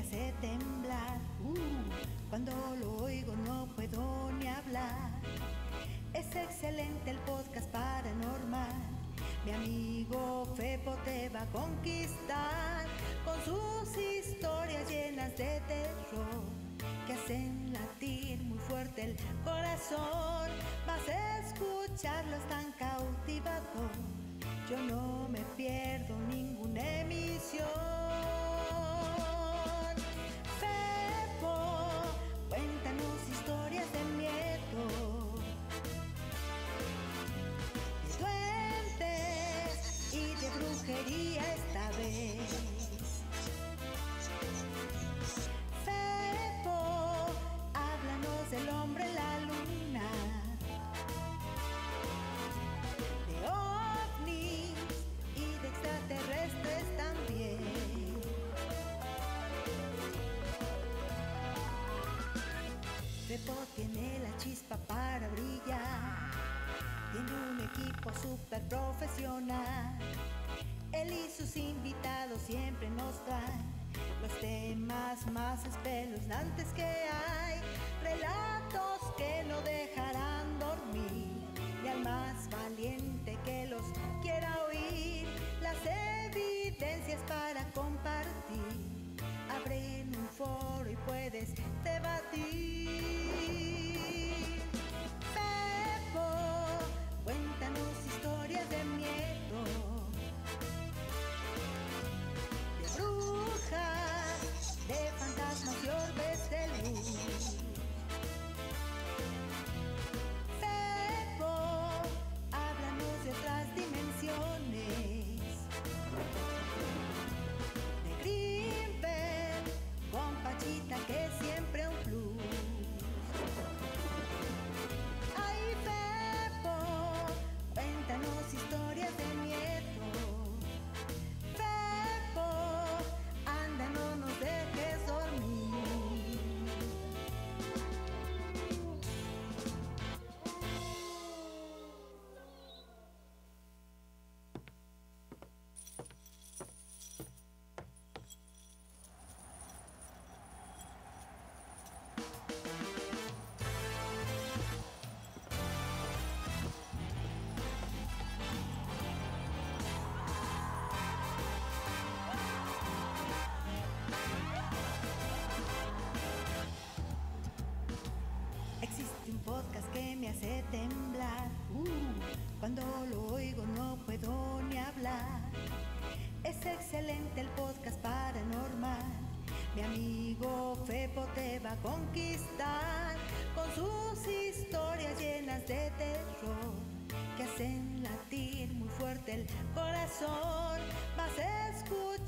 hace temblar. Uh, cuando lo oigo no puedo ni hablar. Es excelente el podcast paranormal. Mi amigo Fepo te va a conquistar. equipo super profesional. Él y sus invitados siempre nos traen los temas más espeluznantes que hay.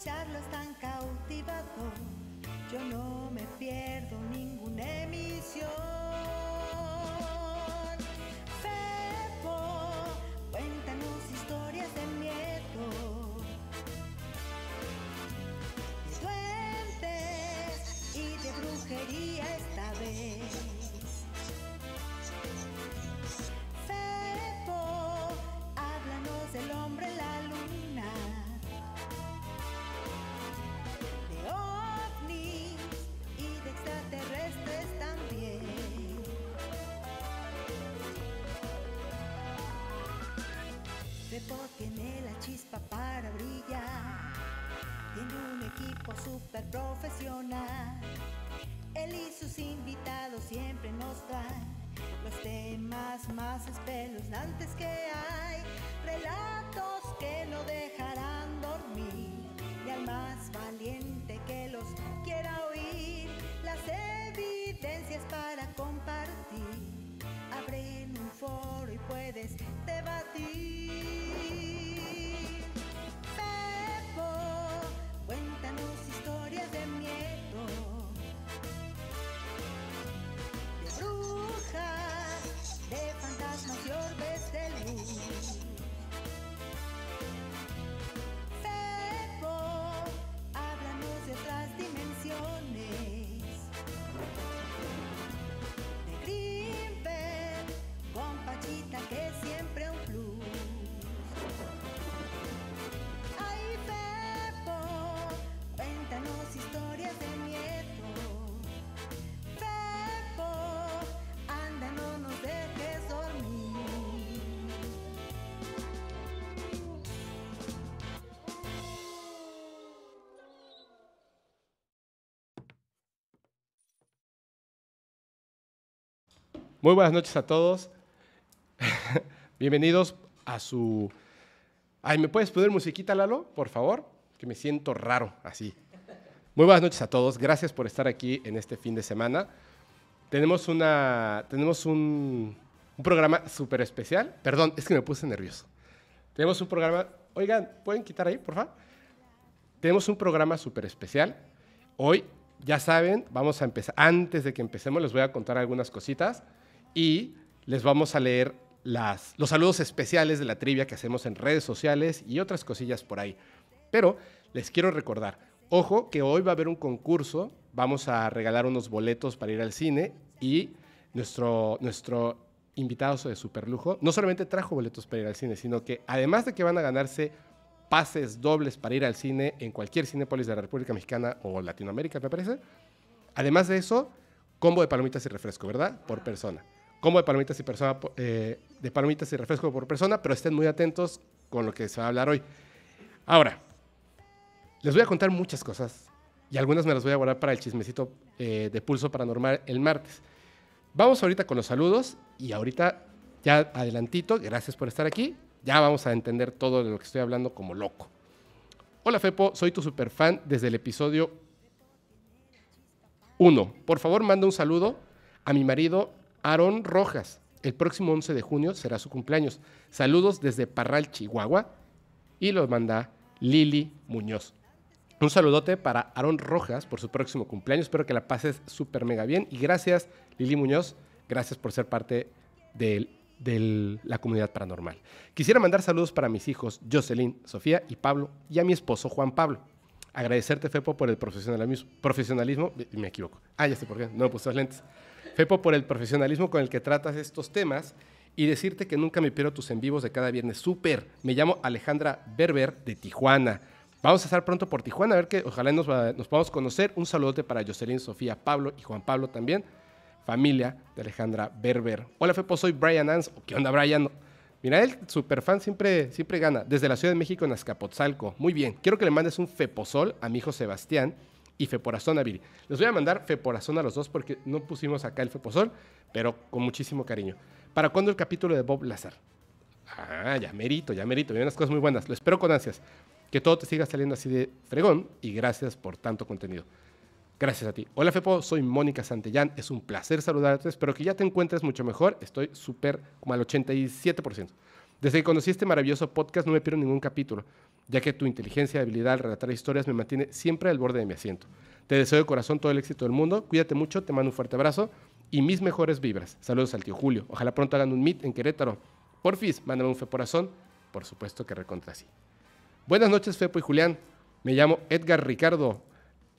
Charlos está. tiene la chispa para brillar. Tiene un equipo súper profesional. Él y sus invitados siempre nos dan los temas más espeluznantes que Muy buenas noches a todos. Bienvenidos a su... Ay, ¿me puedes poner musiquita, Lalo? Por favor, que me siento raro así. Muy buenas noches a todos. Gracias por estar aquí en este fin de semana. Tenemos, una, tenemos un, un programa súper especial. Perdón, es que me puse nervioso. Tenemos un programa... Oigan, ¿pueden quitar ahí, por favor? Tenemos un programa súper especial. Hoy, ya saben, vamos a empezar... Antes de que empecemos, les voy a contar algunas cositas y les vamos a leer los saludos especiales de la trivia que hacemos en redes sociales y otras cosillas por ahí. Pero les quiero recordar, ojo que hoy va a haber un concurso, vamos a regalar unos boletos para ir al cine y nuestro, nuestro invitado de superlujo no solamente trajo boletos para ir al cine, sino que además de que van a ganarse pases dobles para ir al cine en cualquier cinepolis de la República Mexicana o Latinoamérica, me parece, además de eso, combo de palomitas y refresco, ¿verdad? Por persona como de palomitas y persona, eh, de palomitas y refresco por persona, pero estén muy atentos con lo que se va a hablar hoy. Ahora, les voy a contar muchas cosas y algunas me las voy a guardar para el chismecito eh, de pulso paranormal el martes. Vamos ahorita con los saludos y ahorita ya adelantito, gracias por estar aquí, ya vamos a entender todo de lo que estoy hablando como loco. Hola Fepo, soy tu super fan desde el episodio 1. Por favor, manda un saludo a mi marido Aarón Rojas, el próximo 11 de junio será su cumpleaños. Saludos desde Parral, Chihuahua. Y los manda Lili Muñoz. Un saludote para Aarón Rojas por su próximo cumpleaños. Espero que la pases súper mega bien. Y gracias, Lili Muñoz. Gracias por ser parte de, la comunidad paranormal. Quisiera mandar saludos para mis hijos, Jocelyn, Sofía y Pablo, y a mi esposo, Juan Pablo. Agradecerte, Fepo, por el profesionalismo. profesionalismo me equivoco. Ah, ya sé por qué. No me puse los lentes. Fepo, por el profesionalismo con el que tratas estos temas y decirte que nunca me pierdo tus en vivos de cada viernes. Súper. Me llamo Alejandra Berber de Tijuana. Vamos a estar pronto por Tijuana, a ver que ojalá nos, podamos conocer. Un saludote para Jocelyn, Sofía, Pablo y Juan Pablo también. Familia de Alejandra Berber. Hola Fepo, soy Brian Anz. Oh, ¿Qué onda, Brian? Mira, él, super fan, siempre, siempre gana. Desde la Ciudad de México en Azcapotzalco. Muy bien. Quiero que le mandes un Feposol a mi hijo Sebastián y Feporazonavir. Les voy a mandar Feporazón a los dos porque no pusimos acá el Feposol, pero con muchísimo cariño. ¿Para cuándo el capítulo de Bob Lazar? Ah, ya merito, ya merito. Vienen unas cosas muy buenas. Lo espero con ansias. Que todo te siga saliendo así de fregón y gracias por tanto contenido. Gracias a ti. Hola Fepo, soy Mónica Santellán. Es un placer saludarte. Espero que ya te encuentres mucho mejor. Estoy súper como al 87%. Desde que conocí este maravilloso podcast no me pierdo ningún capítulo, ya que tu inteligencia y habilidad al relatar historias me mantiene siempre al borde de mi asiento. Te deseo de corazón todo el éxito del mundo, cuídate mucho, te mando un fuerte abrazo y mis mejores vibras. Saludos al tío Julio. Ojalá pronto hagan un meet en Querétaro. Porfis, mándame un fe corazón. Por supuesto que recontra sí. Buenas noches, Fepo y Julián. Me llamo Edgar Ricardo.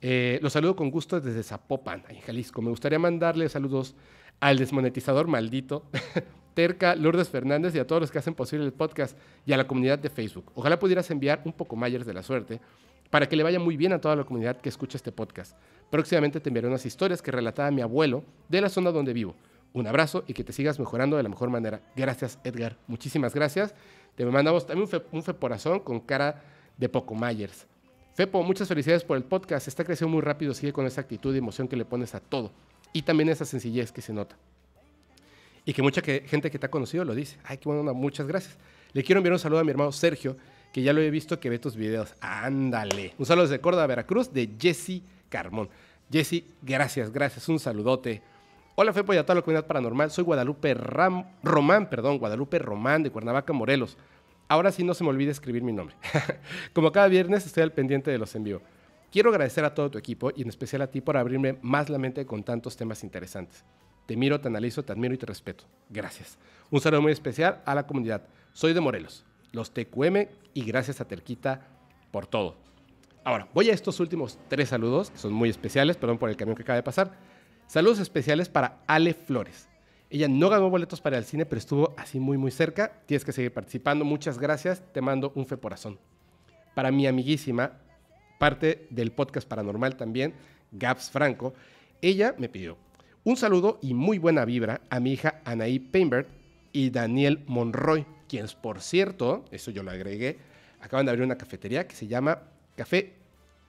Eh, los saludo con gusto desde Zapopan, en Jalisco. Me gustaría mandarle saludos al desmonetizador maldito, Terca, Lourdes Fernández y a todos los que hacen posible el podcast y a la comunidad de Facebook. Ojalá pudieras enviar un poco Myers de la suerte para que le vaya muy bien a toda la comunidad que escucha este podcast. Próximamente te enviaré unas historias que relataba mi abuelo de la zona donde vivo. Un abrazo y que te sigas mejorando de la mejor manera. Gracias, Edgar. Muchísimas gracias. Te mandamos también un, fe, un feporazón con cara de Poco Myers. Fepo, muchas felicidades por el podcast. Está creciendo muy rápido. Sigue con esa actitud y emoción que le pones a todo. Y también esa sencillez que se nota. Y que mucha gente que te ha conocido lo dice. Ay, qué bueno, muchas gracias. Le quiero enviar un saludo a mi hermano Sergio, que ya lo he visto que ve tus videos. Ándale. Un saludo desde Córdoba, Veracruz, de Jesse Carmón. Jesse, gracias, gracias. Un saludote. Hola, Fepo y a toda la comunidad paranormal. Soy Guadalupe Román, perdón, Guadalupe Román de Cuernavaca, Morelos. Ahora sí no se me olvide escribir mi nombre. Como cada viernes estoy al pendiente de los envíos. Quiero agradecer a todo tu equipo y en especial a ti por abrirme más la mente con tantos temas interesantes. Te miro, te analizo, te admiro y te respeto. Gracias. Un saludo muy especial a la comunidad. Soy de Morelos, los TQM y gracias a Terquita por todo. Ahora, voy a estos últimos tres saludos, que son muy especiales, perdón por el camión que acaba de pasar. Saludos especiales para Ale Flores. Ella no ganó boletos para el cine, pero estuvo así muy, muy cerca. Tienes que seguir participando. Muchas gracias. Te mando un fe corazón. Para mi amiguísima parte del podcast paranormal también, Gaps Franco, ella me pidió un saludo y muy buena vibra a mi hija Anaí Painbert y Daniel Monroy, quienes por cierto, eso yo lo agregué, acaban de abrir una cafetería que se llama Café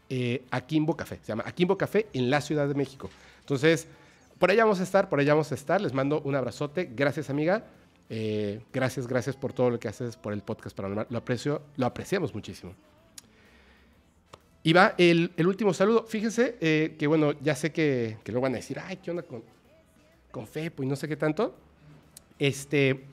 eh, Aquimbo Café, se llama Aquimbo Café en la Ciudad de México. Entonces, por allá vamos a estar, por allá vamos a estar, les mando un abrazote, gracias amiga, eh, gracias, gracias por todo lo que haces, por el podcast paranormal, lo aprecio, lo apreciamos muchísimo. Y va el, último saludo. Fíjense eh, que, bueno, ya sé que, que luego van a decir, ay, ¿qué onda con, con Fepo y no sé qué tanto? Este,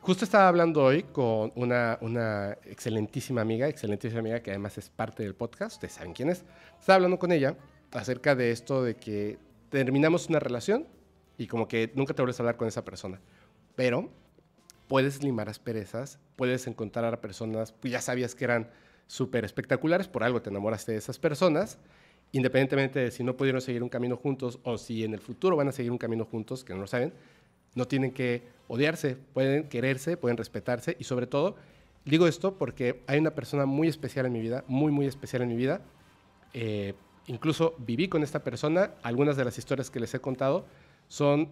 Justo estaba hablando hoy con una, una, excelentísima amiga, excelentísima amiga que además es parte del podcast, ustedes saben quién es. Estaba hablando con ella acerca de esto de que terminamos una relación y como que nunca te vuelves a hablar con esa persona. Pero puedes limar asperezas, puedes encontrar a personas, pues ya sabías que eran súper espectaculares, por algo te enamoraste de esas personas, independientemente de si no pudieron seguir un camino juntos o si en el futuro van a seguir un camino juntos, que no lo saben, no tienen que odiarse, pueden quererse, pueden respetarse y sobre todo, digo esto porque hay una persona muy especial en mi vida, muy, muy especial en mi vida. Eh, incluso viví con esta persona, algunas de las historias que les he contado son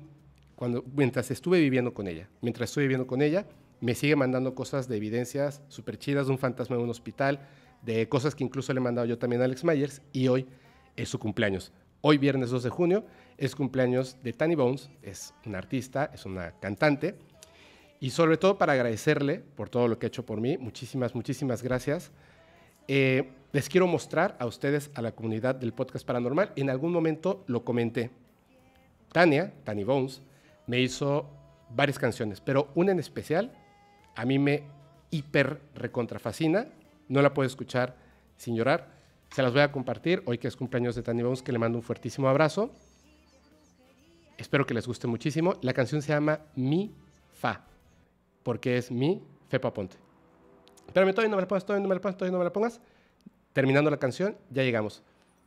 cuando, mientras estuve viviendo con ella, mientras estuve viviendo con ella, me sigue mandando cosas de evidencias súper chidas de un fantasma en un hospital, de cosas que incluso le he mandado yo también a Alex Myers y hoy es su cumpleaños. Hoy viernes 2 de junio es cumpleaños de Tani Bones, es una artista, es una cantante y sobre todo para agradecerle por todo lo que ha hecho por mí, muchísimas, muchísimas gracias. Eh, les quiero mostrar a ustedes, a la comunidad del podcast paranormal, en algún momento lo comenté. Tania, Tani Bones, me hizo varias canciones, pero una en especial a mí me hiper fascina, No la puedo escuchar sin llorar. Se las voy a compartir hoy que es cumpleaños de Tani vamos que le mando un fuertísimo abrazo. Espero que les guste muchísimo. La canción se llama Mi Fa, porque es mi Fepa Ponte. Espérame, todavía no me la pongas, todavía no me la pongas, todavía no me la pongas. Terminando la canción, ya llegamos.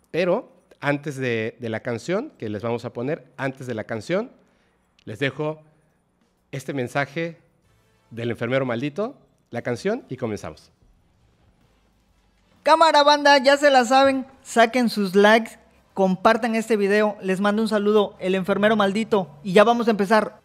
Pero antes de, de la canción, que les vamos a poner, antes de la canción, les dejo este mensaje del enfermero maldito, la canción y comenzamos. Cámara banda, ya se la saben, saquen sus likes, compartan este video, les mando un saludo, el enfermero maldito, y ya vamos a empezar.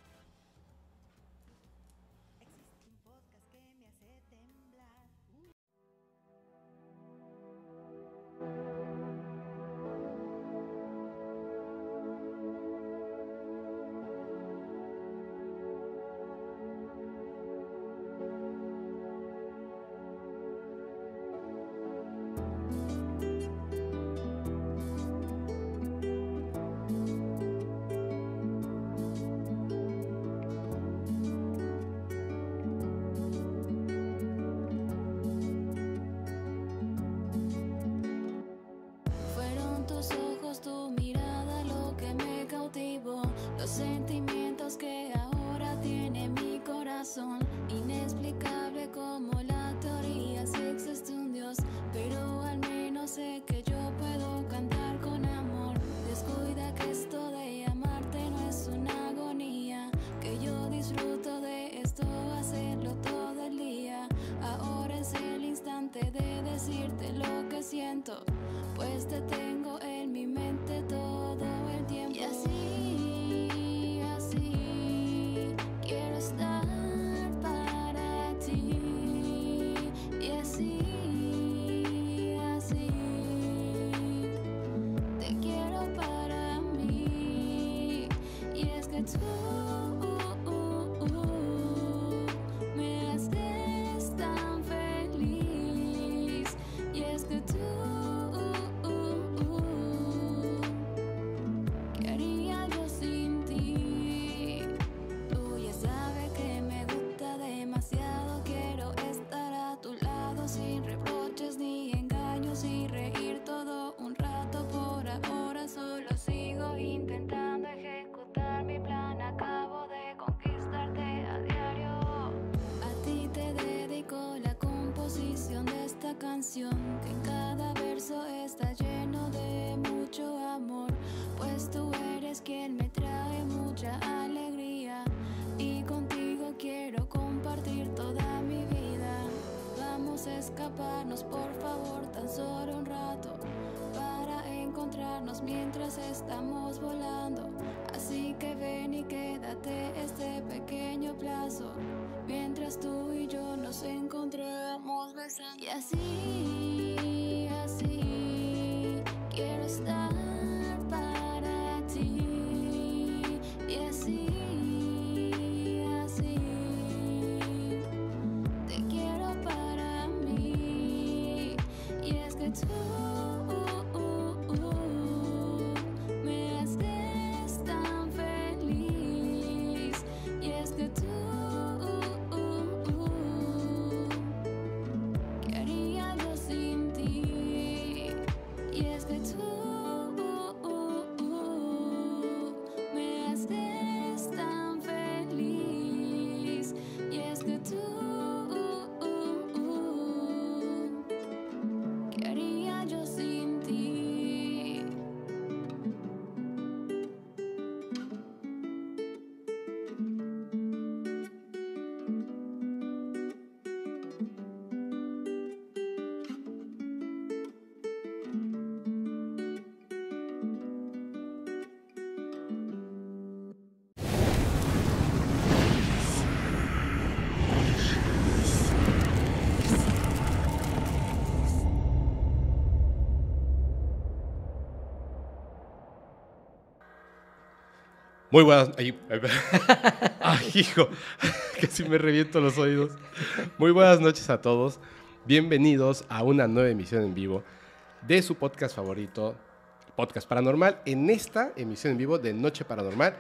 Muy buenas. Ay, hijo, me reviento los oídos. Muy buenas noches a todos. Bienvenidos a una nueva emisión en vivo de su podcast favorito, Podcast Paranormal. En esta emisión en vivo de Noche Paranormal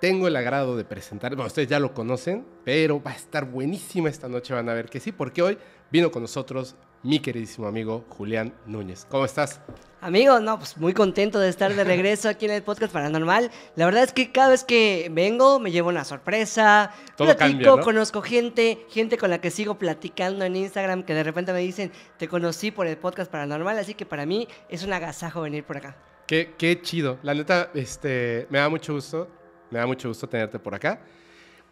tengo el agrado de presentar, bueno, ustedes ya lo conocen, pero va a estar buenísima esta noche, van a ver que sí, porque hoy vino con nosotros mi queridísimo amigo Julián Núñez. ¿Cómo estás? Amigo, no, pues muy contento de estar de regreso aquí en el podcast paranormal. La verdad es que cada vez que vengo me llevo una sorpresa, Todo platico, cambia, conozco gente, gente con la que sigo platicando en Instagram que de repente me dicen, te conocí por el podcast paranormal, así que para mí es un agasajo venir por acá. Qué, chido, la neta, este, me da mucho gusto me da mucho gusto tenerte por acá.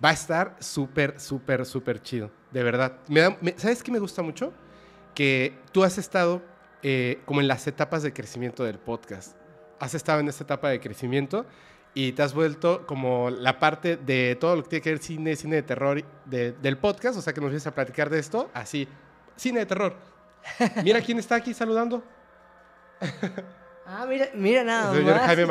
Va a estar súper, súper, súper chido. De verdad. ¿Sabes qué me gusta mucho? Que tú has estado eh, como en las etapas de crecimiento del podcast. Has estado en esta etapa de crecimiento y te has vuelto como la parte de todo lo que tiene que ver cine, cine de terror del podcast. O sea, que nos vienes a platicar de esto así. Cine de terror. Mira quién está aquí saludando. ah, mira, mira nada. señor Jaime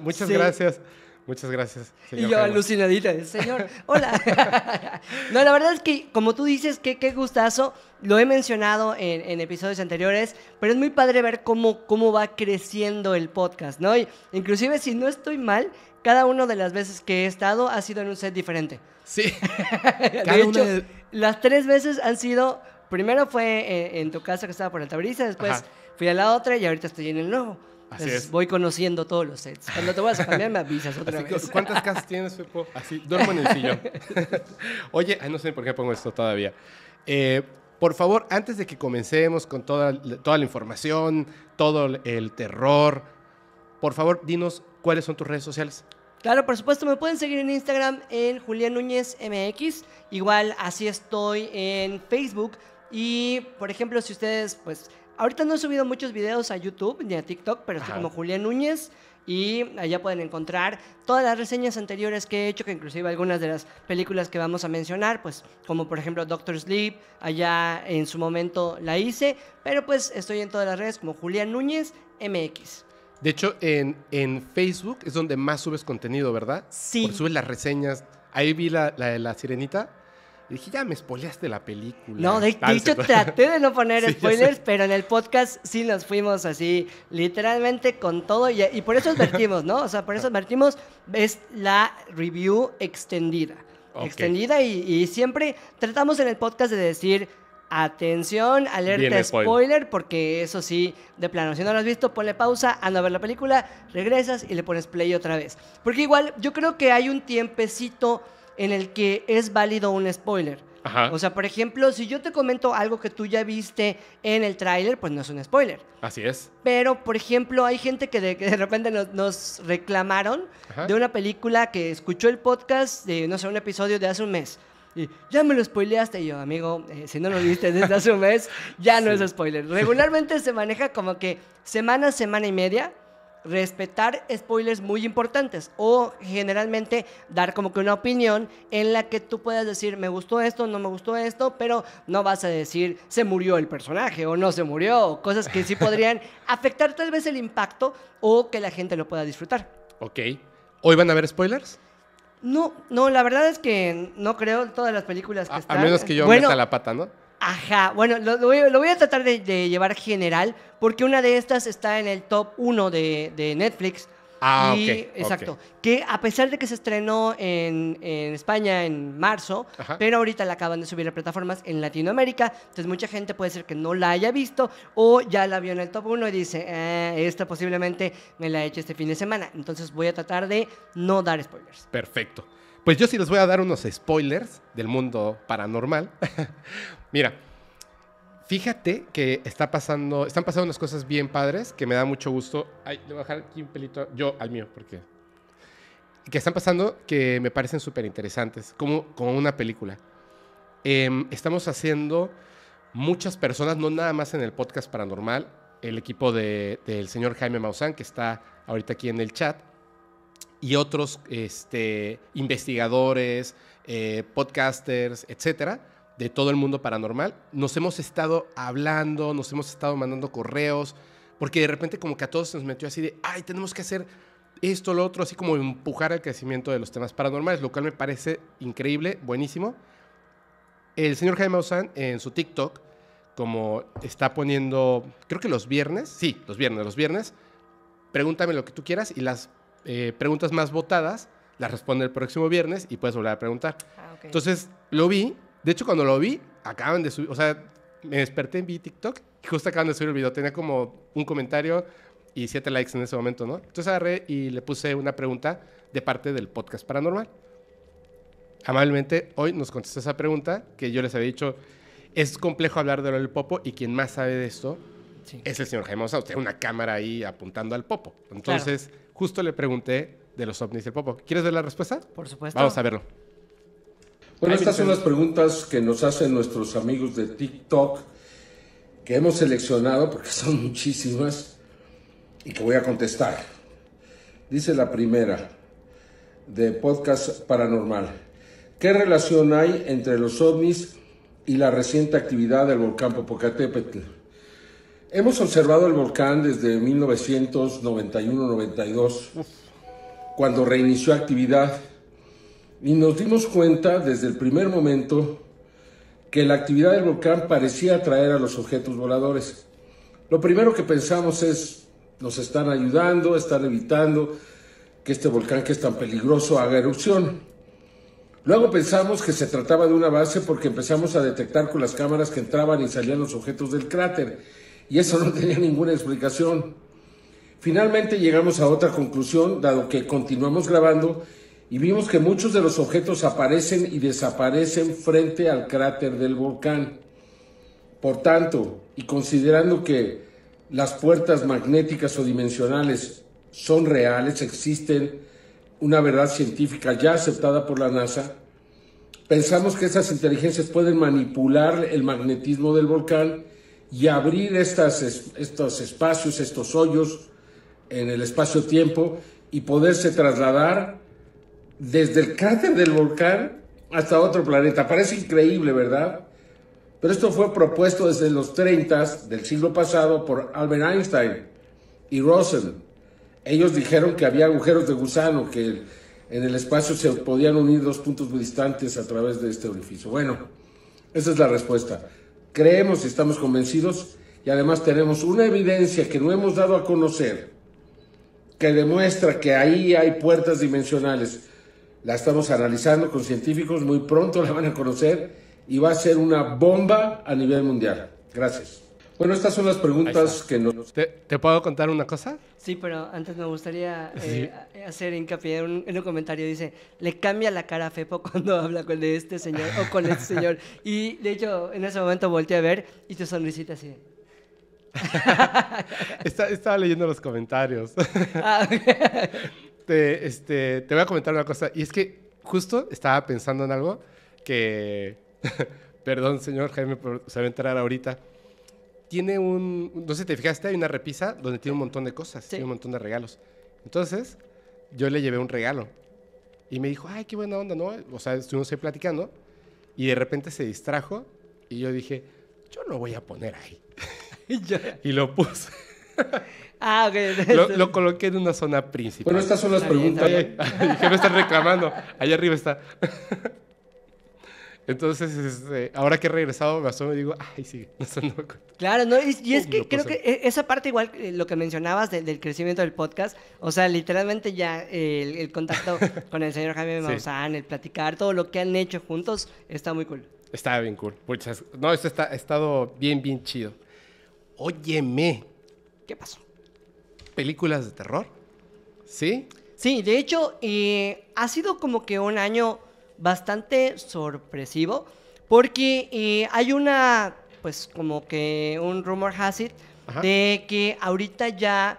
muchas gracias. Muchas gracias. y yo alucinadita, señor, hola. no, la verdad es que, como tú dices, qué, qué gustazo. Lo he mencionado en, en, episodios anteriores, pero es muy padre ver cómo, cómo va creciendo el podcast, ¿no? Y, inclusive, si no estoy mal, cada una de las veces que he estado ha sido en un set diferente. Sí. de hecho, de... las tres veces han sido... Primero fue eh, en, tu casa que estaba por la después fui a la otra y ahorita estoy en el nuevo. Así es. Voy conociendo todos los sets. Cuando te vas a cambiar, me avisas otra vez. ¿Cuántas casas tienes, Fepo? Así, duermo en el sillón. Oye, no sé por qué pongo esto todavía. Eh, por favor, antes de que comencemos con toda, toda la información, todo el terror, por favor, dinos cuáles son tus redes sociales. Claro, por supuesto, me pueden seguir en Instagram en Julián Núñez MX. Igual así estoy en Facebook. Y, por ejemplo, si ustedes, pues, Ahorita no he subido muchos videos a YouTube ni a TikTok, pero estoy como Julián Núñez y allá pueden encontrar todas las reseñas anteriores que he hecho, que inclusive algunas de las películas que vamos a mencionar, pues como por ejemplo Doctor Sleep, allá en su momento la hice, pero pues estoy en todas las redes como Julián Núñez MX. De hecho, en, Facebook es donde más subes contenido, ¿verdad? Sí. subes las reseñas. Ahí vi la, la de la sirenita dije, ya me spoileaste la película. No, de, ah, hecho traté de no poner spoilers, pero en el podcast sí nos fuimos así, literalmente con todo. Y, por eso advertimos, ¿no? O sea, por eso advertimos, es la review extendida. Extendida y, siempre tratamos en el podcast de decir, Atención, alerta spoiler. porque eso sí, de plano, si no lo has visto, ponle pausa, anda a ver la película, regresas y le pones play otra vez. Porque igual, yo creo que hay un tiempecito en el que es válido un spoiler. O sea, por ejemplo, si yo te comento algo que tú ya viste en el tráiler, pues no es un spoiler. Así es. Pero, por ejemplo, hay gente que de, repente nos, reclamaron de una película que escuchó el podcast de, no sé, un episodio de hace un mes. Y ya me lo spoileaste. Y yo, amigo, eh, si no lo viste desde hace un mes, ya no es spoiler. Regularmente se maneja como que semana, semana y media respetar spoilers muy importantes o generalmente dar como que una opinión en la que tú puedas decir me gustó esto, no me gustó esto, pero no vas a decir se murió el personaje o no se murió, cosas que sí podrían afectar tal vez el impacto o que la gente lo pueda disfrutar. Ok. ¿Hoy van a haber spoilers? No, no, la verdad es que no creo todas las películas que están. A menos que yo me meta la pata, ¿no? Ajá, bueno, lo, voy, a tratar de, llevar general, porque una de estas está en el top 1 de, Netflix. Ah, Exacto. Que a pesar de que se estrenó en, España en marzo, pero ahorita la acaban de subir a plataformas en Latinoamérica, entonces mucha gente puede ser que no la haya visto o ya la vio en el top 1 y dice, eh, esta posiblemente me la he hecho este fin de semana. Entonces voy a tratar de no dar spoilers. Perfecto. Pues yo sí les voy a dar unos spoilers del mundo paranormal. Mira, fíjate que está pasando, están pasando unas cosas bien padres que me da mucho gusto. Ay, le voy a dejar aquí un pelito yo al mío, porque que están pasando que me parecen súper interesantes, como, una película. Em, estamos haciendo muchas personas, no nada más en el podcast paranormal, el equipo del señor Jaime Maussan, que está ahorita aquí en el chat, y otros este, investigadores, eh, podcasters, etcétera, de todo el mundo paranormal. Nos hemos estado hablando, nos hemos estado mandando correos, porque de repente como que a todos se nos metió así de, ay, tenemos que hacer esto, lo otro, así como empujar el crecimiento de los temas paranormales, lo cual me parece increíble, buenísimo. El señor Jaime Maussan en su TikTok, como está poniendo, creo que los viernes, sí, los viernes, los viernes, pregúntame lo que tú quieras y las eh, preguntas más votadas, las responde el próximo viernes y puedes volver a preguntar. Ah, Entonces, lo vi. De hecho, cuando lo vi, acaban de subir, o sea, me desperté, vi TikTok y justo acaban de subir el video. Tenía como un comentario y siete likes en ese momento, ¿no? Entonces agarré y le puse una pregunta de parte del podcast paranormal. Amablemente, hoy nos contestó esa pregunta que yo les había dicho, es complejo hablar de lo del popo y quien más sabe de esto es el señor Jaime Usted una cámara ahí apuntando al popo. Entonces justo le pregunté de los ovnis del Popo. ¿Quieres ver la respuesta? Por supuesto. Vamos a verlo. Bueno, estas son las preguntas que nos hacen nuestros amigos de TikTok, que hemos seleccionado, porque son muchísimas, y que voy a contestar. Dice la primera, de Podcast Paranormal. ¿Qué relación hay entre los ovnis y la reciente actividad del volcán Popocatépetl? Hemos observado el volcán desde 1991-92, cuando reinició actividad, y nos dimos cuenta desde el primer momento que la actividad del volcán parecía atraer a los objetos voladores. Lo primero que pensamos es, nos están ayudando, están evitando que este volcán que es tan peligroso haga erupción. Luego pensamos que se trataba de una base porque empezamos a detectar con las cámaras que entraban y salían los objetos del cráter y eso no tenía ninguna explicación. Finalmente llegamos a otra conclusión, dado que continuamos grabando y vimos que muchos de los objetos aparecen y desaparecen frente al cráter del volcán. Por tanto, y considerando que las puertas magnéticas o dimensionales son reales, existen, una verdad científica ya aceptada por la NASA, pensamos que esas inteligencias pueden manipular el magnetismo del volcán y abrir estas, estos espacios, estos hoyos en el espacio-tiempo y poderse trasladar desde el cráter del volcán hasta otro planeta. Parece increíble, ¿verdad? Pero esto fue propuesto desde los 30 del siglo pasado por Albert Einstein y Rosen. Ellos dijeron que había agujeros de gusano, que en el espacio se podían unir dos puntos muy distantes a través de este orificio. Bueno, esa es la respuesta. Creemos y estamos convencidos y además tenemos una evidencia que no hemos dado a conocer que demuestra que ahí hay puertas dimensionales. La estamos analizando con científicos, muy pronto la van a conocer y va a ser una bomba a nivel mundial. Gracias. Bueno, estas son las preguntas que nos... ¿Te, puedo contar una cosa? Sí, pero antes me gustaría eh, hacer hincapié en un, comentario. Dice, le cambia la cara a Fepo cuando habla con de este señor o con este señor. Y de hecho, en ese momento volteé a ver y tu sonrisita así. estaba leyendo los comentarios. Ah, te, este, te voy a comentar una cosa. Y es que justo estaba pensando en algo que... Perdón, señor Jaime, por saber entrar ahorita tiene un. No sé, te fijaste, hay una repisa donde tiene un montón de cosas, tiene un montón de regalos. Entonces, yo le llevé un regalo. Y me dijo, ay, qué buena onda, ¿no? O sea, estuvimos ahí platicando. Y de repente se distrajo. Y yo dije, yo lo voy a poner ahí. y lo puse. ah, ok. Lo, coloqué en una zona principal. Bueno, estas son las preguntas. Dije, me están reclamando. Allá arriba está. Entonces, este, ahora que he regresado, me asomo y digo, ay, sí, no Claro, no, y, es que creo que e, esa parte igual, eh, lo que mencionabas del crecimiento del podcast, o sea, literalmente ya eh, el, contacto con el señor Jaime el platicar, todo lo que han hecho juntos, está muy cool. Está bien cool. Muchas, no, esto está, ha estado bien, bien chido. Óyeme. ¿Qué pasó? ¿Películas de terror? ¿Sí? Sí, de hecho, eh, ha sido como que un año bastante sorpresivo porque eh, hay una, pues como que un rumor has it, de que ahorita ya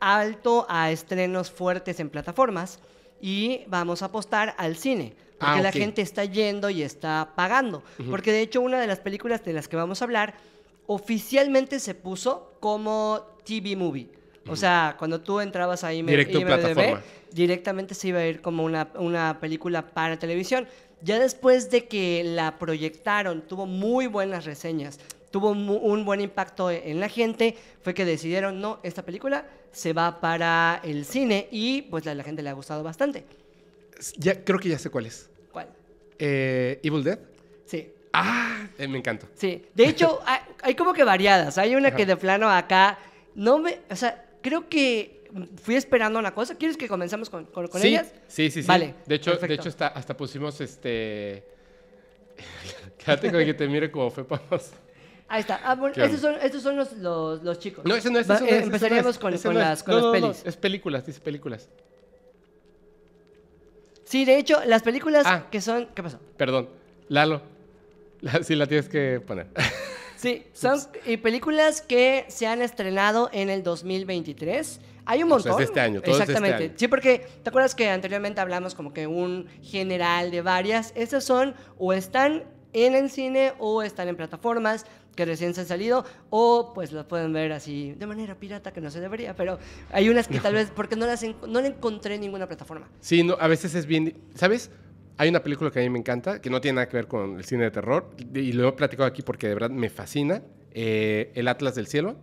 alto a estrenos fuertes en plataformas y vamos a apostar al cine. Porque ah, la gente está yendo y está pagando. Porque de hecho una de las películas de las que vamos a hablar oficialmente se puso como TV movie. O sea, cuando tú entrabas ahí Directo plataforma. directamente se iba a ir como una, película para televisión. Ya después de que la proyectaron, tuvo muy buenas reseñas tuvo un buen impacto e-, en la gente, fue que decidieron, no, esta película se va para el cine y pues a la gente le ha gustado bastante. Ya, creo que ya sé cuál es. ¿Cuál? Eh, Evil Dead. Sí. Ah, eh, me encantó. Sí, de hecho hay, como que variadas. Hay una que de plano acá, no me, o sea, creo que fui esperando una cosa. ¿Quieres que comenzamos con, ellas? Sí, sí, sí. Vale. De hecho, de hecho hasta, pusimos este. Quédate con que te mire como fue Ahí está. Ah, bueno, estos son, estos son los, los, chicos. No, ese no es. Va, eh, empezaríamos con, con las, con pelis. es películas, dice películas. Sí, de hecho, las películas ah. que son. ¿Qué pasó? Perdón. Lalo. sí, la tienes que poner. Sí, son y películas que se han estrenado en el 2023. Hay un montón. este año, este Exactamente. Sí, porque ¿te acuerdas que anteriormente hablamos como que un general de varias? Esas son o están en el cine o están en plataformas que recién se han salido o pues las pueden ver así de manera pirata que no se debería, pero hay unas que tal vez porque no las no le encontré en ninguna plataforma. Sí, no, a veces es bien, ¿sabes? Hay una película que a mí me encanta, que no tiene nada que ver con el cine de terror, y lo he platicado aquí porque de verdad me fascina, eh, El Atlas del Cielo.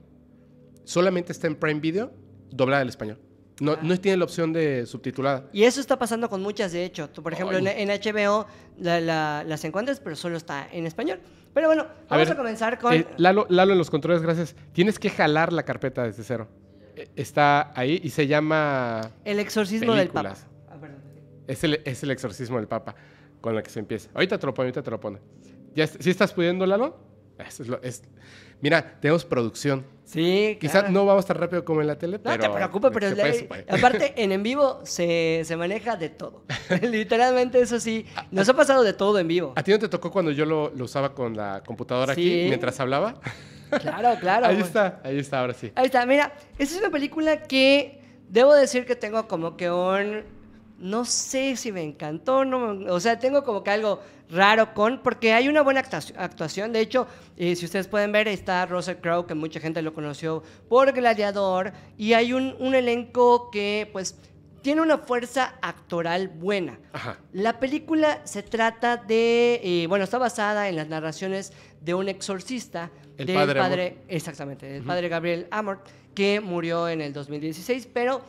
Solamente está en Prime Video, doblada al español. No, ah. no tiene la opción de subtitulada. Y eso está pasando con muchas, de hecho. por ejemplo, en, HBO las encuentras, pero solo está en español. Pero bueno, vamos a, comenzar con... Eh, Lalo, en los controles, gracias. Tienes que jalar la carpeta desde cero. E, está ahí y se llama... El exorcismo del Papa. Es el, exorcismo del Papa con el que se empieza. Ahorita te lo pone, ahorita te lo pone. ¿Ya, ¿Sí estás pudiendo, Lalo? Mira, tenemos producción. Sí, Quizás no vamos tan rápido como en la tele, no, pero... No te preocupes, pero... La, Aparte, en en vivo se, maneja de todo. Literalmente, eso sí. Nos ha pasado de todo en vivo. ¿A ti no te tocó cuando yo lo, usaba con la computadora aquí mientras hablaba? Claro, claro. ahí está, ahí está, ahora sí. Ahí está, mira. Esta es una película que debo decir que tengo como que un no sé si me encantó, no o sea, tengo como que algo raro con, porque hay una buena actuación, de hecho, eh, si ustedes pueden ver, está Rosa Crowe, que mucha gente lo conoció por Gladiador, y hay un, elenco que pues tiene una fuerza actoral buena. La película se trata de, eh, bueno, está basada en las narraciones de un exorcista, el del padre, exactamente, del padre Gabriel Amor, que murió en el 2016, pero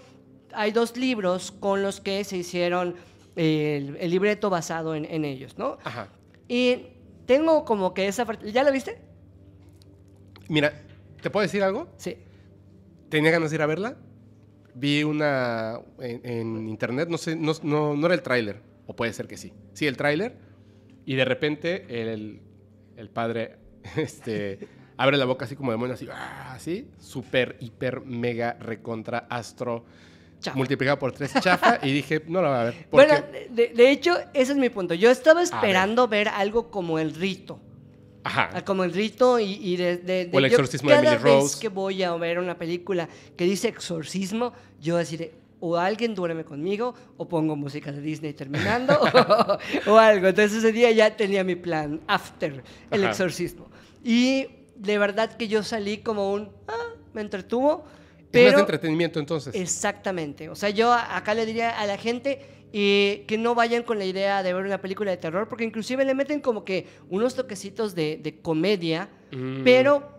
hay dos libros con los que se hicieron el, libreto basado en, ellos, ¿no? Ajá. Y tengo como que esa... ¿Ya la viste? Mira, ¿te puedo decir algo? Sí. Tenía ganas de ir a verla. Vi una en, internet, no sé, no, no, era el tráiler, o puede ser que sí. Sí, el tráiler. Y de repente el, el padre este, abre la boca así como demonio, así, ah, así, súper, hiper, mega, recontra, astro multiplicado por tres chafa y dije, no la voy a ver. Bueno, de, hecho, ese es mi punto. Yo estaba esperando ver. algo como el rito. Ajá. Ah, como el rito y, de, O el exorcismo Cada vez que voy a ver una película que dice exorcismo, yo deciré, o alguien duerme conmigo, o pongo música de Disney terminando, o, algo. Entonces ese día ya tenía mi plan, after, el exorcismo. Y de verdad que yo salí como un, ah, me entretuvo es más entretenimiento entonces. Exactamente. O sea, yo acá le diría a la gente eh, que no vayan con la idea de ver una película de terror, porque inclusive le meten como que unos toquecitos de, comedia, mm. pero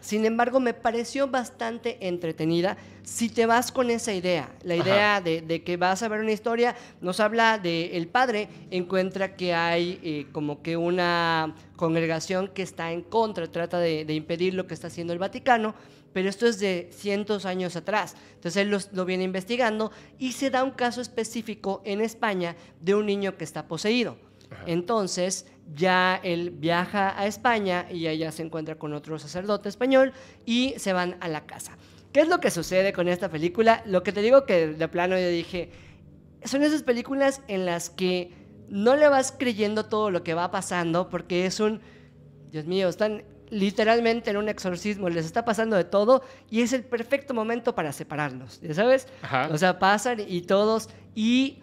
sin embargo me pareció bastante entretenida si te vas con esa idea, la idea de, que vas a ver una historia, nos habla de el padre encuentra que hay eh, como que una congregación que está en contra, trata de impedir lo que está haciendo el Vaticano pero esto es de cientos años atrás. Entonces él lo viene investigando y se da un caso específico en España de un niño que está poseído. Entonces ya él viaja a España y allá se encuentra con otro sacerdote español y se van a la casa. ¿Qué es lo que sucede con esta película? Lo que te digo que de plano yo dije, son esas películas en las que no le vas creyendo todo lo que va pasando porque es un, Dios mío, están literalmente en un exorcismo, les está pasando de todo y es el perfecto momento para separarnos, ¿ya sabes? O sea, pasan y todos y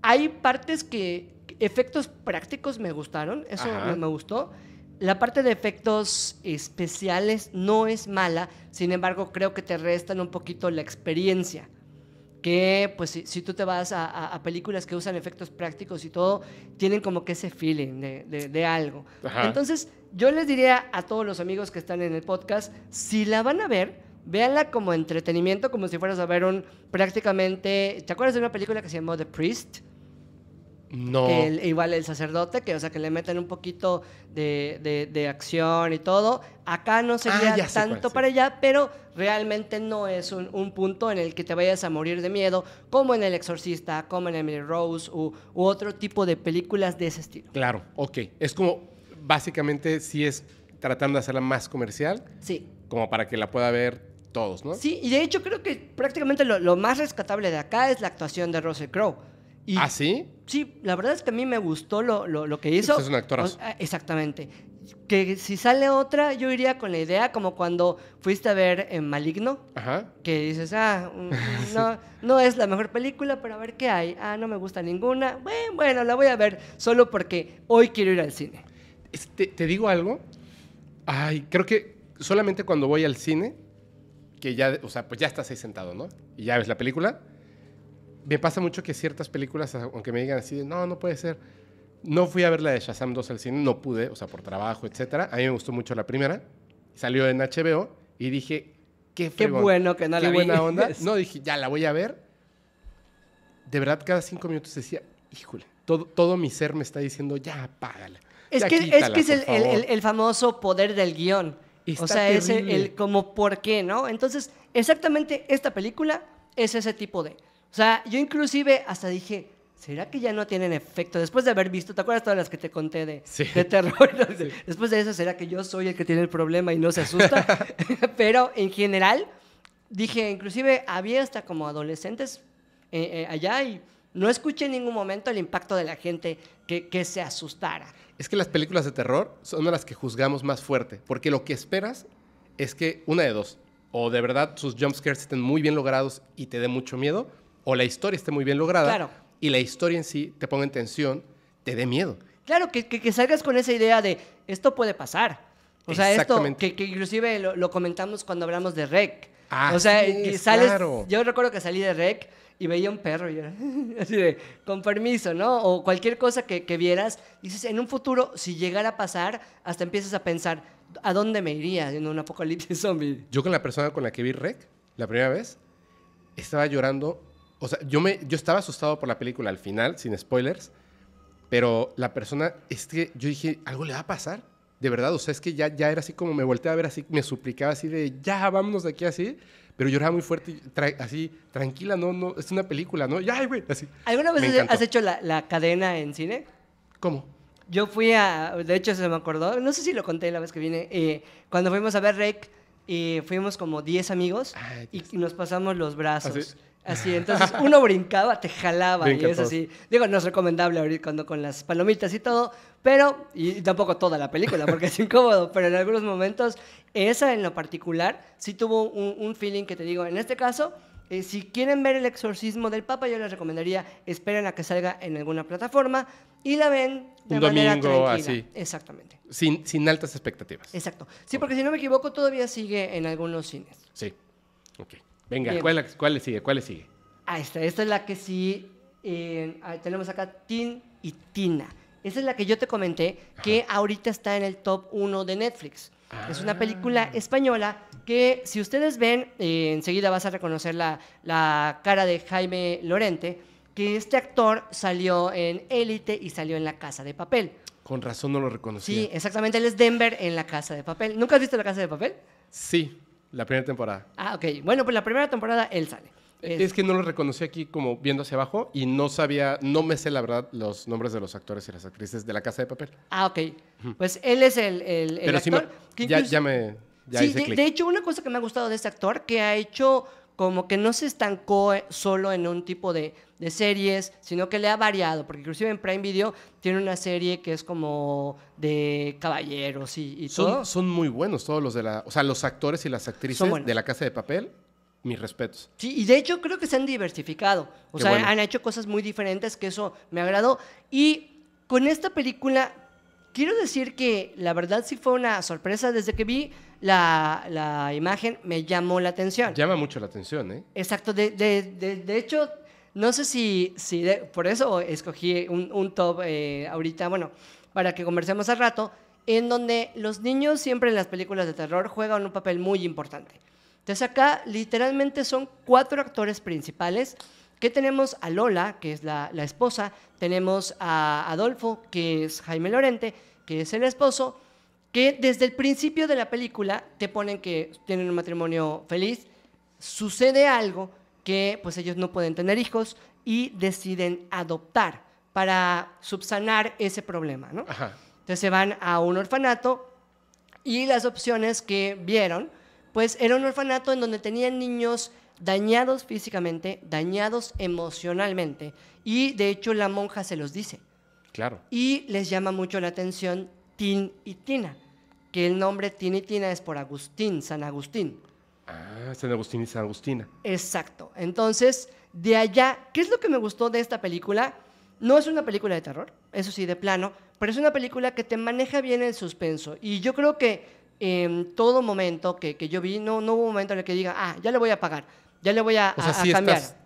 hay partes que efectos prácticos me gustaron, eso me gustó. La parte de efectos especiales no es mala, sin embargo creo que te restan un poquito la experiencia que pues si, tú te vas a, películas que usan efectos prácticos y todo, tienen como que ese feeling de, algo. Entonces, yo les diría a todos los amigos que están en el podcast, si la van a ver, véanla como entretenimiento, como si fueras a ver un prácticamente, ¿te acuerdas de una película que se llamó The Priest? No. igual el sacerdote, que o sea, que le meten un poquito de, acción y todo. Acá no ah, sería tanto para allá, pero realmente no es un, punto en el que te vayas a morir de miedo, como en El Exorcista, como en Emily Rose u, otro tipo de películas de ese estilo. Claro, ok. Es como, básicamente, si es tratando de hacerla más comercial. Sí. Como para que la pueda ver todos, ¿no? Sí, y de hecho creo que prácticamente lo, más rescatable de acá es la actuación de Rose Crowe. ¿Ah, sí? Sí, la verdad es que a mí me gustó lo, lo, que hizo. Este exactamente. Que si sale otra, yo iría con la idea como cuando fuiste a ver en eh, Maligno, Ajá. que dices, ah, mm, mm, no, no es la mejor película, pero a ver qué hay. Ah, no me gusta ninguna. Bueno, la voy a ver solo porque hoy quiero ir al cine. ¿Te digo algo? Ay, creo que solamente cuando voy al cine, que ya, o sea, pues ya estás ahí sentado, ¿no? Y ya ves la película me pasa mucho que ciertas películas, aunque me digan así, no, no puede ser. No fui a ver la de Shazam 2 al cine, no pude, o sea, por trabajo, etcétera. A mí me gustó mucho la primera. Salió en HBO y dije, qué, bueno que no qué buena onda. No, dije, ya la voy a ver. De verdad, cada cinco minutos decía, híjole, todo, todo mi ser me está diciendo, ya apágala. Es que, es, el, famoso poder del guión. o sea, es como por qué, ¿no? Entonces, exactamente esta película es ese tipo de o sea, yo inclusive hasta dije, ¿será que ya no tienen efecto? Después de haber visto, ¿te acuerdas todas las que te conté de, terror? Después de eso, ¿será que yo soy el que tiene el problema y no se asusta? Pero en general, dije, inclusive había hasta como adolescentes eh, eh, allá y no escuché en ningún momento el impacto de la gente que, que, se asustara. Es que las películas de terror son las que juzgamos más fuerte, porque lo que esperas es que una de dos, o de verdad sus jumpscares estén muy bien logrados y te dé mucho miedo, o la historia esté muy bien lograda y la historia en sí te ponga en tensión, te dé miedo. Claro, que, que, salgas con esa idea de esto puede pasar. O sea, esto que, que inclusive lo, comentamos cuando hablamos de Rec. Ah, o sea, sales, yo recuerdo que salí de Rec y veía un perro y era así de, con permiso, ¿no? O cualquier cosa que, que vieras, dices, en un futuro, si llegara a pasar, hasta empiezas a pensar, ¿a dónde me iría en un apocalipsis zombie? Yo con la persona con la que vi Rec, la primera vez, estaba llorando o sea, yo, me, yo estaba asustado por la película al final, sin spoilers, pero la persona, es que yo dije, algo le va a pasar, de verdad, o sea, es que ya, ya era así como me volteé a ver así, me suplicaba así de, ya, vámonos de aquí así, pero lloraba muy fuerte, así, tranquila, no, no, es una película, ¿no? Ya, güey, así. ¿Alguna vez has hecho la, cadena en cine? ¿Cómo? Yo fui a, de hecho se me acordó, no sé si lo conté la vez que vine, eh, cuando fuimos a ver Rec, eh, fuimos como 10 amigos y, nos pasamos los brazos. ¿Ah, Así, entonces uno brincaba, te jalaba y es así. Digo, no es recomendable abrir cuando con las palomitas y todo, pero, y tampoco toda la película porque es incómodo, pero en algunos momentos, esa en lo particular, sí tuvo un, feeling que te digo, en este caso, eh, si quieren ver el exorcismo del Papa, yo les recomendaría, esperen a que salga en alguna plataforma y la ven de un domingo así. Exactamente. Sin, sin altas expectativas. Exacto. Sí, porque si no me equivoco, todavía sigue en algunos cines. Sí. Ok. Venga, ¿cuál, le sigue? ¿Cuál sigue? Ah, esta, esta es la que sí. Eh, tenemos acá Tin y Tina. Esa es la que yo te comenté, que ahorita está en el top 1 de Netflix. Es una película ah. española que, si ustedes ven, eh, enseguida vas a reconocer la, la, cara de Jaime Lorente, que este actor salió en Élite y salió en La Casa de Papel. Con razón no lo reconocí. Sí, exactamente. Él es Denver en La Casa de Papel. ¿Nunca has visto La Casa de Papel? Sí. La primera temporada. Ah, ok. Bueno, pues la primera temporada él sale. E, es, que no lo reconocí aquí como viendo hacia abajo y no sabía, no me sé la verdad los nombres de los actores y las actrices de La Casa de Papel. Ah, ok. Pues él es el, el, Pero ya, me... sí, de, de hecho, una cosa que me ha gustado de este actor, que ha hecho como que no se estancó eh, solo en un tipo de, series, sino que le ha variado, porque inclusive en Prime Video tiene una serie que es como de caballeros y, son, todo. Son muy buenos todos los de la, o sea, los actores y las actrices de la Casa de Papel. Mis respetos. Sí, y de hecho creo que se han diversificado. O sea, han hecho cosas muy diferentes que eso me agradó. Y con esta película, quiero decir que la verdad sí fue una sorpresa desde que vi la, la, imagen me llamó la atención. Llama mucho la atención, ¿eh? Exacto. De, de, de, hecho, no sé si, si por eso escogí un, un top eh, ahorita, bueno, para que conversemos al rato, en donde los niños siempre en las películas de terror juegan un papel muy importante. Entonces acá literalmente son cuatro actores principales que tenemos a Lola, que es la, la esposa, tenemos a Adolfo, que es Jaime Lorente, que es el esposo, que desde el principio de la película te ponen que tienen un matrimonio feliz, sucede algo que pues ellos no pueden tener hijos y deciden adoptar para subsanar ese problema, Entonces se van a un orfanato y las opciones que vieron, pues era un orfanato en donde tenían niños dañados físicamente, dañados emocionalmente y de hecho la monja se los dice. Claro. Y les llama mucho la atención Tin y Tina, que el nombre Tinitina es por Agustín, San Agustín. Ah, San Agustín y San Agustina. Exacto. Entonces, de allá, ¿qué es lo que me gustó de esta película? No es una película de terror, eso sí, de plano, pero es una película que te maneja bien el suspenso. Y yo creo que en em, todo momento que, yo vi, no, hubo un momento en el que diga, ah, ya le voy a pagar, ya le voy a, o sea, cambiar. Estás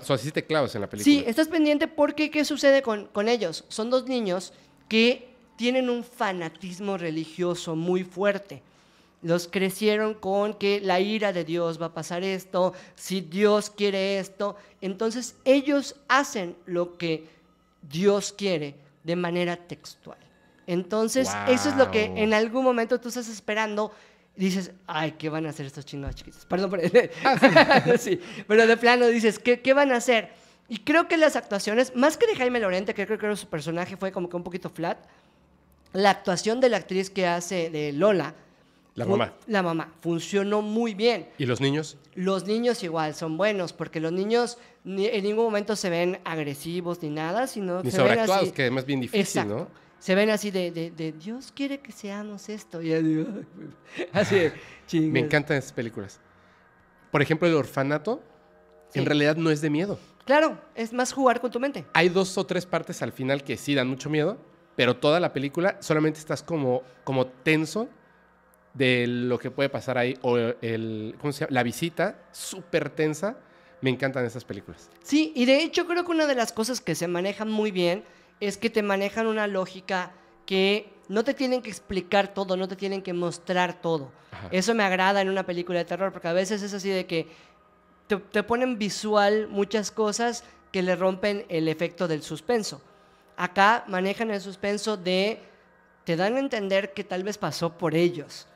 o sea, sí te clavas en la película. Sí, estás pendiente porque ¿qué sucede con, con ellos? Son dos niños que tienen un fanatismo religioso muy fuerte. Los crecieron con que la ira de Dios va a pasar esto, si Dios quiere esto. Entonces ellos hacen lo que Dios quiere de manera textual. Entonces eso es lo que en algún momento tú estás esperando. Dices, ay, ¿qué van a hacer estos chinos chiquitos? Perdón, ah, pero, de plano dices, ¿qué, ¿qué van a hacer? Y creo que las actuaciones, más que de Jaime Lorente, que creo que su personaje fue como que un poquito flat, la actuación de la actriz que hace de Lola. La mamá. La mamá. Funcionó muy bien. ¿Y los niños? Los niños igual son buenos, porque los niños en ningún momento se ven agresivos ni nada, sino... Ni ven así, que es bien difícil, ¿no? Se ven así de, Dios quiere que seamos esto. así, así Me encantan esas películas. Por ejemplo, El Orfanato, en realidad no es de miedo. Claro, es más jugar con tu mente. Hay dos o tres partes al final que sí dan mucho miedo, pero toda la película solamente estás como, como tenso de lo que puede pasar ahí, o el, La visita, súper tensa. Me encantan esas películas. Sí, y de hecho creo que una de las cosas que se manejan muy bien es que te manejan una lógica que no te tienen que explicar todo, no te tienen que mostrar todo. Eso me agrada en una película de terror, porque a veces es así de que te ponen visual muchas cosas que le rompen el efecto del suspenso. Acá manejan el suspenso de, te dan a entender que tal vez pasó por ellos.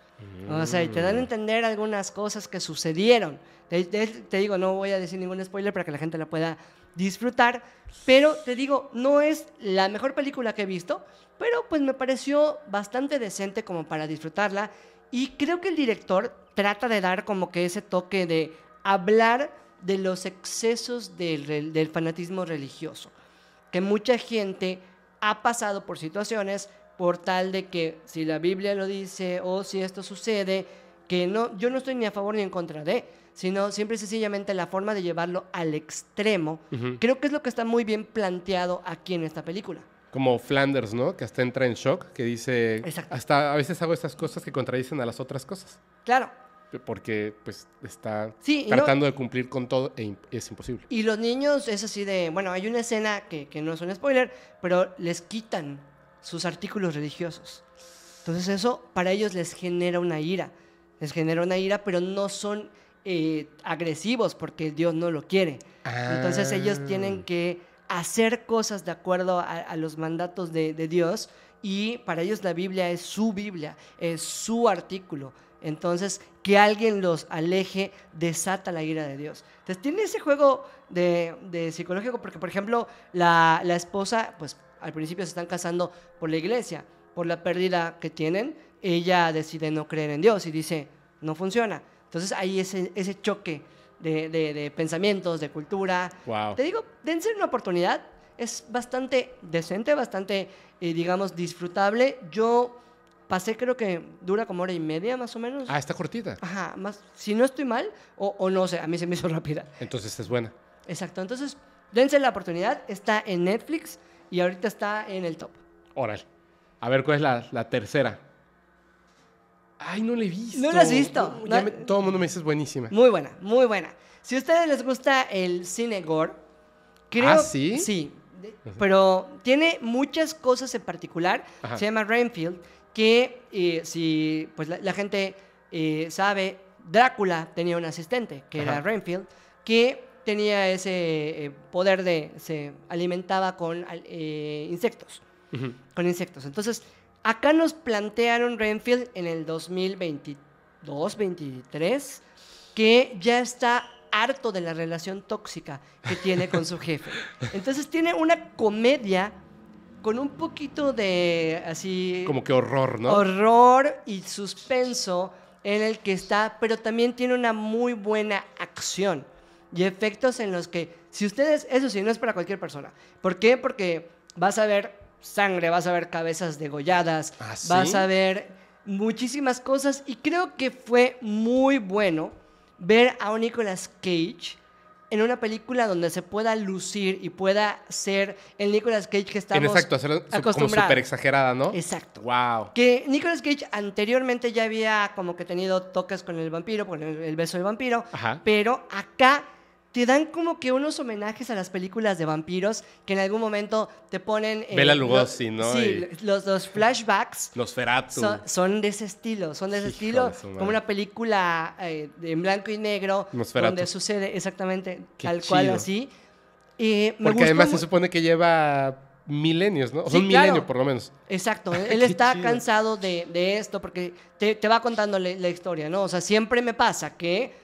O sea, te dan a mm. entender algunas cosas que sucedieron. Te, digo, no voy a decir ningún spoiler para que la gente la pueda disfrutar, pero te digo, no es la mejor película que he visto, pero pues me pareció bastante decente como para disfrutarla y creo que el director trata de dar como que ese toque de hablar de los excesos del fanatismo religioso que mucha gente ha pasado por situaciones por tal de que si la Biblia lo dice o si esto sucede, que no, yo no estoy ni a favor ni en contra de, sino siempre y sencillamente la forma de llevarlo al extremo. Creo que es lo que está muy bien planteado aquí en esta película. Como Flanders, ¿no? Que hasta entra en shock, que dice, hasta a veces hago estas cosas que contradicen a las otras cosas. Claro, porque pues está tratando de cumplir con todo Y e es imposible. Y los niños es así de, bueno, hay una escena que, que no es un spoiler, pero les quitan sus artículos religiosos. Entonces eso para ellos les genera una ira, les genera una ira, pero no son eh, agresivos porque Dios no lo quiere. Entonces ah. ellos tienen que hacer cosas de acuerdo a, a los mandatos de, de Dios y para ellos la Biblia es su Biblia, es su artículo entonces, que alguien los aleje desata la ira de Dios. Entonces, tiene ese juego de, psicológico, porque, por ejemplo, la, esposa, pues al principio se están casando por la iglesia, por la pérdida que tienen, ella decide no creer en Dios y dice, no funciona. Entonces, hay ese, ese choque de, pensamientos, de cultura. Te digo, dense una oportunidad. Es bastante decente, bastante, eh, digamos, disfrutable. Yo Pasé creo que dura como hora y media más o menos. Ah, está cortita. Ajá, más, si no estoy mal, o, no sé, a mí se me hizo rápida. Entonces es buena. Exacto, entonces dense la oportunidad, está en Netflix y ahorita está en el top. Órale. A ver cuál es la, la tercera. Ay, no la he visto. No la has visto. todo el mundo me dice es buenísima. Muy buena, muy buena. Si a ustedes les gusta el cine gore, creo... ¿Ah, sí? Sí, pero tiene muchas cosas en particular. Se llama Rainfield que eh, si pues la, gente eh, sabe, Drácula tenía un asistente, que era Renfield, que tenía ese eh, poder de, se alimentaba con insectos, con insectos. Entonces, acá nos plantearon Renfield en el 2022, 2023, que ya está harto de la relación tóxica que tiene con su jefe. Entonces tiene una comedia con un poquito de así... Como que horror, ¿no? Horror y suspenso en el que está, pero también tiene una muy buena acción y efectos en los que, si ustedes, eso sí, no es para cualquier persona. ¿Por qué? Porque vas a ver sangre, vas a ver cabezas degolladas, ah, vas a ver muchísimas cosas y creo que fue muy bueno ver a un Nicolas Cage en una película donde se pueda lucir y pueda ser el Nicolas Cage que estamos Exacto, como súper exagerada, ¿no? Exacto. Wow. Que Nicolas Cage anteriormente ya había como que tenido toques con el vampiro, con el, beso del vampiro, pero acá te dan como que unos homenajes a las películas de vampiros que en algún momento te ponen. Eh, Bela Lugosi, ¿no? Sí, los, flashbacks. Los son, son, de ese estilo, son de ese estilo. Como una película eh, en blanco y negro. Donde sucede exactamente tal cual así. Porque además se supone que lleva milenios, ¿no? O sea, un milenio por lo menos. Exacto. Él está cansado de, esto porque te, va contando la historia, ¿no? O sea, siempre me pasa que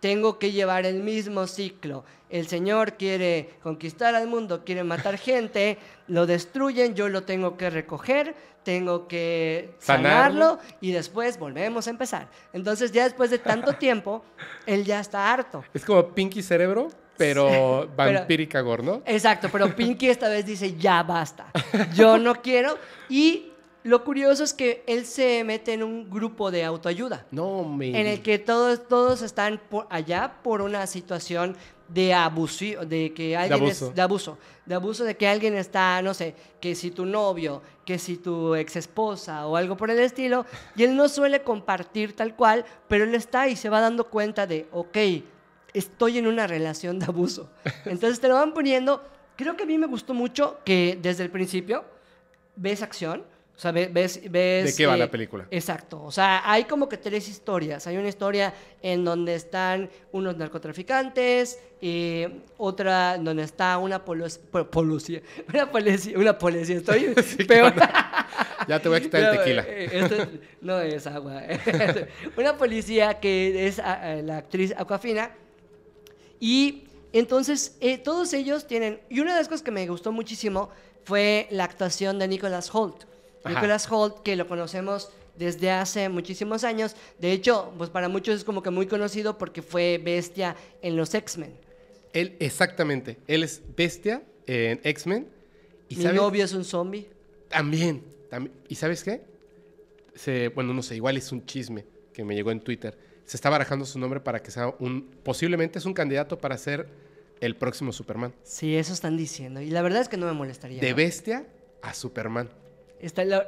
tengo que llevar el mismo ciclo. El Señor quiere conquistar al mundo, quiere matar gente, lo destruyen, yo lo tengo que recoger, tengo que sanarlo, y después volvemos a empezar. Entonces ya después de tanto tiempo, él ya está harto. Es como Pinky Cerebro, pero vampírica gorno. ¿no? Exacto, pero Pinky esta vez dice, ya basta, yo no quiero. Y lo curioso es que él se mete en un grupo de autoayuda. No, me... En el que todos, todos están allá por una situación de abuso, de que de abuso. de abuso, de abuso de que alguien está, no sé, que si tu novio, que si tu ex esposa o algo por el estilo, y él no suele compartir tal cual, pero él está y se va dando cuenta de, ok, estoy en una relación de abuso. Entonces te lo van poniendo, creo que a mí me gustó mucho que desde el principio ves acción, o sea, ves, ¿De qué va la eh, película? Exacto. O sea, hay como que tres historias. Hay una historia en donde están unos narcotraficantes, y eh, otra donde está una policía... una policía, una policía. Estoy peor. Ya te voy a quitar el tequila. Eh, no es agua. una policía que es ah, ah, la actriz Aquafina. Y entonces, todos ellos tienen... Y una de las cosas que me gustó muchísimo fue la actuación de Nicholas Holt. Nicolas Nicholas Holt, que lo conocemos desde hace muchísimos años. De hecho, pues para muchos es como que muy conocido porque fue bestia en los X-Men. Él, exactamente. Él es bestia en X-Men. Mi es un zombie. También, también. ¿Y sabes qué? bueno, no sé, igual es un chisme que me llegó en Twitter. Se está barajando su nombre para que sea un. Posiblemente es un candidato para ser el próximo Superman. Sí, eso están diciendo. Y la verdad es que no me molestaría. De bestia a Superman estaría,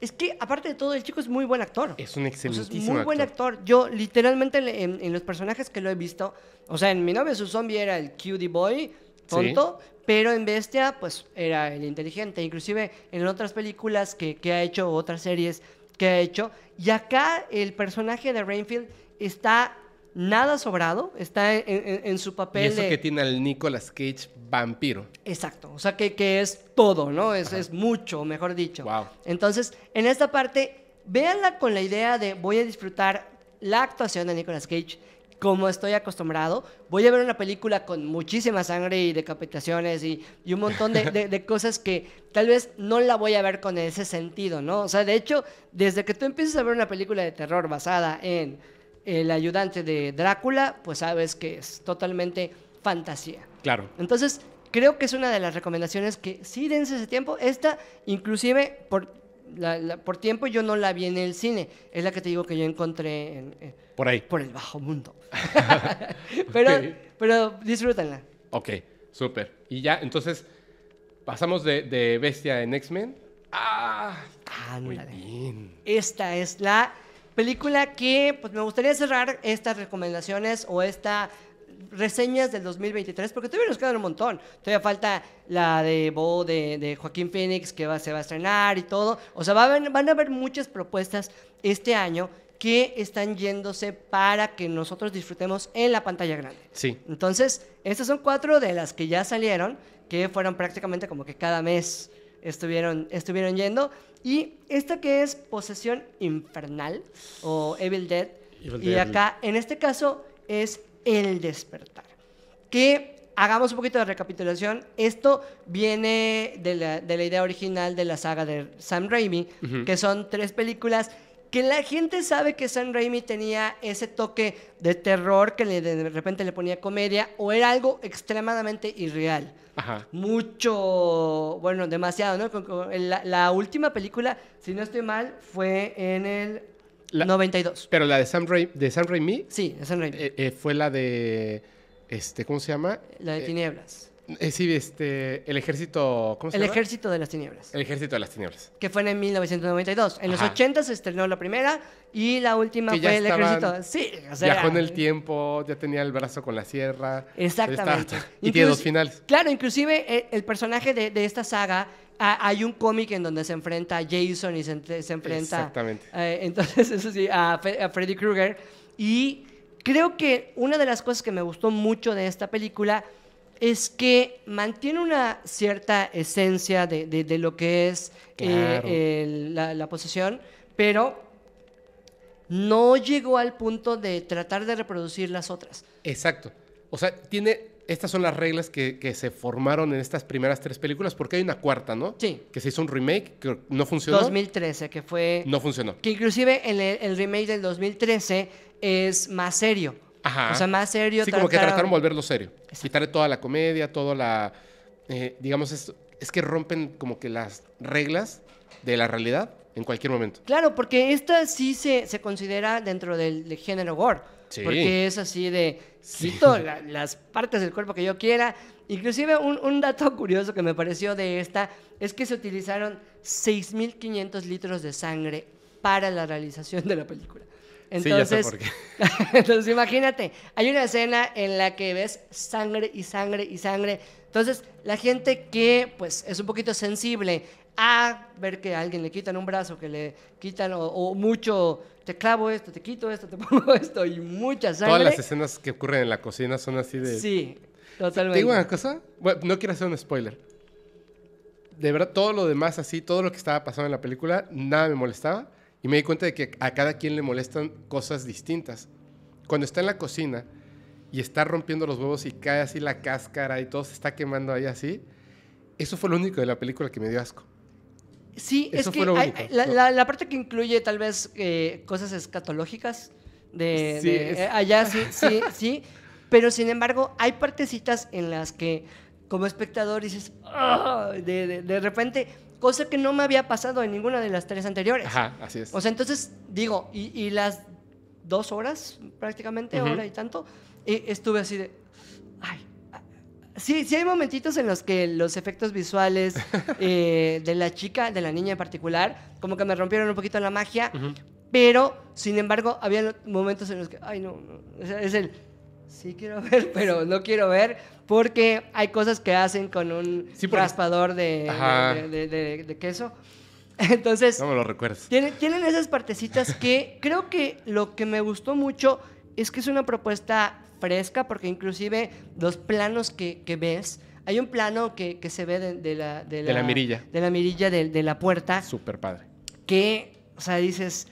es que aparte de todo, el chico es muy buen actor. Es un excelentísimo actor es muy buen actor. Yo literalmente en, los personajes que lo he visto, o sea, en Mi novio su zombie era el cutie boy, tonto, pero en Bestia pues era el inteligente. Inclusive en otras películas que, que ha hecho, otras series que ha hecho. Y acá el personaje de Rainfield está nada sobrado, está en, su papel. Y eso que tiene al Nicolas Cage vampiro. Exacto, o sea que, que es todo, ¿no? Es, mucho, mejor dicho. Wow. Entonces, en esta parte, véanla con la idea de voy a disfrutar la actuación de Nicolas Cage como estoy acostumbrado. Voy a ver una película con muchísima sangre y decapitaciones y, un montón de, de, cosas que tal vez no la voy a ver con ese sentido, ¿no? O sea, de hecho, desde que tú empiezas a ver una película de terror basada en el ayudante de Drácula, pues sabes que es totalmente fantasía. Claro. Entonces, creo que es una de las recomendaciones que sí dense ese tiempo. Esta, inclusive, por, por tiempo yo no la vi en el cine. Es la que te digo que yo encontré en, eh, por ahí. Por el bajo mundo. pero, pero disfrútenla. Ok, súper. Y ya, entonces, pasamos de, Bestia en X-Men. ah muy bien. Esta es la Película que pues me gustaría cerrar estas recomendaciones o estas reseñas del 2023, porque todavía nos quedan un montón. Todavía falta la de Bo, de, Joaquín Phoenix, que se va a estrenar y todo. O sea, va van a haber muchas propuestas este año que están yéndose para que nosotros disfrutemos en la pantalla grande. Sí. Entonces, estas son cuatro de las que ya salieron, que fueron prácticamente como que cada mes estuvieron, estuvieron yendo. Y esta que es Posesión Infernal o Evil Dead. y acá, en este caso, es El Despertar. Que hagamos un poquito de recapitulación. Esto viene de la, de la idea original de la saga de Sam Raimi, que son tres películas que la gente sabe que San Raimi tenía ese toque de terror que de repente le ponía comedia o era algo extremadamente irreal. Ajá. Mucho, bueno, demasiado, ¿no? La, última película, si no estoy mal, fue en el 92. Pero la de Sam, Raimi, de Sam Raimi. Sí, de Sam Raimi. Eh, eh, fue la de, este, ¿cómo se llama? La de eh, Tinieblas. Eh, sí, este, el ejército, ¿cómo se el ejército de las tinieblas. El ejército de las tinieblas. Que fue en 1992. En los 80 se estrenó la primera y la última fue el ejército. Sí, o viajó en el tiempo, ya tenía el brazo con la sierra. Exactamente. y tiene dos finales. Claro, inclusive eh, el, personaje de, esta saga hay un cómic en donde se enfrenta a Jason y se, enfrenta. Exactamente. Eh, entonces, eso sí, a Freddy Krueger. Y creo que una de las cosas que me gustó mucho de esta película es que mantiene una cierta esencia de, lo que es eh, la, la, posesión, pero no llegó al punto de tratar de reproducir las otras. Exacto. O sea, tiene. Estas son las reglas que, se formaron en estas primeras tres películas, porque hay una cuarta, ¿no? Sí. Que se hizo un remake, que no funcionó. 2013, que fue. No funcionó. Que inclusive el, el remake del 2013 es más serio o sea, más serio. Sí, como que trataron de volverlo serio. Quitarle toda la comedia, toda la. Eh, digamos, es, que rompen como que las reglas de la realidad en cualquier momento. Claro, porque esta sí se, se considera dentro del, género gore. Sí. Porque es así de, sí. las partes del cuerpo que yo quiera. Inclusive un, un, dato curioso que me pareció de esta es que se utilizaron 6.500 litros de sangre para la realización de la película. Entonces, imagínate, hay una escena en la que ves sangre y sangre y sangre. Entonces, la gente que pues es un poquito sensible a ver que a alguien le quitan un brazo, que le quitan o, mucho te clavo esto, te quito esto, te pongo esto y mucha sangre. Todas las escenas que ocurren en la cocina son así de Sí, totalmente. Te digo una cosa, no quiero hacer un spoiler. De verdad, todo lo demás así, todo lo que estaba pasando en la película, nada me molestaba y me di cuenta de que a cada quien le molestan cosas distintas. Cuando está en la cocina y está rompiendo los huevos y cae así la cáscara y todo se está quemando ahí así, eso fue lo único de la película que me dio asco. Sí, es que La, parte que incluye tal vez eh, cosas escatológicas de, eh, allá, sí, sí, sí. Pero sin embargo, hay partecitas en las que como espectador dices, ah", de repente cosa que no me había pasado en ninguna de las tres anteriores. Ajá, así es. O sea, entonces digo, y, las dos horas prácticamente, hora y tanto, e, estuve así de, ay. Sí, sí hay momentitos en los que los efectos visuales eh, de la chica, de la niña en particular, como que me rompieron un poquito la magia, pero sin embargo había momentos en los que, ay no, no. es el Sí quiero ver, pero no quiero ver porque hay cosas que hacen con un raspador de, queso. Entonces... No me lo recuerdes. Tienen, esas partecitas que creo que lo que me gustó mucho es que es una propuesta fresca porque inclusive los planos que, ves... Hay un plano que, se ve de, la, mirilla. De la mirilla de, la puerta. Súper padre. Que, o sea, dices,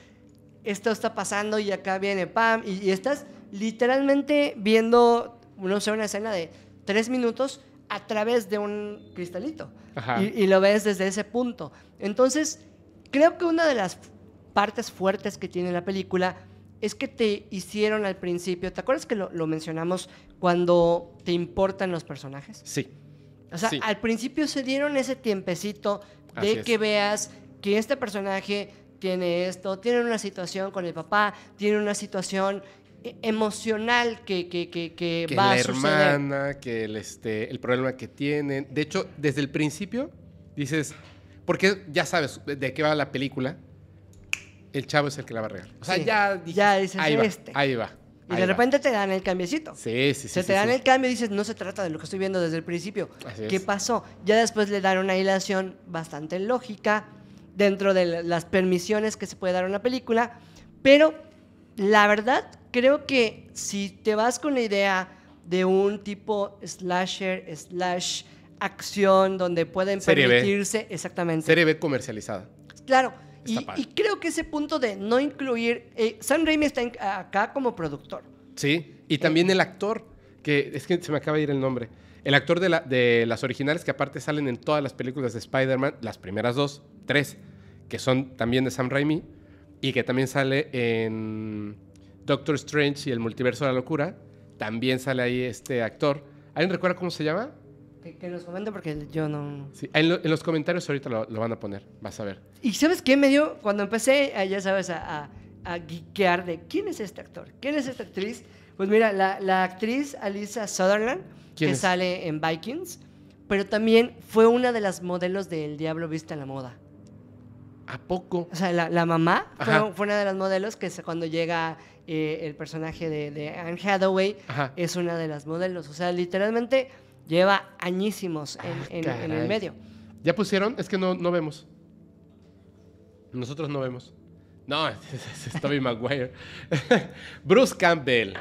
esto está pasando y acá viene, pam, y, y estás literalmente viendo, no sé, una escena de tres minutos a través de un cristalito. Y, lo ves desde ese punto. Entonces, creo que una de las partes fuertes que tiene la película es que te hicieron al principio, ¿te acuerdas que lo, mencionamos cuando te importan los personajes? Sí. O sea, al principio se dieron ese tiempecito de que veas que este personaje tiene esto, tiene una situación con el papá, tiene una situación e-, emocional que, que, que, va la hermana, que el, este, el problema que tienen. De hecho, desde el principio dices, porque ya sabes de qué va la película, el chavo es el que la va a regalar O sea, ya dices, ahí Va, este". Y de repente te dan el cambiecito. Sí, sí, sí. te dan el cambio y dices, no se trata de lo que estoy viendo desde el principio. ¿Qué pasó? Ya después le dan una hilación bastante lógica dentro de las permisiones que se puede dar a una película, pero la verdad, creo que si te vas con la idea de un tipo slasher, slash acción, donde pueden permitirse. Exactamente. Serie B comercializada. Claro. Y, creo que ese punto de no incluir. Eh, Sam Raimi está acá como productor. Sí, y eh. también el actor, que es que se me acaba de ir el nombre. El actor de, de las originales, que aparte salen en todas las películas de Spider-Man, las primeras dos, tres, que son también de Sam Raimi y que también sale en Doctor Strange y el multiverso de la locura. También sale ahí este actor. ¿Alguien recuerda cómo se llama? Que, nos comente porque yo no... Sí, en, los comentarios ahorita lo, van a poner, vas a ver. ¿Y sabes qué? Me dio, cuando empecé, ya sabes, a, a, de quién es este actor, quién es esta actriz. Pues mira, la, actriz Alisa Sutherland, que sale en Vikings, pero también fue una de las modelos del Diablo Vista en la Moda. ¿A poco? O sea, la, mamá fue, una de las modelos que cuando llega eh, el personaje de, Anne Hathaway, es una de las modelos. O sea, literalmente lleva añísimos en, ah, el medio. ¿Ya pusieron? Es que no, vemos. Nosotros no vemos. No, es, Toby Maguire. Bruce Campbell.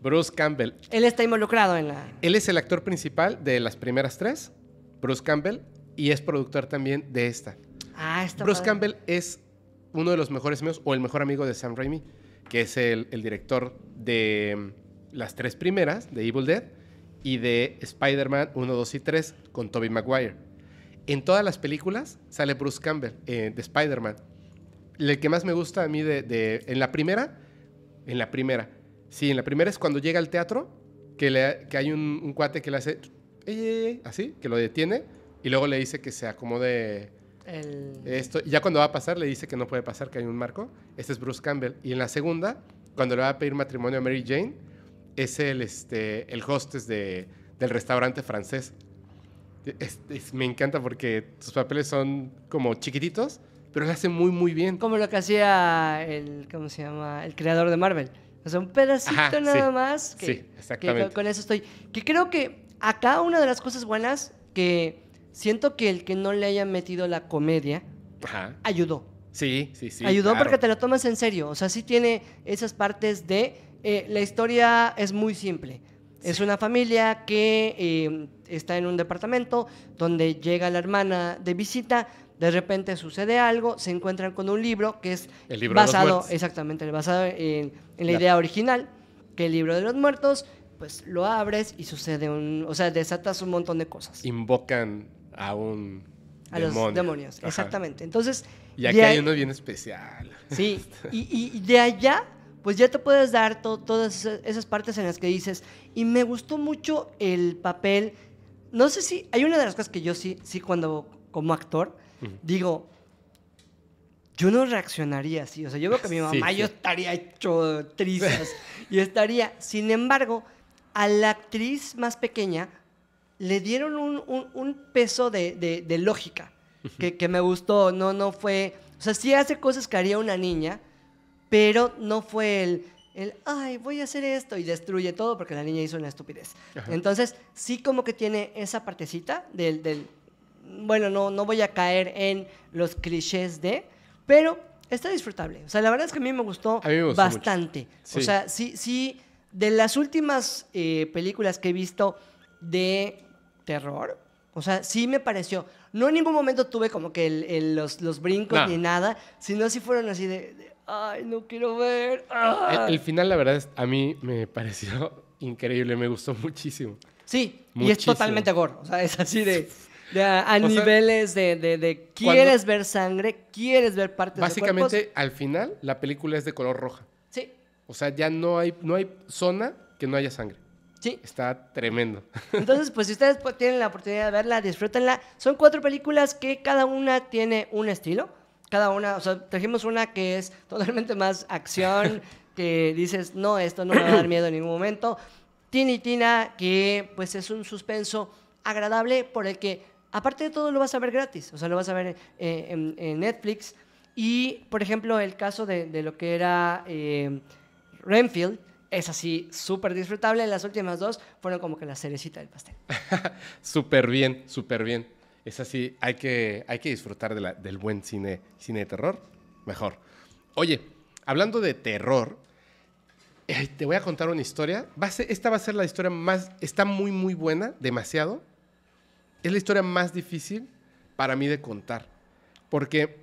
Bruce Campbell. Él está involucrado en la. Él es el actor principal de las primeras tres, Bruce Campbell, y es productor también de esta. Bruce ah, Campbell es uno de los mejores amigos o el mejor amigo de Sam Raimi, que es el, director de mm, las tres primeras, de Evil Dead, y de Spider-Man 1, 2 y 3 con Tobey Maguire. En todas las películas sale Bruce Campbell eh, de Spider-Man. El que más me gusta a mí de, En la primera, en la primera. Sí, en la primera es cuando llega al teatro, que, hay un, cuate que le hace... Eh, así, que lo detiene y luego le dice que se acomode esto, ya cuando va a pasar, le dice que no puede pasar, que hay un marco. Este es Bruce Campbell. Y en la segunda, cuando le va a pedir matrimonio a Mary Jane, es el, este, el hostess de, del restaurante francés. me encanta porque sus papeles son como chiquititos, pero lo hace muy, muy bien. Como lo que hacía el, ¿cómo se llama? El creador de Marvel. O sea, un pedacito nada más. Que, sí, exactamente. con, con eso estoy. Que creo que acá una de las cosas buenas que siento que el que no le haya metido la comedia ayudó. Sí, sí, sí. Ayudó porque te lo tomas en serio. O sea, sí tiene esas partes de... Eh, la historia es muy simple. Es una familia que eh, está en un departamento donde llega la hermana de visita, de repente sucede algo, se encuentran con un libro que es el basado, exactamente, basado en, la idea original, que el libro de los muertos, pues lo abres y sucede un, o sea, desatas un montón de cosas. Invocan a un a los demonios, exactamente. Entonces, y aquí hay uno bien especial. Sí, y, de allá, pues ya te puedes dar todas esas partes en las que dices, y me gustó mucho el papel, no sé si, hay una de las cosas que yo sí, sí cuando como actor, digo, yo no reaccionaría así, o sea, yo veo que mi mamá, yo estaría hecho trizas, y estaría, sin embargo, a la actriz más pequeña, le dieron un, un, peso de, de, lógica que, que, me gustó. No, no fue. O sea, sí hace cosas que haría una niña, pero no fue el, el ay, voy a hacer esto y destruye todo porque la niña hizo una estupidez. Entonces, sí, como que tiene esa partecita del, del. bueno, no, no voy a caer en los clichés de, pero está disfrutable. O sea, la verdad es que a mí me gustó, bastante. O sea, sí, sí, de las últimas eh, películas que he visto de terror. O sea, sí me pareció. No en ningún momento tuve como que los, los, brincos ni nada, sino si fueron así de, ay, no quiero ver. El, final, la verdad, es, a mí me pareció increíble, me gustó muchísimo. Sí, y es totalmente gore. O sea, es así de. a, niveles de, quieres ver sangre, quieres ver partes Básicamente, al final, la película es de color roja. Sí. O sea, ya no hay, no hay zona que no haya sangre. Sí. Está tremendo. Entonces, pues si ustedes tienen la oportunidad de verla, disfrútenla. Son cuatro películas que cada una tiene un estilo. Cada una, o sea, trajimos una que es totalmente más acción, que dices, no, esto no me va a dar miedo en ningún momento. Tini Tina, que pues es un suspenso agradable por el que, aparte de todo, lo vas a ver gratis. O sea, lo vas a ver eh, en, Netflix. Y, por ejemplo, el caso de, lo que era eh, Renfield es así súper disfrutable. Las últimas dos fueron como que la cerecita del pastel. súper bien, súper bien. Es así, hay que, hay que disfrutar del buen cine, cine de terror. Mejor. Oye, hablando de terror, eh, te voy a contar una historia. esta va a ser la historia más, está muy, muy buena, demasiado. Es la historia más difícil para mí de contar. Porque,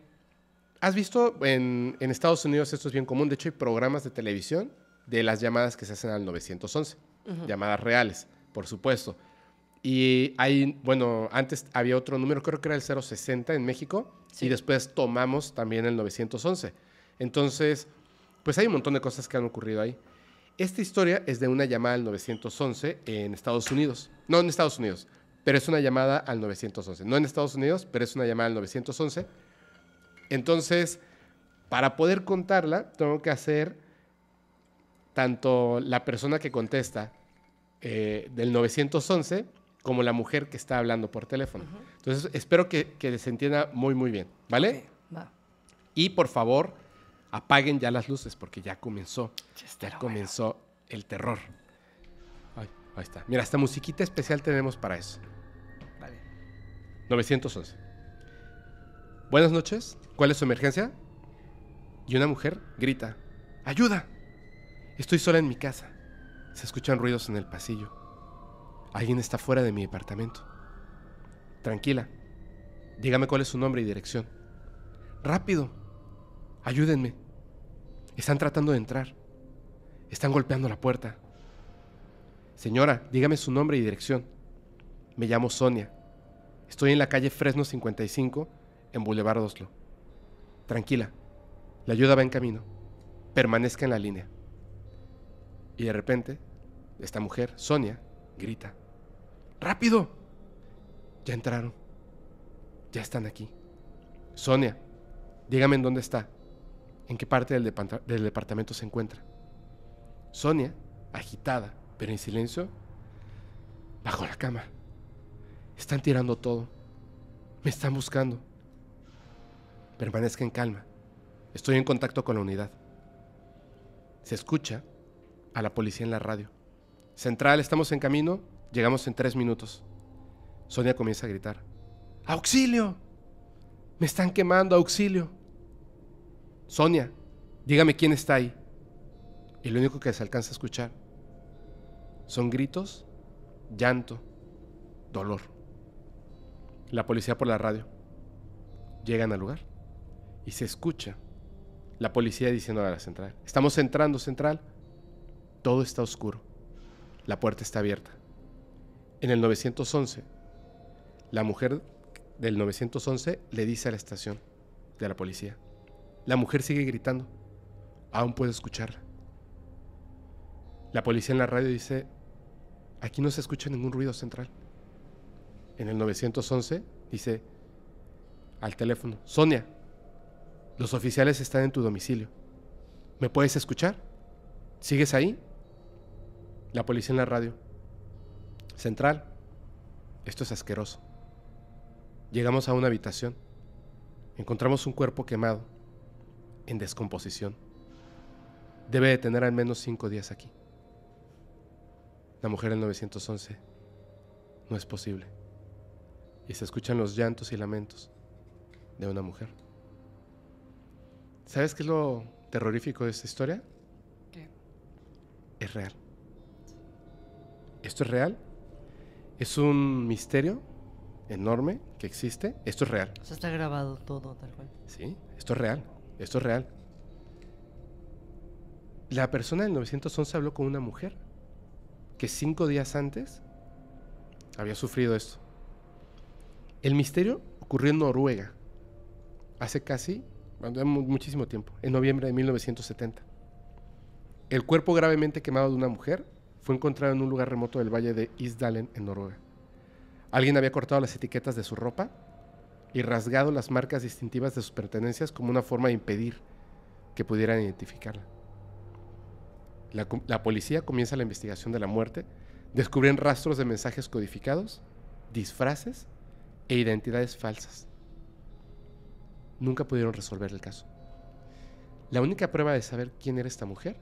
¿has visto en, en Estados Unidos esto es bien común? De hecho, hay programas de televisión de las llamadas que se hacen al 911, llamadas reales, por supuesto. Y hay, bueno, antes había otro número, creo que era el 060 en México, y después tomamos también el 911. Entonces, pues hay un montón de cosas que han ocurrido ahí. Esta historia es de una llamada al 911 en Estados Unidos. No en Estados Unidos, pero es una llamada al 911. No en Estados Unidos, pero es una llamada al 911. Entonces, para poder contarla, tengo que hacer tanto la persona que contesta eh, del 911 como la mujer que está hablando por teléfono. Entonces, espero que, se entienda muy, muy bien, ¿vale? Y por favor, apaguen ya las luces porque ya comenzó. Ya comenzó el terror. ahí está. Mira, esta musiquita especial tenemos para eso. Vale. 911. Buenas noches. ¿Cuál es su emergencia? Y una mujer grita, ¡ayuda! Estoy sola en mi casa. Se escuchan ruidos en el pasillo. Alguien está fuera de mi departamento. Tranquila. Dígame cuál es su nombre y dirección. Rápido. Ayúdenme. Están tratando de entrar. Están golpeando la puerta. Señora, dígame su nombre y dirección. Me llamo Sonia. Estoy en la calle Fresno 55, en Boulevard Oslo. Tranquila. La ayuda va en camino. Permanezca en la línea. Y de repente, esta mujer, Sonia, grita, ¡Rápido! Ya entraron. Ya están aquí. Sonia, dígame en dónde está. ¿En qué parte del, departamento se encuentra? Sonia, agitada, pero en silencio, bajo la cama. Están tirando todo. Me están buscando. Permanezca en calma. Estoy en contacto con la unidad. Se escucha a la policía en la radio. Central, estamos en camino, llegamos en tres minutos. Sonia comienza a gritar. ¡Auxilio! Me están quemando, auxilio. Sonia, dígame quién está ahí. Y lo único que se alcanza a escuchar son gritos, llanto, dolor. La policía por la radio. Llegan al lugar y se escucha la policía diciendo a la central, estamos entrando, central, todo está oscuro. La puerta está abierta. En el 911, la mujer del 911 le dice a la estación de la policía. La mujer sigue gritando. Aún puedo escucharla. La policía en la radio dice, aquí no se escucha ningún ruido central. En el 911 dice al teléfono, Sonia, los oficiales están en tu domicilio. ¿Me puedes escuchar? ¿Sigues ahí? La policía en la radio. Central, esto es asqueroso. Llegamos a una habitación. Encontramos un cuerpo quemado, en descomposición. Debe de tener al menos cinco días aquí. La mujer en 911. No es posible. Y se escuchan los llantos y lamentos de una mujer. ¿Sabes qué es lo terrorífico de esta historia? ¿Qué? Es real. ¿Esto es real? ¿Es un misterio enorme que existe? ¿Esto es real? Se está grabado todo tal cual. Sí, esto es real, esto es real. La persona del 911 habló con una mujer que cinco días antes había sufrido esto. El misterio ocurrió en Noruega, hace casi, muchísimo tiempo, en noviembre de 1970. El cuerpo gravemente quemado de una mujer fue encontrado en un lugar remoto del valle de Isdalen, en Noruega. Alguien había cortado las etiquetas de su ropa y rasgado las marcas distintivas de sus pertenencias como una forma de impedir que pudieran identificarla. La, policía comienza la investigación de la muerte, descubren rastros de mensajes codificados, disfraces e identidades falsas. Nunca pudieron resolver el caso. La única prueba de saber quién era esta mujer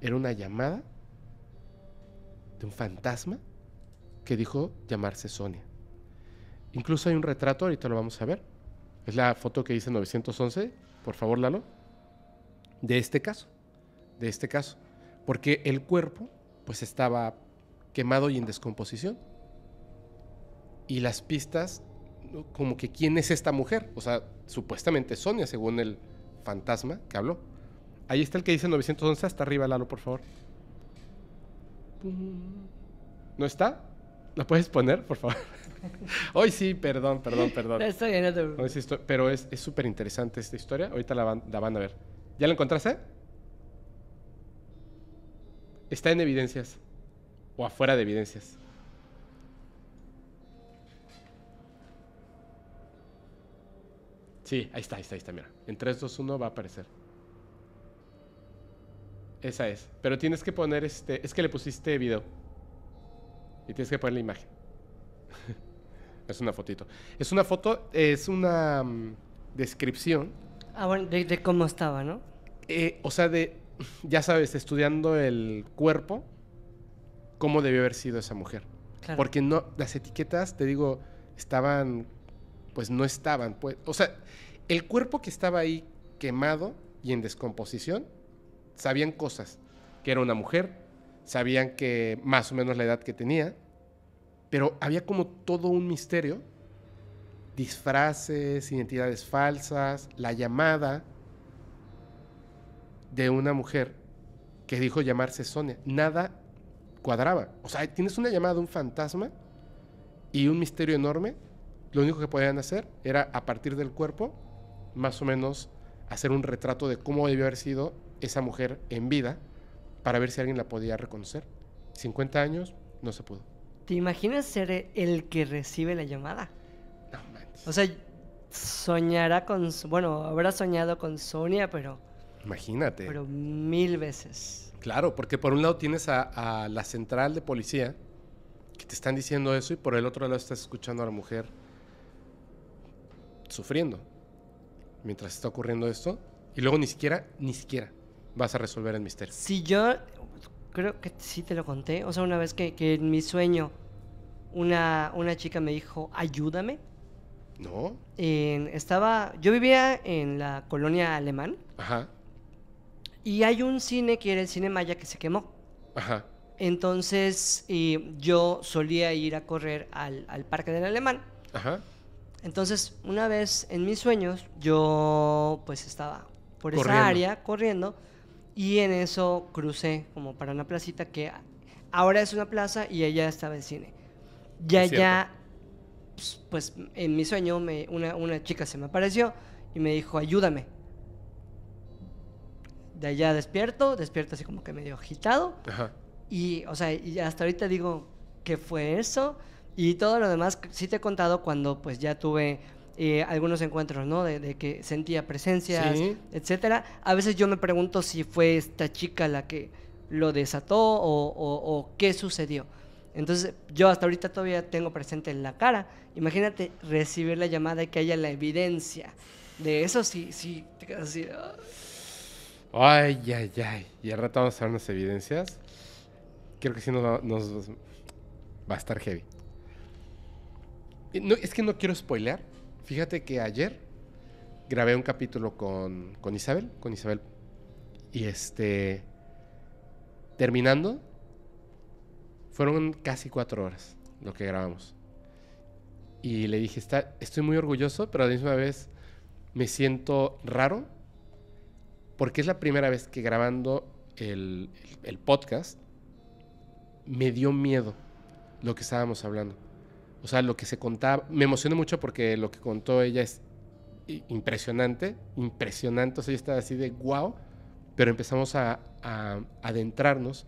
era una llamada de un fantasma que dijo llamarse Sonia. Incluso hay un retrato, ahorita lo vamos a ver. Es la foto que dice 911, por favor Lalo, de este caso, de este caso. Porque el cuerpo pues estaba quemado y en descomposición. Y las pistas, como que quién es esta mujer, o sea, supuestamente Sonia, según el fantasma que habló. Ahí está el que dice 911, hasta arriba Lalo, por favor. ¿No está? ¿La puedes poner, por favor? Hoy sí, perdón, perdón, perdón. estoy pero es súper interesante esta historia. Ahorita la van, van a ver. ¿Ya la encontraste? Está en evidencias. O afuera de evidencias. Sí, ahí está, ahí está, ahí está, mira. En 3, 2, 1 va a aparecer. Esa es. Pero tienes que poner este. Es que le pusiste video. Y tienes que poner la imagen. es una fotito. Es una foto, es una mm, descripción. Ah, bueno, de, cómo estaba, ¿no? Eh, o sea, de. Ya sabes, estudiando el cuerpo, cómo debió haber sido esa mujer. Porque no, las etiquetas, te digo, estaban. Pues no estaban. Pues, o sea, el cuerpo que estaba ahí quemado y en descomposición sabían cosas, que era una mujer, sabían que más o menos la edad que tenía, pero había como todo un misterio, disfraces, identidades falsas, la llamada de una mujer que dijo llamarse Sonia. Nada cuadraba. O sea, tienes una llamada de un fantasma y un misterio enorme. Lo único que podían hacer era a partir del cuerpo, más o menos, hacer un retrato de cómo debió haber sido esa mujer en vida para ver si alguien la podía reconocer. 50 años, no se pudo. ¿Te imaginas ser el que recibe la llamada? No manches. O sea, soñará con. Bueno, habrá soñado con Sonia, pero. Imagínate. Pero mil veces. Claro, porque por un lado tienes a, a la central de policía que te están diciendo eso y por el otro lado estás escuchando a la mujer sufriendo mientras está ocurriendo esto y luego ni siquiera, ni siquiera vas a resolver el misterio. Si yo creo que sí te lo conté, o sea, una vez que, en mi sueño una, chica me dijo, ayúdame. No. estaba, yo vivía en la colonia alemán. Ajá. Y hay un cine que era el cine maya que se quemó. Ajá. Entonces yo solía ir a correr al, parque del alemán. Ajá. Entonces, una vez en mis sueños, yo pues estaba por esa área corriendo y en eso crucé como para una placita que ahora es una plaza y allá estaba el cine. ya ya pues, pues, en mi sueño me, una, una chica se me apareció y me dijo, ayúdame. De allá despierto, despierto así como que medio agitado. Y, o sea, hasta ahorita digo, ¿qué fue eso? Y todo lo demás sí te he contado cuando pues ya tuve eh, algunos encuentros, ¿no? De, que sentía presencias, etcétera. A veces yo me pregunto si fue esta chica la que lo desató o, qué sucedió. Entonces, yo hasta ahorita todavía tengo presente en la cara. Imagínate recibir la llamada y que haya la evidencia de eso, sí, sí, te quedas así. Ay, ay, ay. Y al rato vamos a ver unas evidencias. Creo que sí nos va, a estar heavy. es que no quiero spoilear, Fíjate que ayer grabé un capítulo con, Isabel, con Isabel. Y este, terminando, fueron casi cuatro horas lo que grabamos. Y le dije, Está, estoy muy orgulloso, pero a la misma vez me siento raro, porque es la primera vez que grabando el podcast me dio miedo lo que estábamos hablando. O sea, lo que se contaba, me emocioné mucho porque lo que contó ella es impresionante, impresionante, o sea, yo estaba así de wow, pero empezamos a, adentrarnos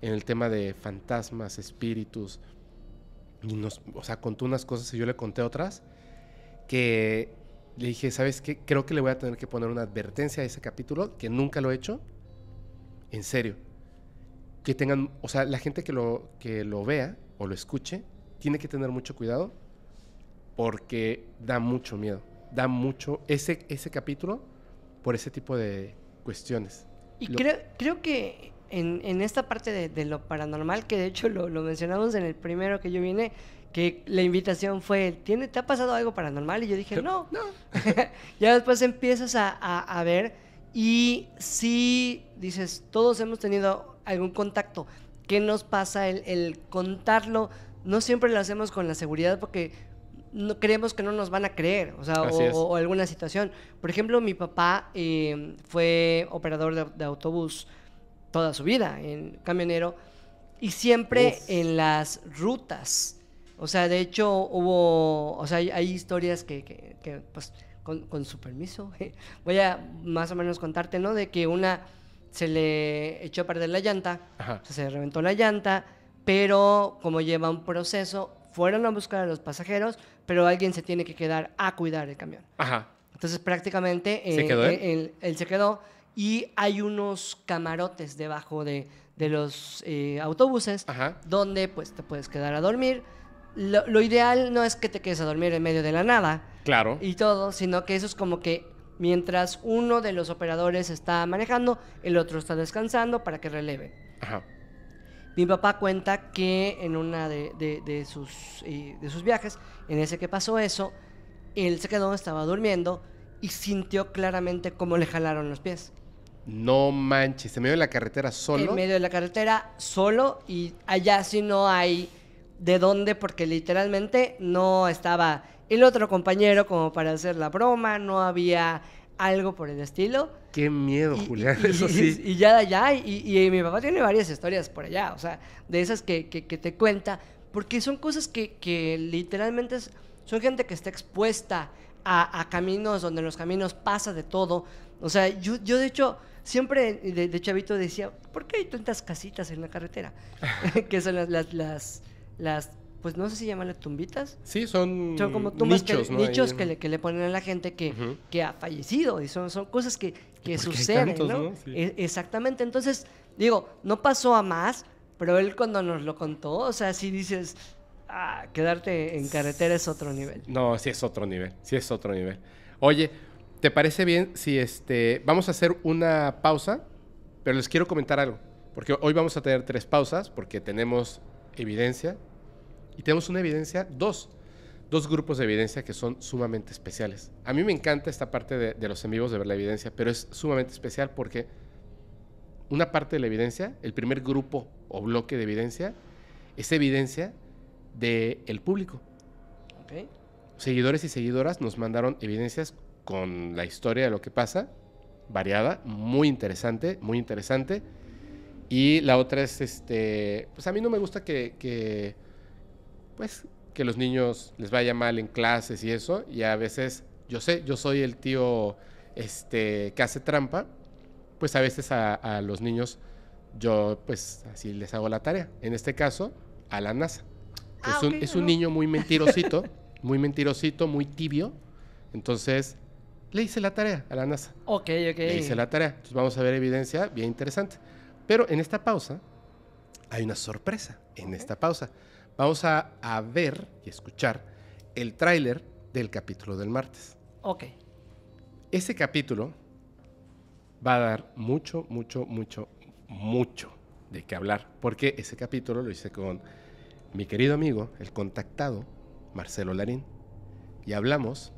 en el tema de fantasmas, espíritus, y nos, o sea, contó unas cosas y yo le conté otras, que le dije, ¿sabes qué? Creo que le voy a tener que poner una advertencia a ese capítulo, que nunca lo he hecho, en serio. Que tengan, o sea, la gente que lo, que lo vea o lo escuche, tiene que tener mucho cuidado porque da mucho miedo, da mucho ese, ese capítulo por ese tipo de cuestiones. Y creo, creo que en, en esta parte de, de, lo paranormal, que de hecho lo, lo, mencionamos en el primero que yo vine, que la invitación fue, ¿tiene, ¿te ha pasado algo paranormal? Y yo dije, no, no. ya después empiezas a, a, a ver y si dices, todos hemos tenido algún contacto, ¿qué nos pasa el, el contarlo? no siempre lo hacemos con la seguridad porque no, creemos que no nos van a creer, o sea, o, alguna situación. Por ejemplo, mi papá em, fue operador de, autobús toda su vida, en camionero, y siempre en las rutas. O sea, de hecho hubo, o sea, hay, historias que, pues, con, su permiso, voy a más o menos contarte, ¿no? De que una se le echó a perder la llanta, se reventó la llanta, pero como lleva un proceso, fueron a buscar a los pasajeros, pero alguien se tiene que quedar a cuidar el camión. Ajá. Entonces prácticamente eh, eh, Él, se quedó y hay unos camarotes debajo de, de los eh, autobuses donde pues te puedes quedar a dormir. Lo, lo, ideal no es que te quedes a dormir en medio de la nada. Claro. Y todo, sino que eso es como que mientras uno de los operadores está manejando, el otro está descansando para que releve. Ajá. Mi papá cuenta que en una de, sus, eh, de sus viajes, en ese que pasó eso, él se quedó, estaba durmiendo y sintió claramente cómo le jalaron los pies. No manches, en medio de la carretera solo. En medio de la carretera solo y allá si no hay de dónde porque literalmente no estaba el otro compañero como para hacer la broma, no había algo por el estilo. Qué miedo, Julián, y, eso sí. Y, ya de allá, y, mi papá tiene varias historias por allá, o sea, de esas que, te cuenta, porque son cosas que, literalmente son gente que está expuesta a, caminos donde en los caminos pasa de todo. O sea, yo, de hecho siempre de, chavito decía, ¿por qué hay tantas casitas en la carretera? que son las, las, las pues no sé si llamarle tumbitas. Sí, son, son como tumbas nichos, que, le, ponen a la gente que, ha fallecido. Y son, cosas que, suceden, ¿no? E, exactamente. Entonces, digo, no pasó a más, pero él cuando nos lo contó, o sea, si dices, ah, quedarte en carretera es otro nivel. No, sí es otro nivel, sí es otro nivel. Oye, ¿te parece bien si este, vamos a hacer una pausa? Pero les quiero comentar algo, porque hoy vamos a tener tres pausas, porque tenemos evidencia, y tenemos una evidencia, dos, dos grupos de evidencia que son sumamente especiales. A mí me encanta esta parte de, los en vivos de ver la evidencia, pero es sumamente especial porque una parte de la evidencia, el primer grupo o bloque de evidencia, es evidencia del público. Seguidores y seguidoras nos mandaron evidencias con la historia de lo que pasa, variada, muy interesante, muy interesante. Y la otra es, este, pues a mí no me gusta que pues que los niños les vaya mal en clases y eso, y a veces, yo sé, yo soy el tío este, que hace trampa, pues a veces a, los niños yo pues así les hago la tarea. En este caso, a la NASA. Ah, es, un, niño muy mentirosito, muy mentirosito, muy tibio. Entonces, le hice la tarea a la NASA. Ok, ok. Le hice la tarea. Entonces vamos a ver evidencia bien interesante. Pero en esta pausa hay una sorpresa. En esta pausa. Vamos a, ver y escuchar el tráiler del capítulo del martes. Ok. Ese capítulo va a dar mucho, mucho, mucho, mucho de qué hablar, porque ese capítulo lo hice con mi querido amigo, el contactado, Marcelo Larín, y hablamos,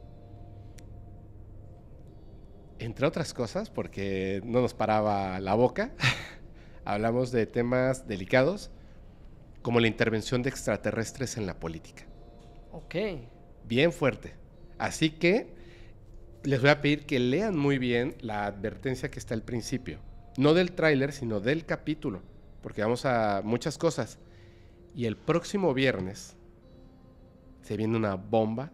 entre otras cosas, porque no nos paraba la boca, hablamos de temas delicados, como la intervención de extraterrestres en la política. Ok. Bien fuerte. Así que les voy a pedir que lean muy bien la advertencia que está al principio. No del tráiler, sino del capítulo, porque vamos a muchas cosas. Y el próximo viernes se viene una bomba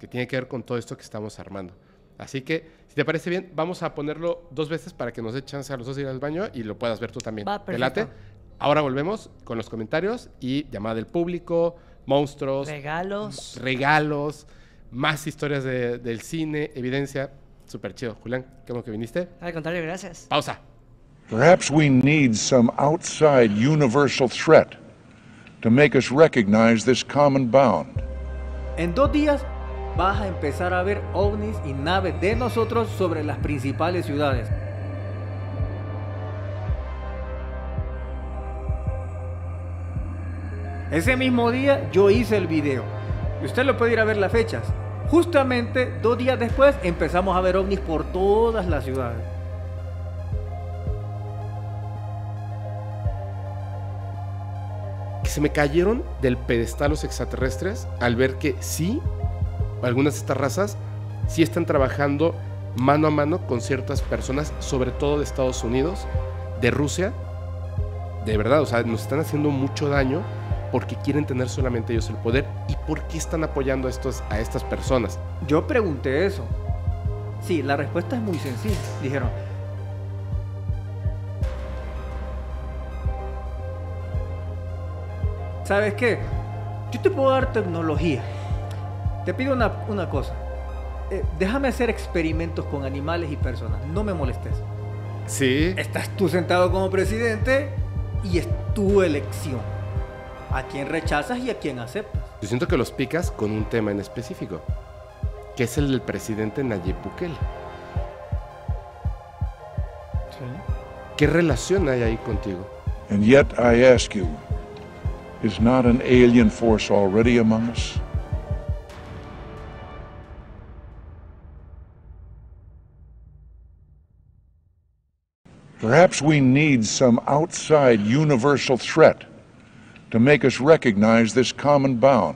que tiene que ver con todo esto que estamos armando. Así que, si te parece bien, vamos a ponerlo dos veces para que nos dé chance a los dos ir al baño y lo puedas ver tú también. Va, Ahora volvemos con los comentarios y llamada del público, monstruos. Regalos. Regalos, más historias del cine, evidencia. super chido. Julián, qué bueno que viniste. Al contrario, gracias. Pausa. Perhaps we need some outside universal threat to make us recognize this common bound. En dos días vas a empezar a ver ovnis y naves de nosotros sobre las principales ciudades. Ese mismo día yo hice el video. Y usted lo puede ir a ver las fechas. Justamente dos días después empezamos a ver ovnis por todas las ciudades. Se me cayeron del pedestal los extraterrestres al ver que sí, algunas de estas razas sí están trabajando mano a mano con ciertas personas, sobre todo de Estados Unidos, de Rusia. De verdad, o sea, nos están haciendo mucho daño porque quieren tener solamente ellos el poder y por qué están apoyando a, estos, a estas personas. Yo pregunté eso. Sí, la respuesta es muy sencilla. Dijeron, ¿sabes qué? Yo te puedo dar tecnología. Te pido una, cosa. Eh, déjame hacer experimentos con animales y personas. No me molestes. Sí. Estás tú sentado como presidente y es tu elección a quién rechazas y a quién aceptas. Yo siento que los picas con un tema en específico, que es el del presidente Nayib Bukele. Sí. ¿Qué relación hay ahí contigo? And yet I ask you, is not an alien force already among us? Perhaps we need some outside universal threat to recognize common bound.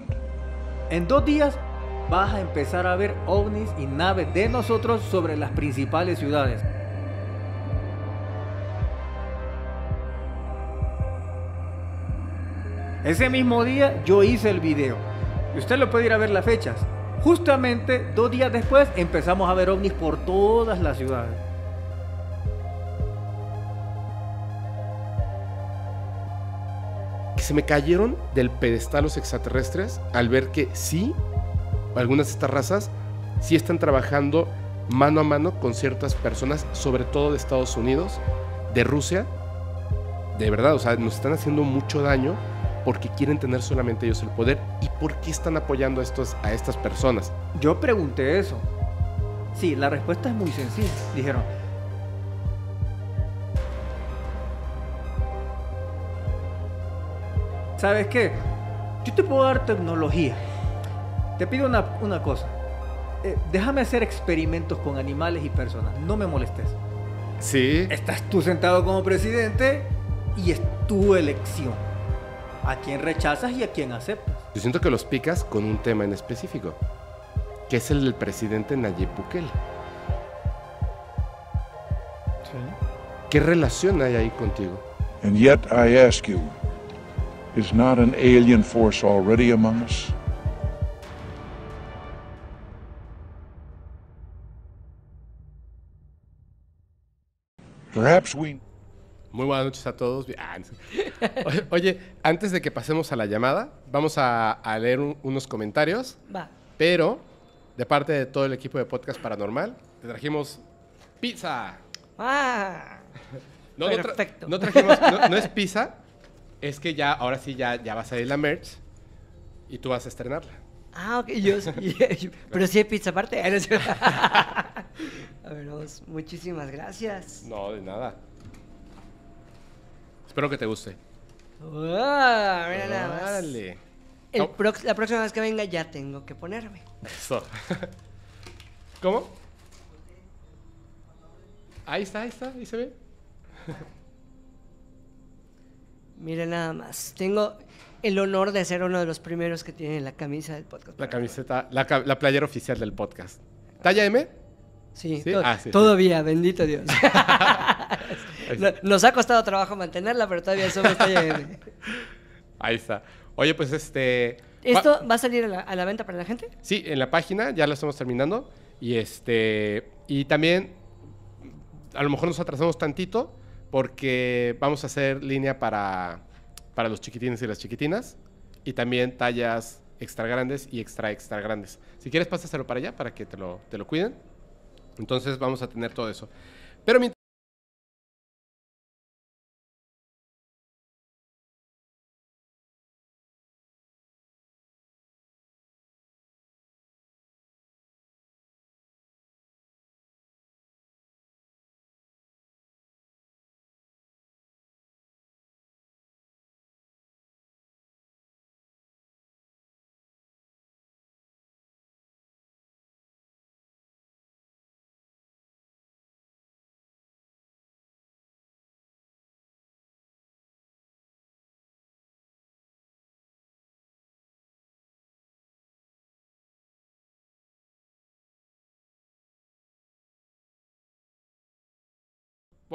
En dos días vas a empezar a ver ovnis y naves de nosotros sobre las principales ciudades. Ese mismo día yo hice el video. Y usted lo puede ir a ver las fechas. Justamente dos días después empezamos a ver ovnis por todas las ciudades. se me cayeron del pedestal los extraterrestres al ver que sí, algunas de estas razas sí están trabajando mano a mano con ciertas personas, sobre todo de Estados Unidos, de Rusia. De verdad, o sea, nos están haciendo mucho daño porque quieren tener solamente ellos el poder y por qué están apoyando a, estos, a estas personas. Yo pregunté eso. Sí, la respuesta es muy sencilla. Dijeron, ¿sabes qué? Yo te puedo dar tecnología. Te pido una, cosa. Eh, déjame hacer experimentos con animales y personas. No me molestes. Sí. Estás tú sentado como presidente y es tu elección. A quién rechazas y a quién aceptas. Yo siento que los picas con un tema en específico, que es el del presidente Nayib Bukele. Sí. ¿Qué relación hay ahí contigo? And yet I ask you is not an alien force already among us? Muy buenas noches a todos. Oye, antes de que pasemos a la llamada, vamos a, leer unos comentarios. Va. Pero, de parte de todo el equipo de Podcast Paranormal, te trajimos pizza. Ah, no, trajimos, no es pizza, es que ya, ahora sí, ya, ya va a salir la merch y tú vas a estrenarla. Ah, ok. Yo, pero sí hay pizza aparte. a ver, muchísimas gracias. No, de nada. Espero que te guste. Ah, Dale. la próxima vez que venga ya tengo que ponerme. ¿Cómo? Ahí está, ahí está, ahí se ve. Mira nada más. Tengo el honor de ser uno de los primeros que tiene la camisa del podcast. La camiseta, la, playera oficial del podcast. ¿Talla M? Sí, ah, todavía, bendito Dios. Nos ha costado trabajo mantenerla, pero todavía somos talla M. Ahí está. Oye, pues este... ¿Esto va, a salir a la, a la, venta para la gente? Sí, en la página, ya lo estamos terminando. Y este... Y también, a lo mejor nos atrasamos tantito, porque vamos a hacer línea para, los chiquitines y las chiquitinas y también tallas extra grandes y extra extra grandes. Si quieres, pásaselo para allá para que te lo, te lo cuiden. Entonces vamos a tener todo eso. Pero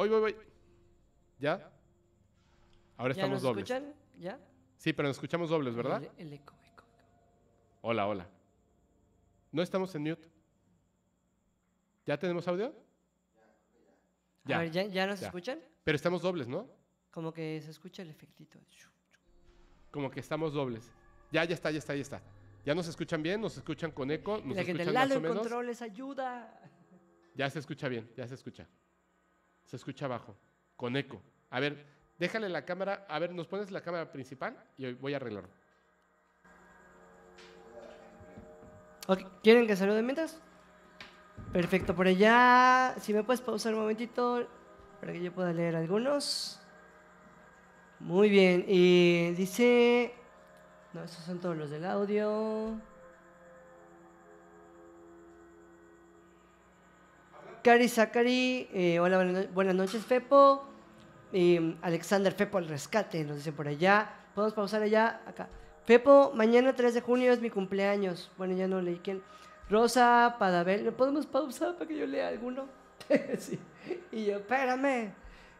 Voy, voy, voy. ¿Ya? Ahora ¿Ya estamos nos dobles. escuchan? ¿Ya? Sí, pero nos escuchamos dobles, ¿verdad? El, eco, eco, Hola, hola. No estamos en mute. ¿Ya tenemos audio? Ya. A ¿ya, nos escuchan? Pero estamos dobles, ¿no? Como que se escucha el efectito. Como que estamos dobles. Ya, ya está, ya está, ya está. ¿Ya nos escuchan bien? ¿Nos escuchan con eco? ¿Nos La gente, Lalo lado controles, ayuda. Ya se escucha bien, ya se escucha. Se escucha abajo, con eco. A ver, déjale la cámara. A ver, ¿nos pones la cámara principal? Y voy a arreglarlo. ¿Quieren que salude mientras? Perfecto, por allá. Si me puedes pausar un momentito para que yo pueda leer algunos. Muy bien, y dice. No, esos son todos los del audio. Cari Zacari, eh, hola, buenas noches, Fepo. Em, Alexander Fepo al rescate, nos dice por allá. Podemos pausar allá, acá. Fepo, mañana 3 de junio es mi cumpleaños. Bueno, ya no leí quién. Rosa Padabel, ¿lo podemos pausar para que yo lea alguno? sí. Y yo, espérame.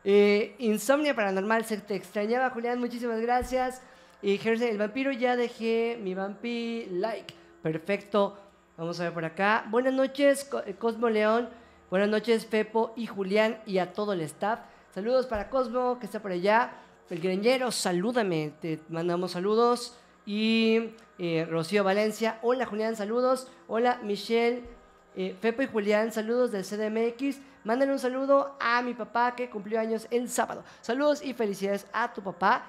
Eh, Insomnia Paranormal, se te extrañaba, Julián, muchísimas gracias. Y Jersey, el vampiro, ya dejé mi vampi like. Perfecto. Vamos a ver por acá. Buenas noches, Cosmo León. Buenas noches, Pepo y Julián y a todo el staff. Saludos para Cosmo, que está por allá. El Greñero, salúdame, te mandamos saludos. Y eh, Rocío Valencia, hola Julián, saludos. Hola Michelle, eh, y Julián, saludos del CDMX. Mándale un saludo a mi papá que cumplió años el sábado. Saludos y felicidades a tu papá.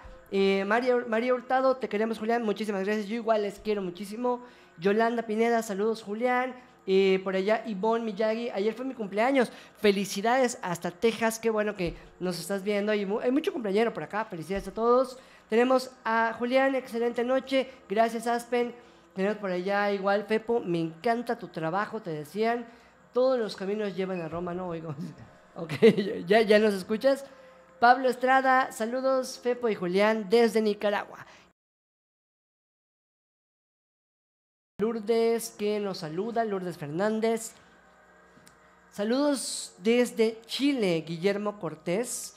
María, eh, María Hurtado, te queremos Julián, muchísimas gracias. Yo igual les quiero muchísimo. Yolanda Pineda, saludos Julián y eh, por allá, Ivonne Miyagi, ayer fue mi cumpleaños. Felicidades hasta Texas, qué bueno que nos estás viendo. hay mucho cumpleañero por acá, felicidades a todos. Tenemos a Julián, excelente noche. Gracias, Aspen. Tenemos por allá igual, Pepo, me encanta tu trabajo, te decían. Todos los caminos llevan a Roma, ¿no? Oigo. Ok, ¿Ya, ya nos escuchas. Pablo Estrada, saludos, Pepo y Julián, desde Nicaragua. Lourdes que nos saluda, Lourdes Fernández. Saludos desde Chile, Guillermo Cortés.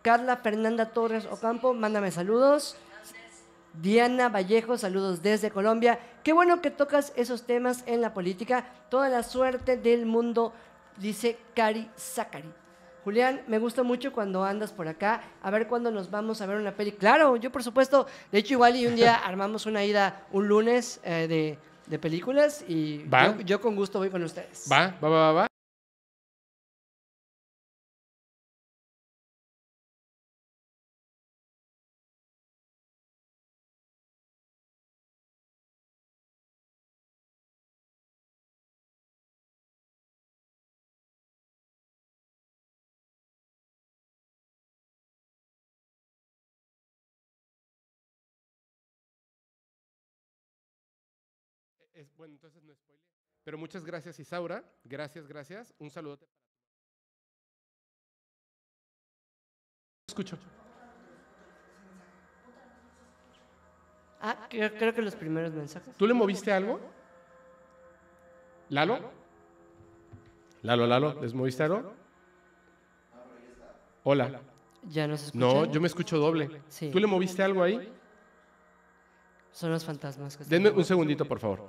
Carla Fernanda Torres Ocampo, mándame saludos. Diana Vallejo, saludos desde Colombia. Qué bueno que tocas esos temas en la política. Toda la suerte del mundo, dice Cari Zacari. Julián, me gusta mucho cuando andas por acá. A ver cuándo nos vamos a ver una peli. Claro, yo por supuesto. De hecho, igual y un día armamos una ida un lunes eh, de, películas y ¿Va? Yo, yo, con gusto voy con ustedes. Va, va, va, va. bueno, entonces no spoiler. Pero muchas gracias, Isaura. Gracias, gracias. Un saludo Escucho. Ah, creo, que los primeros mensajes. ¿Tú le moviste algo? ¿Lalo? Lalo, Lalo, Lalo les moviste algo? Hola. Ya no se escucha. No, yo me escucho doble. ¿Tú le moviste algo ahí? Son los fantasmas que Denme un segundito, por favor.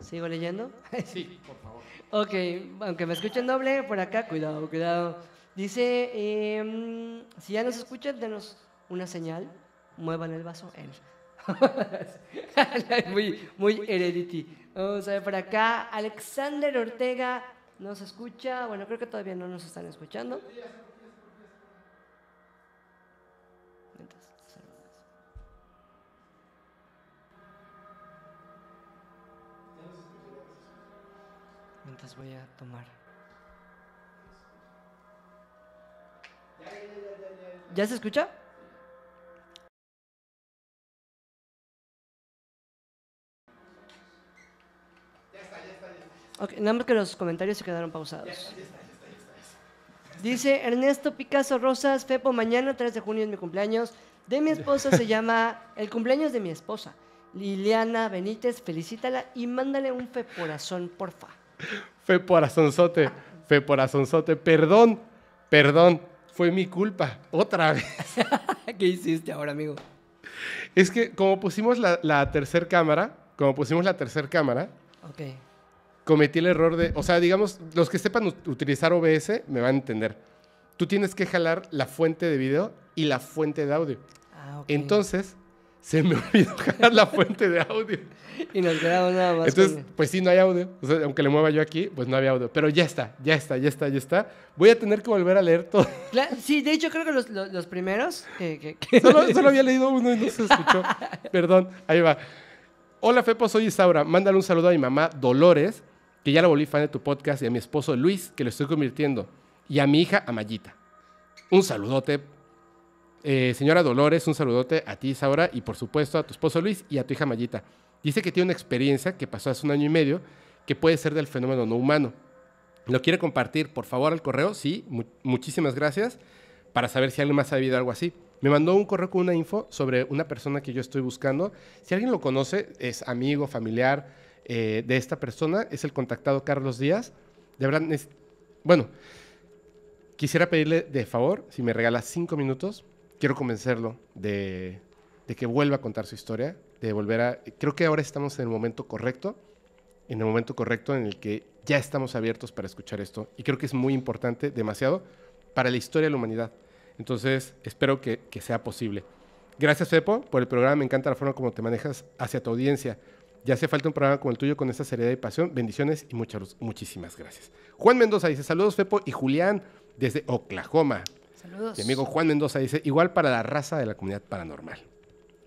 ¿Sigo leyendo? Sí, por favor. Ok, aunque me escuchen doble, por acá, cuidado, cuidado. Dice, em, si ya nos escuchan, denos una señal, muevan el vaso. en muy, muy heredity. Vamos a ver por acá, Alexander Ortega nos escucha, bueno, creo que todavía no nos están escuchando. las voy a tomar. ¿Ya se escucha? nada más que los comentarios se quedaron pausados. Dice Ernesto Picasso Rosas, Fepo, mañana 3 de junio es mi cumpleaños. De mi esposa se llama, el cumpleaños de mi esposa, Liliana Benítez, felicítala y mándale un fe feporazón, porfa. Fue por Azonzote, fue por Azonzote. Perdón, perdón, fue mi culpa. Otra vez. ¿Qué hiciste ahora, amigo? Es que como pusimos la, tercera cámara, como pusimos la tercera cámara, cometí el error de, o sea, digamos, los que sepan utilizar OBS me van a entender. Tú tienes que jalar la fuente de video y la fuente de audio. Ah, okay. Entonces, se me olvidó jalar la fuente de audio. Y nos quedamos nada más. Entonces, pues sí, no hay audio. aunque le mueva yo aquí, pues no había audio. Pero ya está, ya está, ya está, ya está. Voy a tener que volver a leer todo. sí, de hecho, creo que los, primeros. Eh, que, Solo, había leído uno y no se escuchó. Perdón, ahí va. Hola, Fepo, soy Isaura. Mándale un saludo a mi mamá Dolores, que ya la volví fan de tu podcast, y a mi esposo Luis, que lo estoy convirtiendo, y a mi hija Amayita. Un saludote eh, señora Dolores, un saludote a ti, Saura, y por supuesto a tu esposo Luis y a tu hija Mayita. Dice que tiene una experiencia que pasó hace un año y medio que puede ser del fenómeno no humano. ¿Lo quiere compartir, por favor, al correo? Sí, muchísimas gracias para saber si alguien más ha vivido algo así. Me mandó un correo con una info sobre una persona que yo estoy buscando. Si alguien lo conoce, es amigo, familiar eh, de esta persona, es el contactado Carlos Díaz. De bueno, quisiera pedirle de favor, si me regala cinco minutos, quiero convencerlo de, que vuelva a contar su historia, de volver a... Creo que ahora estamos en el momento correcto, en el momento correcto en el que ya estamos abiertos para escuchar esto. Y creo que es muy importante, demasiado, para la historia de la humanidad. Entonces, espero que, sea posible. Gracias, Fepo, por el programa. Me encanta la forma como te manejas hacia tu audiencia. Ya hace falta un programa como el tuyo con esta seriedad y pasión. Bendiciones y muchas, muchísimas gracias. Juan Mendoza dice saludos, Fepo y Julián desde Oklahoma. Saludos. Mi amigo Juan Mendoza dice, igual para la raza de la comunidad paranormal.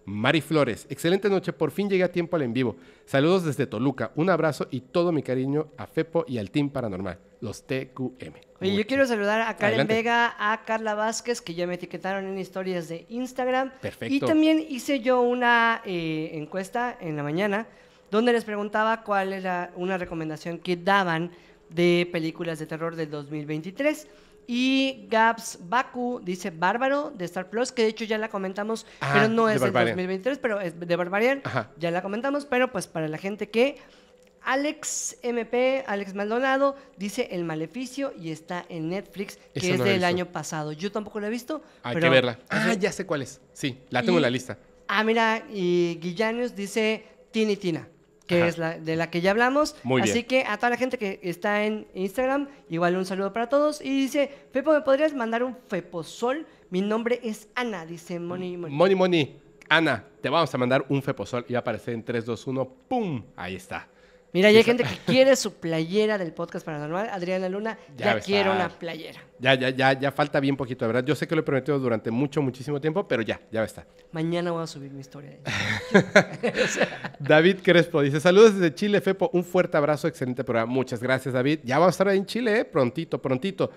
Mari Flores, excelente noche, por fin llegué a tiempo al en vivo. Saludos desde Toluca, un abrazo y todo mi cariño a Fepo y al Team Paranormal, los TQM. Oye, yo quiero saludar a Karen Vega, a Carla Vázquez, que ya me etiquetaron en historias de Instagram. Perfecto. Y también hice yo una eh, encuesta en la mañana donde les preguntaba cuál era una recomendación que daban de películas de terror del 2023. Y Gabs Baku dice Bárbaro de Star Plus, que de hecho ya la comentamos, pero no es de 2023, pero es de Barbarian. Ya la comentamos, pero pues para la gente que. Alex MP, Alex Maldonado, dice El Maleficio y está en Netflix, que es del año pasado. Yo tampoco la he visto. Hay que verla. Ah, ya sé cuál es. Sí, la tengo en la lista. Ah, mira, y Guillanius dice Tini Tina que es la de la que ya hablamos. Así que a toda la gente que está en Instagram, igual un saludo para todos. Y dice, Fepo, ¿me podrías mandar un Sol Mi nombre es Ana, dice Moni Moni. Moni Moni, Ana, te vamos a mandar un Sol y va a aparecer en 3, 2, 1, ¡pum! Ahí está. Mira, hay gente que quiere su playera del podcast paranormal. Adriana Luna, ya, quiero una playera. Ya, ya, ya, ya falta bien poquito, de verdad. Yo sé que lo he prometido durante mucho, muchísimo tiempo, pero ya, ya está. Mañana voy a subir mi historia. David Crespo dice: Saludos desde Chile, Fepo. Un fuerte abrazo, excelente programa. Muchas gracias, David. Ya vamos a estar ahí en Chile, ¿eh? prontito, prontito.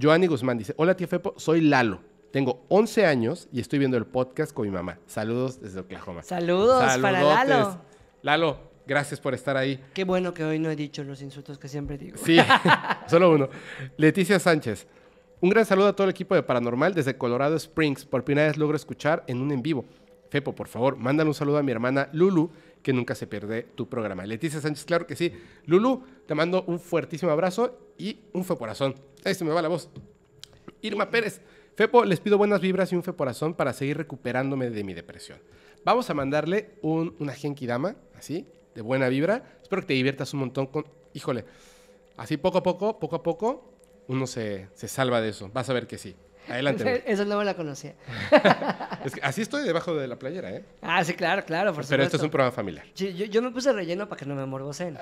Joanny Guzmán dice: Hola, tío Fepo, soy Lalo. Tengo 11 años y estoy viendo el podcast con mi mamá. Saludos desde Oklahoma. Saludos para Lalo. Lalo, Gracias por estar ahí. Qué bueno que hoy no he dicho los insultos que siempre digo. Sí, solo uno. Leticia Sánchez. Un gran saludo a todo el equipo de Paranormal desde Colorado Springs. Por primera vez logro escuchar en un en vivo. Fepo, por favor, mándale un saludo a mi hermana Lulu, que nunca se pierde tu programa. Leticia Sánchez, claro que sí. Lulu, te mando un fuertísimo abrazo y un feporazón. Ahí se me va la voz. Irma Pérez, Fepo, les pido buenas vibras y un feporazón para seguir recuperándome de mi depresión. Vamos a mandarle un, una Genki Dama, así, de buena vibra. Espero que te diviertas un montón con... Híjole, así poco a poco, poco a poco, uno se, se salva de eso. Vas a ver que sí. Adelante. esa no me la conocía. es así estoy debajo de la playera, ¿eh? Ah, sí, claro, claro, por Pero esto es un programa familiar. Yo, me puse relleno para que no me morbosen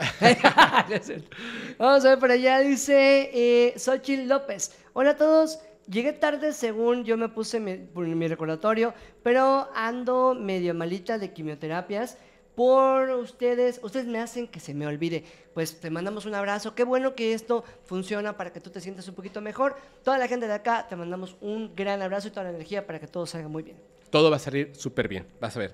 Vamos a ver por allá, dice eh, Xochitl López. Hola a todos. Llegué tarde según yo me puse mi recordatorio, pero ando medio malita de quimioterapias por ustedes. Ustedes me hacen que se me olvide. Pues te mandamos un abrazo. Qué bueno que esto funciona para que tú te sientas un poquito mejor. Toda la gente de acá, te mandamos un gran abrazo y toda la energía para que todo salga muy bien. Todo va a salir súper bien. Vas a ver.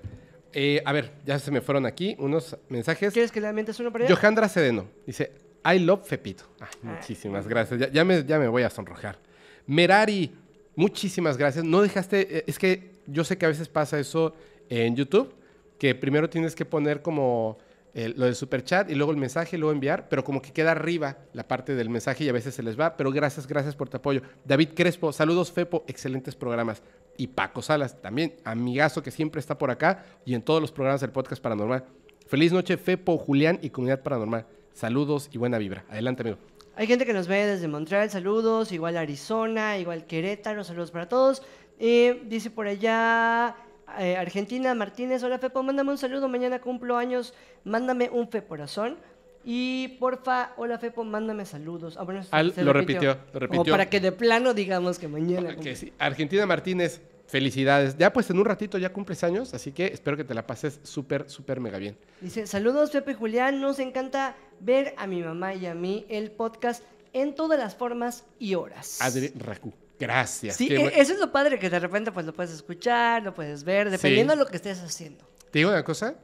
Eh, a ver, ya se me fueron aquí unos mensajes. ¿Quieres que le uno para allá? Johandra Sedeno dice: I love Fepito. Ah, ah. muchísimas gracias. Ya, ya, me, ya me voy a sonrojar. Merari, muchísimas gracias. No dejaste. Eh, es que yo sé que a veces pasa eso en YouTube que primero tienes que poner como eh, lo del super chat y luego el mensaje luego enviar, pero como que queda arriba la parte del mensaje y a veces se les va, pero gracias, gracias por tu apoyo. David Crespo, saludos Fepo, excelentes programas. Y Paco Salas, también amigazo que siempre está por acá y en todos los programas del podcast paranormal. Feliz noche Fepo, Julián y comunidad paranormal. Saludos y buena vibra. Adelante, amigo. Hay gente que nos ve desde Montreal, saludos, igual Arizona, igual Querétaro, saludos para todos. Eh, dice por allá eh, Argentina Martínez, hola Fepo, mándame un saludo, mañana cumplo años, mándame un Fe corazón Y porfa, hola Fepo, mándame saludos. Ah, ah, lo repitió. lo repitió. O para que de plano digamos que mañana. Que Argentina Martínez, felicidades. Ya pues en un ratito ya cumples años, así que espero que te la pases súper, súper mega bien. Dice, saludos Fepo y Julián, nos encanta ver a mi mamá y a mí el podcast en todas las formas y horas. Adri Raku. Gracias. Sí, e, eso es lo padre, que de repente pues lo puedes escuchar, lo puedes ver, dependiendo de lo que estés haciendo. Te digo una cosa,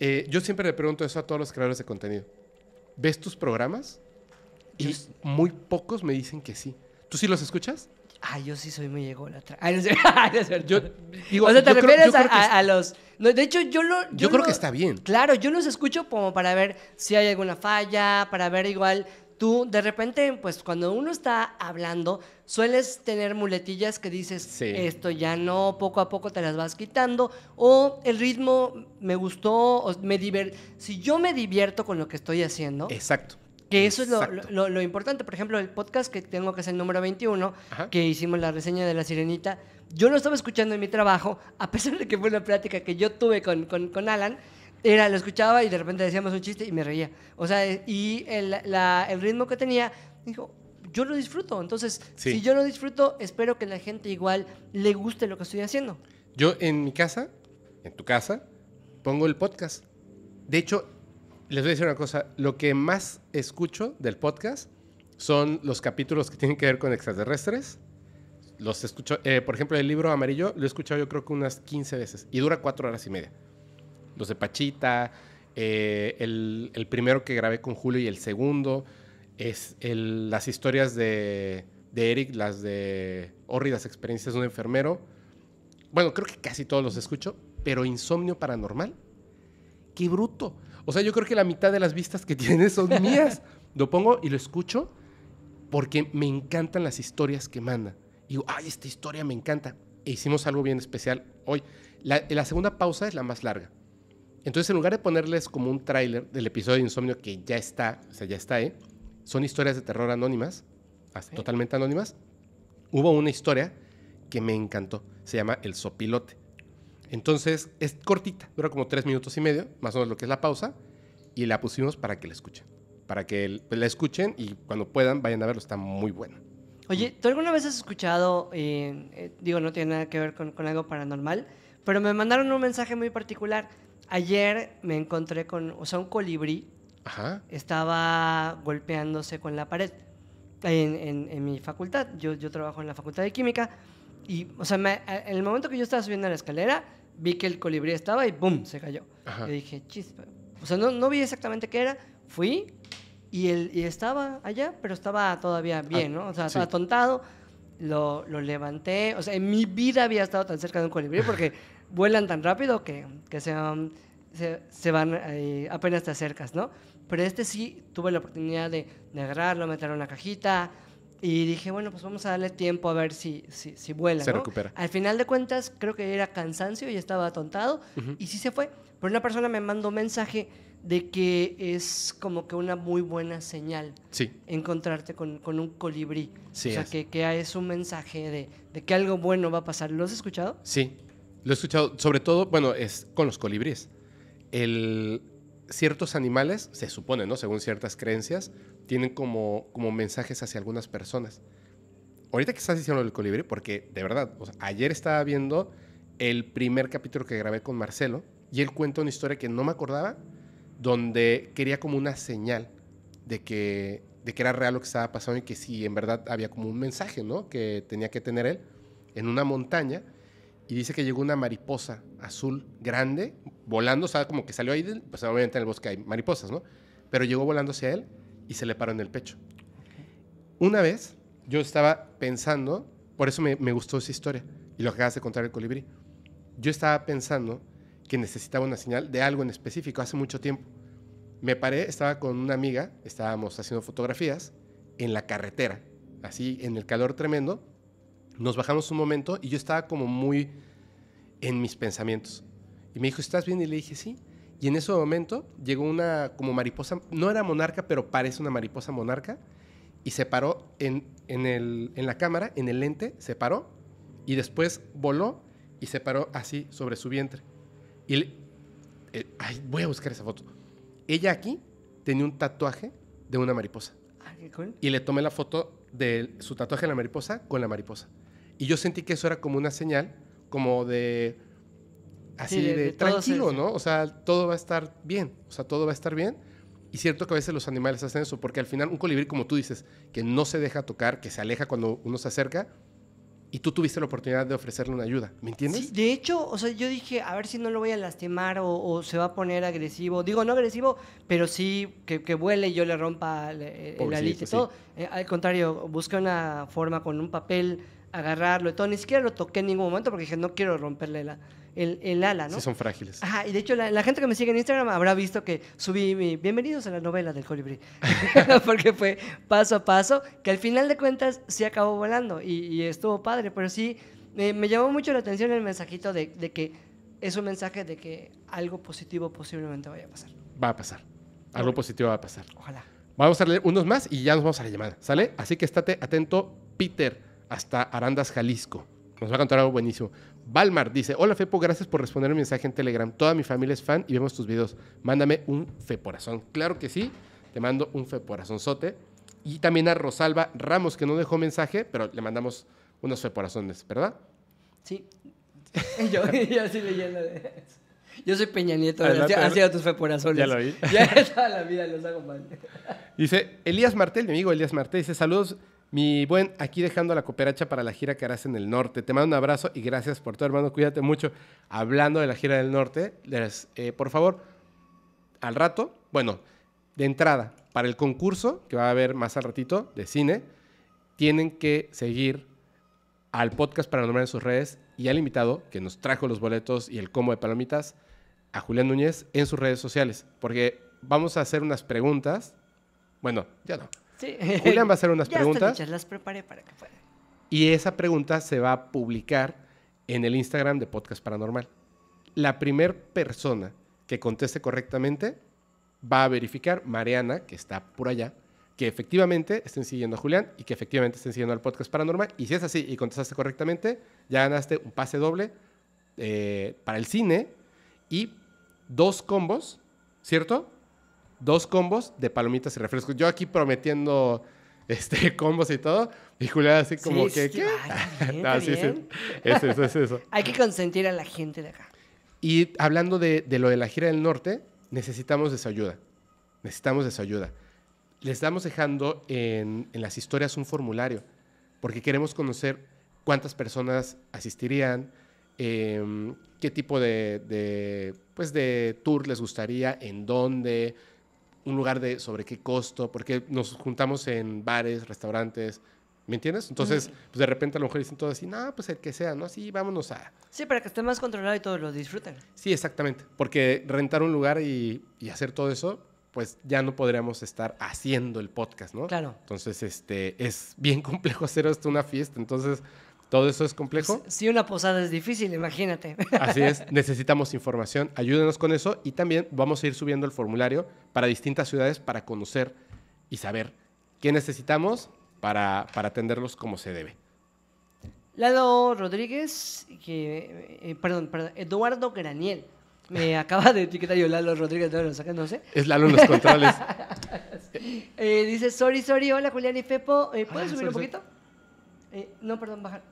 eh, yo siempre le pregunto eso a todos los creadores de contenido. ¿Ves tus programas? Y muy pocos me dicen que sí. ¿Tú sí los escuchas? Ah, yo sí soy muy ególatra. no o sea, te refieres a, los... de hecho, yo lo... Yo, creo que está bien. Claro, yo los escucho como para ver si hay alguna falla, para ver igual tú de repente, pues cuando uno está hablando, sueles tener muletillas que dices, esto ya no, poco a poco te las vas quitando, o el ritmo me gustó, o me si yo me divierto con lo que estoy haciendo. Exacto. Que eso es lo, importante. Por ejemplo, el podcast que tengo, que hacer, el número 21, que hicimos la reseña de La Sirenita, yo lo estaba escuchando en mi trabajo, a pesar de que fue una plática que yo tuve con, con Alan, era, lo escuchaba y de repente decíamos un chiste y me reía. O sea, eh, y el, ritmo que tenía, dijo, yo lo disfruto. Entonces, si yo lo disfruto, espero que la gente igual le guste lo que estoy haciendo. Yo en mi casa, en tu casa, pongo el podcast. De hecho, les voy a decir una cosa, lo que más escucho del podcast son los capítulos que tienen que ver con extraterrestres. Los escucho, eh, por ejemplo, el libro amarillo lo he escuchado yo creo que unas 15 veces y dura cuatro horas y media los de Pachita, eh, el, primero que grabé con Julio y el segundo, es las historias de, Eric, las de Hórridas Experiencias de un Enfermero. Bueno, creo que casi todos los escucho, pero Insomnio Paranormal, qué bruto. O sea, yo creo que la mitad de las vistas que tiene son mías. lo pongo y lo escucho porque me encantan las historias que manda. Y digo, ay, esta historia me encanta. E hicimos algo bien especial hoy. la segunda pausa es la más larga. Entonces, en lugar de ponerles como un tráiler del episodio de Insomnio que ya está, o sea, ya está, ¿eh? son historias de terror anónimas, totalmente anónimas. Hubo una historia que me encantó, se llama El Sopilote. Entonces, es cortita, dura como tres minutos y medio, más o menos lo que es la pausa, y la pusimos para que la escuchen. Para que pues, la escuchen y cuando puedan vayan a verlo, está muy bueno. Oye, ¿tú alguna vez has escuchado, eh, eh, digo, no tiene nada que ver con algo paranormal, pero me mandaron un mensaje muy particular? Ayer me encontré con, o sea, un colibrí estaba golpeándose con la pared en, mi facultad. Yo, yo trabajo en la facultad de química y, o sea, en el momento que yo estaba subiendo a la escalera, vi que el colibrí estaba y ¡boom! se cayó. Yo dije, chispa. O sea, no, no vi exactamente qué era. Fui y, él, y estaba allá, pero estaba todavía ah, bien, ¿no? O sea, estaba Lo, lo, levanté. O sea, en mi vida había estado tan cerca de un colibrí porque vuelan tan rápido que, que se, van, eh, apenas te acercas, ¿no? Pero este sí tuve la oportunidad de, de agarrarlo, meterlo en una cajita y dije, bueno, pues vamos a darle tiempo a ver si, si, si vuela. Se recupera. Al final de cuentas, creo que era cansancio y estaba atontado y sí se fue. Pero una persona me mandó un mensaje de que es como que una muy buena señal sí. encontrarte con, un colibrí. Sí, o sea, que, que es un mensaje de, de, que algo bueno va a pasar. ¿Lo has escuchado? Sí, lo he escuchado, sobre todo, bueno, es con los colibríes. El, ciertos animales, se supone, ¿no? Según ciertas creencias, tienen como, como mensajes hacia algunas personas. Ahorita que estás diciendo del colibrí, porque de verdad, o ayer estaba viendo el primer capítulo que grabé con Marcelo y él cuenta una historia que no me acordaba, donde quería como una señal de que, de que era real lo que estaba pasando y que sí, en verdad había como un mensaje, ¿no? Que tenía que tener él en una montaña y dice que llegó una mariposa azul grande, volando, o sea, como que salió ahí, pues obviamente en el bosque hay mariposas, ¿no? Pero llegó volando hacia él y se le paró en el pecho. Una vez yo estaba pensando, por eso me, me gustó esa historia y lo acabas de contar el colibrí, yo estaba pensando que necesitaba una señal de algo en específico hace mucho tiempo. Me paré, estaba con una amiga, estábamos haciendo fotografías en la carretera, así en el calor tremendo, nos bajamos un momento y yo estaba como muy en mis pensamientos. Y me dijo, ¿estás bien? Y le dije, sí. Y en ese momento llegó una como mariposa, no era monarca, pero parece una mariposa monarca, y se paró en, el, en la cámara, en el lente, se paró, y después voló y se paró así sobre su vientre. Y eh, voy a buscar esa foto. Ella aquí tenía un tatuaje de una mariposa. Ah, y le tomé la foto de su tatuaje de la mariposa con la mariposa. Y yo sentí que eso era como una señal, como de, así de, tranquilo, ¿no? O sea, todo va a estar bien, o sea, todo va a estar bien. Y cierto que a veces los animales hacen eso, porque al final un colibrí, como tú dices, que no se deja tocar, que se aleja cuando uno se acerca, y tú tuviste la oportunidad de ofrecerle una ayuda, ¿me entiendes? Sí, de hecho, o sea, yo dije, a ver si no lo voy a lastimar o, se va a poner agresivo. Digo, no agresivo, pero sí que, que vuele y yo le rompa la, eh, lista. y todo. Eh, al contrario, busca una forma con un papel agarrarlo. todo. ni siquiera lo toqué en ningún momento porque dije, no quiero romperle el, ala, ¿no? Sí, son frágiles. Ajá, y de hecho, la, gente que me sigue en Instagram habrá visto que subí mi Bienvenidos a la novela del colibrí, porque fue paso a paso, que al final de cuentas sí acabó volando y, estuvo padre, pero sí me llamó mucho la atención el mensajito de, de que es un mensaje de que algo positivo posiblemente vaya a pasar. Va a pasar. Algo positivo va a pasar. Ojalá. Vamos a leer unos más y ya nos vamos a la llamada, ¿sale? Así que estate atento, Peter hasta Arandas, Jalisco. Nos va a contar algo buenísimo. Balmar dice, hola Fepo, gracias por responder un mensaje en Telegram. Toda mi familia es fan y vemos tus videos. Mándame un Feporazón. Claro que sí, te mando un Feporazonzote. Y también a Rosalba Ramos, que no dejó mensaje, pero le mandamos unos Feporazones, ¿verdad? Sí. Yo, leyendo de Yo soy Peña Nieto, hacía tus feporazones. Ya lo vi. Ya toda la vida los hago mal. Dice Elías Martel, mi amigo Elías Martel, dice: Saludos mi buen, aquí dejando la cooperacha para la gira que harás en el norte. Te mando un abrazo y gracias por todo, hermano. Cuídate mucho. Hablando de la gira del norte, eh, por favor, al rato, bueno, de entrada, para el concurso que va a haber más al ratito de cine, tienen que seguir al podcast para nombrar en sus redes y al invitado que nos trajo los boletos y el combo de palomitas, a Julián Núñez, en sus redes sociales. Porque vamos a hacer unas preguntas. Bueno, ya no Julián va a hacer unas preguntas. las para Y esa pregunta se va a publicar en el Instagram de Podcast Paranormal. La primera persona que conteste correctamente va a verificar, Mariana, que está por allá, que efectivamente estén siguiendo a Julián y que efectivamente estén siguiendo al podcast paranormal. Y si es así y contestaste correctamente, ya ganaste un pase doble eh, para el cine y dos combos, ¿cierto? dos combos de palomitas y refrescos. Yo aquí prometiendo este, combos y todo. Y Julián así como que, ¿qué? sí, Es eso, es eso. Hay que consentir a la gente de acá. Y hablando de, lo de la gira del norte, necesitamos de su ayuda. Necesitamos de su ayuda. Les estamos dejando en, en las historias un formulario, porque queremos conocer cuántas personas asistirían, em, qué tipo pues de tour les gustaría, en dónde, un lugar de sobre qué costo, porque nos juntamos en bares, restaurantes, ¿me entiendes? Entonces, pues de repente a lo mejor dicen todo así, no, pues el que sea, ¿no? Así, vámonos a... Sí, para que esté más controlado y todos lo disfruten. Sí, exactamente, porque rentar un lugar y, hacer todo eso, pues ya no podríamos estar haciendo el podcast, ¿no? Claro. Entonces, este, es bien complejo hacer hasta una fiesta, entonces todo eso es complejo. Sí, una posada es difícil, imagínate. Así es, necesitamos información, ayúdenos con eso y también vamos a ir subiendo el formulario para distintas ciudades para conocer y saber qué necesitamos para, para atenderlos como se debe. Lalo Rodríguez, que, eh, eh, perdón, perdón, Eduardo Graniel, me acaba de etiquetar yo Lalo Rodríguez, no sé. Es Lalo en los controles. Eh, dice, sorry, sorry, hola Julián y Fepo, ¿puedes subir un poquito? no, perdón, bajar.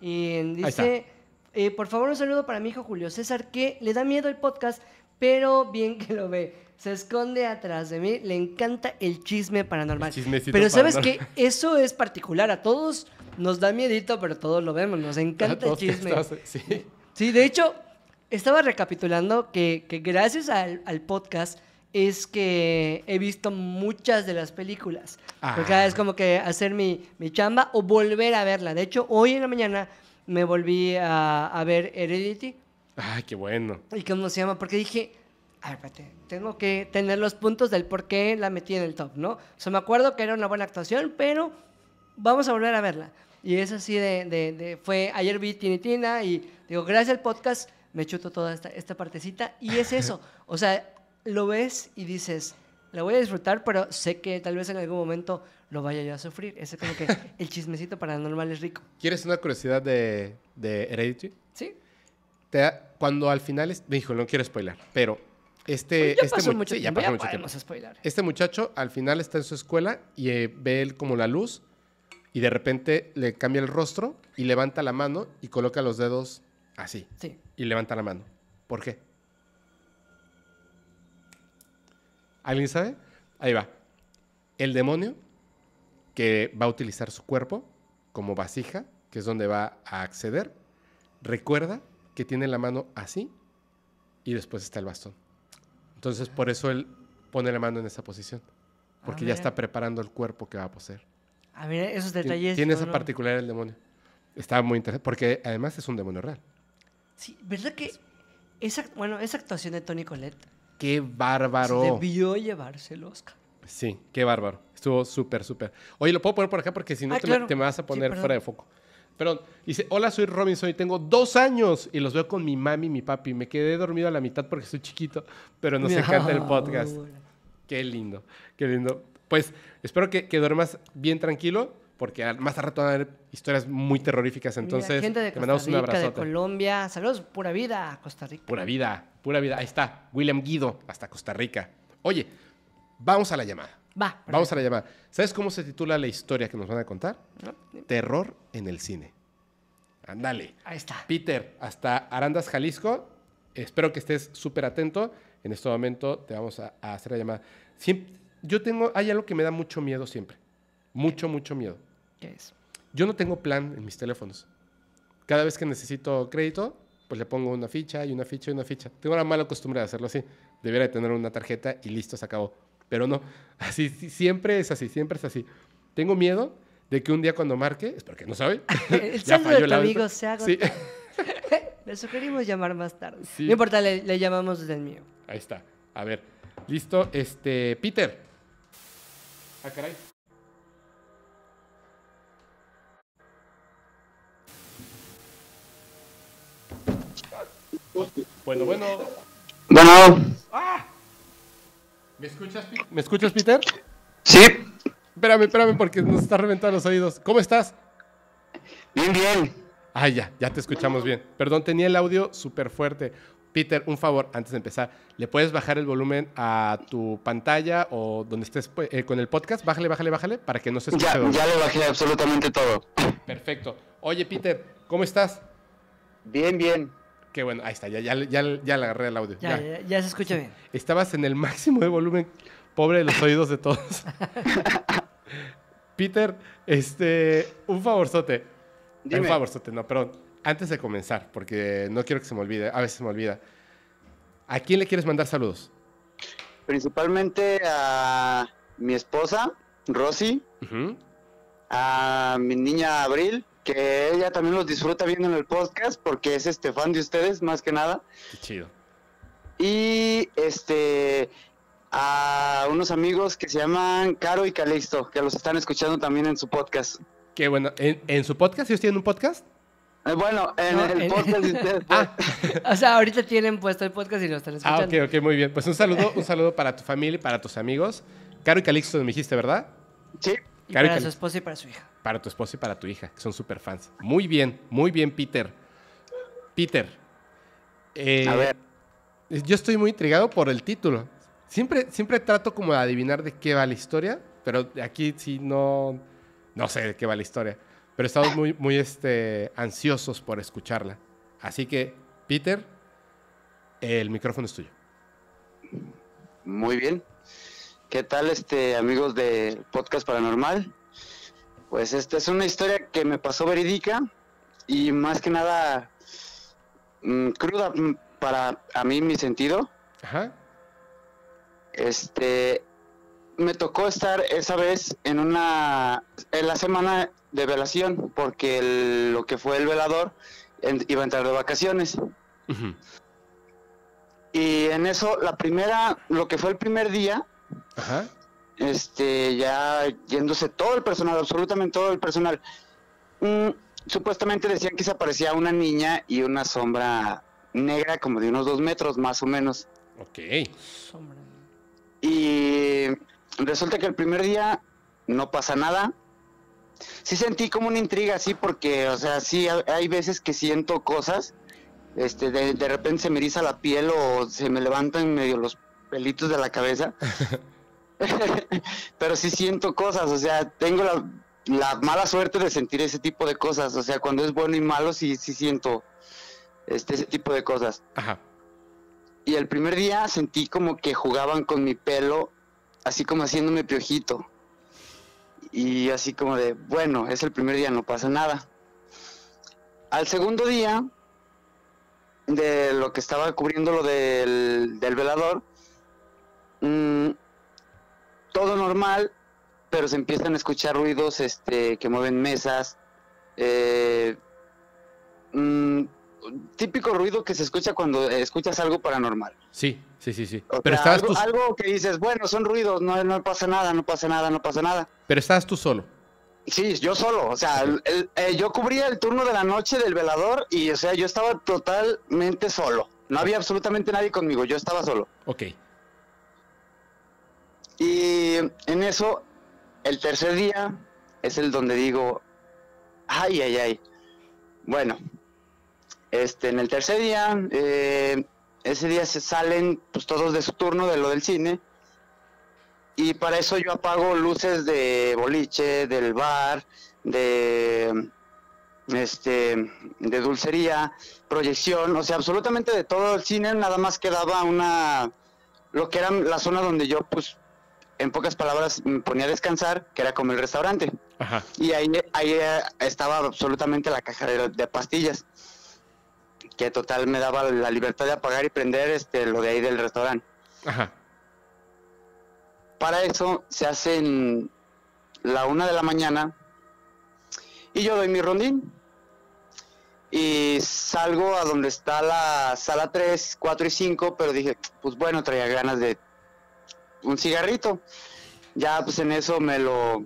Y dice, eh, por favor un saludo para mi hijo Julio César, que le da miedo el podcast, pero bien que lo ve. Se esconde atrás de mí, le encanta el chisme paranormal. pero sabes que eso es particular, a todos nos da miedito, pero todos lo vemos, nos encanta el chisme. sí. sí, de hecho, estaba recapitulando que, gracias al podcast es que he visto muchas de las películas. Porque Porque ah. es como que hacer mi, chamba o volver a verla. De hecho, hoy en la mañana me volví a, ver Heredity. Ay, qué bueno. ¿Y cómo se llama? Porque dije, tengo que tener los puntos del por qué la metí en el top, ¿no? O sea, me acuerdo que era una buena actuación, pero vamos a volver a verla. Y es así de, fue, ayer vi Tinitina y digo, gracias al podcast, me chuto toda esta, esta partecita. Y es eso, o sea, lo ves y dices, la voy a disfrutar, pero sé que tal vez en algún momento lo vaya yo a sufrir. Ese es como que el chismecito paranormal es rico. ¿Quieres una curiosidad de, de Heredity? Sí. cuando al final, es, me dijo, no quiero spoiler, pero este, este, ya este muchacho al final está en su escuela y eh, ve él como la luz y de repente le cambia el rostro y levanta la mano y coloca los dedos así. Sí. Y levanta la mano. ¿Por qué? ¿Alguien sabe? Ahí va. El demonio que va a utilizar su cuerpo como vasija, que es donde va a acceder, recuerda que tiene la mano así y después está el bastón. Entonces por eso él pone la mano en esa posición, porque ah, ya está preparando el cuerpo que va a poseer. Ah, a ver, esos detalles. Tiene esa particularidad el demonio. Está muy interesante, porque además es un demonio real. Sí, ¿verdad que esa, bueno, esa actuación de Tony Colette Qué bárbaro. debió llevarse el Oscar. Sí, qué bárbaro. Estuvo súper, súper. Oye, lo puedo poner por acá porque si no ah, te, me vas a poner fuera de foco. Perdón. Dice, hola, soy Robinson y tengo dos años y los veo con mi mami y mi papi. Me quedé dormido a la mitad porque soy chiquito, pero nos ah, encanta el podcast. Qué lindo, qué lindo. Pues espero que, que duermas bien tranquilo porque más a rato van a haber historias muy terroríficas. Entonces, Mira, gente de de Colombia. Saludos, pura vida, a Costa Rica. Pura vida, pura vida. Ahí está, William Guido, hasta Costa Rica. Oye, vamos a la llamada. Va. Vamos a la llamada. ¿Sabes cómo se titula la historia que nos van a contar? Terror en el cine. Ándale. Ahí está. Peter, hasta Arandas, Jalisco. Espero que estés súper atento. En este momento te vamos a, hacer la llamada. yo tengo, hay algo que me da mucho miedo siempre. Mucho, mucho miedo. ¿Qué es? Yo no tengo plan en mis teléfonos. Cada vez que necesito crédito, pues le pongo una ficha y una ficha y una ficha. Tengo la mala costumbre de hacerlo así. Debería tener una tarjeta y listo, se acabó. Pero no, así siempre es así, siempre es así. Tengo miedo de que un día cuando marque, es porque no sabe, el ya de tu amigo se haga. Sí. le sugerimos llamar más tarde. No importa, le, llamamos desde el mío. Ahí está. A ver, listo. Este, Peter. Ah, caray. Bueno, bueno. Bueno. Ah. ¿Me escuchas, Peter? Sí. Espérame, espérame, porque nos está reventando los oídos. ¿Cómo estás? Bien, bien. Ah, ya, ya te escuchamos bien. Perdón, tenía el audio súper fuerte. Peter, un favor, antes de empezar, ¿le puedes bajar el volumen a tu pantalla o donde estés pues, eh, con el podcast? Bájale, bájale, bájale, para que no se escuche. Ya, ya le bajé absolutamente todo. Perfecto. Oye, Peter, ¿cómo estás? Bien, bien que bueno, ahí está, ya, ya, ya, le agarré el audio. Ya, ya. se escucha bien. Estabas en el máximo de volumen, pobre de los oídos de todos. Peter, este, un favorzote. Dime. Un favorzote, no, perdón. Antes de comenzar, porque no quiero que se me olvide, a veces se me olvida. ¿A quién le quieres mandar saludos? Principalmente a mi esposa, Rosy, a mi niña Abril, que ella también los disfruta viendo en el podcast porque es este fan de ustedes más que nada. Qué chido. Y este a unos amigos que se llaman Caro y Calixto, que los están escuchando también en su podcast. Qué bueno, ¿en, su podcast? ¿Ellos tienen un podcast? Eh, bueno, en el podcast de ustedes. Ah. Pues. o sea, ahorita tienen puesto el podcast y lo están ah, escuchando. Ah, ok, ok, muy bien. Pues un saludo, un saludo para tu familia y para tus amigos. Caro y Calixto me dijiste, ¿verdad? Sí. Y para su esposa y para su hija para tu esposa y para tu hija, que son super fans. Muy bien, muy bien, Peter. Peter. Eh, a ver. Yo estoy muy intrigado por el título. Siempre, siempre trato como de adivinar de qué va la historia, pero aquí sí no, no sé de qué va la historia. Pero estamos muy, muy este, ansiosos por escucharla. Así que, Peter, el micrófono es tuyo. Muy bien. ¿Qué tal, este, amigos de Podcast Paranormal? pues esta es una historia que me pasó verídica y más que nada mm, cruda mm, para a mí mi sentido. Ajá. Este me tocó estar esa vez en una en la semana de velación porque lo que fue el velador iba a entrar de vacaciones. Y en eso la primera lo que fue el primer día Ajá este, ya yéndose todo el personal, absolutamente todo el personal. Mm, supuestamente decían que se aparecía una niña y una sombra negra, como de unos dos metros más o menos. Ok. Y resulta que el primer día no pasa nada. Sí sentí como una intriga, así porque, o sea, sí hay veces que siento cosas. Este, de, de repente se me eriza la piel o se me levantan medio los pelitos de la cabeza. pero sí siento cosas, o sea, tengo la, mala suerte de sentir ese tipo de cosas, o sea, cuando es bueno y malo sí, sí siento este, ese tipo de cosas. Y el primer día sentí como que jugaban con mi pelo, así como haciéndome piojito. Y así como de, bueno, es el primer día, no pasa nada. Al segundo día, de lo que estaba cubriendo lo del, del velador, mmm, todo normal, pero se empiezan a escuchar ruidos este, que mueven mesas. Eh, mm, típico ruido que se escucha cuando eh, escuchas algo paranormal. Sí, sí, sí, sí. pero algo, que dices, bueno, son ruidos, no, no pasa nada, no pasa nada, no pasa nada. Pero estabas tú solo. Sí, yo solo, o sea, eh, yo cubría el turno de la noche del velador y, o sea, yo estaba totalmente solo. No había absolutamente nadie conmigo, yo estaba solo. Ok. Y en eso, el tercer día es el donde digo, ay, ay, ay. Bueno, este, en el tercer día, eh, ese día se salen pues todos de su turno de lo del cine. Y para eso yo apago luces de boliche, del bar, de este de dulcería, proyección, o sea, absolutamente de todo el cine, nada más quedaba una lo que era la zona donde yo pues en pocas palabras, me ponía a descansar, que era como el restaurante. Y ahí, ahí eh, estaba absolutamente la caja de, pastillas, que total me daba la libertad de apagar y prender este, lo de ahí del restaurante. Para eso se hacen la una de la mañana y yo doy mi rondín. Y salgo a donde está la sala 3, 4 y 5, pero dije, pues bueno, traía ganas de un cigarrito. Ya pues en eso me lo,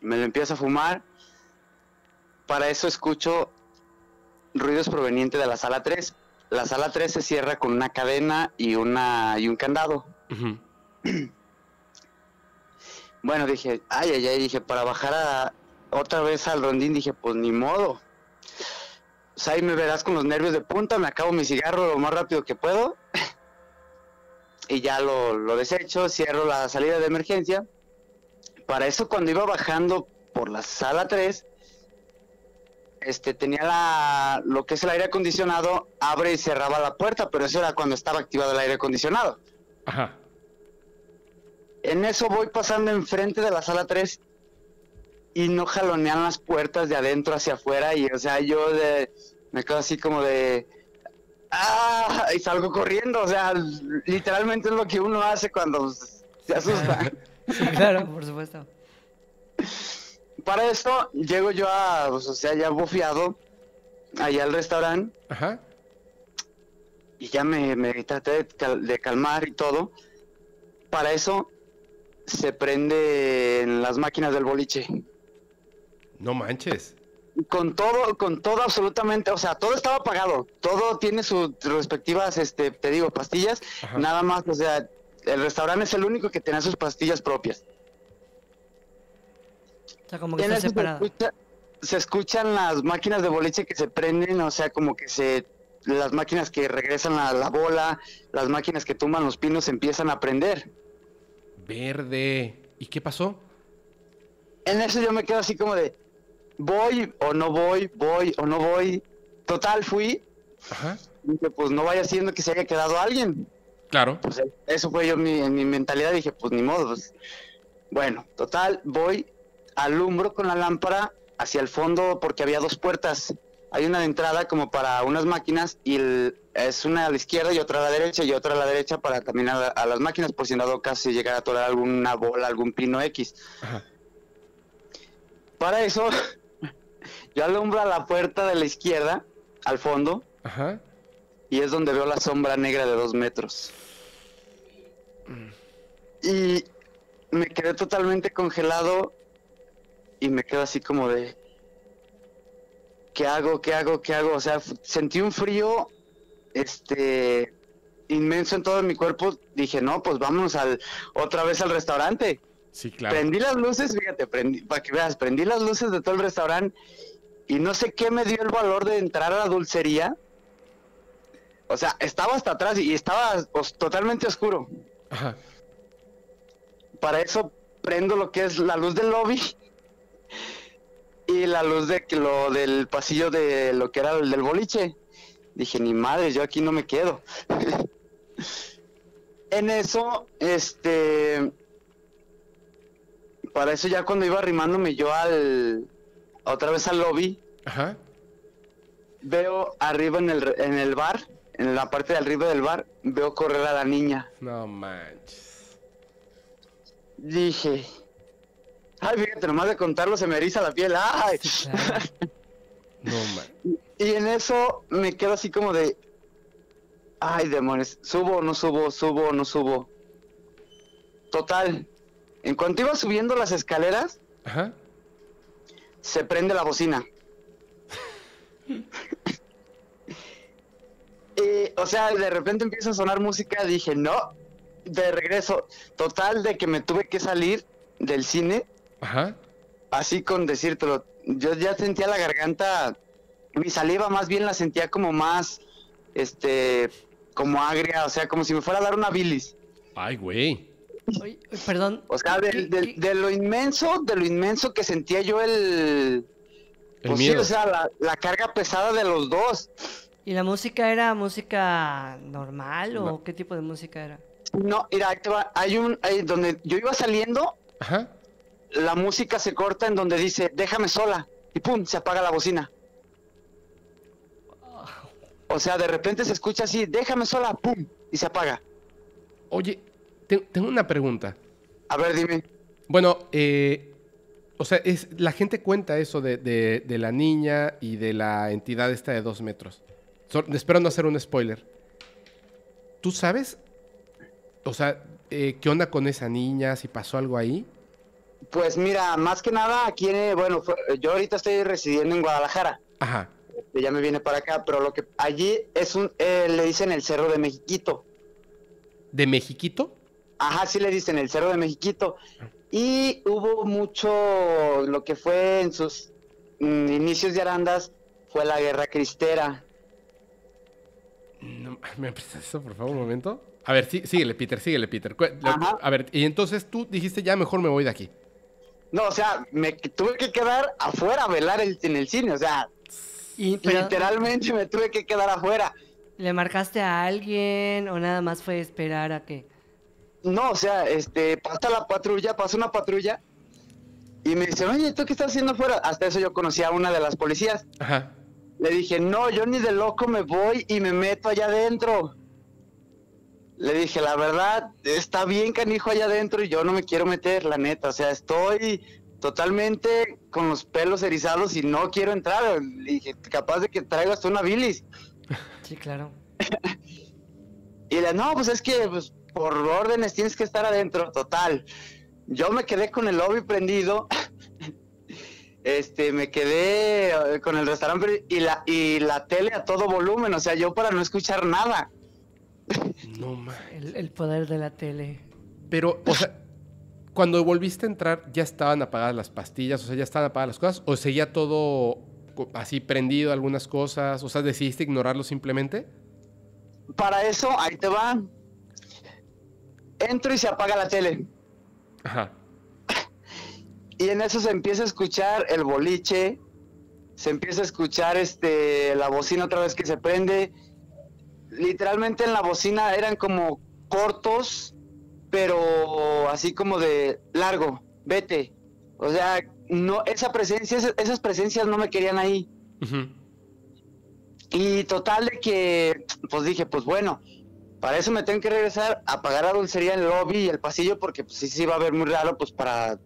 me lo empiezo a fumar. Para eso escucho ruidos provenientes de la sala 3. La sala 3 se cierra con una cadena y, una, y un candado. Bueno, dije, ay, ay, ay, dije, para bajar a, otra vez al rondín, dije, pues ni modo. O ahí me verás con los nervios de punta, me acabo mi cigarro lo más rápido que puedo y ya lo, desecho, cierro la salida de emergencia. Para eso cuando iba bajando por la sala 3, este, tenía la, lo que es el aire acondicionado, abre y cerraba la puerta, pero eso era cuando estaba activado el aire acondicionado. En eso voy pasando enfrente de la sala 3 y no jalonean las puertas de adentro hacia afuera y o sea, yo me quedo así como de, ¡ah! Y salgo corriendo, o sea, literalmente es lo que uno hace cuando se asusta. claro, por supuesto. Para eso, llego yo a, pues, o sea, ya bufiado, allá al restaurante. Ajá. Y ya me, traté de, calmar y todo. Para eso, se prende las máquinas del boliche. No manches con todo, con todo absolutamente, o sea, todo estaba apagado todo tiene sus respectivas, este, te digo, pastillas, nada más, o sea, el restaurante es el único que tenía sus pastillas propias. O como que Se, escuchan las máquinas de boliche que se prenden, o sea, como que se, las máquinas que regresan a la bola, las máquinas que tumban los pinos empiezan a prender. Verde. ¿Y qué pasó? En eso yo me quedo así como de, voy o no voy, voy o no voy. Total, fui. Ajá. Dije, pues no vaya siendo que se haya quedado alguien. Claro. Pues, eso fue yo en mi mentalidad. Dije, pues ni modo. Pues. Bueno, total, voy, alumbro con la lámpara hacia el fondo porque había dos puertas. Hay una de entrada como para unas máquinas y es una a la izquierda y otra a la derecha y otra a la derecha para caminar a, las máquinas por si en dado caso llegar a tocar alguna bola, algún pino X. Para eso yo alumbro a la puerta de la izquierda, al fondo. Ajá. Y es donde veo la sombra negra de dos metros. Y me quedé totalmente congelado y me quedo así como de... ¿Qué hago? ¿Qué hago? ¿Qué hago? O sea, sentí un frío, este, inmenso en todo mi cuerpo. Dije, no, pues vamos al, otra vez al restaurante. Sí, claro. Prendí las luces, fíjate, prendí, para que veas, prendí las luces de todo el restaurante y no sé qué me dio el valor de entrar a la dulcería. O sea, estaba hasta atrás y estaba totalmente oscuro. Para eso prendo lo que es la luz del lobby y la luz de lo del pasillo de lo que era el del boliche. Dije, ni madre, yo aquí no me quedo. en eso, este. Para eso, ya cuando iba arrimándome yo al otra vez al lobby. Ajá. Veo arriba en el, en el bar, en la parte de arriba del bar, veo correr a la niña. No manches. Dije. Ay, fíjate, nomás de contarlo se me eriza la piel. ¡Ay! no manches. Y en eso me quedo así como de. Ay, demonios. ¿Subo no subo? ¿Subo no subo? Total. En cuanto iba subiendo las escaleras, Ajá se prende la bocina. y, eh, o sea, de repente empieza a sonar música, dije, no, de regreso. Total de que me tuve que salir del cine. Ajá. Así con decírtelo, yo ya sentía la garganta, mi saliva más bien la sentía como más, este, como agria, o sea, como si me fuera a dar una bilis. Ay, güey perdón. O sea, de lo inmenso, de lo inmenso que sentía yo el... Pues o sea, la, carga pesada de los dos. ¿Y la música era música normal o qué tipo de música era? No, mira, hay un... donde yo iba saliendo, la música se corta en donde dice, déjame sola, y pum, se apaga la bocina. Ah. O sea, de repente se escucha así, déjame sola, pum, y se apaga. Oye, tengo una pregunta. A ver, dime. Bueno, eh, o sea, es, la gente cuenta eso de, la niña y de la entidad esta de dos metros. Esperando espero no hacer un spoiler. ¿Tú sabes? O sea, eh, ¿qué onda con esa niña? ¿Si pasó algo ahí? Pues mira, más que nada aquí, bueno, yo ahorita estoy residiendo en Guadalajara. Ajá. Ella este, me viene para acá, pero lo que allí es un, eh, le dicen el Cerro de Mexiquito. ¿De Mexiquito? Ajá, sí le dicen el Cerro de Mexiquito. Y hubo mucho, lo que fue en sus mm, inicios de Arandas, fue la guerra cristera. ¿Me prestas eso, por favor, un momento? A ver, sí, síguele, Peter, síguele, Peter. A ver, y entonces tú dijiste, ya mejor me voy de aquí. No, o sea, me tuve que quedar afuera a velar en el cine, o sea, literalmente me tuve que quedar afuera. ¿Le marcaste a alguien o nada más fue esperar a que no, o sea, este, pasa la patrulla, pasa una patrulla y me dice, oye, ¿tú qué estás haciendo afuera? Hasta eso yo conocía a una de las policías. Le dije, no, yo ni de loco me voy y me meto allá adentro. Le dije, la verdad, está bien canijo allá adentro y yo no me quiero meter, la neta. O sea, estoy totalmente con los pelos erizados y no quiero entrar. Le dije, capaz de que traigas tú una bilis. Sí, claro. y le, no, pues es que pues, por órdenes tienes que estar adentro, total. Yo me quedé con el lobby prendido, este, me quedé eh, con el restaurante y la, y la tele a todo volumen, o sea, yo para no escuchar nada. No man. El, el poder de la tele. Pero, o sea, cuando volviste a entrar, ¿ya estaban apagadas las pastillas? O sea, ¿ya estaban apagadas las cosas? ¿O seguía todo así prendido algunas cosas? O sea, ¿decidiste ignorarlo simplemente? Para eso, ahí te va entro y se apaga la tele. Ajá. Y en eso se empieza a escuchar el boliche, se empieza a escuchar este la bocina otra vez que se prende. Literalmente en la bocina eran como cortos, pero así como de largo, vete. O sea, no esa presencia, esas presencias no me querían ahí. Y total de que pues dije, pues bueno, para eso me tengo que regresar a apagar la dulcería en el lobby y el pasillo porque si pues, sí sí va a ver muy raro pues para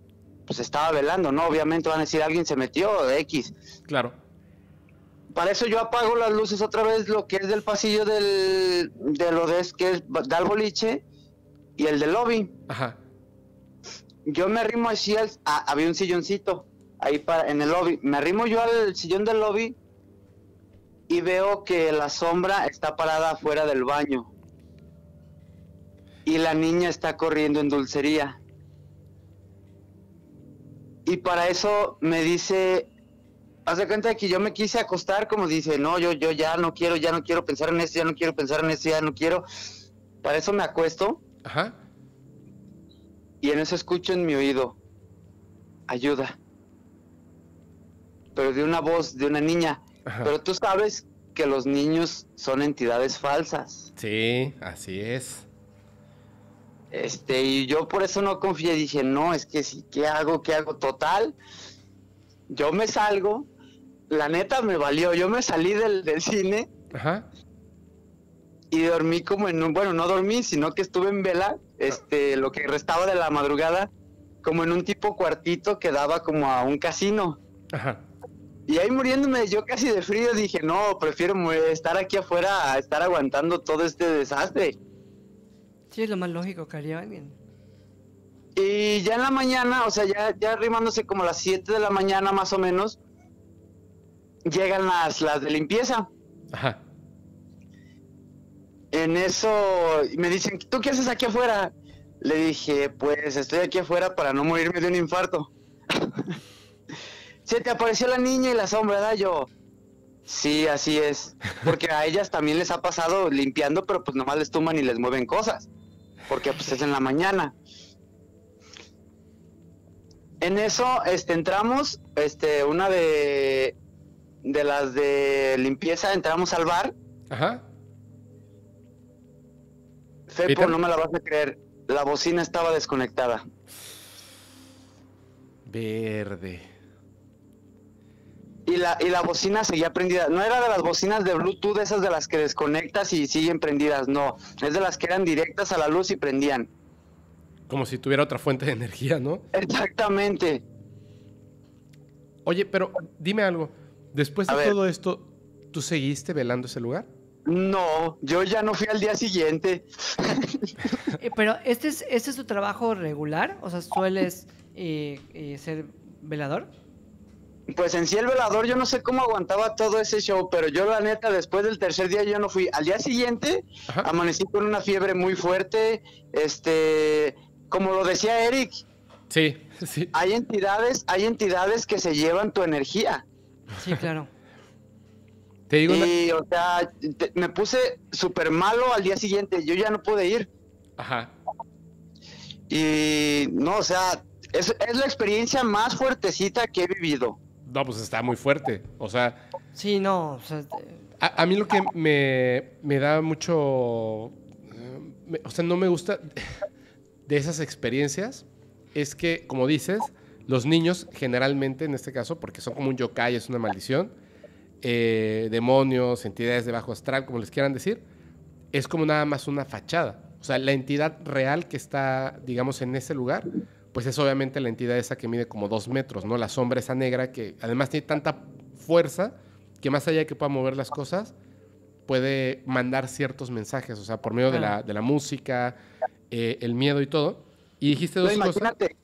pues estaba velando, ¿no? Obviamente van a decir alguien se metió de X. Claro. Para eso yo apago las luces otra vez lo que es del pasillo del de lo de, que es del boliche y el del lobby. Ajá. Yo me arrimo así al, había un silloncito ahí para en el lobby. Me arrimo yo al sillón del lobby y veo que la sombra está parada afuera del baño y la niña está corriendo en dulcería. Y para eso me dice, haz de cuenta que yo me quise acostar, como dice, no, yo, yo ya no quiero, ya no quiero pensar en esto, ya no quiero pensar en esto, ya no quiero. Para eso me acuesto. Ajá. Y en eso escucho en mi oído, ayuda. Pero de una voz, de una niña. Pero tú sabes que los niños son entidades falsas. Sí, así es. Este, y yo por eso no confié, dije, no, es que si ¿qué hago? ¿Qué hago? Total, yo me salgo, la neta me valió, yo me salí del, del cine y dormí como en un, bueno, no dormí, sino que estuve en vela, este, lo que restaba de la madrugada, como en un tipo cuartito que daba como a un casino. Y ahí muriéndome yo casi de frío dije, no, prefiero estar aquí afuera a estar aguantando todo este desastre. Sí, es lo más lógico que haría alguien. Y ya en la mañana, o sea, ya, ya arrimándose como a las 7 de la mañana más o menos, llegan las, las de limpieza. Ajá. En eso me dicen, ¿tú qué haces aquí afuera? Le dije, pues estoy aquí afuera para no morirme de un infarto. Se te apareció la niña y la sombra, ¿verdad? Yo, sí, así es. Porque a ellas también les ha pasado limpiando, pero pues nomás les tuman y les mueven cosas porque pues es en la mañana. En eso este, entramos, este, una de, de las de limpieza, entramos al bar. Ajá. Fepo, no me la vas a creer, la bocina estaba desconectada. Verde y la, bocina seguía prendida. No era de las bocinas de Bluetooth, esas de las que desconectas y siguen prendidas, no. Es de las que eran directas a la luz y prendían. Como si tuviera otra fuente de energía, ¿no? Exactamente. Oye, pero dime algo. Después de todo esto, ¿tú seguiste velando ese lugar? No, yo ya no fui al día siguiente. Eh, pero este es, este es tu trabajo regular, o sea, sueles eh, eh, ser velador pues en sí el velador yo no sé cómo aguantaba todo ese show, pero yo la neta después del tercer día yo no fui. Al día siguiente amanecí con una fiebre muy fuerte, este, como lo decía Eric. Sí, Hay entidades, hay entidades que se llevan tu energía. Sí, claro. y o sea, me puse súper malo al día siguiente, yo ya no pude ir. Ajá. Y no, o sea, es la experiencia más fuertecita que he vivido no, pues está muy fuerte. O sea. Sí, no. Este, a, mí lo que me, me da mucho. Eh, o sea, no me gusta de esas experiencias es que, como dices, los niños generalmente, en este caso, porque son como un yokai, es una maldición, eh, demonios, entidades de bajo astral, como les quieran decir, es como nada más una fachada. O sea, la entidad real que está, digamos, en ese lugar pues es obviamente la entidad esa que mide como dos metros, ¿no? La sombra esa negra que además tiene tanta fuerza que más allá de que pueda mover las cosas, puede mandar ciertos mensajes, o sea, por medio de, la, ah. de la música, eh, el miedo y todo. Y dijiste dos no, imagínate,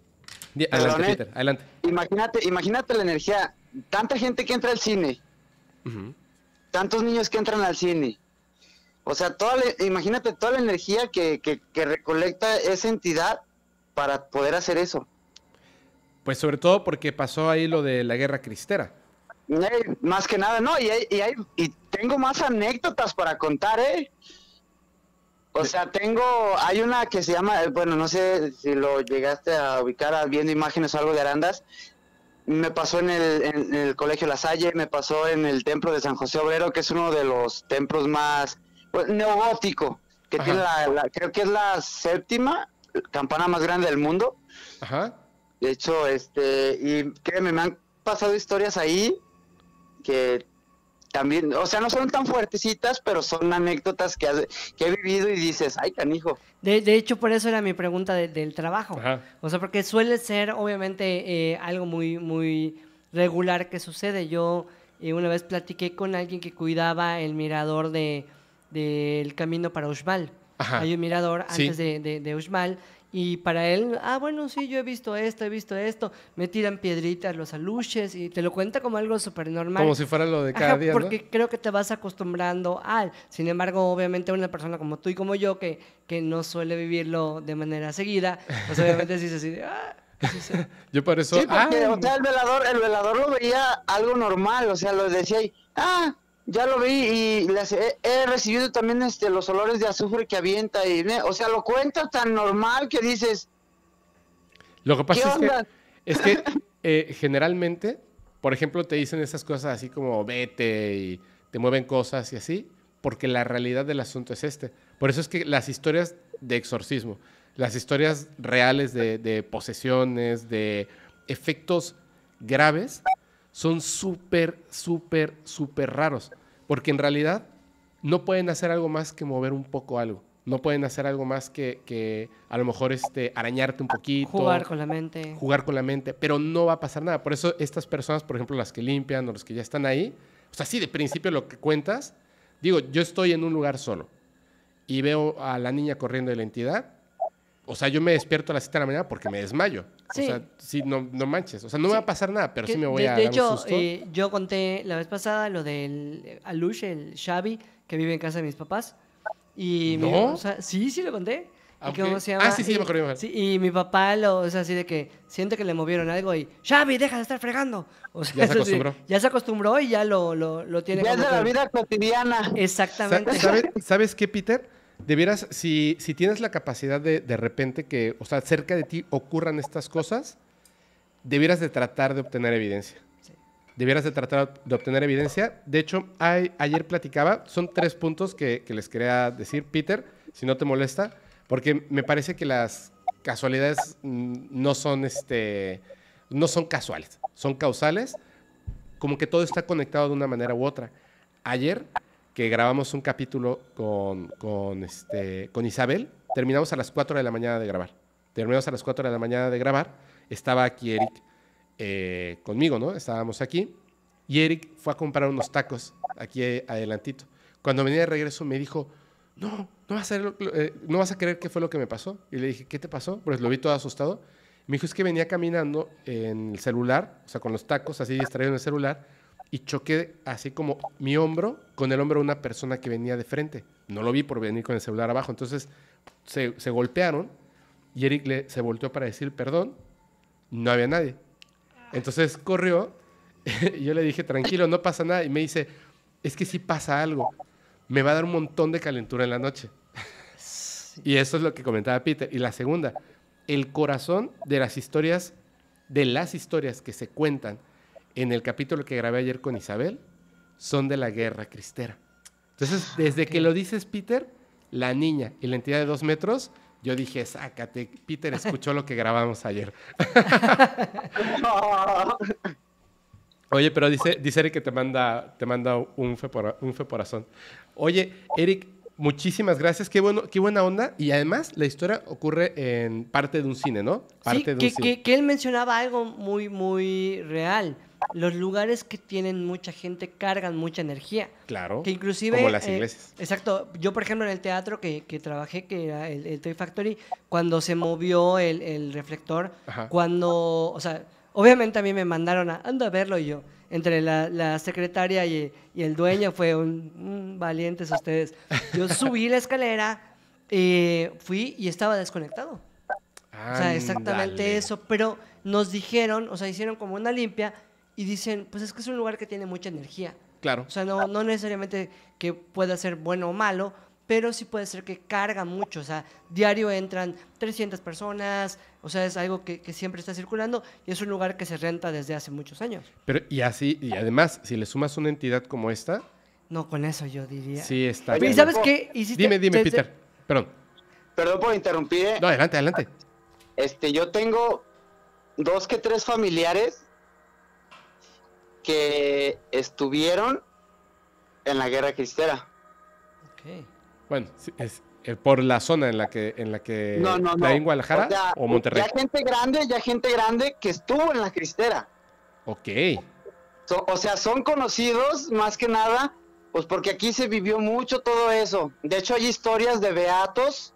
Adelante, ¿eh? Peter, adelante. Imagínate, imagínate la energía. Tanta gente que entra al cine. Tantos niños que entran al cine. O sea, toda imagínate toda la energía que, que, que recolecta esa entidad para poder hacer eso. Pues sobre todo porque pasó ahí lo de la guerra cristera. más que nada, no, y, tengo más anécdotas para contar, ¿eh? O sea, tengo, hay una que se llama, bueno, no sé si lo llegaste a ubicar viendo imágenes o algo de Arandas, me pasó en el, Colegio La Salle, me pasó en el Templo de San José Obrero, que es uno de los templos más pues, neogótico, que tiene la, creo que es la séptima campana más grande del mundo. De hecho, este, y créeme, me han pasado historias ahí que también, o sea, no son tan fuertecitas, pero son anécdotas que, he vivido y dices, ay, canijo. De, de hecho, por eso era mi pregunta del trabajo. O sea, porque suele ser, obviamente, eh, algo muy, muy regular que sucede. Yo eh, una vez platiqué con alguien que cuidaba el mirador de, del camino para Uxmal. Hay un mirador antes de, de, Y para él, ah, bueno, sí, yo he visto esto, he visto esto, me tiran piedritas, los aluches, y te lo cuenta como algo súper normal. Como si fuera lo de cada día. Porque creo que te vas acostumbrando al. Sin embargo, obviamente, una persona como tú y como yo, que, que no suele vivirlo de manera seguida, pues obviamente ah, sí así ah. Yo para eso. ah, el velador, el velador lo veía algo normal, o sea, lo decía ahí, ah, ya lo vi y he, recibido también este los olores de azufre que avienta y o sea lo cuento tan normal que dices lo que pasa es que, es que eh, generalmente por ejemplo te dicen esas cosas así como vete y te mueven cosas y así porque la realidad del asunto es este por eso es que las historias de exorcismo las historias reales de, de posesiones de efectos graves son súper, súper, súper raros porque en realidad no pueden hacer algo más que mover un poco algo. No pueden hacer algo más que, a lo mejor este, arañarte un poquito. Jugar con la mente. Jugar con la mente, pero no va a pasar nada. Por eso estas personas, por ejemplo, las que limpian o los que ya están ahí, o sea, sí, de principio lo que cuentas, digo, yo estoy en un lugar solo y veo a la niña corriendo de la entidad, o sea, yo me despierto a las 7 de la mañana porque me desmayo. Sí. O sea, sí, no, no manches. O sea, no me va a pasar nada, pero sí me voy a de hecho, eh, yo conté la vez pasada lo del eh, Alush, el Xavi, que vive en casa de mis papás. Y ¿No? o sí, sí lo conté. Ah, ¿Cómo se ah, llama? sí, sí, y, me y mi papá lo, es así de que siente que le movieron algo y, Xavi, deja de estar fregando. ya se acostumbró. ya se acostumbró y ya lo, lo, tiene. Ya es de la vida cotidiana. Exactamente. ¿Sabes, ¿Sabes qué, Peter? de si, tienes la capacidad de de repente que, o sea, cerca de ti ocurran estas cosas, debieras de tratar de obtener evidencia. Debieras de tratar de obtener evidencia. De hecho, ayer platicaba, son tres puntos que, que les quería decir, Peter, si no te molesta, porque me parece que las casualidades mm, no son, este, no son casuales, son causales, como que todo está conectado de una manera u otra. Ayer que grabamos un capítulo con, con, este, con Isabel. Terminamos a las 4 de la mañana de grabar. Terminamos a las 4 de la mañana de grabar. Estaba aquí Eric eh, conmigo, ¿no? Estábamos aquí. Y Eric fue a comprar unos tacos aquí eh, adelantito. Cuando venía de regreso me dijo, no, no vas, a eh, no vas a creer qué fue lo que me pasó. Y le dije, ¿qué te pasó? Pues lo vi todo asustado. Me dijo, es que venía caminando en el celular, o sea, con los tacos así distraído en el celular y choqué así como mi hombro con el hombro de una persona que venía de frente. No lo vi por venir con el celular abajo. Entonces se, golpearon y Eric le, se volteó para decir perdón. No había nadie. Entonces corrió y yo le dije, tranquilo, no pasa nada. Y me dice, es que si pasa algo. Me va a dar un montón de calentura en la noche. Y eso es lo que comentaba Peter. Y la segunda, el corazón de las historias, de las historias que se cuentan en el capítulo que grabé ayer con Isabel, son de la guerra cristera. Entonces, ah, desde que lo dices, Peter, la niña y la entidad de dos metros, yo dije, sácate, Peter escuchó lo que grabamos ayer. Oye, pero dice, dice Eric que te manda, te manda un, corazón. Oye, Eric, Muchísimas gracias, qué bueno, qué buena onda. Y además la historia ocurre en parte de un cine, ¿no? sí, que, él mencionaba algo muy, muy real. Los lugares que tienen mucha gente cargan mucha energía. Claro. Que inclusive. Como las eh, iglesias. exacto. Yo, por ejemplo, en el teatro que, trabajé, que era el, Toy Factory, cuando se movió el, reflector, cuando. O sea, obviamente a mí me mandaron a. ando a verlo yo entre la, secretaria y, el dueño fue un, mm, valientes ustedes. Yo subí la escalera, fui y estaba desconectado. O sea, exactamente eso. Pero nos dijeron, o sea, hicieron como una limpia y dicen, pues es que es un lugar que tiene mucha energía. Claro. O sea, no, no necesariamente que pueda ser bueno o malo, pero sí puede ser que carga mucho. O sea, diario entran 300 personas, o sea, es algo que, siempre está circulando y es un lugar que se renta desde hace muchos años. Pero, y así, y además, si le sumas una entidad como esta. No, con eso yo diría. Sí, está. ¿Y sabes qué? Hiciste, dime, dime, Peter. Perdón. Perdón por interrumpir. ¿eh? No, adelante, adelante. Este, yo tengo dos que tres familiares que estuvieron en la guerra cristera. Ok. Bueno, es, eh, por la zona en la que en la que en Guadalajara o, Monterrey. Ya gente grande, ya gente grande que estuvo en la Cristera. Ok. o sea, son conocidos más que nada, pues porque aquí se vivió mucho todo eso. De hecho, hay historias de beatos.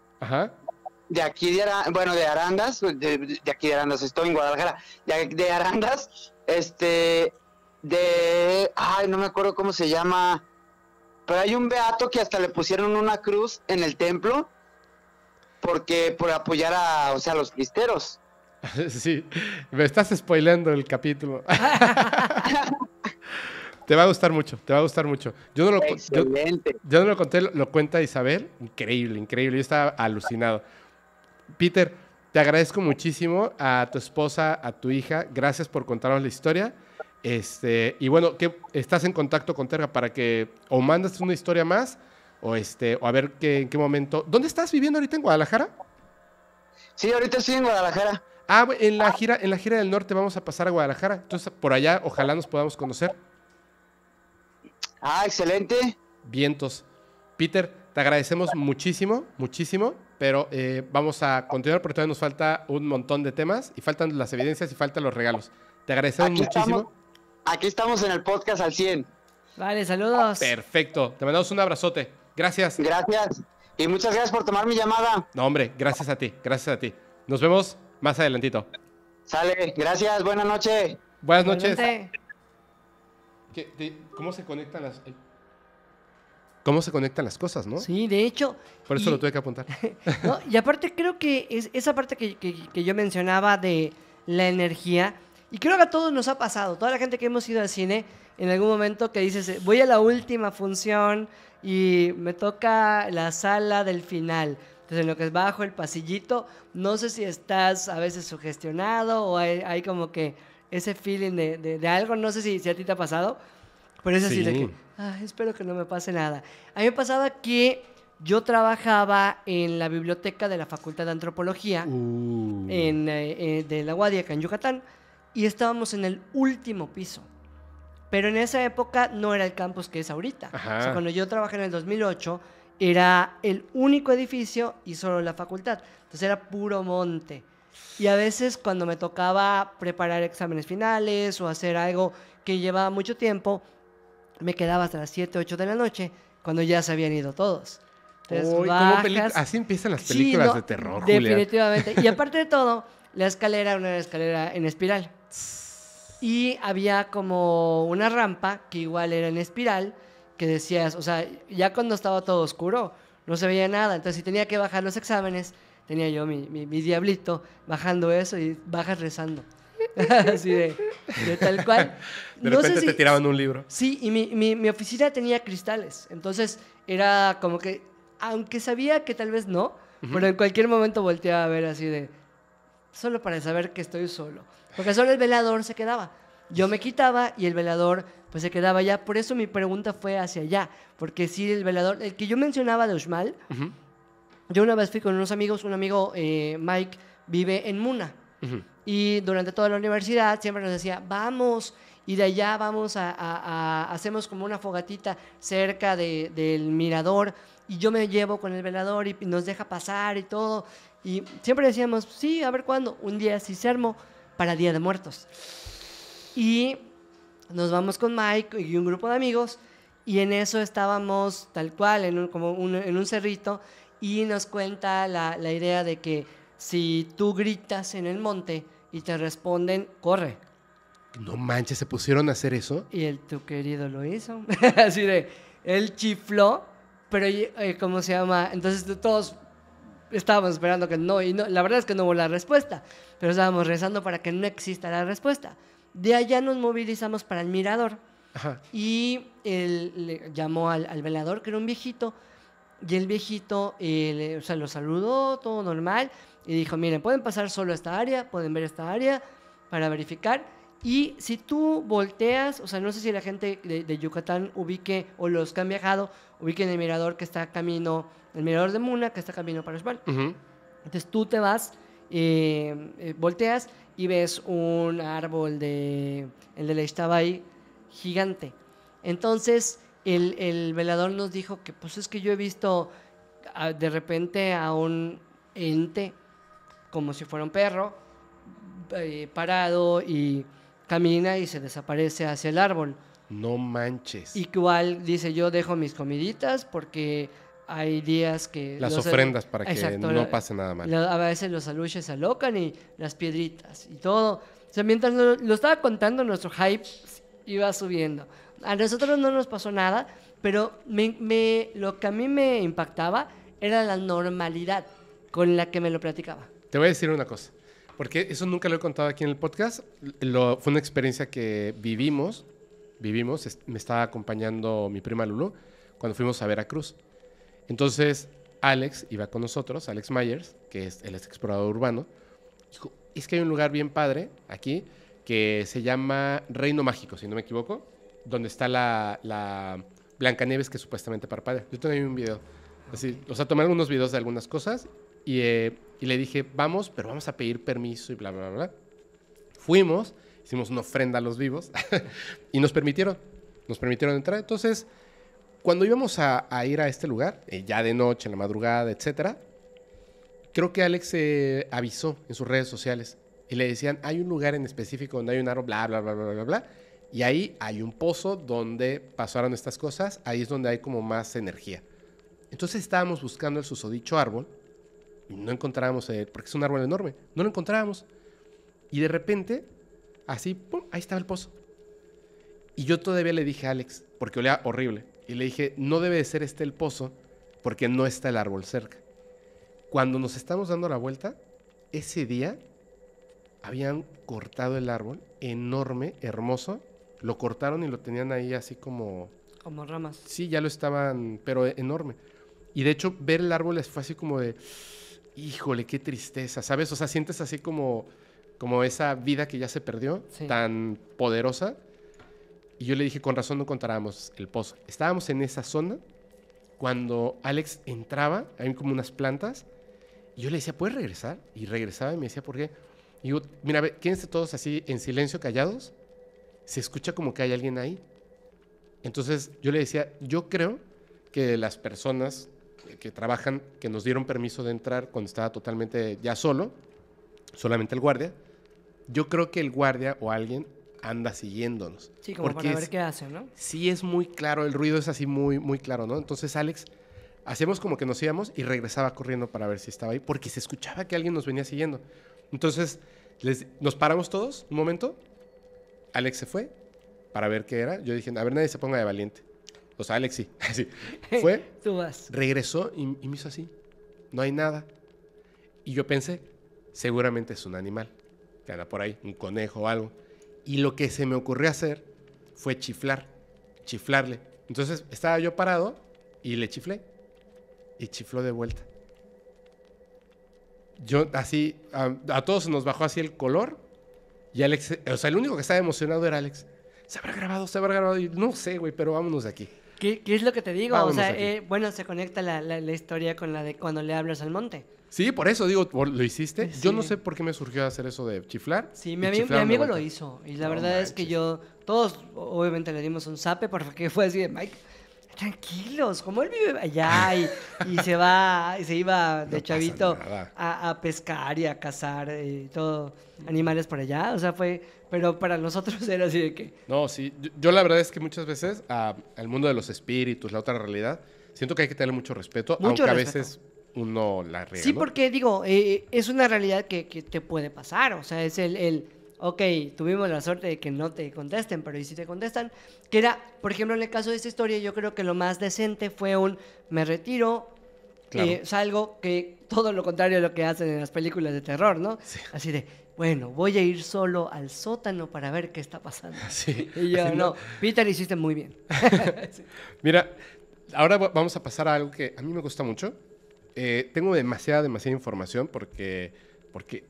De aquí de bueno, de Arandas, de, aquí de Arandas, estoy en Guadalajara, de, de Arandas, este, de, ay, no me acuerdo cómo se llama, pero hay un beato que hasta le pusieron una cruz en el templo porque por apoyar a, o sea, los cristeros. Sí, me estás spoileando el capítulo. te va a gustar mucho, te va a gustar mucho. Yo no lo, yo, no lo conté, lo cuenta Isabel. Increíble, increíble. Yo estaba alucinado. Peter, te agradezco muchísimo a tu esposa, a tu hija. Gracias por contarnos la historia. Este, y bueno, ¿estás en contacto con Terga para que o mandas una historia más o, este, o a ver qué, en qué momento? ¿Dónde estás viviendo ahorita en Guadalajara? Sí, ahorita estoy en Guadalajara. Ah, en la gira, en la gira del norte vamos a pasar a Guadalajara. Entonces, por allá, ojalá nos podamos conocer. Ah, excelente. Vientos. Peter, te agradecemos muchísimo, muchísimo, pero eh, vamos a continuar porque todavía nos falta un montón de temas y faltan las evidencias y faltan los regalos. Te agradecemos muchísimo. Aquí estamos en el podcast al 100. Vale, saludos. Perfecto. Te mandamos un abrazote. Gracias. Gracias. Y muchas gracias por tomar mi llamada. No, hombre, gracias a ti, gracias a ti. Nos vemos más adelantito. Sale, gracias, buenas noches. Buenas noches. ¿Cómo se conectan las... cómo se conectan las cosas, ¿no? Sí, de hecho. Por eso lo tuve que apuntar. y aparte creo que es esa parte que, yo mencionaba de la energía y creo que a todos nos ha pasado, toda la gente que hemos ido al cine, en algún momento que dices, voy a la última función y me toca la sala del final. Entonces, en lo que es bajo el pasillito, no sé si estás a veces sugestionado o hay, como que ese feeling de, de, algo, no sé si, si, a ti te ha pasado, pero es así de que, ah, espero que no me pase nada. A mí me pasaba que yo trabajaba en la biblioteca de la Facultad de Antropología uh. en, eh, eh, de la acá en Yucatán y estábamos en el último piso. Pero en esa época no era el campus que es ahorita. cuando yo trabajé en el 2008, era el único edificio y solo la facultad. Entonces era puro monte. Y a veces cuando me tocaba preparar exámenes finales o hacer algo que llevaba mucho tiempo, me quedaba hasta las 7, 8 de la noche, cuando ya se habían ido todos. Entonces, Así empiezan las películas de terror. Definitivamente. Y aparte de todo, la escalera era una escalera en espiral. Y había como una rampa que igual era en espiral, que decías, o sea, ya cuando estaba todo oscuro, no se veía nada. Entonces, si tenía que bajar los exámenes, tenía yo mi, diablito bajando eso y bajas rezando. Así de, tal cual. De repente te tiraban un libro. Sí, y mi, oficina tenía cristales. Entonces, era como que, aunque sabía que tal vez no, pero en cualquier momento volteaba a ver así de, solo para saber que estoy solo. Porque solo el velador se quedaba. Yo me quitaba y el velador pues se quedaba allá. Por eso mi pregunta fue hacia allá. Porque si el velador, el que yo mencionaba de Uxmal, yo una vez fui con unos amigos, un amigo eh, Mike vive en Muna. Y durante toda la universidad siempre nos decía, vamos, y de allá vamos a, hacemos como una fogatita cerca del mirador, y yo me llevo con el velador y, nos deja pasar y todo. Y siempre decíamos, sí, a ver cuándo, un día si se armó para Día de Muertos. Y nos vamos con Mike y un grupo de amigos y en eso estábamos tal cual, en un, como en un cerrito, y nos cuenta la, idea de que si tú gritas en el monte y te responden, corre. No manches, se pusieron a hacer eso. Y el tu querido lo hizo. Así de, él chifló, pero eh, ¿cómo se llama? Entonces todos estábamos esperando que no, y no, la verdad es que no hubo la respuesta, pero estábamos rezando para que no exista la respuesta. De allá nos movilizamos para el mirador y él le llamó al, velador, que era un viejito, y el viejito eh, o lo saludó, todo normal, y dijo, miren, pueden pasar solo a esta área, pueden ver esta área para verificar. Y si tú volteas, o sea, no sé si la gente de, de Yucatán ubique o los que han viajado, ubiquen el mirador que está camino el mirador de Muna, que está camino para Espar. Entonces tú te vas, eh, eh, volteas y ves un árbol de, el de la ahí gigante. Entonces el, velador nos dijo que pues es que yo he visto ah, de repente a un ente como si fuera un perro eh, parado y camina y se desaparece hacia el árbol. No manches. Y Igual dice, yo dejo mis comiditas porque hay días que... Las ofrendas para que no pase nada mal. a veces los aluches se alocan y las piedritas y todo. O sea, mientras lo, estaba contando, nuestro hype iba subiendo. A nosotros no nos pasó nada, pero me, lo que a mí me impactaba era la normalidad con la que me lo platicaba. Te voy a decir una cosa, porque eso nunca lo he contado aquí en el podcast. fue una experiencia que vivimos, vivimos, me estaba acompañando mi prima Lulu cuando fuimos a Veracruz. Entonces, Alex iba con nosotros, Alex Myers, que es el explorador urbano, dijo, es que hay un lugar bien padre aquí que se llama Reino Mágico, si no me equivoco, donde está la, Blanca Blancanieves que supuestamente parpadea. Yo tenía un video. Así, o sea, tomé algunos videos de algunas cosas y, eh, y, le dije, vamos, pero vamos a pedir permiso y bla, bla, bla. Fuimos, hicimos una ofrenda a los vivos y nos permitieron, nos permitieron entrar. Entonces, cuando íbamos a, ir a este lugar, eh, ya de noche, en la madrugada, etcétera, creo que Alex se eh, avisó en sus redes sociales y le decían, hay un lugar en específico donde hay un árbol, bla, bla, bla, bla, bla, bla. Y ahí hay un pozo donde pasaron estas cosas, ahí es donde hay como más energía. Entonces estábamos buscando el susodicho árbol no encontrábamos, el, eh, porque es un árbol enorme, no lo encontrábamos. Y de repente, así, ahí estaba el pozo. Y yo todavía le dije a Alex, porque olía horrible, y le dije, no debe de ser este el pozo porque no está el árbol cerca. Cuando nos estamos dando la vuelta, ese día habían cortado el árbol enorme, hermoso. Lo cortaron y lo tenían ahí así como... Como ramas. Sí, ya lo estaban, pero enorme. Y de hecho, ver el árbol fue así como de, híjole, qué tristeza, ¿sabes? O sea, sientes así como, como esa vida que ya se perdió, tan poderosa, y yo le dije, con razón no encontrábamos el pozo. Estábamos en esa zona cuando Alex entraba, hay como unas plantas, y yo le decía, ¿puedes regresar? Y regresaba y me decía, ¿por qué? Y yo, mira, quédense todos así en silencio, callados. Se escucha como que hay alguien ahí. Entonces yo le decía, yo creo que las personas que trabajan, que nos dieron permiso de entrar cuando estaba totalmente ya solo, solamente el guardia, yo creo que el guardia o alguien anda siguiéndonos. Sí, como Porque para ver qué hace, ¿no? Sí, es muy claro, el ruido es así muy, muy claro, ¿no? Entonces Alex hacíamos como que nos íbamos y regresaba corriendo para ver si estaba ahí, porque se escuchaba que alguien nos venía siguiendo. Entonces, nos paramos todos un momento. Alex se fue para ver qué era. Yo dije, a ver, nadie se ponga de valiente. O sea, Alex sí. Fue, Tú vas. regresó y, y, me hizo así. No hay nada. Y yo pensé, seguramente es un animal que anda por ahí, un conejo o algo. Y lo que se me ocurrió hacer fue chiflar, chiflarle. Entonces estaba yo parado y le chiflé. Y chifló de vuelta. Yo así, a, todos nos bajó así el color. Y Alex, o sea, el único que estaba emocionado era Alex. Se habrá grabado, se habrá grabado. Y no sé, güey, pero vámonos de aquí. ¿Qué, es lo que te digo? o sea, eh, bueno, se conecta la, la, la historia con la de cuando le hablas al monte. Sí, por eso digo, ¿lo hiciste? Pues yo no sé por qué me surgió hacer eso de chiflar. Sí, mi, amigo, lo hizo. Y la verdad es que yo, todos obviamente le dimos un zape porque fue así de Mike. Tranquilos, como él vive allá y, se va, y se iba de chavito a, pescar y a cazar eh, y todo, animales por allá, o sea, fue, pero para nosotros era así de que... No, sí, yo, la verdad es que muchas veces al ah, mundo de los espíritus, la otra realidad, siento que hay que tener mucho respeto, aunque a veces uno la realidad. Sí, porque digo, eh, es una realidad que, te puede pasar. O sea, es el, el, ok, tuvimos la suerte de que no te contesten, pero ¿y si te contestan? Que era, por ejemplo, en el caso de esta historia, yo creo que lo más decente fue un, me retiro, eh, salgo, que todo lo contrario a lo que hacen en las películas de terror, ¿no? Así de, bueno, voy a ir solo al sótano para ver qué está pasando. Sí, y yo, no, Peter, hiciste muy bien. Mira, ahora vamos a pasar a algo que a mí me gusta mucho, eh, tengo demasiada, demasiada información porque, porque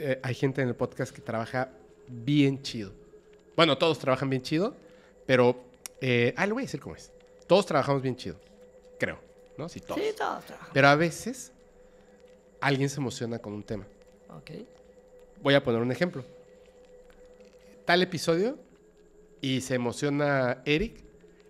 eh, hay gente en el podcast que trabaja bien chido. Bueno, todos trabajan bien chido, pero... Eh, ah, lo voy a decir como es. Todos trabajamos bien chido, creo. ¿no? Sí, todos. Sí, todos trabajamos. Pero a veces alguien se emociona con un tema. Ok. Voy a poner un ejemplo. Tal episodio y se emociona Eric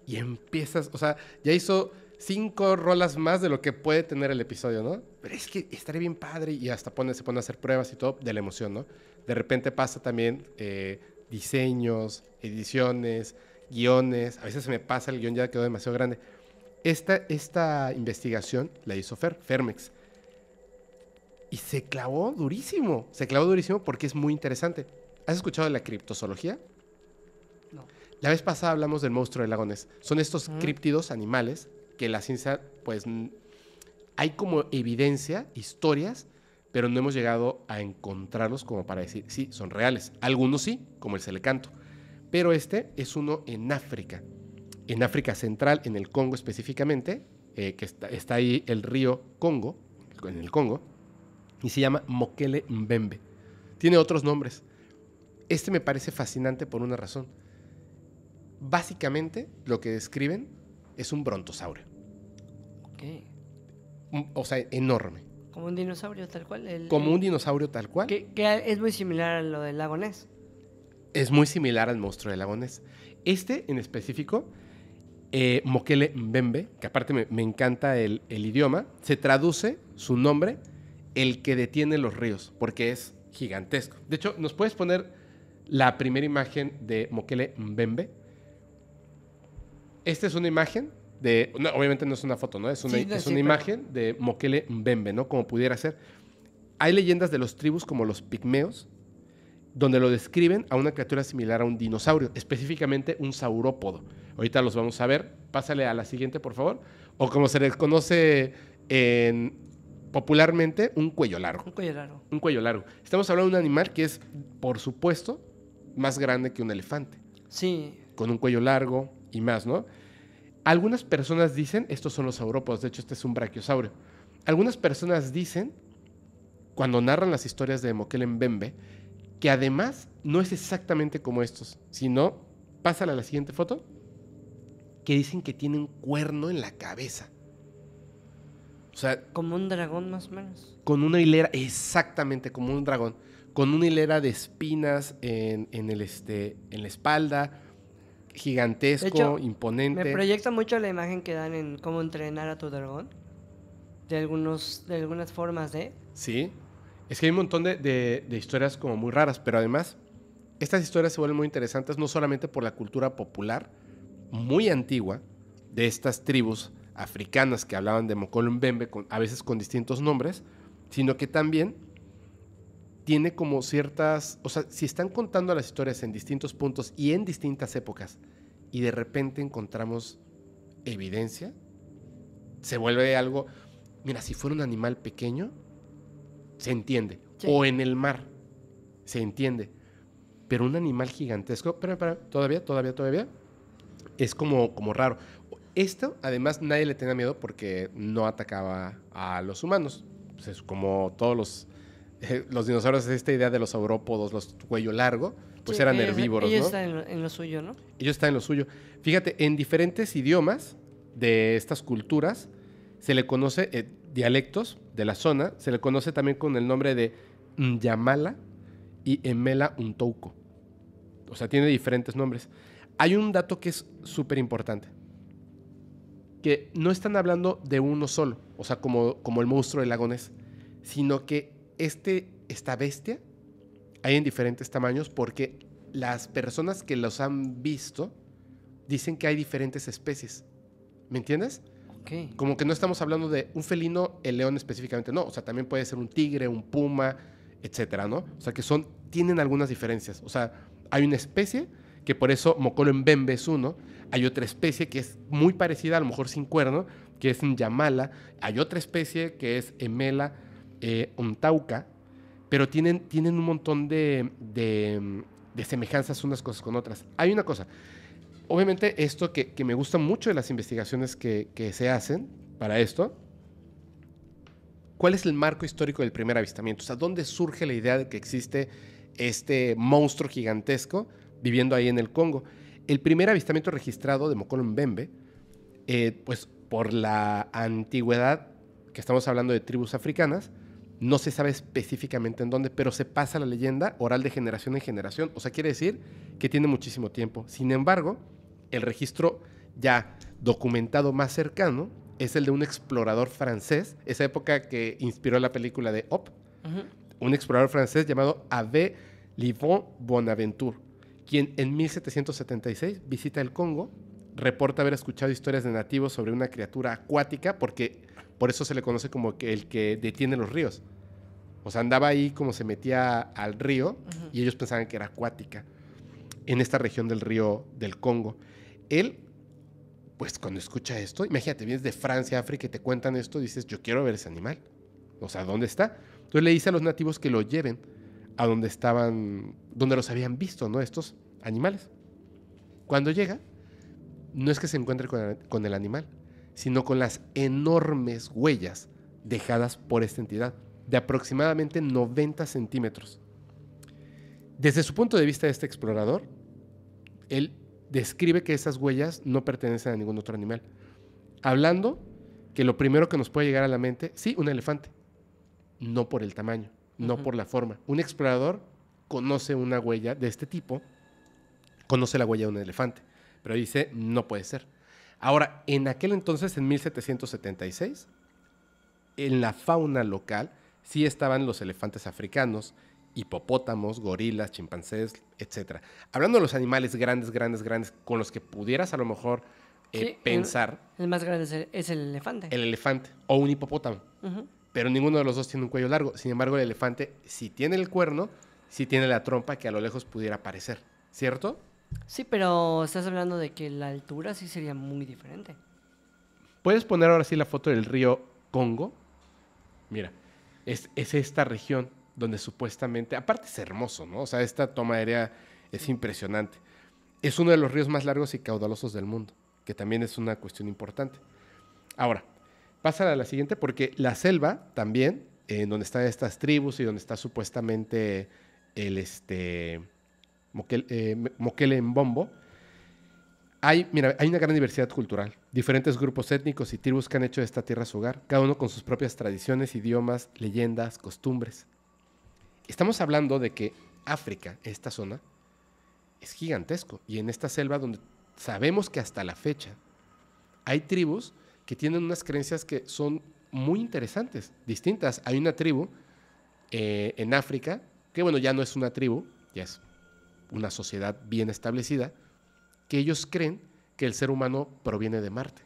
y empiezas, o sea, ya hizo cinco rolas más de lo que puede tener el episodio, ¿no? Pero es que estaría bien padre y hasta se pone a hacer pruebas y todo de la emoción, ¿no? De repente pasa también eh, diseños, ediciones, guiones. A veces se me pasa el guión, ya quedó demasiado grande. Esta, esta investigación la hizo Fermex. Y se clavó durísimo. Se clavó durísimo porque es muy interesante. ¿Has escuchado de la criptozoología? No. La vez pasada hablamos del monstruo de lagones. Son estos criptidos animales que la ciencia, pues, hay como evidencia, historias, pero no hemos llegado a encontrarlos como para decir, sí, son reales. Algunos sí, como el Selecanto. Pero este es uno en África, en África Central, en el Congo específicamente, eh, que está, está, ahí el río Congo, en el Congo, y se llama Mokele Mbembe. Tiene otros nombres. Este me parece fascinante por una razón. Básicamente, lo que describen es un brontosaurio. O sea, enorme. Como un dinosaurio tal cual. como un dinosaurio tal cual. Que, es muy similar a lo del lagonés. Es muy similar al monstruo del lagonés. Este en específico, eh, Mokele Mbembe, que aparte me, encanta el, el, idioma, se traduce su nombre, el que detiene los ríos, porque es gigantesco. De hecho, ¿nos puedes poner la primera imagen de Mokele Mbembe? Esta es una imagen obviamente no es una foto, ¿no? Es una, imagen de Moquele Mbembe, ¿no? Como pudiera ser. Hay leyendas de los tribus como los pigmeos, donde lo describen a una criatura similar a un dinosaurio, específicamente un saurópodo. Ahorita los vamos a ver. Pásale a la siguiente, por favor. O como se les conoce en, popularmente, un cuello largo. Un cuello largo. Un cuello largo. Estamos hablando de un animal que es, por supuesto, más grande que un elefante. Sí. Con un cuello largo y más, ¿no? Algunas personas dicen, estos son los saurópodos, de hecho este es un brachiosaurio. Algunas personas dicen, cuando narran las historias de en Bembe, que además no es exactamente como estos, sino, pásale a la siguiente foto, que dicen que tiene un cuerno en la cabeza. O sea... Como un dragón más o menos. Con una hilera, exactamente, como un dragón. Con una hilera de espinas en, este, en la espalda gigantesco, imponente. Me proyecta mucho la imagen que dan en cómo entrenar a tu dragón. De, algunos, de algunas formas de... Sí. Es que hay un montón de, historias como muy raras, pero además estas historias se vuelven muy interesantes no solamente por la cultura popular muy antigua de estas tribus africanas que hablaban de Mokolumbembe, a veces con distintos nombres, sino que también tiene como ciertas, o sea, si están contando las historias en distintos puntos y en distintas épocas y de repente encontramos evidencia, se vuelve algo, mira, si fuera un animal pequeño, se entiende, o en el mar, se entiende, pero un animal gigantesco, pero, espera, todavía, todavía, todavía, es como, como raro. Esto, además, nadie le tenía miedo porque no atacaba a los humanos. Pues es como todos los eh, los dinosaurios, esta idea de los aurópodos los cuello largo, pues eran e- herbívoros. Ellos están en lo, suyo, ¿no? Ellos están en lo suyo. Fíjate, en diferentes idiomas de estas culturas se le conoce eh, dialectos de la zona, se le conoce también con el nombre de Nyamala y Emela Untouco. O sea, tiene diferentes nombres. Hay un dato que es súper importante. Que no están hablando de uno solo, o sea, como, como el monstruo De Lagones sino que este, esta bestia hay en diferentes tamaños porque las personas que los han visto dicen que hay diferentes especies. ¿Me entiendes? Como que no estamos hablando de un felino, el león específicamente, no. O sea, también puede ser un tigre, un puma, etcétera, ¿no? O sea, que son, tienen algunas diferencias. O sea, hay una especie que por eso Mocolo en Bembe es uno. Hay otra especie que es muy parecida, a lo mejor sin cuerno, que es un Yamala. Hay otra especie que es Emela eh, pero tienen, tienen un montón de, semejanzas unas cosas con otras. Hay una cosa, obviamente esto que, me gusta mucho de las investigaciones que, se hacen para esto, ¿cuál es el marco histórico del primer avistamiento? O sea, ¿dónde surge la idea de que existe este monstruo gigantesco viviendo ahí en el Congo? El primer avistamiento registrado de Mokolon Bembe eh, pues por la antigüedad que estamos hablando de tribus africanas, no se sabe específicamente en dónde, pero se pasa la leyenda oral de generación en generación. O sea, quiere decir que tiene muchísimo tiempo. Sin embargo, el registro ya documentado más cercano es el de un explorador francés, esa época que inspiró la película de Op, un explorador francés llamado Abbé Livon Bonaventure, quien en 1776 visita el Congo, reporta haber escuchado historias de nativos sobre una criatura acuática, porque por eso se le conoce como el que detiene los ríos. O sea, andaba ahí como se metía al río y ellos pensaban que era acuática en esta región del río del Congo. Él, pues cuando escucha esto, imagínate, vienes de Francia, África y te cuentan esto, dices, yo quiero ver ese animal. O sea, ¿dónde está? Entonces le dice a los nativos que lo lleven a donde estaban, donde los habían visto, ¿no? Estos animales. Cuando llega, no es que se encuentre con el animal, sino con las enormes huellas dejadas por esta entidad, de aproximadamente 90 centímetros. Desde su punto de vista este explorador, él describe que esas huellas no pertenecen a ningún otro animal, hablando que lo primero que nos puede llegar a la mente, sí, un elefante, no por el tamaño, no por la forma. Un explorador conoce una huella de este tipo, conoce la huella de un elefante, pero dice, no puede ser Ahora, en aquel entonces, en 1776, en la fauna local sí estaban los elefantes africanos, hipopótamos, gorilas, chimpancés, etc. Hablando de los animales grandes, grandes, grandes, con los que pudieras a lo mejor eh, pensar. El, más grande es el, elefante. El elefante o un hipopótamo. Pero ninguno de los dos tiene un cuello largo. Sin embargo, el elefante sí tiene el cuerno, sí tiene la trompa que a lo lejos pudiera parecer, ¿cierto? Sí, pero estás hablando de que la altura sí sería muy diferente. ¿Puedes poner ahora sí la foto del río Congo? Mira, es, esta región donde supuestamente, aparte es hermoso, ¿no? O sea, esta toma aérea es impresionante. Es uno de los ríos más largos y caudalosos del mundo, que también es una cuestión importante. Ahora, pasa a la siguiente porque la selva también, en donde están estas tribus y donde está supuestamente el, este, eh, Moquele en Bombo. Hay, mira, hay una gran diversidad cultural, diferentes grupos étnicos y tribus que han hecho de esta tierra su hogar, cada uno con sus propias tradiciones, idiomas, leyendas, costumbres. Estamos hablando de que África, esta zona, es gigantesco y en esta selva donde sabemos que hasta la fecha hay tribus que tienen unas creencias que son muy interesantes, distintas. Hay una tribu eh, en África, que bueno, ya no es una tribu, ya es una sociedad bien establecida, que ellos creen que el ser humano proviene de Marte.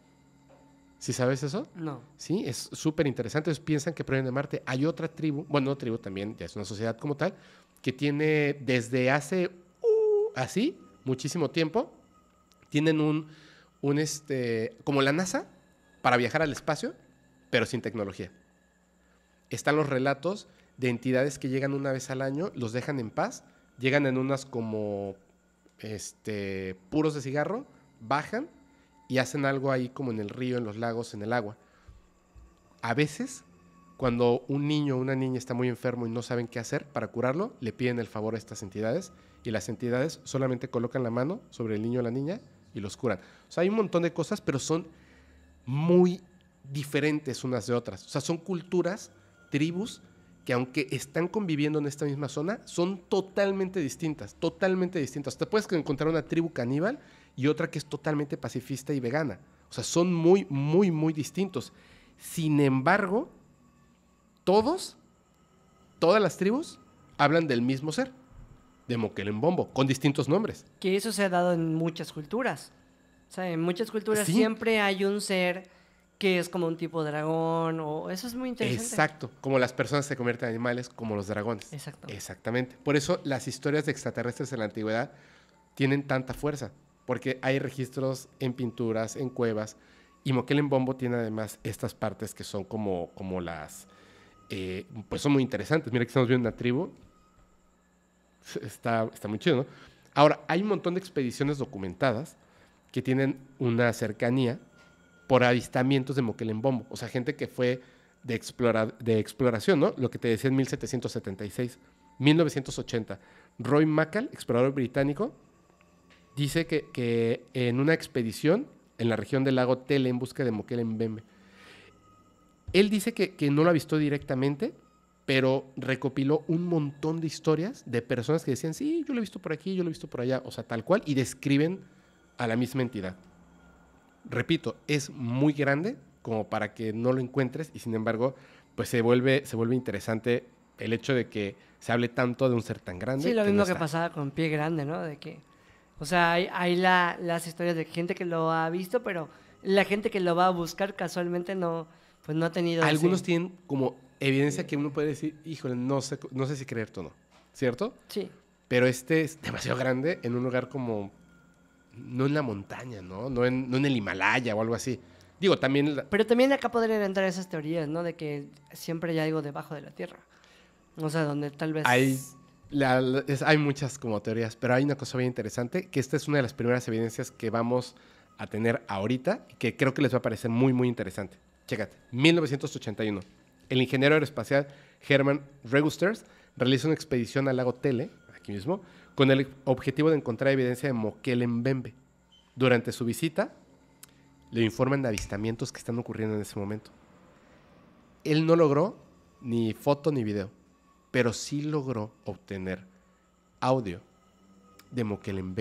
¿Sí sabes eso? No. Sí, es súper interesante. Ellos piensan que proviene de Marte. Hay otra tribu, bueno, tribu también, ya es una sociedad como tal, que tiene desde hace uh, así muchísimo tiempo, tienen un, un este, como la NASA, para viajar al espacio, pero sin tecnología. Están los relatos de entidades que llegan una vez al año, los dejan en paz llegan en unas como este, puros de cigarro, bajan y hacen algo ahí como en el río, en los lagos, en el agua. A veces, cuando un niño o una niña está muy enfermo y no saben qué hacer para curarlo, le piden el favor a estas entidades y las entidades solamente colocan la mano sobre el niño o la niña y los curan. O sea, hay un montón de cosas, pero son muy diferentes unas de otras. O sea, son culturas, tribus que aunque están conviviendo en esta misma zona, son totalmente distintas, totalmente distintas. Te puedes encontrar una tribu caníbal y otra que es totalmente pacifista y vegana. O sea, son muy, muy, muy distintos. Sin embargo, todos, todas las tribus, hablan del mismo ser, de Moquelembombo, con distintos nombres. Que eso se ha dado en muchas culturas. O sea, en muchas culturas siempre hay un ser que es como un tipo dragón, o eso es muy interesante. Exacto, como las personas se convierten en animales, como los dragones. Exacto. Exactamente. Por eso las historias de extraterrestres en la antigüedad tienen tanta fuerza, porque hay registros en pinturas, en cuevas, y Moquel Bombo tiene además estas partes que son como, como las, eh, pues son muy interesantes. Mira que estamos viendo una tribu, está, está muy chido, ¿no? Ahora, hay un montón de expediciones documentadas que tienen una cercanía por avistamientos de Moquelembombo, o sea, gente que fue de, de exploración, ¿no? Lo que te decía en 1776, 1980. Roy Macal, explorador británico, dice que, en una expedición en la región del lago Tele en busca de Moquelembembe, él dice que, que no lo avistó directamente, pero recopiló un montón de historias de personas que decían, sí, yo lo he visto por aquí, yo lo he visto por allá, o sea, tal cual, y describen a la misma entidad repito, es muy grande como para que no lo encuentres y sin embargo, pues se vuelve, se vuelve interesante el hecho de que se hable tanto de un ser tan grande. Sí, lo mismo que pasaba con Pie Grande, ¿no? De que, o sea, hay, las historias de gente que lo ha visto, pero la gente que lo va a buscar casualmente no, pues no ha tenido... Algunos tienen como evidencia que uno puede decir, híjole, no sé, no sé si creer o no, ¿cierto? Sí. Pero este es demasiado grande en un lugar como no en la montaña, ¿no? No en, el Himalaya o algo así. Digo, también... Pero también acá podrían entrar esas teorías, ¿no? De que siempre hay algo debajo de la Tierra. O sea, donde tal vez... Hay, hay muchas como teorías, pero hay una cosa bien interesante, que esta es una de las primeras evidencias que vamos a tener ahorita, que creo que les va a parecer muy, muy interesante. Chécate, 1981. El ingeniero aeroespacial Herman Regusters realiza una expedición al lago Tele, aquí mismo, con el objetivo de encontrar evidencia de Moquel en Bembe. Durante su visita, le informan de avistamientos que están ocurriendo en ese momento. Él no logró ni foto ni video, pero sí logró obtener audio de Moquelen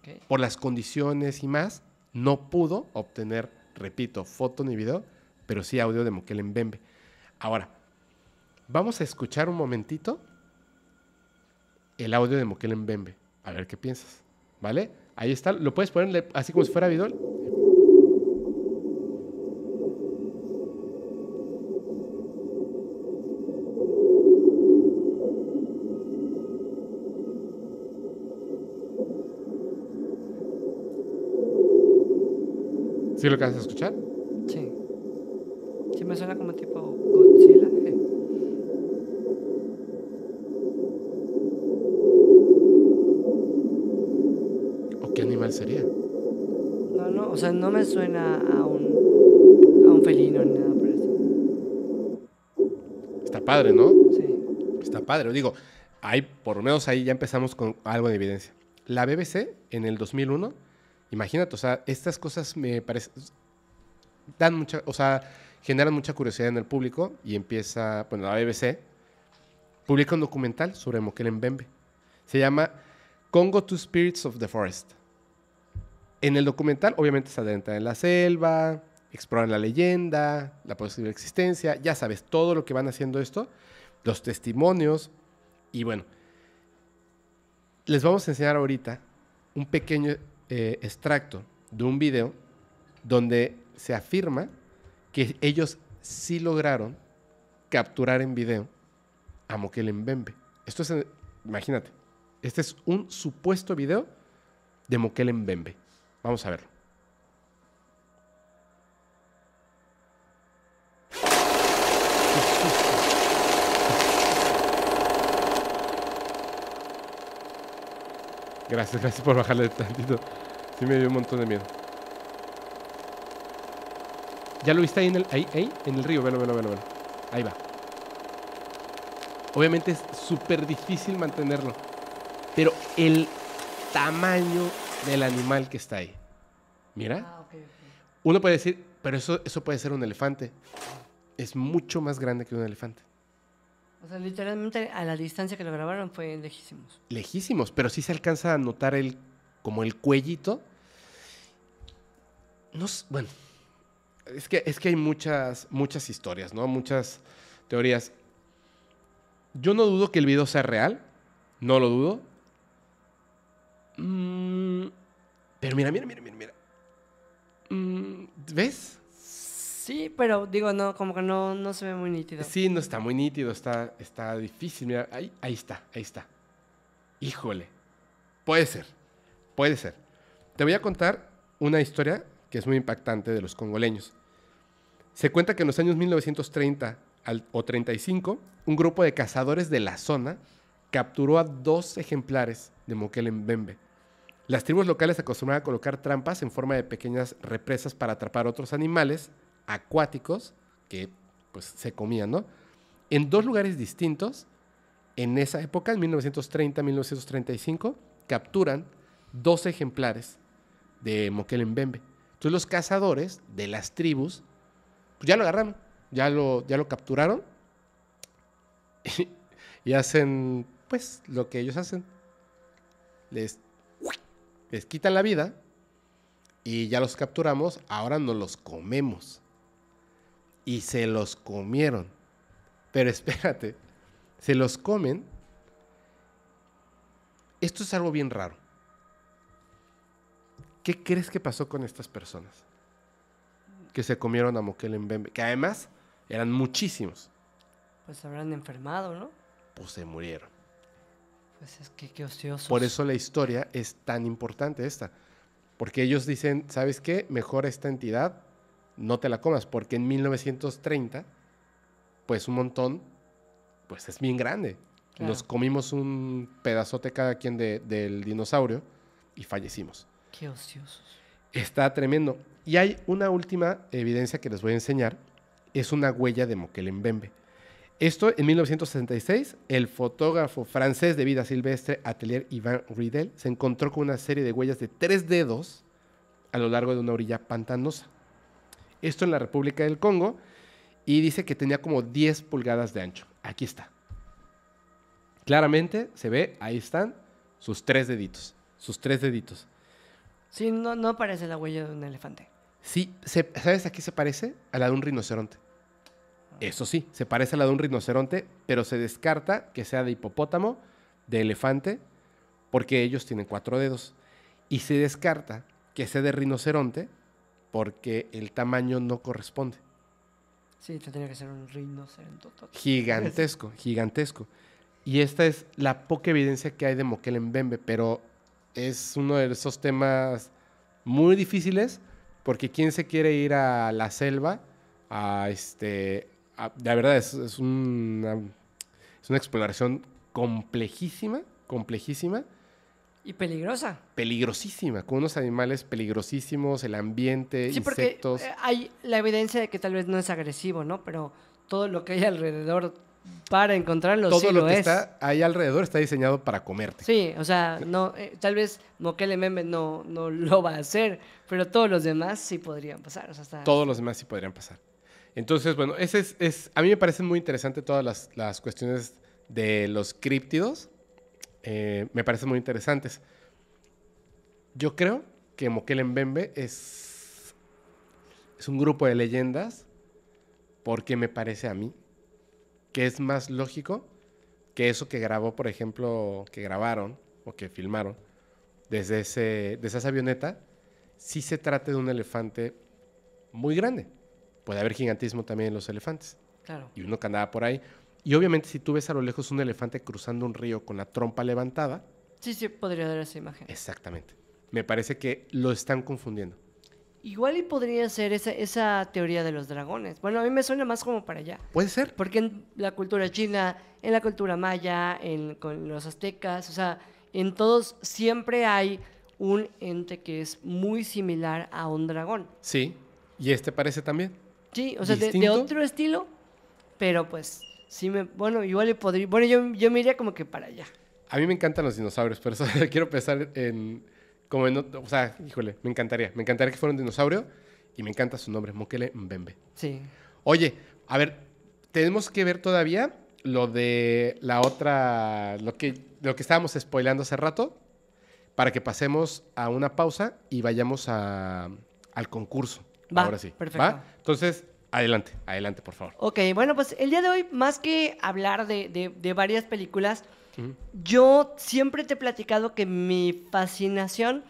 Okay. Por las condiciones y más, no pudo obtener, repito, foto ni video, pero sí audio de Bembe. Ahora, vamos a escuchar un momentito el audio de Moquel Bembe. A ver qué piensas. ¿Vale? Ahí está. Lo puedes ponerle así como si fuera Vidol. ¿Sí lo que a escuchar? animal sería? No, no, o sea, no me suena a un, a un felino ni nada por eso. Está padre, ¿no? Sí. Está padre, digo, hay, por lo menos ahí ya empezamos con algo de evidencia. La BBC en el 2001, imagínate, o sea, estas cosas me parecen, dan mucha, o sea, generan mucha curiosidad en el público y empieza, bueno, la BBC publica un documental sobre Mokele Bembe, Se llama Congo to Spirits of the Forest. En el documental, obviamente, se adentran en la selva, exploran la leyenda, la posible existencia, ya sabes, todo lo que van haciendo esto, los testimonios, y bueno, les vamos a enseñar ahorita un pequeño eh, extracto de un video donde se afirma que ellos sí lograron capturar en video a Moquelen Bembe. Esto es, imagínate, este es un supuesto video de Moquelen Bembe. Vamos a ver. Gracias, gracias por bajarle tantito. Sí me dio un montón de miedo. ¿Ya lo viste ahí en el, en el río? Velo, velo, velo, velo. Ahí va. Obviamente es súper difícil mantenerlo. Pero el tamaño del animal que está ahí. Mira. Ah, Uno puede decir, pero eso, eso puede ser un elefante. Es mucho más grande que un elefante. O sea, literalmente a la distancia que lo grabaron fue lejísimos. Lejísimos, pero sí se alcanza a notar el, como el cuellito. No, bueno, es que, es que hay muchas, muchas historias, ¿no? Muchas teorías. Yo no dudo que el video sea real, no lo dudo. Mm, pero mira, mira, mira, mira, mira. Mm, ¿Ves? Sí, pero digo, no, como que no, no se ve muy nítido. Sí, no está muy nítido, está, está difícil. Mira, ahí, ahí está, ahí está. Híjole. Puede ser, puede ser. Te voy a contar una historia que es muy impactante de los congoleños. Se cuenta que en los años 1930 o 35, un grupo de cazadores de la zona capturó a dos ejemplares de Moquel Bembe. Las tribus locales acostumbraban a colocar trampas en forma de pequeñas represas para atrapar otros animales acuáticos que pues, se comían, ¿no? En dos lugares distintos, en esa época, en 1930-1935, capturan dos ejemplares de Moquel Bembe. Entonces los cazadores de las tribus pues, ya lo agarraron, ya lo, ya lo capturaron y hacen pues lo que ellos hacen, les, les quitan la vida y ya los capturamos, ahora no los comemos. Y se los comieron. Pero espérate, se los comen. Esto es algo bien raro. ¿Qué crees que pasó con estas personas? Que se comieron a Moquel en que además eran muchísimos. Pues se habrán enfermado, ¿no? Pues se murieron. Por eso la historia es tan importante esta. Porque ellos dicen, ¿sabes qué? Mejor esta entidad no te la comas. Porque en 1930, pues un montón, pues es bien grande. Nos comimos un pedazote cada quien del dinosaurio y fallecimos. Qué ociosos. Está tremendo. Y hay una última evidencia que les voy a enseñar. Es una huella de Moquelembembe. Esto en 1966, el fotógrafo francés de vida silvestre Atelier Ivan Riedel se encontró con una serie de huellas de tres dedos a lo largo de una orilla pantanosa. Esto en la República del Congo y dice que tenía como 10 pulgadas de ancho. Aquí está. Claramente se ve, ahí están sus tres deditos, sus tres deditos. Sí, no, no parece la huella de un elefante. Sí, ¿sabes a qué se parece? A la de un rinoceronte. Eso sí, se parece a la de un rinoceronte, pero se descarta que sea de hipopótamo, de elefante, porque ellos tienen cuatro dedos. Y se descarta que sea de rinoceronte, porque el tamaño no corresponde. Sí, tendría que ser un rinoceronte. Gigantesco, gigantesco. Y esta es la poca evidencia que hay de Moquel en Bembe, pero es uno de esos temas muy difíciles, porque ¿quién se quiere ir a la selva a, este, Ah, la verdad es, es, una, es una exploración complejísima, complejísima. Y peligrosa. Peligrosísima, con unos animales peligrosísimos, el ambiente, sí, insectos. Porque eh, hay la evidencia de que tal vez no es agresivo, ¿no? Pero todo lo que hay alrededor para encontrarlo todo sí lo, lo, que está ahí alrededor está diseñado para comerte. Sí, o sea, no, eh, tal vez Moquel Meme no, no lo va a hacer, pero todos los demás sí podrían pasar. Todos los demás sí podrían pasar. Entonces, bueno, ese es, a mí me parecen muy interesantes todas las, las cuestiones de los críptidos. Eh, me parecen muy interesantes. Yo creo que Mokele Mbembe es, es un grupo de leyendas porque me parece a mí que es más lógico que eso que grabó, por ejemplo, que grabaron o que filmaron desde, ese, desde esa avioneta, si se trata de un elefante muy grande puede haber gigantismo también en los elefantes. Claro. Y uno que andaba por ahí. Y obviamente si tú ves a lo lejos un elefante cruzando un río con la trompa levantada. Sí, sí, podría dar esa imagen. Exactamente. Me parece que lo están confundiendo. Igual y podría ser esa, teoría de los dragones. Bueno, a mí me suena más como para allá. Puede ser. Porque en la cultura china, en la cultura maya, en, con los aztecas, o sea, en todos siempre hay un ente que es muy similar a un dragón. Sí, y este parece también. Sí, o sea, de, otro estilo, pero pues sí me... Bueno, igual le podría... Bueno, yo, me iría como que para allá. A mí me encantan los dinosaurios, pero quiero pensar en... Como o sea, híjole, me encantaría. Me encantaría que fuera un dinosaurio y me encanta su nombre, Mokele Mbembe. Sí. Oye, a ver, tenemos que ver todavía lo de la otra, lo que, lo que estábamos spoilando hace rato, para que pasemos a una pausa y vayamos al concurso. Va, ahora sí. Perfecto. Entonces, adelante, adelante, por favor. Ok, bueno, pues el día de hoy, más que hablar de, varias películas, yo siempre te he platicado que mi fascinación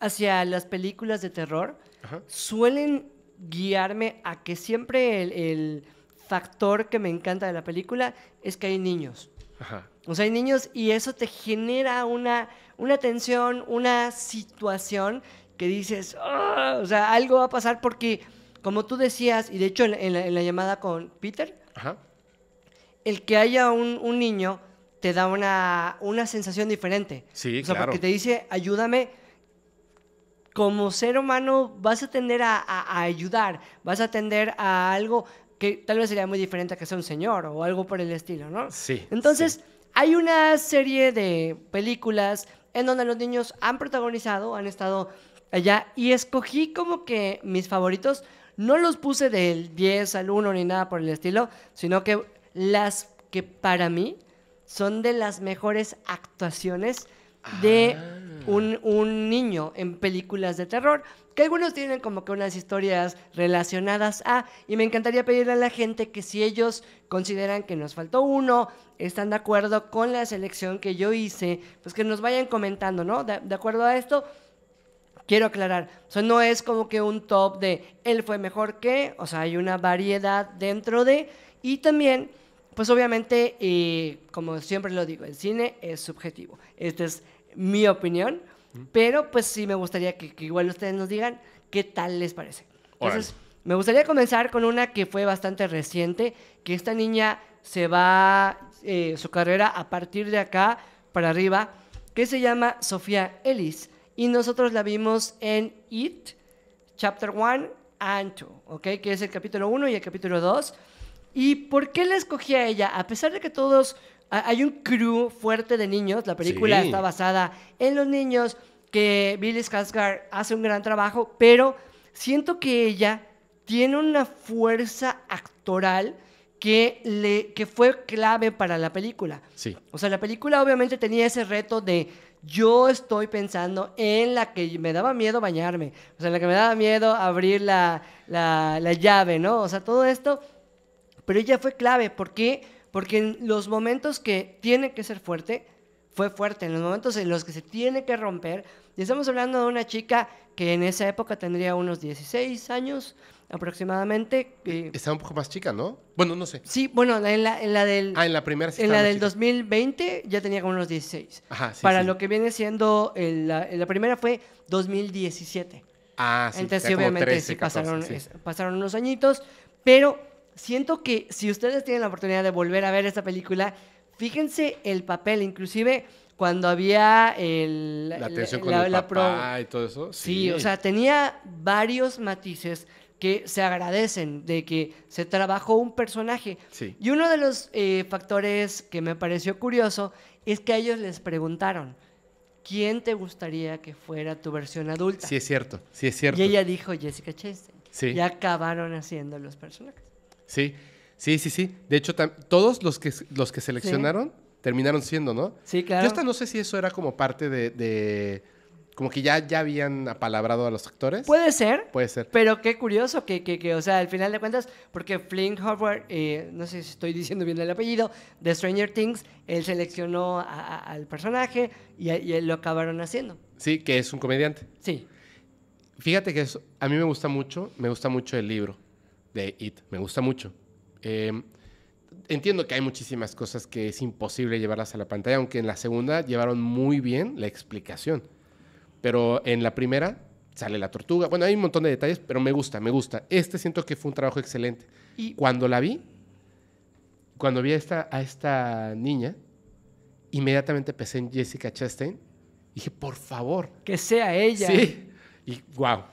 hacia las películas de terror suelen guiarme a que siempre el, factor que me encanta de la película es que hay niños. Ajá. O sea, hay niños y eso te genera una, una tensión, una situación que dices, ah", o sea, algo va a pasar porque como tú decías, y de hecho en, la, llamada con Peter, el que haya un, niño te da una, una sensación diferente. Sí, o sea, Porque te dice, ayúdame. Como ser humano vas a tender a, ayudar, vas a tender a algo que tal vez sería muy diferente a que sea un señor o algo por el estilo, ¿no? Sí. Entonces, hay una serie de películas en donde los niños han protagonizado, han estado allá, y escogí como que mis favoritos no los puse del 10 al 1 ni nada por el estilo, sino que las que para mí son de las mejores actuaciones de ah. un, niño en películas de terror, que algunos tienen como que unas historias relacionadas a, y me encantaría pedirle a la gente que si ellos consideran que nos faltó uno, están de acuerdo con la selección que yo hice, pues que nos vayan comentando, ¿no? de acuerdo a esto, quiero aclarar, no es como que un top de él fue mejor que, o sea, hay una variedad dentro de, y también, pues obviamente, como siempre lo digo, el cine es subjetivo, esta es mi opinión, pero pues sí me gustaría que, igual ustedes nos digan qué tal les parece. me gustaría comenzar con una que fue bastante reciente, que esta niña se va eh, su carrera a partir de acá para arriba, que se llama Sofía Ellis y nosotros la vimos en It, Chapter 1 and 2, Que es el capítulo 1 y el capítulo 2. ¿Y por qué la escogí a ella? A pesar de que todos, hay un crew fuerte de niños, la película está basada en los niños, que Billy Skarsgård hace un gran trabajo, pero siento que ella tiene una fuerza actoral que, le, que fue clave para la película. Sí. O sea, la película obviamente tenía ese reto de yo estoy pensando en la que me daba miedo bañarme, o sea, en la que me daba miedo abrir la, la llave, ¿no? O sea, todo esto, pero ella fue clave, ¿por qué? Porque en los momentos que tiene que ser fuerte, fue fuerte, en los momentos en los que se tiene que romper, y estamos hablando de una chica que en esa época tendría unos 16 años, aproximadamente. E, eh, estaba un poco más chica, ¿no? Bueno, no sé. Sí, bueno, en la, en la del. Ah, en la primera sí En la del 2020 ya tenía como unos 16. Ajá, sí. Para lo que viene siendo. la, primera fue 2017. Ah, sí. Entonces, obviamente, sí, pasaron, pasaron unos añitos. Pero siento que si ustedes tienen la oportunidad de volver a ver esta película, fíjense el papel, inclusive cuando había el, la atención con el papá y todo eso. sí. o sea, tenía varios matices que se agradecen de que se trabajó un personaje. Y uno de los eh, factores que me pareció curioso es que a ellos les preguntaron, ¿quién te gustaría que fuera tu versión adulta? Sí, es cierto, sí es cierto. Y ella dijo Jessica Chastain. Sí. Y acabaron haciendo los personajes. Sí, sí, sí, sí. De hecho, todos los que, los que seleccionaron terminaron siendo, ¿no? Sí, claro. Yo hasta no sé si eso era como parte de como que ya, ya habían apalabrado a los actores. Puede ser. Puede ser. Pero qué curioso que, que, que o sea, al final de cuentas, porque Flynn Howard, eh, no sé si estoy diciendo bien el apellido, de Stranger Things, él seleccionó al personaje y, lo acabaron haciendo. Sí, que es un comediante. Sí. Fíjate que eso, a mí me gusta mucho, me gusta mucho el libro de It, me gusta mucho. Em, entiendo que hay muchísimas cosas que es imposible llevarlas a la pantalla, aunque en la segunda llevaron muy bien la explicación. Pero en la primera sale la tortuga. Bueno, hay un montón de detalles, pero me gusta, me gusta. Este siento que fue un trabajo excelente. Y cuando la vi, cuando vi a esta, a esta niña, inmediatamente pensé en Jessica Chastain. Dije, por favor. Que sea ella. Sí. Y wow.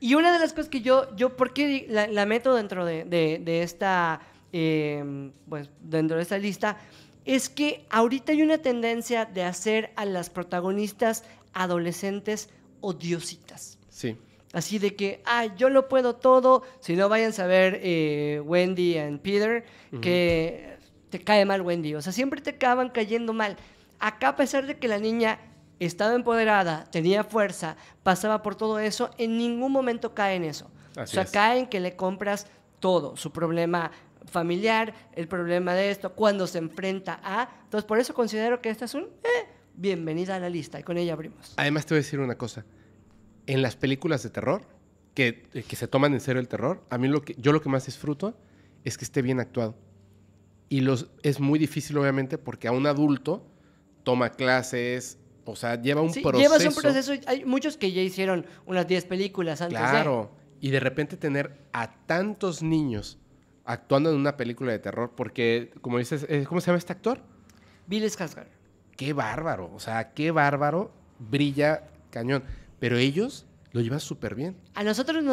Y una de las cosas que yo, yo ¿por qué la, meto dentro de, esta, em, pues, dentro de esta lista? Es que ahorita hay una tendencia de hacer a las protagonistas adolescentes odiositas. Sí. Así de que, ah, yo lo puedo todo. Si no, vayan a ver eh, Wendy and Peter, que te cae mal Wendy. O sea, siempre te acaban cayendo mal. Acá, a pesar de que la niña estaba empoderada, tenía fuerza, pasaba por todo eso, en ningún momento cae en eso. o sea, cae en que le compras todo, su problema familiar, el problema de esto, cuando se enfrenta a... Entonces, por eso considero que esta es un... Eh, bienvenida a la lista. Y con ella abrimos. Además, te voy a decir una cosa. En las películas de terror, eh, que, se toman en serio el terror, a mí lo que, yo lo que más disfruto es que esté bien actuado. Y los, es muy difícil, obviamente, porque a un adulto toma clases, o sea, lleva un sí, proceso. un proceso. Hay muchos que ya hicieron unas 10 películas antes. Claro. Y de repente tener a tantos niños actuando en una película de terror, porque, como dices, eh, ¿cómo se llama este actor? Bill Skarsgård qué bárbaro, o sea, qué bárbaro, brilla cañón. Pero ellos lo llevan súper bien. A nosotros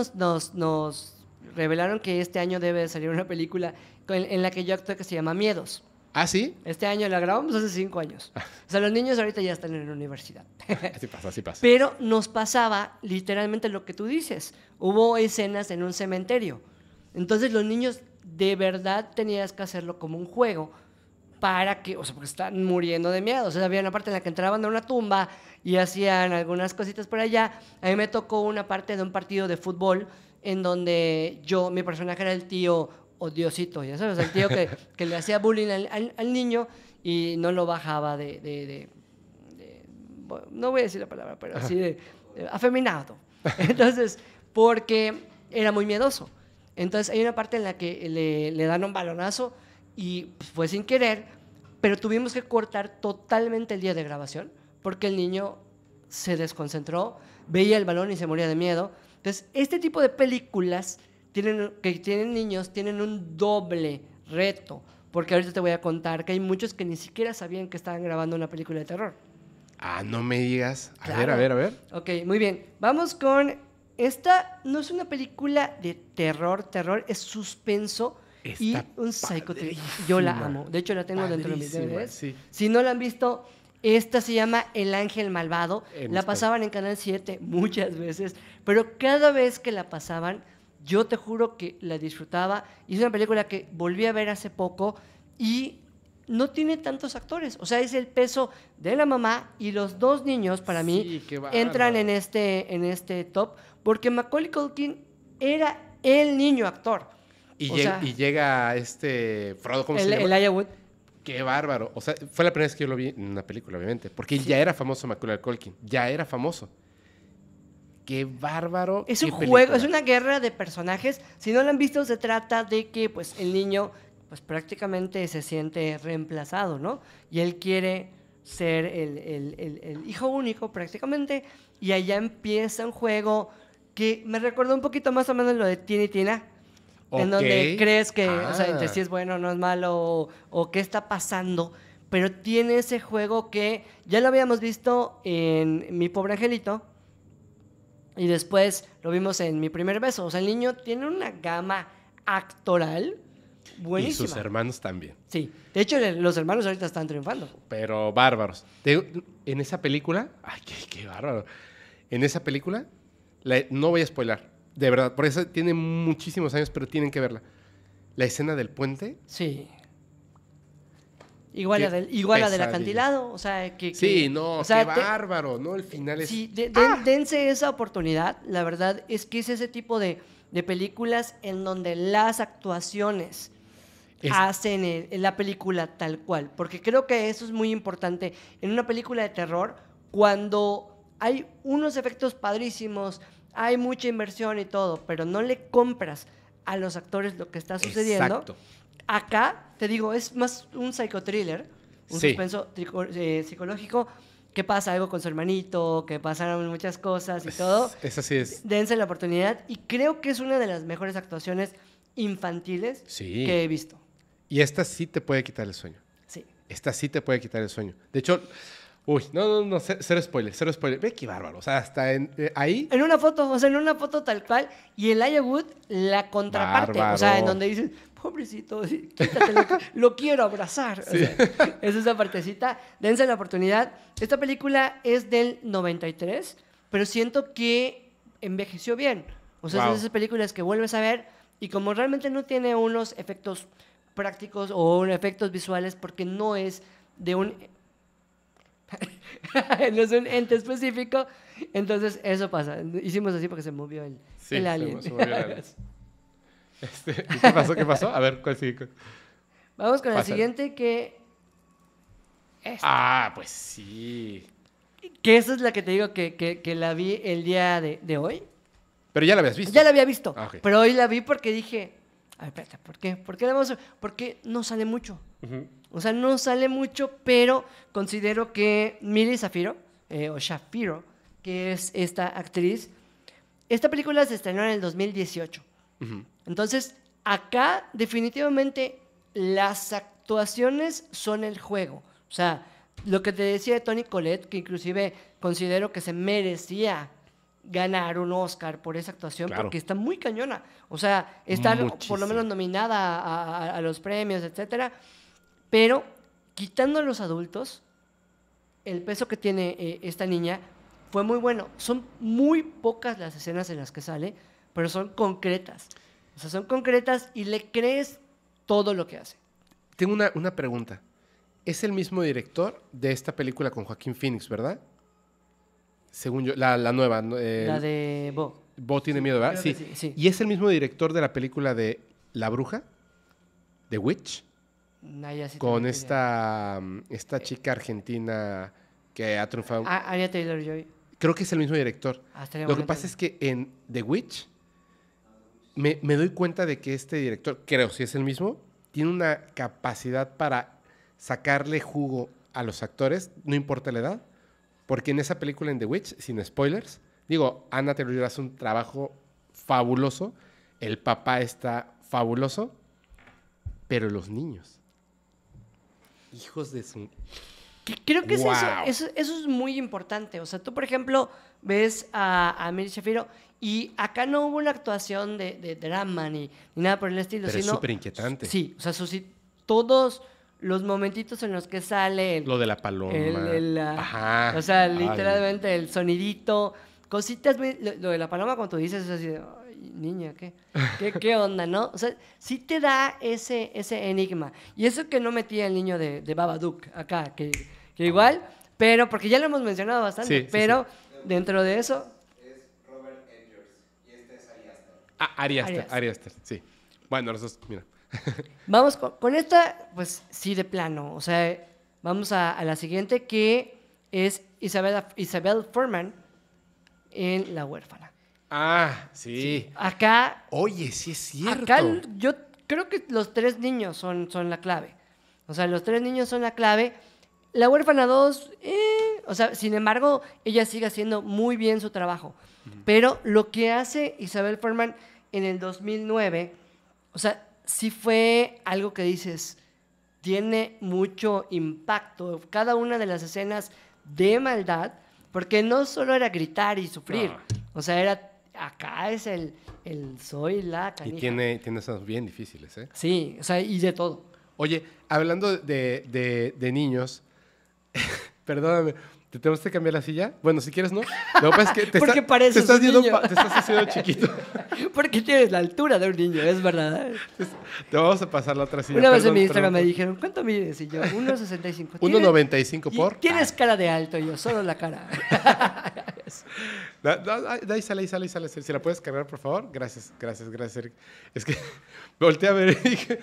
nos, revelaron que este año debe salir una película en, la que yo actúe que se llama Miedos. ¿Ah, sí? Este año la grabamos hace cinco años. Ah. O sea, los niños ahorita ya están en la universidad. Así ah, pasa, así pasa. Pero nos pasaba literalmente lo que tú dices. Hubo escenas en un cementerio. Entonces los niños de verdad tenías que hacerlo como un juego para que, o sea, porque están muriendo de miedo. O sea, había una parte en la que entraban a una tumba y hacían algunas cositas por allá. A mí me tocó una parte de un partido de fútbol en donde yo, mi personaje era el tío odiosito, ya sabes, el tío que, le hacía bullying al, niño y no lo bajaba de, no voy a decir la palabra, pero así de, afeminado. Entonces, porque era muy miedoso. Entonces hay una parte en la que le, le dan un balonazo y pues, fue sin querer, pero tuvimos que cortar totalmente el día de grabación porque el niño se desconcentró, veía el balón y se moría de miedo. Entonces, este tipo de películas tienen, que tienen niños tienen un doble reto, porque ahorita te voy a contar que hay muchos que ni siquiera sabían que estaban grabando una película de terror. Ah, no me digas. A ver, a ver, a ver. Ok, muy bien. Vamos con... Esta no es una película de terror, terror, es suspenso, y un Psycho Yo la amo. De hecho, la tengo dentro de mis Si no la han visto, esta se llama El Ángel Malvado. la pasaban en Canal 7 muchas veces, pero cada vez que la pasaban, yo te juro que la disfrutaba. Y es una película que volví a ver hace poco y no tiene tantos actores. O sea, es el peso de la mamá y los dos niños, para mí, entran en este, en este top, porque Macaulay Culkin era el niño actor. Y, llega este Frodo, ¿cómo el, se llama? El Wood. Qué bárbaro. O sea, fue la primera vez que yo lo vi en una película, obviamente. Porque ya era famoso Macaulay Culkin. Ya era famoso. Qué bárbaro. Es un juego, es una guerra de personajes. Si no lo han visto, se trata de que pues el niño pues prácticamente se siente reemplazado, ¿no? Y él quiere ser el, hijo único prácticamente. Y allá empieza un juego que me recuerda un poquito más o menos lo de Tini Tina en donde crees que, o sea, ah. si es bueno o no es malo, o, qué está pasando. Pero tiene ese juego que ya lo habíamos visto en Mi Pobre Angelito. Y después lo vimos en Mi Primer Beso. O sea, el niño tiene una gama actoral buenísima. Y sus hermanos también. Sí. De hecho, los hermanos ahorita están triunfando. Pero bárbaros. en esa película, ay, qué, bárbaro. En esa película, no voy a spoilar de verdad, por eso tiene muchísimos años, pero tienen que verla. La escena del puente. Sí. Igual, la del, del acantilado, o sea, que... sí, no, qué bárbaro, ¿no? El final es... Sí, ¡Ah! dense esa oportunidad, la verdad es que es ese tipo de, películas en donde las actuaciones hacen la película tal cual, porque creo que eso es muy importante en una película de terror, cuando hay unos efectos padrísimos, hay mucha inversión y todo, pero no le compras a los actores lo que está sucediendo. Acá, te digo, es más un psicotriller, un suspenso eh, psicológico. Que pasa algo con su hermanito, que pasaron muchas cosas y todo. Esa sí es. Dense la oportunidad. Y creo que es una de las mejores actuaciones infantiles que he visto. Y esta sí te puede quitar el sueño. Sí. Esta sí te puede quitar el sueño. De hecho, Uy, no, no, no, cero spoiler, cero spoiler. Ve qué bárbaro. O sea, hasta en, eh, ahí. En una foto, o sea, en una foto tal cual. Y el Wood, la contraparte. O sea, en donde dices, pobrecito, lo, quiero abrazar. Esa es esa partecita. Dense la oportunidad. Esta película es del 93, pero siento que envejeció bien. O sea, son esas películas que vuelves a ver y como realmente no tiene unos efectos prácticos o efectos visuales porque no es de un no es un ente específico. Entonces, eso pasa. Hicimos así porque se movió el, el alien. Se, movió el este, ¿Qué pasó? ¿Qué pasó? A ver, ¿cuál sigue? Vamos con la siguiente que... Ah, pues sí. Que esa es la que te digo que, que, la vi el día de, de, hoy. Pero ya la habías visto. Ya la había visto. Ah, pero hoy la vi porque dije, a ver, espérate, ¿por qué? ¿Por qué, ¿Por qué no sale mucho? Uh o sea, no sale mucho, pero considero que Millie Zafiro, eh, o Shapiro, que es esta actriz, esta película se estrenó en el 2018. Entonces, acá definitivamente las actuaciones son el juego. O sea, lo que te decía de Tony Colette, que inclusive considero que se merecía ganar un Oscar por esa actuación, porque está muy cañona. O sea, está por lo menos nominada a, a los premios, etcétera. Pero quitando a los adultos, el peso que tiene eh, esta niña fue muy bueno. Son muy pocas las escenas en las que sale, pero son concretas. O sea, son concretas y le crees todo lo que hace. Tengo una, pregunta. Es el mismo director de esta película con Joaquín Phoenix, ¿verdad? Según yo, la, nueva. la de Bo. Bo tiene miedo, ¿verdad? Sí. sí. ¿Y es el mismo director de la película de La Bruja? ¿The Witch? con esta, mm, esta eh, chica argentina que ha triunfado. Ah, creo que es el mismo director. Ah, Lo que pasa es que en The Witch me, doy cuenta de que este director, creo si es el mismo, tiene una capacidad para sacarle jugo a los actores, no importa la edad, porque en esa película en The Witch, sin spoilers, digo, Ana Taylor Joy hace un trabajo fabuloso, el papá está fabuloso, pero los niños Hijos de su... Creo que eso, eso, es muy importante. O sea, tú, por ejemplo, ves a, a Miri Shafiro y acá no hubo una actuación de, drama ni, nada por el estilo. es súper inquietante. Sí, o sea, todos los momentitos en los que sale... Lo de la paloma. Ajá. O sea, literalmente el sonidito, cositas... Lo, de la paloma, cuando tú dices, es así niña, ¿qué? ¿Qué, onda, no? O sea, sí te da ese, ese enigma. Y eso que no metía el niño de, de Babadook acá, que, igual, pero, porque ya lo hemos mencionado bastante, pero dentro de eso... Es Robert Edgers y este es Ariaster. Ah, Ariaster, Ariaster, sí. Bueno, nosotros mira. vamos con, esta, pues sí, de plano. O sea, vamos a, la siguiente que es Isabel, Isabel Furman en La huérfana. Ah, sí. Acá. Oye, sí es cierto. Acá yo creo que los tres niños son, son la clave. O sea, los tres niños son la clave. La huérfana 2, eh, o sea, sin embargo, ella sigue haciendo muy bien su trabajo. Pero lo que hace Isabel Forman en el 2009, o sea, sí fue algo que dices, tiene mucho impacto. Cada una de las escenas de maldad, porque no solo era gritar y sufrir, o sea, era acá es el, el soy la canija. Y tiene, tiene esas bien difíciles, ¿eh? Sí, o sea, y de todo. Oye, hablando de, de, de niños, perdóname, ¿te tenemos que cambiar la silla? Bueno, si quieres, ¿no? Lo que pues pasa que te, Porque te estás, niño. te estás haciendo chiquito. Porque tienes la altura de un niño, es verdad. Te vamos a pasar la otra silla. Una vez en mi Instagram me dijeron, ¿cuánto mides? Y yo, 1,65. 1,95 por. Tienes ah. cara de alto, yo, solo la cara. Da, sale, Si la puedes cargar, por favor. Gracias, gracias, gracias, Eric. Es que volteé a ver y dije,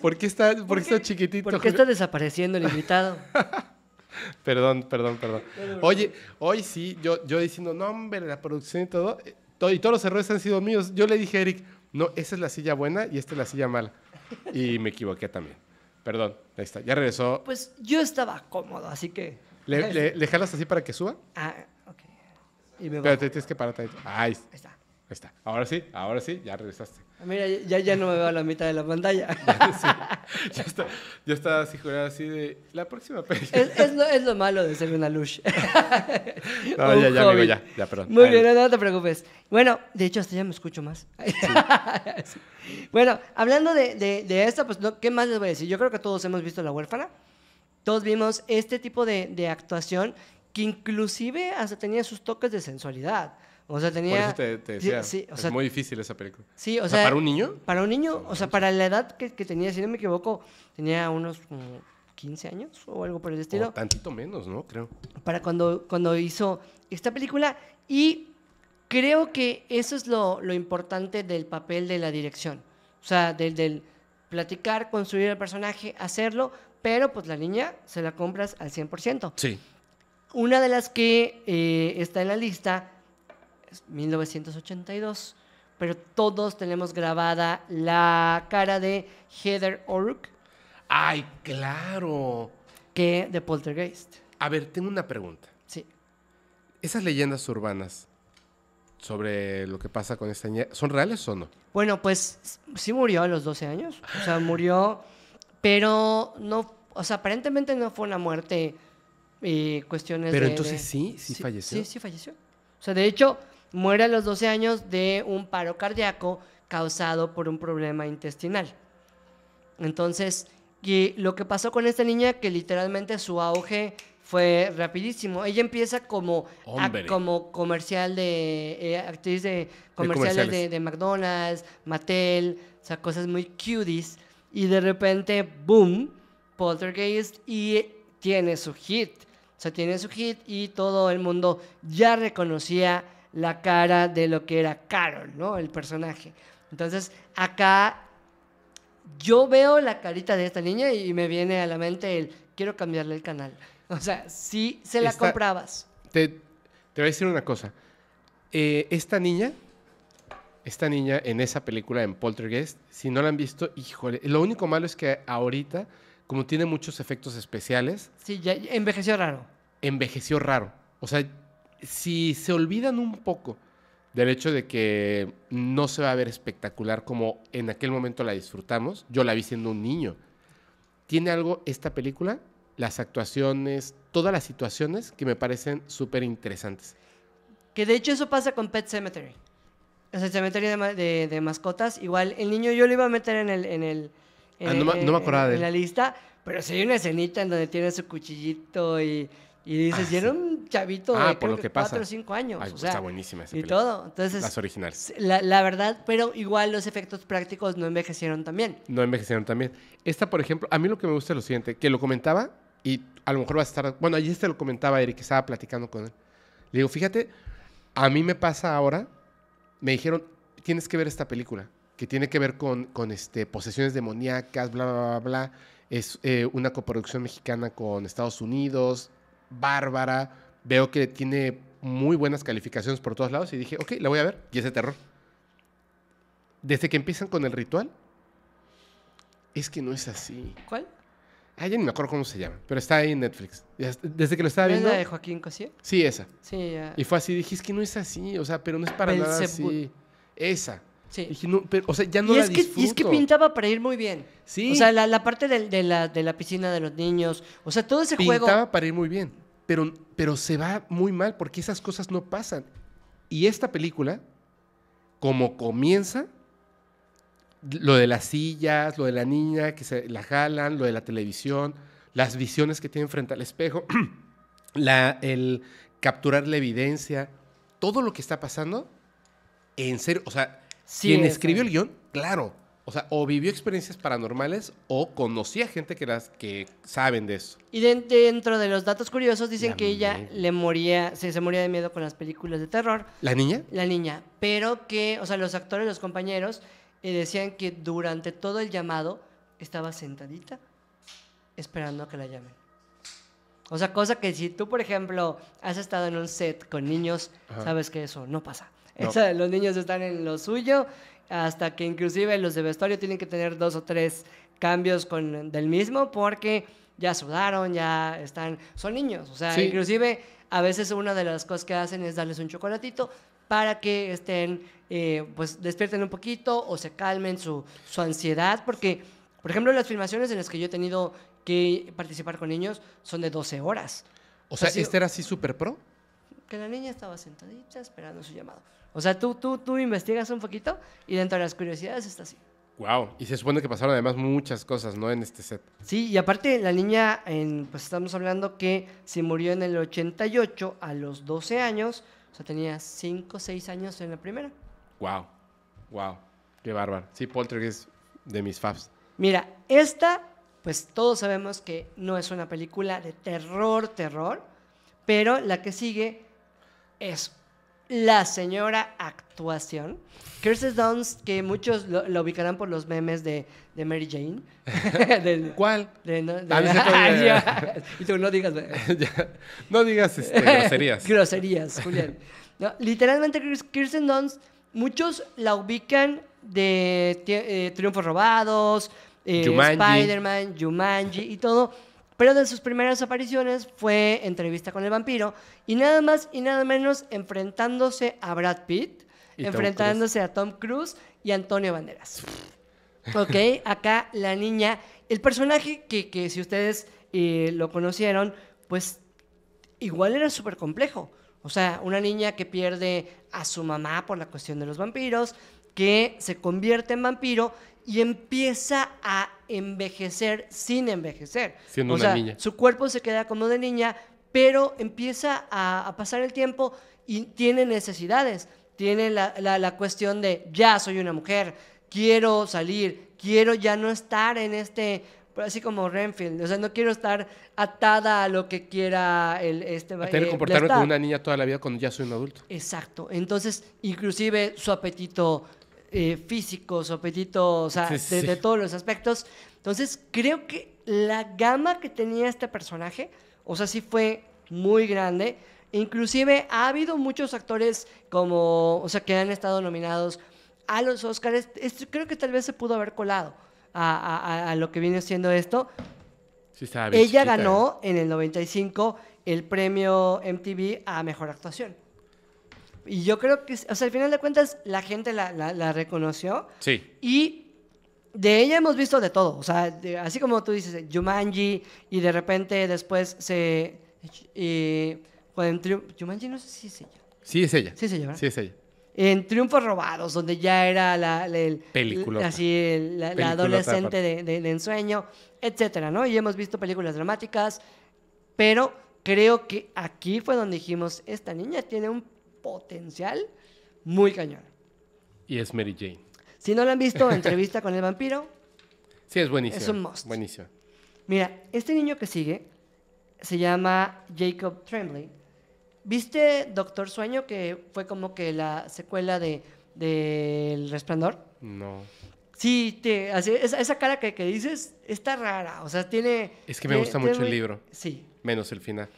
¿por qué está, ¿Por, chiquitito? ¿Por qué está desapareciendo el invitado? perdón, perdón, perdón. Oye, hoy sí, yo, yo diciendo, no, hombre, la producción y todo, eh, y todos los errores han sido míos. Yo le dije a Eric, no, esa es la silla buena y esta es la silla mala. Y me equivoqué también. Perdón, ahí está, ya regresó. Pues yo estaba cómodo, así que... ¿Le, jalas así para que suba? Ah, pero te tienes que parar. Ahí está. Ahí está. Ahora sí, ahora sí, ya regresaste. Ah, mira, ya, ya no me veo a la mitad de la pantalla. Yo ya, está, así jurado así de la próxima vez. Es, lo, malo de ser una luz. no, ya, ya, amigo, ya, ya, perdón. Muy bien, no, te preocupes. Bueno, de hecho, hasta ya me escucho más. bueno, hablando de, de, de esta, pues, ¿qué más les voy a decir? Yo creo que todos hemos visto La huérfana. Todos vimos este tipo de, de actuación que inclusive hasta tenía sus toques de sensualidad. O sea, tenía... Por eso te, decía, es muy difícil esa película. Sí, o, sea, ¿Para un niño? Para un niño, o sea, para la edad que, tenía, si no me equivoco, tenía unos 15 años o algo por el estilo. tantito menos, ¿no? Creo. Para cuando, cuando hizo esta película. Y creo que eso es lo, importante del papel de la dirección. O sea, del, del platicar, construir el personaje, hacerlo, pero pues la niña se la compras al 100%. Sí. Una de las que eh, está en la lista es 1982, pero todos tenemos grabada la cara de Heather O'Rourke. ¡Ay, claro! Que de Poltergeist. A ver, tengo una pregunta. Sí. Esas leyendas urbanas sobre lo que pasa con esta niña, ¿son reales o no? Bueno, pues sí murió a los 12 años. O sea, murió, pero no, o sea, aparentemente no fue una muerte y cuestiones Pero entonces sí, sí, falleció. Sí, sí falleció. O sea, de hecho, muere a los 12 años de un paro cardíaco causado por un problema intestinal. Entonces, y lo que pasó con esta niña, que literalmente su auge fue rapidísimo. Ella empieza como, como comercial de eh, actriz de comerciales de, de, McDonald's, Mattel, o sea, cosas muy cuties. Y de repente, boom, Poltergeist y tiene su hit sea, tiene su hit y todo el mundo ya reconocía la cara de lo que era Carol, ¿no? El personaje. Entonces, acá yo veo la carita de esta niña y me viene a la mente el quiero cambiarle el canal. O sea, sí se la comprabas. Te, voy a decir una cosa. Eh, esta niña, esta niña en esa película en Poltergeist, si no la han visto, híjole, lo único malo es que ahorita como tiene muchos efectos especiales. Sí, ya envejeció raro. Envejeció raro. O sea, si se olvidan un poco del hecho de que no se va a ver espectacular como en aquel momento la disfrutamos, yo la vi siendo un niño. Tiene algo esta película, las actuaciones, todas las situaciones que me parecen súper interesantes. Que de hecho eso pasa con Pet Cemetery. O sea, el cementerio de, mascotas, igual el niño yo lo iba a meter en el Ah, no, me eh, acordaba de en la lista, pero si hay una escenita en donde tiene su cuchillito y, y dices, ah, y era un chavito ah, de cuatro 4 o 5 años. Pues está buenísima esa Y todo. Entonces, Las originales. La, la, verdad, pero igual los efectos prácticos no envejecieron también. No envejecieron también. Esta, por ejemplo, a mí lo que me gusta es lo siguiente, que lo comentaba y a lo mejor va a estar... Bueno, allí este lo comentaba Eric, que estaba platicando con él. Le digo, fíjate, a mí me pasa ahora, me dijeron, tienes que ver esta película que tiene que ver con, con este, posesiones demoníacas, bla, bla, bla, Es eh, una coproducción mexicana con Estados Unidos, bárbara. Veo que tiene muy buenas calificaciones por todos lados y dije, ok, la voy a ver. Y ese terror. Desde que empiezan con el ritual, es que no es así. ¿Cuál? Ah, ya ni me acuerdo cómo se llama, pero está ahí en Netflix. Desde que lo estaba viendo. ¿Es la de Joaquín Cosío? Sí, esa. Sí, ya. Y fue así, dije, es que no es así, o sea, pero no es para nada así. Esa. Sí. o sea, ya no la es que, disfruto. Y es que pintaba para ir muy bien. O sea, la, la parte de, la, de la piscina de los niños, o sea, todo ese juego. Pintaba para ir muy bien, pero, pero se va muy mal porque esas cosas no pasan. Y esta película, como comienza, lo de las sillas, lo de la niña que se la jalan, lo de la televisión, las visiones que tiene frente al espejo, la, el capturar la evidencia, todo lo que está pasando, en serio, o sea, ¿Quién escribió eh. el guión, claro. O sea, o vivió experiencias paranormales o conocía gente que las que saben de eso. Y dentro de los datos curiosos dicen que ella le moría, se, moría de miedo con las películas de terror. ¿La niña? La niña, pero que, o sea, los actores, los compañeros eh, decían que durante todo el llamado estaba sentadita esperando a que la llamen. O sea, cosa que si tú, por ejemplo, has estado en un set con niños, sabes que eso no pasa los niños están en lo suyo, hasta que inclusive los de vestuario tienen que tener dos o tres cambios con, del mismo porque ya sudaron, ya están, son niños, o sea, inclusive a veces una de las cosas que hacen es darles un chocolatito para que estén, eh, pues despierten un poquito o se calmen su, ansiedad, porque, por ejemplo, las filmaciones en las que yo he tenido que participar con niños son de 12 horas. O sea, ¿este era así súper pro? Que la niña estaba sentadita esperando su llamado. O sea, tú, tú, tú investigas un poquito y dentro de las curiosidades está así. Wow, y se supone que pasaron además muchas cosas, ¿no? En este set. Sí, y aparte la niña, pues estamos hablando que se murió en el 88 a los 12 años, o sea, tenía 5 o 6 años en la primera. Wow, wow, qué bárbaro. Sí, Poltergeist de mis faves. Mira, esta, pues todos sabemos que no es una película de terror, terror, pero la que sigue es la señora actuación. Kirsten Dunst, que muchos la ubicarán por los memes de, Mary Jane. ¿Cuál? no, ah, no digas... no digas este, groserías. groserías, Julián. literalmente Kirsten Dunst, muchos la ubican de eh, Triunfos Robados, eh, Spider-Man, Jumanji y todo pero de sus primeras apariciones fue Entrevista con el Vampiro y nada más y nada menos enfrentándose a Brad Pitt, enfrentándose a Tom Cruise y Antonio Banderas. ok, acá la niña, el personaje que, que si ustedes eh, lo conocieron, pues igual era súper complejo. O sea, una niña que pierde a su mamá por la cuestión de los vampiros, que se convierte en vampiro y empieza a envejecer sin envejecer. Su cuerpo se queda como de niña, pero empieza a, pasar el tiempo y tiene necesidades. Tiene la, cuestión de ya soy una mujer, quiero salir, quiero ya no estar en este así como Renfield. O sea, no quiero estar atada a lo que quiera el este. A tener eh, que comportarme como una niña toda la vida cuando ya soy un adulto. Exacto. Entonces, inclusive su apetito eh, físicos, apetitos o sea, de, todos los aspectos. Entonces, creo que la gama que tenía este personaje, o sea, sí fue muy grande. Inclusive ha habido muchos actores como, o sea, que han estado nominados a los Oscars. Esto, creo que tal vez se pudo haber colado a, lo que viene siendo esto. Ella ganó ¿eh? en el 95 el premio MTV a Mejor Actuación. Y yo creo que, o sea, al final de cuentas, la gente la, reconoció. Sí. Y de ella hemos visto de todo. O sea, así como tú dices, Jumanji, y de repente después se. Y, eh, pues, en no sé si es ella. Sí, es ella. Sí, es ella, Sí, es ella. En Triunfos Robados, donde ya era la. película. Así, la, adolescente del de, ensueño, etcétera, ¿no? Y hemos visto películas dramáticas, pero creo que aquí fue donde dijimos: esta niña tiene un potencial muy cañón. Y es Mary Jane. Si no la han visto, entrevista con el vampiro. Sí, es buenísimo. Es un must. Buenísimo. Mira, este niño que sigue se llama Jacob Tremblay. ¿Viste Doctor Sueño, que fue como que la secuela de del Resplandor? No. Sí, te, esa, cara que, que, dices está rara. O sea, tiene. Es que me gusta mucho el libro. Sí. Menos el final.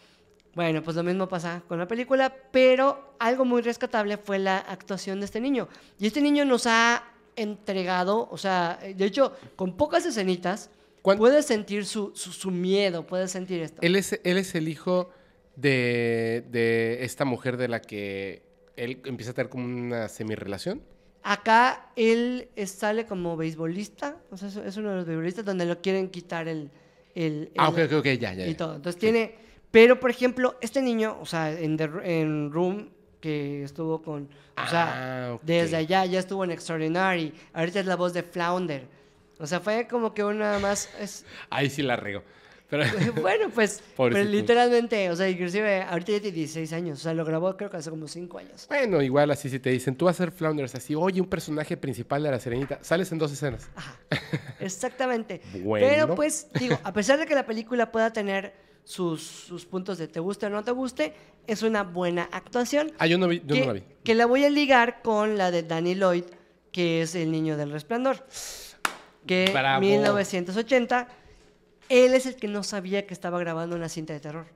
Bueno, pues lo mismo pasa con la película, pero algo muy rescatable fue la actuación de este niño. Y este niño nos ha entregado, o sea, de hecho, con pocas escenitas, cuando puedes sentir su, miedo, puedes sentir esto. Él es, el hijo de, esta mujer de la que él empieza a tener como una relación. Acá él sale como beisbolista, o sea, es uno de los beisbolistas donde lo quieren quitar el... el, ah, ok, ok, ya, ya. Y todo. Entonces tiene pero, por ejemplo, este niño, o sea, en, en Room, que estuvo con. o sea, ah, desde allá ya estuvo en Extraordinary. Ahorita es la voz de Flounder. O sea, fue como que una más. Es... Ahí sí la riego. Pero... bueno, pues. pero literalmente, o sea, inclusive ahorita ya tiene 16 años. O sea, lo grabó creo que hace como 5 años. Bueno, igual así si te dicen, tú vas a ser Flounders así, oye, un personaje principal de la Serenita. Sales en dos escenas. Ajá. Exactamente. bueno. Pero pues, digo, a pesar de que la película pueda tener sus, puntos de te guste o no te guste, es una buena actuación. Ah, yo no, que, la vi. Que la voy a ligar con la de Danny Lloyd, que es El Niño del Resplandor. Que en 1980, él es el que no sabía que estaba grabando una cinta de terror.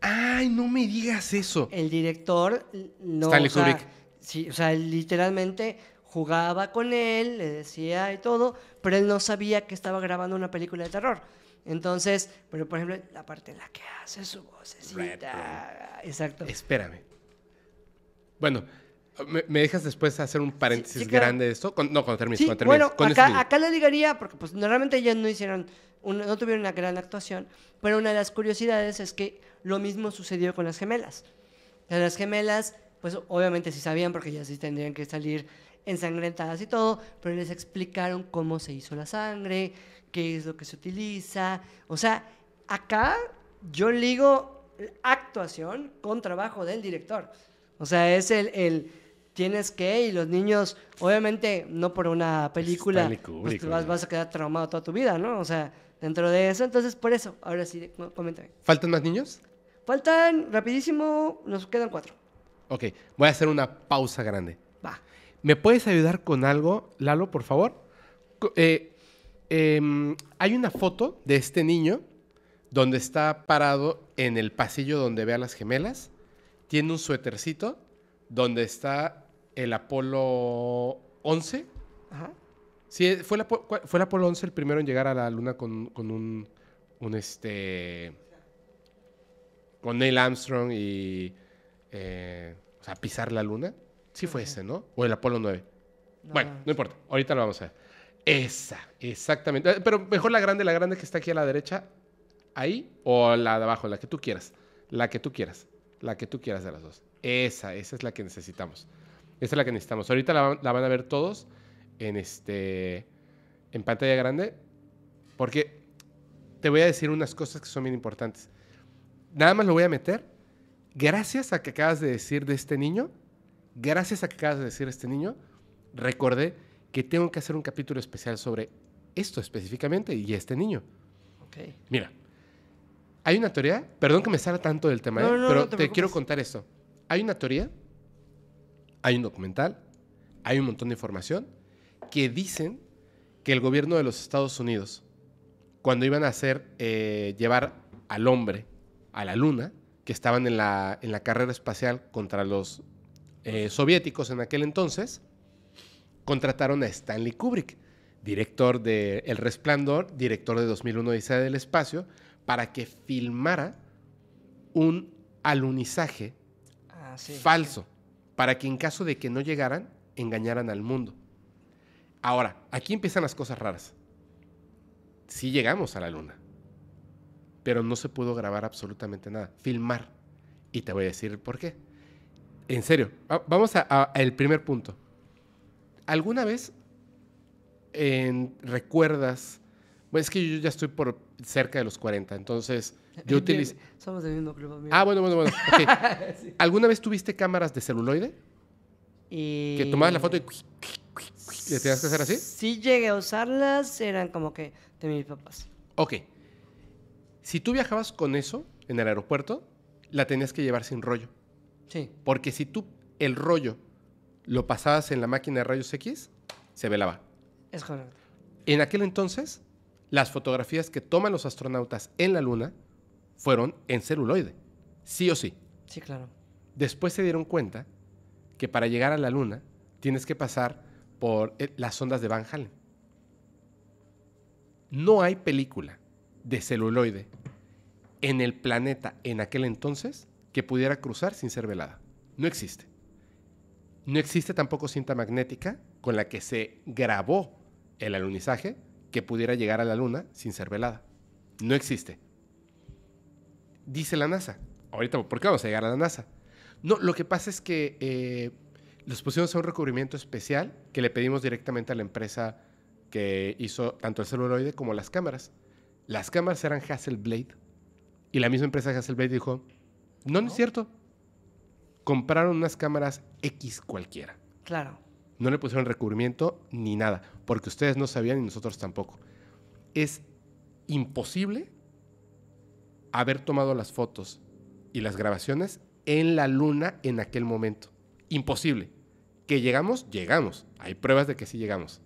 Ay, no me digas eso. El director no. o sea, literalmente jugaba con él, le decía y todo, pero él no sabía que estaba grabando una película de terror. Entonces, pero por ejemplo, la parte en la que hace su vocecita. Exacto. Espérame. Bueno, ¿Me, dejas después hacer un paréntesis grande de esto? no, con termines. Sí, bueno, acá, acá le ligaría, porque pues normalmente ellas no hicieron, no tuvieron una gran actuación, pero una de las curiosidades es que lo mismo sucedió con las gemelas. Las gemelas, pues obviamente sí sabían, porque ya sí tendrían que salir ensangrentadas y todo, pero les explicaron cómo se hizo la sangre, qué es lo que se utiliza. O sea, acá yo ligo actuación con trabajo del director. O sea, es el, tienes que, y los niños, obviamente, no por una película, pues, vas, vas, a quedar traumado toda tu vida, ¿no? O sea, dentro de eso, entonces por eso, ahora sí, coméntame. ¿Faltan más niños? Faltan, rapidísimo, nos quedan cuatro. Ok, voy a hacer una pausa grande. Va. ¿Me puedes ayudar con algo, Lalo, por favor? Eh, Em, hay una foto de este niño donde está parado en el pasillo donde ve a las gemelas. Tiene un suétercito donde está el Apolo 11. Ajá. fue el, fue Apolo 11 el primero en llegar a la Luna con, un, este... Con Neil Armstrong y... Eh, o sea, pisar la Luna. Sí fue ese, ¿no? O el Apolo 9. bueno, no importa. Ahorita lo vamos a ver. Esa, exactamente. Eh, pero mejor la grande, la grande que está aquí a la derecha, ahí, o la de abajo, la que tú quieras. La que tú quieras. La que tú quieras de las dos. Esa, esa es la que necesitamos. Esa es la que necesitamos. Ahorita la, van a ver todos en este. en pantalla grande. Porque te voy a decir unas cosas que son bien importantes. Nada más lo voy a meter. Gracias a que acabas de decir de este niño. Gracias a que acabas de decir de este niño. Recordé que tengo que hacer un capítulo especial sobre esto específicamente y este niño. Mira, hay una teoría, perdón que me salga tanto del tema, ¿eh? pero te, quiero contar esto. Hay una teoría, hay un documental, hay un montón de información que dicen que el gobierno de los Estados Unidos, cuando iban a hacer eh, llevar al hombre a la luna, que estaban en la, carrera espacial contra los eh, soviéticos en aquel entonces, contrataron a Stanley Kubrick, director de El Resplandor, director de 2001 Odisea del Espacio, para que filmara un alunizaje ah, falso, para que en caso de que no llegaran, engañaran al mundo. Ahora, aquí empiezan las cosas raras. Sí llegamos a la luna, pero no se pudo grabar absolutamente nada, filmar. Y te voy a decir por qué. En serio, vamos al primer punto. ¿Alguna vez recuerdas? Bueno, es que yo ya estoy por cerca de los 40, entonces yo utilizo... Somos del mismo club, Ah, bueno, bueno, bueno. ¿Alguna vez tuviste cámaras de celuloide? Y... Que tomabas la foto y... te tenías que hacer así? Sí llegué a usarlas, eran como que de mis papás. Ok. Si tú viajabas con eso en el aeropuerto, la tenías que llevar sin rollo. Sí. Porque si tú el rollo lo pasabas en la máquina de rayos X, se velaba. Es correcto. En aquel entonces, las fotografías que toman los astronautas en la Luna fueron en celuloide, sí o sí. Sí, claro. Después se dieron cuenta que para llegar a la Luna tienes que pasar por eh, las ondas de Van Halen. No hay película de celuloide en el planeta en aquel entonces que pudiera cruzar sin ser velada. No existe. No existe tampoco cinta magnética con la que se grabó el alunizaje que pudiera llegar a la Luna sin ser velada. No existe. Dice la NASA. Ahorita, ¿por qué vamos a llegar a la NASA? No, lo que pasa es que eh, los pusimos a un recubrimiento especial que le pedimos directamente a la empresa que hizo tanto el celuloide como las cámaras. Las cámaras eran Hasselblad. Y la misma empresa Hasselblad dijo, no, no es cierto, compraron unas cámaras X cualquiera. Claro. No le pusieron recubrimiento ni nada, porque ustedes no sabían y nosotros tampoco. Es imposible haber tomado las fotos y las grabaciones en la luna en aquel momento. Imposible. Que llegamos, llegamos. Hay pruebas de que sí llegamos.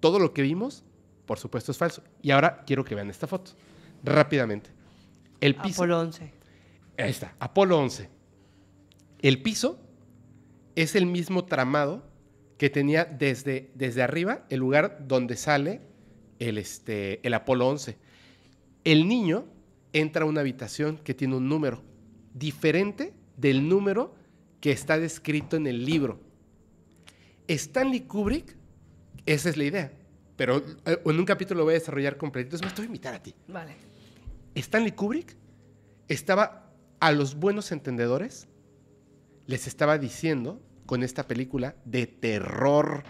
Todo lo que vimos, por supuesto, es falso. Y ahora quiero que vean esta foto. Rápidamente. El piso. Apolo 11. Ahí está, Apolo 11. El piso es el mismo tramado que tenía desde, desde arriba el lugar donde sale el, este, el Apolo 11. El niño entra a una habitación que tiene un número diferente del número que está descrito en el libro. Stanley Kubrick, esa es la idea, pero eh, en un capítulo lo voy a desarrollar completito, entonces me estoy a invitar a ti. Vale. Stanley Kubrick estaba a los buenos entendedores les estaba diciendo con esta película de terror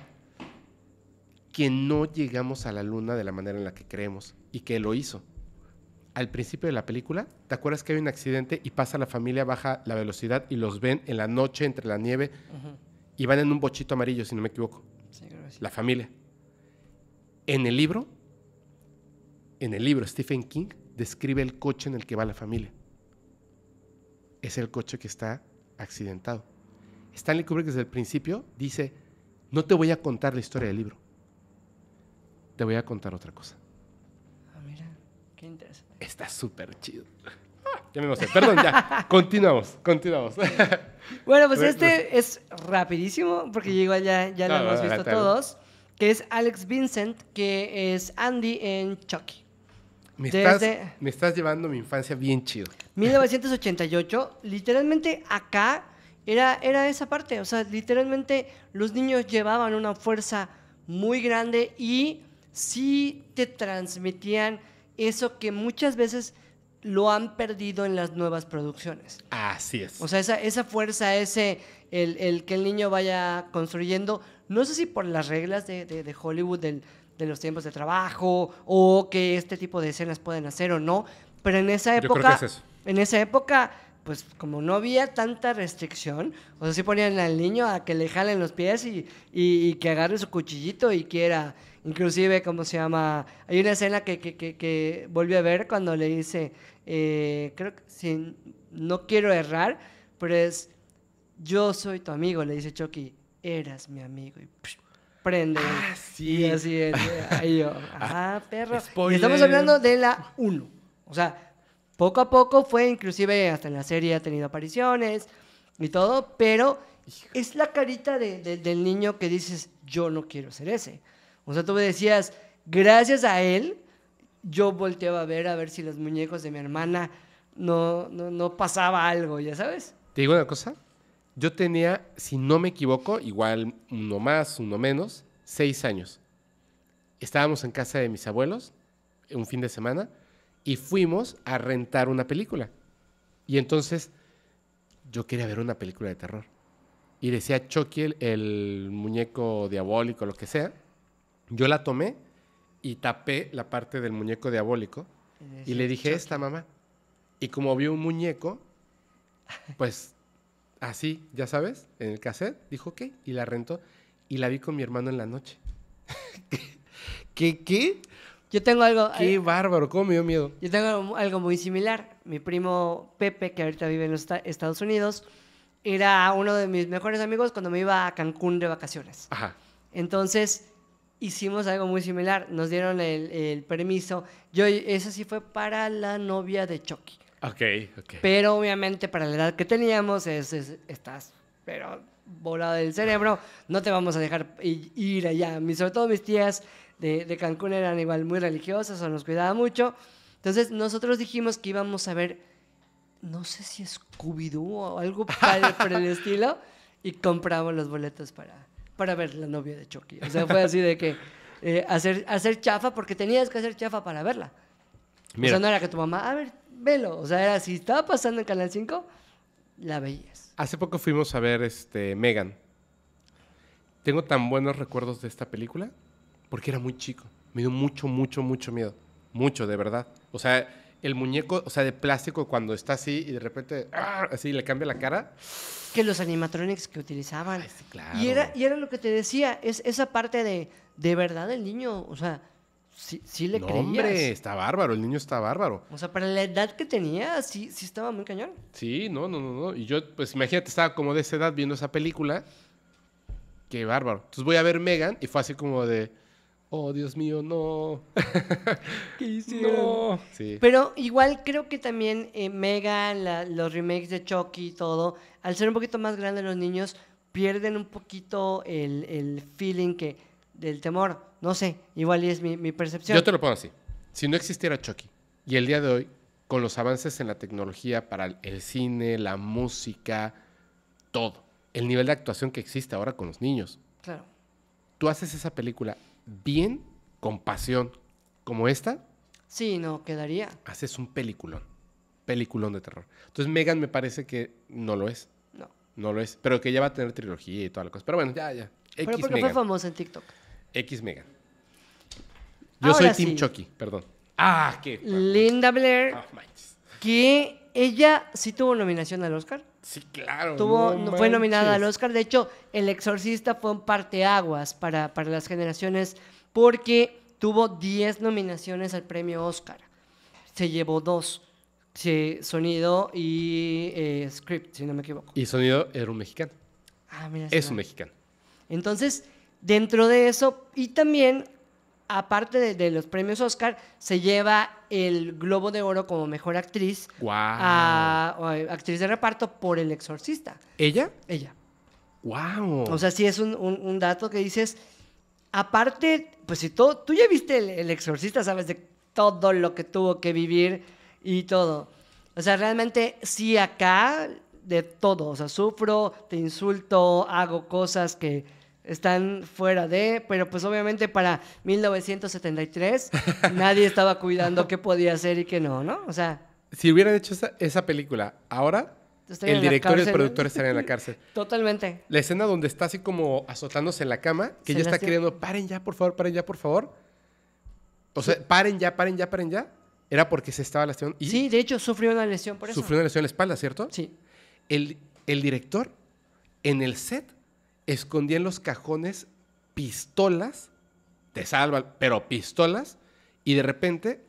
que no llegamos a la luna de la manera en la que creemos y que lo hizo. Al principio de la película, ¿te acuerdas que hay un accidente y pasa la familia, baja la velocidad y los ven en la noche entre la nieve y van en un bochito amarillo, si no me equivoco? Sí, la familia. En el libro, en el libro Stephen King describe el coche en el que va la familia. Es el coche que está accidentado. Stanley Kubrick desde el principio dice, no te voy a contar la historia del libro, te voy a contar otra cosa. Ah, mira, qué interesante. Está súper chido. Ya me lo Perdón, ya. continuamos, continuamos. bueno, pues este es rapidísimo porque llegó ya, ya lo hemos visto todos, que es Alex Vincent, que es Andy en Chucky. Me estás, llevando mi infancia bien chido. 1988, literalmente acá era, era esa parte. O sea, literalmente los niños llevaban una fuerza muy grande y sí te transmitían eso que muchas veces lo han perdido en las nuevas producciones. Así es. O sea, esa, fuerza, ese, el, que el niño vaya construyendo, no sé si por las reglas de, de Hollywood, del de los tiempos de trabajo o que este tipo de escenas pueden hacer o no. Pero en esa época, en esa época, pues como no había tanta restricción, o sea, sí ponían al niño a que le jalen los pies y, y, que agarre su cuchillito y quiera. Inclusive, ¿cómo se llama? Hay una escena que, que, volví a ver cuando le dice, eh, creo que si, no quiero errar, pero es, yo soy tu amigo, le dice Chucky, eras mi amigo prende. Ah, así, sí. así yo, ah, ah, perro. estamos hablando de la 1. O sea, poco a poco fue, inclusive hasta en la serie ha tenido apariciones y todo, pero es la carita del niño que dices, yo no quiero ser ese. O sea, tú me decías, gracias a él, yo volteaba a ver a ver si los muñecos de mi hermana no, no, no pasaba algo, ¿ya sabes? ¿Te digo una cosa? Yo tenía, si no me equivoco, igual uno más, uno menos, seis años. Estábamos en casa de mis abuelos un fin de semana y fuimos a rentar una película. Y entonces yo quería ver una película de terror. Y decía Chucky, el, muñeco diabólico, lo que sea. Yo la tomé y tapé la parte del muñeco diabólico y le dije, esta mamá. Y como vi un muñeco, pues así, ya sabes, en el cassette, dijo, que, y la rentó y la vi con mi hermano en la noche. ¿Qué? ¿Qué? Yo tengo algo... Qué eh, bárbaro, cómo me dio miedo. Yo tengo algo muy similar. Mi primo Pepe, que ahorita vive en los Estados Unidos, era uno de mis mejores amigos cuando me iba a Cancún de vacaciones. Ajá. Entonces hicimos algo muy similar. Nos dieron el, el permiso. Yo, eso sí fue para la novia de Chucky. Ok, ok. Pero obviamente para la edad que teníamos, es, estás, pero volado del cerebro, no te vamos a dejar ir allá. mis sobre todo mis tías de, Cancún eran igual muy religiosas o nos cuidaba mucho. Entonces nosotros dijimos que íbamos a ver, no sé si Scooby-Doo o algo para por el estilo, y compramos los boletos para, para ver la novia de Chucky. O sea, fue así de que eh, hacer, hacer chafa porque tenías que hacer chafa para verla. Mira, no era que tu mamá, a ver, velo. O sea, era, si estaba pasando en Canal 5, la veías. Hace poco fuimos a ver este, Megan. Tengo tan buenos recuerdos de esta película porque era muy chico. Me dio mucho, mucho, mucho miedo. Mucho, de verdad. O sea, el muñeco, o sea, de plástico cuando está así y de repente ¡ah! así le cambia la cara. Que los animatronics que utilizaban. sí, claro. y, era, y era lo que te decía, es esa parte de, de verdad el niño, o sea, sí, sí le no, Hombre, está bárbaro, el niño está bárbaro. O sea, para la edad que tenía, sí, sí estaba muy cañón. Sí, no, no, no, no. Y yo, pues imagínate, estaba como de esa edad viendo esa película. Qué bárbaro. Entonces voy a ver Megan y fue así como de. Oh, Dios mío, no. ¿Qué Pero igual creo que también eh, Megan, los remakes de Chucky y todo, al ser un poquito más grande los niños, pierden un poquito el, el feeling que, del temor. No sé, igual es mi, percepción. Yo te lo pongo así. Si no existiera Chucky y el día de hoy, con los avances en la tecnología para el cine, la música, todo, el nivel de actuación que existe ahora con los niños. Claro. Tú haces esa película bien, con pasión, como esta. Sí, no, quedaría. Haces un peliculón, peliculón de terror. Entonces Megan me parece que no lo es. No. No lo es, pero que ya va a tener trilogía y toda la cosa. Pero bueno, ya, ya. pero porque fue famosa en TikTok. X Mega. Yo soy Tim Chucky, perdón. Ah, qué. Linda Blair, ah, que ella sí tuvo nominación al Oscar. Sí, claro. Tuvo, fue nominada al Oscar. De hecho, El Exorcista fue un parteaguas para, para las generaciones porque tuvo 10 nominaciones al premio Oscar. Se llevó dos. Sí, sonido y eh, script, si no me equivoco. Y sonido era un mexicano. Ah, mira, Es un mexicano. Entonces, Dentro de eso, y también, aparte de, los premios Oscar, se lleva el Globo de Oro como mejor actriz. Wow. actriz de reparto por El Exorcista. ¿Ella? Ella. ¡Wow! O sea, sí es un, dato que dices. Aparte, pues si todo, tú ya viste el, el Exorcista, sabes de todo lo que tuvo que vivir y todo. O sea, realmente sí acá de todo. O sea, sufro, te insulto, hago cosas que, están fuera de, pero pues obviamente para 1973 nadie estaba cuidando qué podía hacer y qué no, ¿no? O sea... Si hubieran hecho esa, película ahora, el director y el productor Estarían en la cárcel. Totalmente. La escena donde está así como azotándose en la cama, que ella está queriendo, paren ya, por favor, paren ya, por favor. O sea, paren ya, paren ya, paren ya. Era porque se estaba lastimando. Y sí, de hecho, sufrió una lesión por eso. Sufrió una lesión en la espalda, ¿cierto? Sí. El, el director, en el set, escondía en los cajones pistolas, te salvan, pero pistolas, y de repente,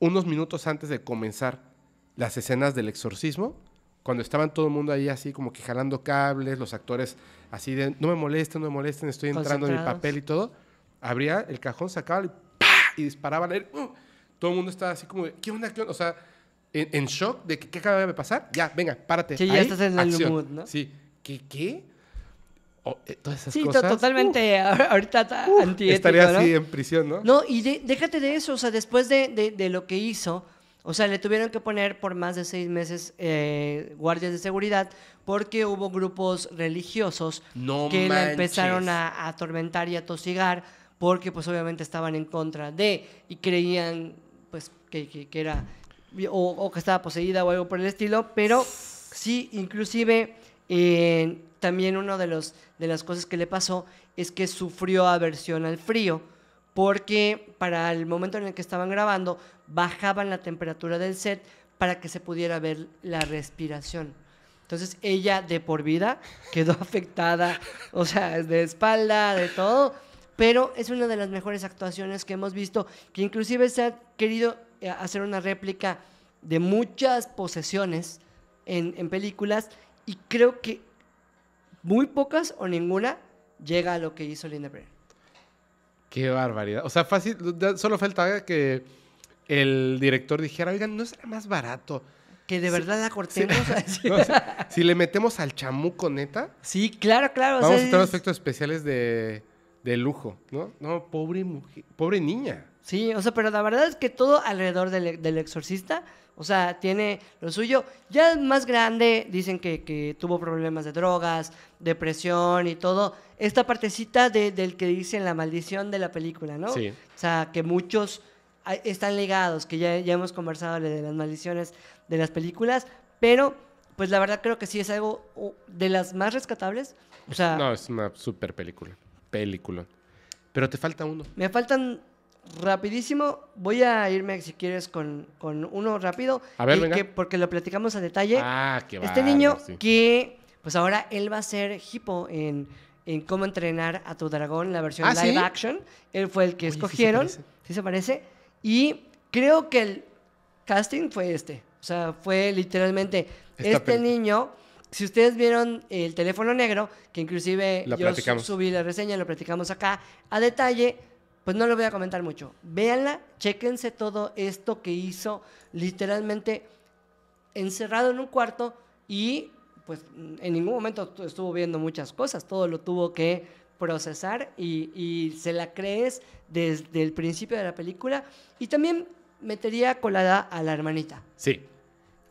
unos minutos antes de comenzar las escenas del exorcismo, cuando estaban todo el mundo ahí así como que jalando cables, los actores así de, no me molesten, no me molesten, estoy entrando en el papel y todo, abría el cajón, sacaba y, disparaba ¡uh! Todo el mundo estaba así como, ¿qué onda? ¿Qué O sea, en, shock de que, qué acaba de pasar. Ya, venga, párate. Sí, ahí, ya estás en el Sí. ¿Qué? ¿Qué? Eh, todas esas cosas. totalmente. ahorita Estaría así en prisión, ¿no? No, y déjate de eso. O sea, después de, de, lo que hizo, o sea, le tuvieron que poner por más de seis meses eh, guardias de seguridad porque hubo grupos religiosos que la empezaron a, atormentar y a tosigar porque, pues, obviamente estaban en contra de y creían, pues, que, que, era o, que estaba poseída o algo por el estilo. Pero sí, inclusive... En eh, también una de, de las cosas que le pasó es que sufrió aversión al frío, porque para el momento en el que estaban grabando, bajaban la temperatura del set para que se pudiera ver la respiración. Entonces ella de por vida quedó afectada, o sea, de espalda, de todo, pero es una de las mejores actuaciones que hemos visto, que inclusive se ha querido eh, hacer una réplica de muchas posesiones en, en películas y creo que muy pocas o ninguna llega a lo que hizo Linda Qué barbaridad. O sea, fácil, solo falta que el director dijera, oigan, ¿no será más barato? Que de verdad la cortemos. Si, si, le metemos al chamuco, neta. Sí, claro, claro. Vamos a tener efectos especiales de, lujo, ¿no? pobre pobre niña. Sí, o sea, pero la verdad es que todo alrededor del, del exorcista o sea, tiene lo suyo. Ya más grande, dicen que, tuvo problemas de drogas, depresión y todo. Esta partecita del que dicen la maldición de la película, ¿no? Sí. O sea, que muchos ah, están ligados, que ya, ya hemos conversado de las maldiciones de las películas, pero pues la verdad creo que sí es algo de las más rescatables. sea, no, es una super película. Película. Pero te falta uno. Me faltan rapidísimo, voy a irme si quieres con, con uno rápido. A ver, venga. porque lo platicamos a detalle. Ah, este niño que, pues ahora él va a ser hipo en, en cómo entrenar a tu dragón, la versión ah, live action. Él fue el que escogieron. Sí se, parece. Y creo que el casting fue este. O sea, fue literalmente este niño. Si ustedes vieron el teléfono negro, que inclusive yo subí la reseña, lo platicamos acá a detalle pues no lo voy a comentar mucho. Véanla, chéquense todo esto que hizo literalmente encerrado en un cuarto y pues en ningún momento estuvo viendo muchas cosas, todo lo tuvo que procesar y, se la crees desde el principio de la película. Y también metería colada a la hermanita. Sí,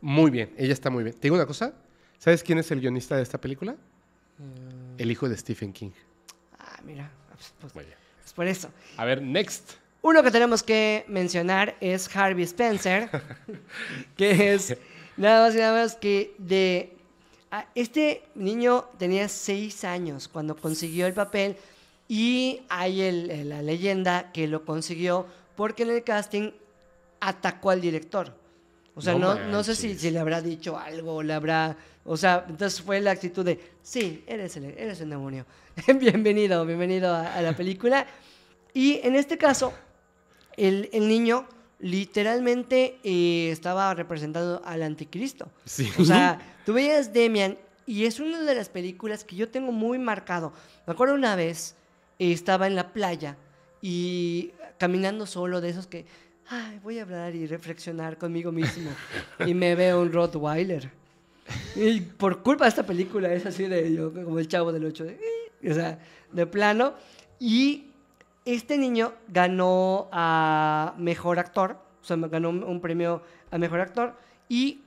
muy bien, ella está muy bien. Te digo una cosa, ¿sabes quién es el guionista de esta película? Mm. El hijo de Stephen King. Ah, mira, pues, pues por eso. A ver, next. Uno que tenemos que mencionar es Harvey Spencer, que es nada más y nada más que de... Ah, este niño tenía seis años cuando consiguió el papel y hay la leyenda que lo consiguió porque en el casting atacó al director. O sea, no, no, sé si, si, le habrá dicho algo, le habrá... O sea, entonces fue la actitud de, sí, eres el, eres un demonio. bienvenido, bienvenido a la película. Y en este caso, el, el niño literalmente eh, estaba representando al anticristo. Sí. O sea, tú veías Demian y es una de las películas que yo tengo muy marcado. Me acuerdo una vez, eh, estaba en la playa y caminando solo de esos que, ay, voy a hablar y reflexionar conmigo mismo. y me veo un Rottweiler. Y por culpa de esta película es así de yo, como el chavo del 8, de, eh, o sea, de plano. Y este niño ganó a Mejor Actor, o sea, ganó un premio a Mejor Actor, y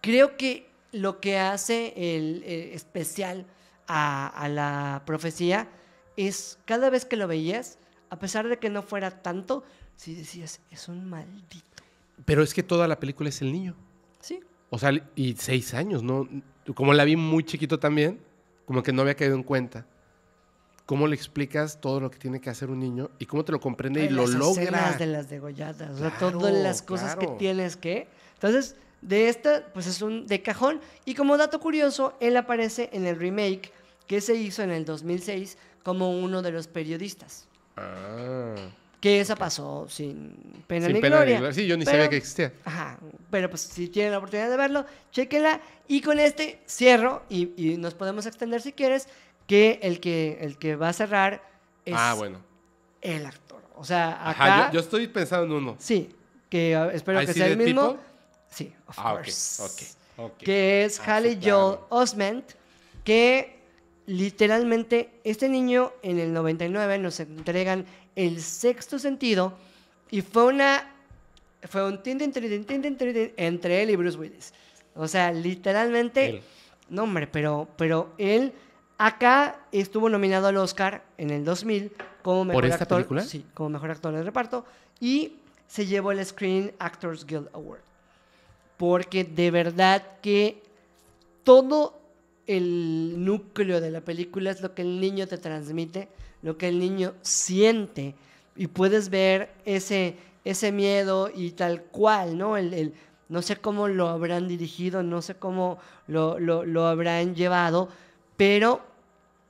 creo que lo que hace el, especial a, la profecía es cada vez que lo veías, a pesar de que no fuera tanto, si decías, es un maldito. Pero es que toda la película es el niño. Sí. O sea, y seis años, ¿no? Como la vi muy chiquito también, como que no había caído en cuenta cómo le explicas todo lo que tiene que hacer un niño y cómo te lo comprende y lo las de las degolladas, de todas las cosas que tienes que. Entonces, de esta, pues es un de cajón. Y como dato curioso, él aparece en el remake que se hizo en el 2006 como uno de los periodistas. Ah. Que esa pasó sin pena, sin ni, pena ni gloria. Sí, yo ni sabía que existía. Ajá, pero pues si tienen la oportunidad de verlo, chéquenla. Y con este cierro, y, y nos podemos extender si quieres, que el que, el que va a cerrar es ah, bueno. el actor. O sea, acá... yo, estoy pensando en uno. Sí, que ah, espero que sea el mismo. Sí, of ah, course. Que es ah, Halle Joel Osment, que literalmente este niño en el 99 nos entregan el sexto sentido y fue una fue un tinte entre él y Bruce Willis. O sea, literalmente no hombre, pero pero él Acá estuvo nominado al Oscar en el 2000 como mejor actor, actor de reparto y se llevó el Screen Actors Guild Award. Porque de verdad que todo el núcleo de la película es lo que el niño te transmite, lo que el niño siente y puedes ver ese ese miedo y tal cual, ¿no? El, no sé cómo lo habrán dirigido, no sé cómo lo, lo habrán llevado, pero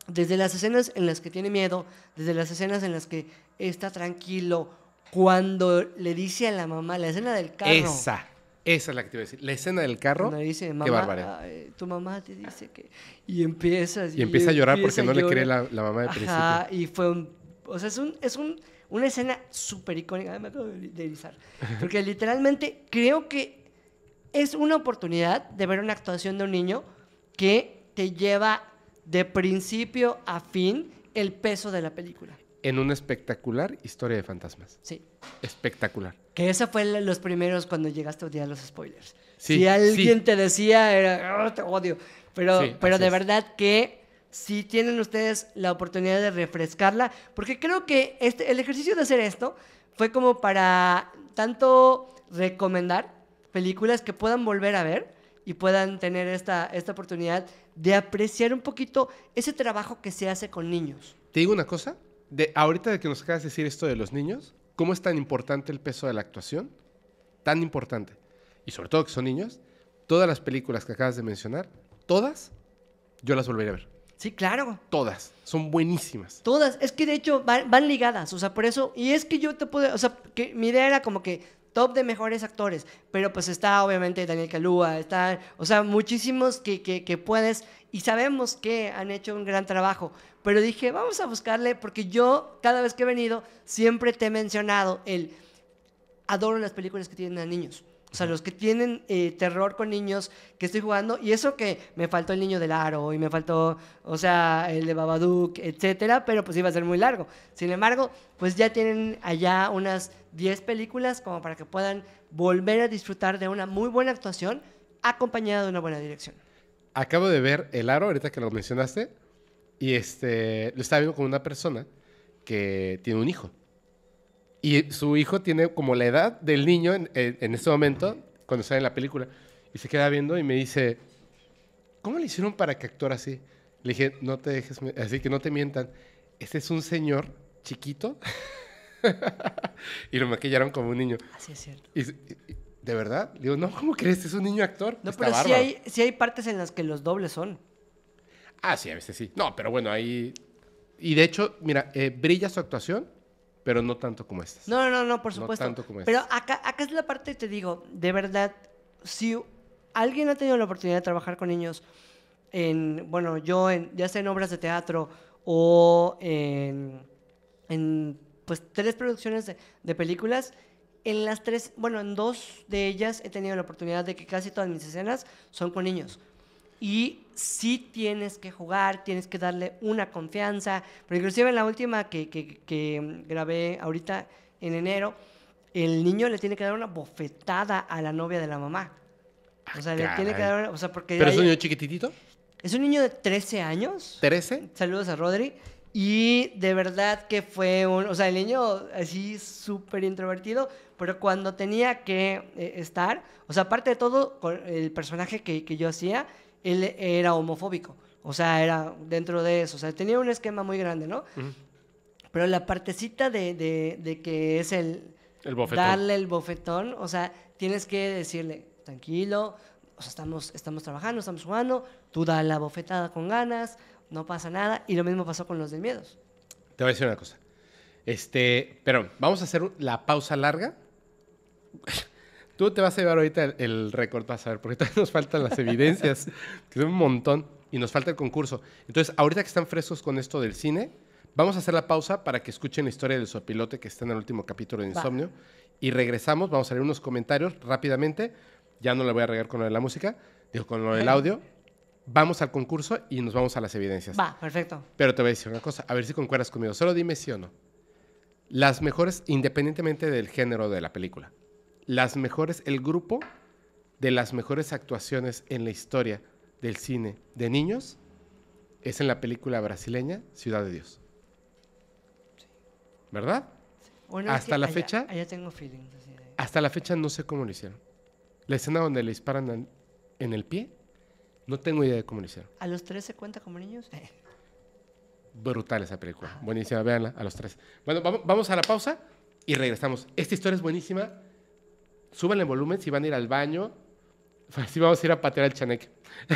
desde las escenas en las que tiene miedo, desde las escenas en las que está tranquilo, cuando le dice a la mamá, la escena del carro. Esa, esa es la que te voy a decir. La escena del carro. Le dice, mamá, qué tu mamá te dice que. Y empiezas. Y, empieza a llorar porque no le cree la, mamá de principio. y fue un. O sea, es un. Es una escena súper icónica. me acabo de Porque literalmente creo que es una oportunidad de ver una actuación de un niño que te lleva de principio a fin el peso de la película. En una espectacular historia de fantasmas. Sí. Espectacular. Que eso fue los primeros cuando llegaste a odiar los spoilers. si alguien te decía, era, oh, te odio. Pero, pero de verdad que si tienen ustedes la oportunidad de refrescarla, porque creo que este, el ejercicio de hacer esto fue como para tanto recomendar películas que puedan volver a ver y puedan tener esta, esta oportunidad de apreciar un poquito ese trabajo que se hace con niños. Te digo una cosa, de ahorita de que nos acabas de decir esto de los niños, ¿cómo es tan importante el peso de la actuación? Tan importante. Y sobre todo que son niños, todas las películas que acabas de mencionar, todas, yo las volveré a ver. Sí, claro. Todas. Son buenísimas. Todas. Es que de hecho van, van, ligadas. O sea, por eso. Y es que yo te puedo. O sea, que mi idea era como que top de mejores actores, pero pues está obviamente Daniel Calúa, está, o sea, muchísimos que, que, que puedes y sabemos que han hecho un gran trabajo, pero dije, vamos a buscarle porque yo cada vez que he venido siempre te he mencionado el adoro las películas que tienen a niños. O sea, los que tienen eh, terror con niños que estoy jugando, y eso que me faltó el niño del aro, y me faltó, o sea, el de Babadook, etcétera, pero pues iba a ser muy largo. Sin embargo, pues ya tienen allá unas 10 películas como para que puedan volver a disfrutar de una muy buena actuación acompañada de una buena dirección. Acabo de ver el aro, ahorita que lo mencionaste, y este, lo estaba viendo con una persona que tiene un hijo. Y su hijo tiene como la edad del niño en, en, ese momento, cuando sale en la película. Y se queda viendo y me dice, ¿cómo le hicieron para que actuara así? Le dije, no te dejes, así que no te mientan. Este es un señor chiquito. y lo maquillaron como un niño. Así es cierto. ¿De verdad? Digo, no, ¿cómo crees? Es un niño actor. No, pero sí hay, partes en las que los dobles son. Ah, sí, a veces sí. No, pero bueno, ahí... Y de hecho, mira, eh, brilla su actuación pero no tanto como estas. No, no, no, por supuesto. No tanto como Pero acá, acá es la parte, te digo, de verdad, si alguien ha tenido la oportunidad de trabajar con niños en, bueno, yo ya sea en obras de teatro o en, en pues tres producciones de, de, películas, en las tres, bueno, en dos de ellas he tenido la oportunidad de que casi todas mis escenas son con niños. Y sí tienes que jugar, tienes que darle una confianza. Pero inclusive en la última que, que, grabé ahorita en enero, el niño le tiene que dar una bofetada a la novia de la mamá. Ah, o sea, le tiene que dar una, o sea, porque ¿Pero es un niño chiquititito? Es un niño de 13 años. ¿13? Saludos a Rodri. Y de verdad que fue un, o sea, el niño así súper introvertido, pero cuando tenía que eh, estar, o sea, aparte de todo, el personaje que, que yo hacía, él era homofóbico. O sea, era dentro de eso. O sea, tenía un esquema muy grande, ¿no? Pero la partecita de, que es el, el darle el bofetón, o sea, tienes que decirle, tranquilo, o sea, estamos, estamos trabajando, estamos jugando, tú da la bofetada con ganas, no pasa nada. Y lo mismo pasó con los de miedos. Te voy a decir una cosa. Este, pero vamos a hacer la pausa larga. Tú te vas a llevar ahorita el, récord, vas a ver, porque todavía nos faltan las evidencias, que son un montón, y nos falta el concurso. Entonces, ahorita que están frescos con esto del cine, vamos a hacer la pausa para que escuchen la historia del pilote que está en el último capítulo de Insomnio. Y regresamos, vamos a leer unos comentarios rápidamente. Ya no le voy a regar con lo de la música, digo con lo del audio. Vamos al concurso y nos vamos a las evidencias. Va, perfecto. Pero te voy a decir una cosa, a ver si concuerdas conmigo. Solo dime sí o no. Las mejores, independientemente del género de la película las mejores, el grupo de las mejores actuaciones en la historia del cine de niños es en la película brasileña Ciudad de Dios. ¿Verdad? hasta la fecha. Hasta la fecha no sé cómo lo hicieron. La escena donde le disparan en, el pie, no tengo idea de cómo lo hicieron. ¿A los tres se cuenta como niños? Brutal esa película. Buenísima, véanla a los tres. Bueno, vamos a la pausa y regresamos. Esta historia es buenísima Súbanle el volumen si van a ir al baño. Si vamos a ir a patear al chaneque.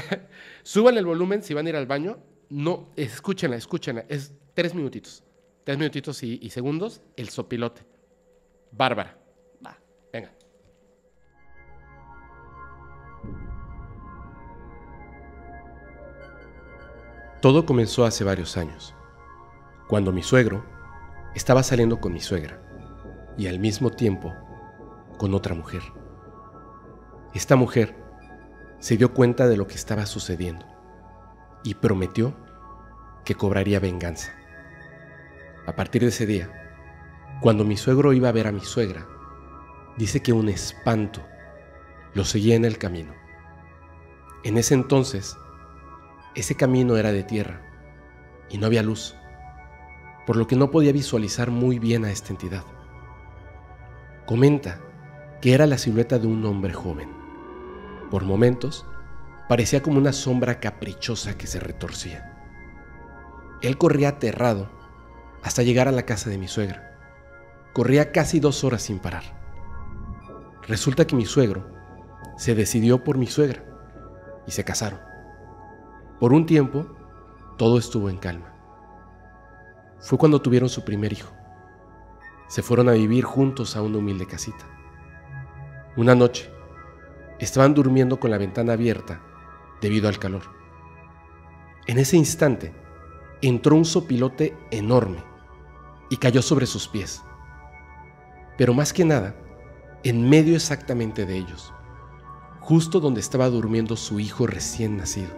Súbanle el volumen si van a ir al baño. No, escúchenla, escúchenla. Es tres minutitos. Tres minutitos y, y segundos. El sopilote. Bárbara. Va. Venga. Todo comenzó hace varios años, cuando mi suegro estaba saliendo con mi suegra y al mismo tiempo con otra mujer. Esta mujer se dio cuenta de lo que estaba sucediendo y prometió que cobraría venganza. A partir de ese día, cuando mi suegro iba a ver a mi suegra, dice que un espanto lo seguía en el camino. En ese entonces, ese camino era de tierra y no había luz, por lo que no podía visualizar muy bien a esta entidad. Comenta que era la silueta de un hombre joven. Por momentos, parecía como una sombra caprichosa que se retorcía. Él corría aterrado hasta llegar a la casa de mi suegra. Corría casi dos horas sin parar. Resulta que mi suegro se decidió por mi suegra y se casaron. Por un tiempo, todo estuvo en calma. Fue cuando tuvieron su primer hijo. Se fueron a vivir juntos a una humilde casita. Una noche, estaban durmiendo con la ventana abierta debido al calor. En ese instante, entró un sopilote enorme y cayó sobre sus pies. Pero más que nada, en medio exactamente de ellos, justo donde estaba durmiendo su hijo recién nacido.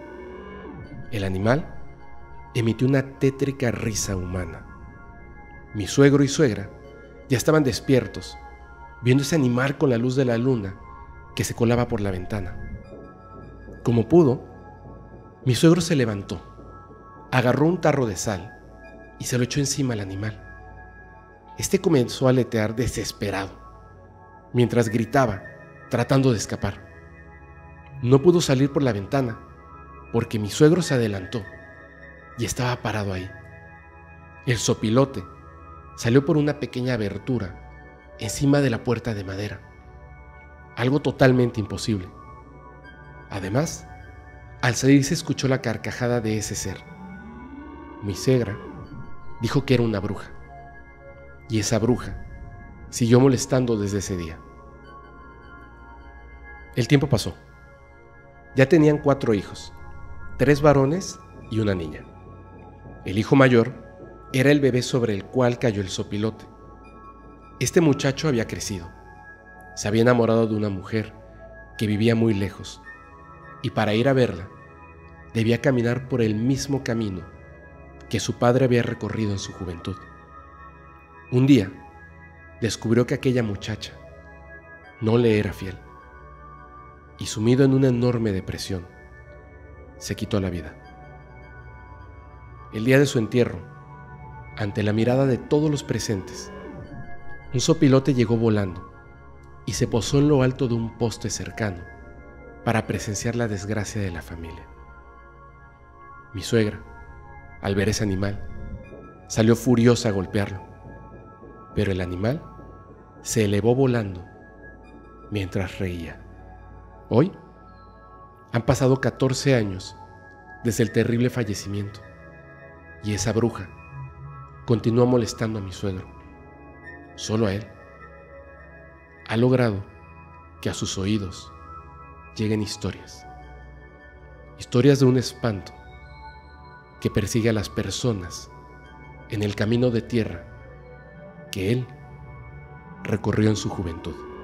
El animal emitió una tétrica risa humana. Mi suegro y suegra ya estaban despiertos viéndose animar con la luz de la luna que se colaba por la ventana. Como pudo, mi suegro se levantó, agarró un tarro de sal y se lo echó encima al animal. Este comenzó a letear desesperado, mientras gritaba, tratando de escapar. No pudo salir por la ventana, porque mi suegro se adelantó y estaba parado ahí. El sopilote salió por una pequeña abertura encima de la puerta de madera. Algo totalmente imposible. Además, al salir se escuchó la carcajada de ese ser. Mi cegra dijo que era una bruja. Y esa bruja siguió molestando desde ese día. El tiempo pasó. Ya tenían cuatro hijos, tres varones y una niña. El hijo mayor era el bebé sobre el cual cayó el sopilote. Este muchacho había crecido. Se había enamorado de una mujer que vivía muy lejos y para ir a verla debía caminar por el mismo camino que su padre había recorrido en su juventud. Un día descubrió que aquella muchacha no le era fiel y sumido en una enorme depresión, se quitó la vida. El día de su entierro, ante la mirada de todos los presentes, un zopilote llegó volando y se posó en lo alto de un poste cercano para presenciar la desgracia de la familia. Mi suegra, al ver ese animal, salió furiosa a golpearlo, pero el animal se elevó volando mientras reía. Hoy han pasado 14 años desde el terrible fallecimiento y esa bruja continúa molestando a mi suegro solo a Él, ha logrado que a sus oídos lleguen historias. Historias de un espanto que persigue a las personas en el camino de tierra que Él recorrió en su juventud.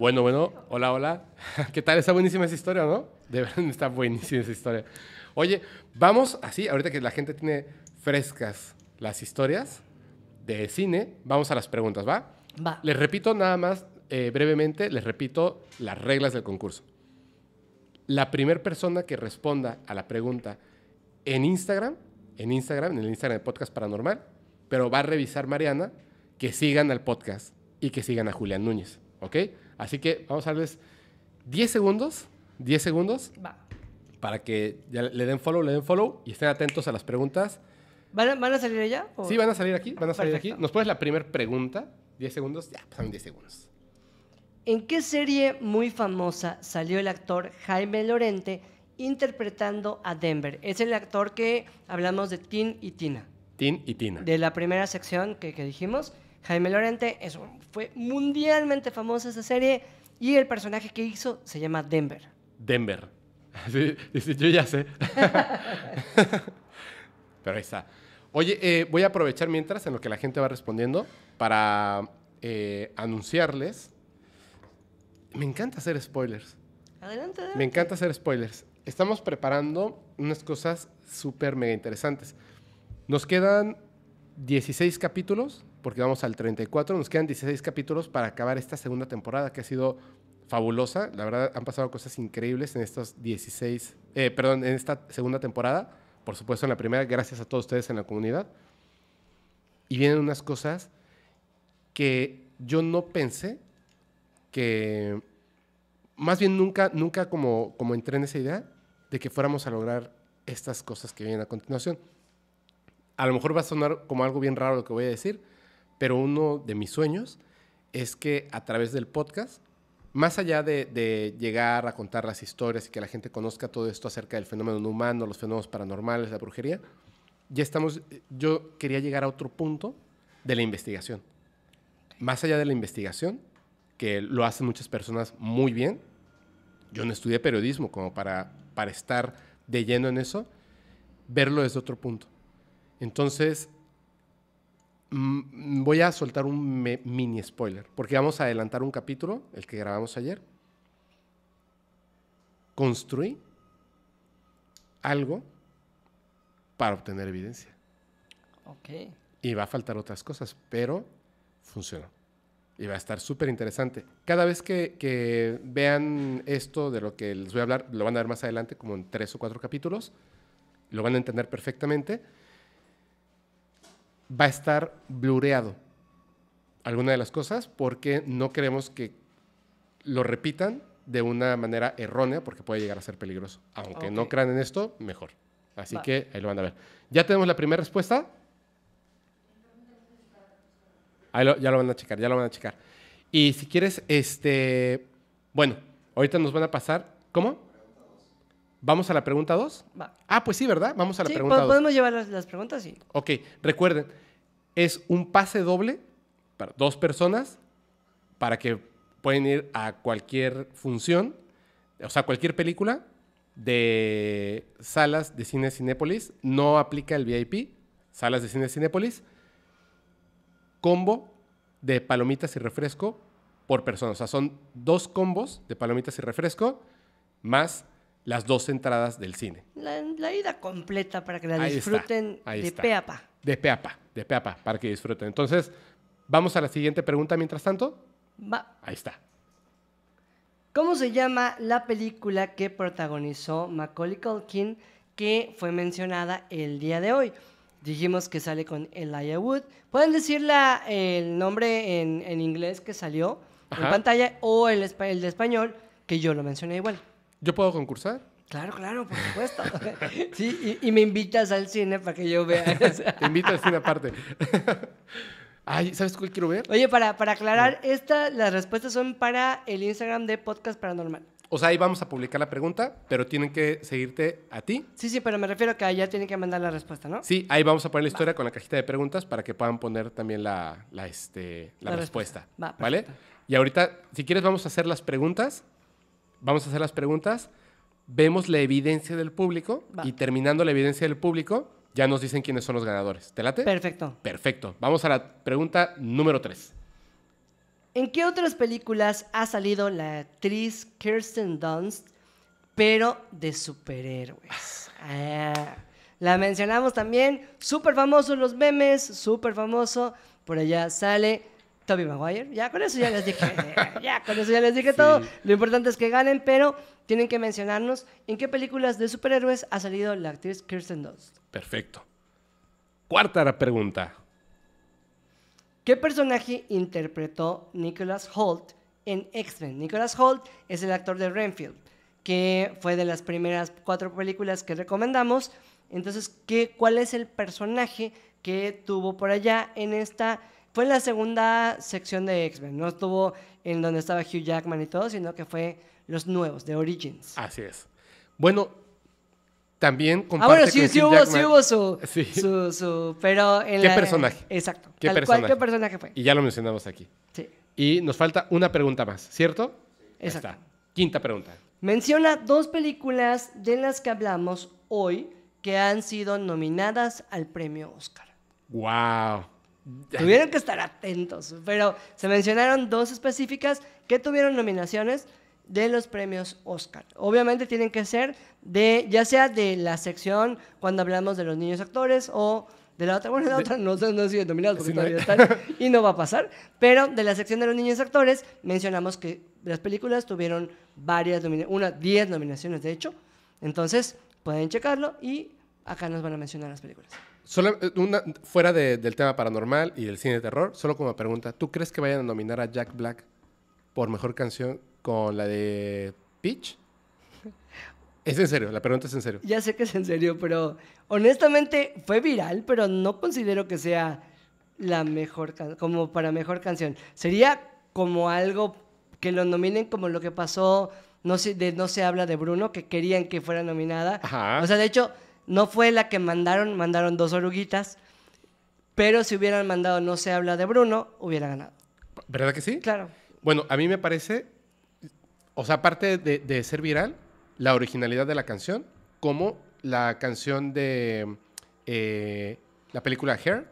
Bueno, bueno, hola, hola. ¿Qué tal? Está buenísima esa historia, ¿no? De verdad está buenísima esa historia. Oye, vamos así, ahorita que la gente tiene frescas las historias de cine, vamos a las preguntas, ¿va? Va. Les repito nada más eh, brevemente, les repito las reglas del concurso. La primera persona que responda a la pregunta en Instagram, en Instagram, en el Instagram de Podcast Paranormal, pero va a revisar Mariana, que sigan al podcast y que sigan a Julián Núñez, ¿ok? Así que vamos a darles 10 segundos, 10 segundos. Va. Para que le den follow, le den follow y estén atentos a las preguntas. ¿Van a, salir allá? Sí, van a salir aquí, van a salir aquí. ¿Nos pones la primera pregunta? 10 segundos, ya, pasaron 10 segundos. ¿En qué serie muy famosa salió el actor Jaime Lorente interpretando a Denver? Es el actor que hablamos de Tin y Tina. Tin y Tina. De la primera sección que, que dijimos. Jaime Lorente. fue mundialmente famosa esa serie y el personaje que hizo se llama Denver. Denver. yo ya sé. Pero ahí está. Oye, eh, voy a aprovechar mientras en lo que la gente va respondiendo para eh, anunciarles. Me encanta hacer spoilers. Adelante, Me encanta hacer spoilers. Estamos preparando unas cosas súper mega interesantes. Nos quedan 16 capítulos porque vamos al 34, nos quedan 16 capítulos para acabar esta segunda temporada que ha sido fabulosa, la verdad han pasado cosas increíbles en estos 16, eh, perdón, en esta segunda temporada, por supuesto en la primera, gracias a todos ustedes en la comunidad. Y vienen unas cosas que yo no pensé que, más bien nunca, nunca como, como entré en esa idea de que fuéramos a lograr estas cosas que vienen a continuación. A lo mejor va a sonar como algo bien raro lo que voy a decir, pero uno de mis sueños es que a través del podcast, más allá de, llegar a contar las historias y que la gente conozca todo esto acerca del fenómeno humano, los fenómenos paranormales, la brujería, ya estamos, yo quería llegar a otro punto de la investigación. Más allá de la investigación, que lo hacen muchas personas muy bien, yo no estudié periodismo como para, para estar de lleno en eso, verlo desde otro punto. Entonces, Mm, voy a soltar un mini spoiler, porque vamos a adelantar un capítulo, el que grabamos ayer. Construí algo para obtener evidencia. Ok. Y va a faltar otras cosas, pero funcionó. Y va a estar súper interesante. Cada vez que, que, vean esto de lo que les voy a hablar, lo van a ver más adelante, como en tres o cuatro capítulos, lo van a entender perfectamente va a estar blureado alguna de las cosas porque no queremos que lo repitan de una manera errónea porque puede llegar a ser peligroso. Aunque no crean en esto, mejor. Así que ahí lo van a ver. ¿Ya tenemos la primera respuesta? Ahí lo, ya lo van a checar, ya lo van a checar. Y si quieres, este, bueno, ahorita nos van a pasar, ¿cómo? ¿Vamos a la pregunta 2? Ah, pues sí, ¿verdad? Vamos a la pregunta 2. Podemos llevar las, preguntas, sí. Ok, recuerden, es un pase doble para dos personas para que pueden ir a cualquier función, o sea, cualquier película de salas de cine Cinépolis. No aplica el VIP, salas de cine Cinépolis. Combo de palomitas y refresco por persona. O sea, son dos combos de palomitas y refresco más las dos entradas del cine. La, ida completa para que la disfruten de peapa. De peapa, de peapa, para que disfruten. Entonces, vamos a la siguiente pregunta mientras tanto. Va. Ahí está. ¿Cómo se llama la película que protagonizó Macaulay Culkin que fue mencionada el día de hoy? Dijimos que sale con Elijah Wood. ¿Pueden decir la, el nombre en, inglés que salió en pantalla o el, el de español que yo lo mencioné igual? ¿Yo puedo concursar? Claro, claro, por supuesto. sí, y, me invitas al cine para que yo vea. Te invito al cine aparte. Ay, ¿sabes cuál quiero ver? Oye, para, para aclarar, esta, las respuestas son para el Instagram de Podcast Paranormal. O sea, ahí vamos a publicar la pregunta, pero tienen que seguirte a ti. Sí, sí, pero me refiero que allá tienen que mandar la respuesta, ¿no? Sí, ahí vamos a poner la historia con la cajita de preguntas para que puedan poner también la, este, la, respuesta. ¿Vale? Y ahorita, si quieres, vamos a hacer las preguntas vamos a hacer las preguntas, vemos la evidencia del público y terminando la evidencia del público, ya nos dicen quiénes son los ganadores. ¿Te late? Perfecto. Perfecto. Vamos a la pregunta número 3. ¿En qué otras películas ha salido la actriz Kirsten Dunst, pero de superhéroes? Ah, la mencionamos también, súper famoso los memes, súper famoso. Por allá sale Toby Maguire. Ya con eso ya les dije, ya con eso ya les dije todo. Lo importante es que ganen, pero tienen que mencionarnos en qué películas de superhéroes ha salido la actriz Kirsten Dunst. Perfecto. Cuarta pregunta. ¿Qué personaje interpretó Nicholas Holt en X-Men? Nicholas Holt es el actor de Renfield, que fue de las primeras cuatro películas que recomendamos. Entonces, ¿qué, ¿cuál es el personaje que tuvo por allá en esta fue la segunda sección de X-Men. No estuvo en donde estaba Hugh Jackman y todo, sino que fue los nuevos, de Origins. Así es. Bueno, también ah, comparte Ah, bueno, sí, sí, hubo, su, sí. su, su pero ¿Qué personaje? Exacto. ¿Qué personaje? personaje fue? Y ya lo mencionamos aquí. Sí. Y nos falta una pregunta más, ¿cierto? Exacto. Quinta pregunta. Menciona dos películas de las que hablamos hoy que han sido nominadas al premio Oscar. ¡Wow! tuvieron que estar atentos. Pero se mencionaron dos específicas que tuvieron nominaciones de los premios Oscar. Obviamente tienen que ser de, ya sea de la sección cuando hablamos de los niños actores o de la otra, bueno, de la otra no, sé no sigue nominado porque todavía y no va a pasar, pero de la sección de los niños actores mencionamos que las películas tuvieron varias nominaciones, unas 10 nominaciones de hecho, entonces pueden checarlo y acá nos van a mencionar las películas. Eh, fuera del tema paranormal y el cine de terror, solo como pregunta, ¿tú crees que vayan a nominar a Jack Black por mejor canción con la de Peach? Es en serio, la pregunta es en serio. Ya sé que es en serio, pero honestamente fue viral, pero no considero que sea la mejor como para mejor canción. Sería como algo que lo nominen como lo que pasó, no se, de, no se habla de Bruno, que querían que fuera nominada. O sea, de hecho, no fue la que mandaron, mandaron dos oruguitas, pero si hubieran mandado No se habla de Bruno, hubiera ganado. ¿Verdad que sí? Claro. Bueno, a mí me parece, o sea, aparte de, ser viral, la originalidad de la canción, como la canción de eh, la película Hair,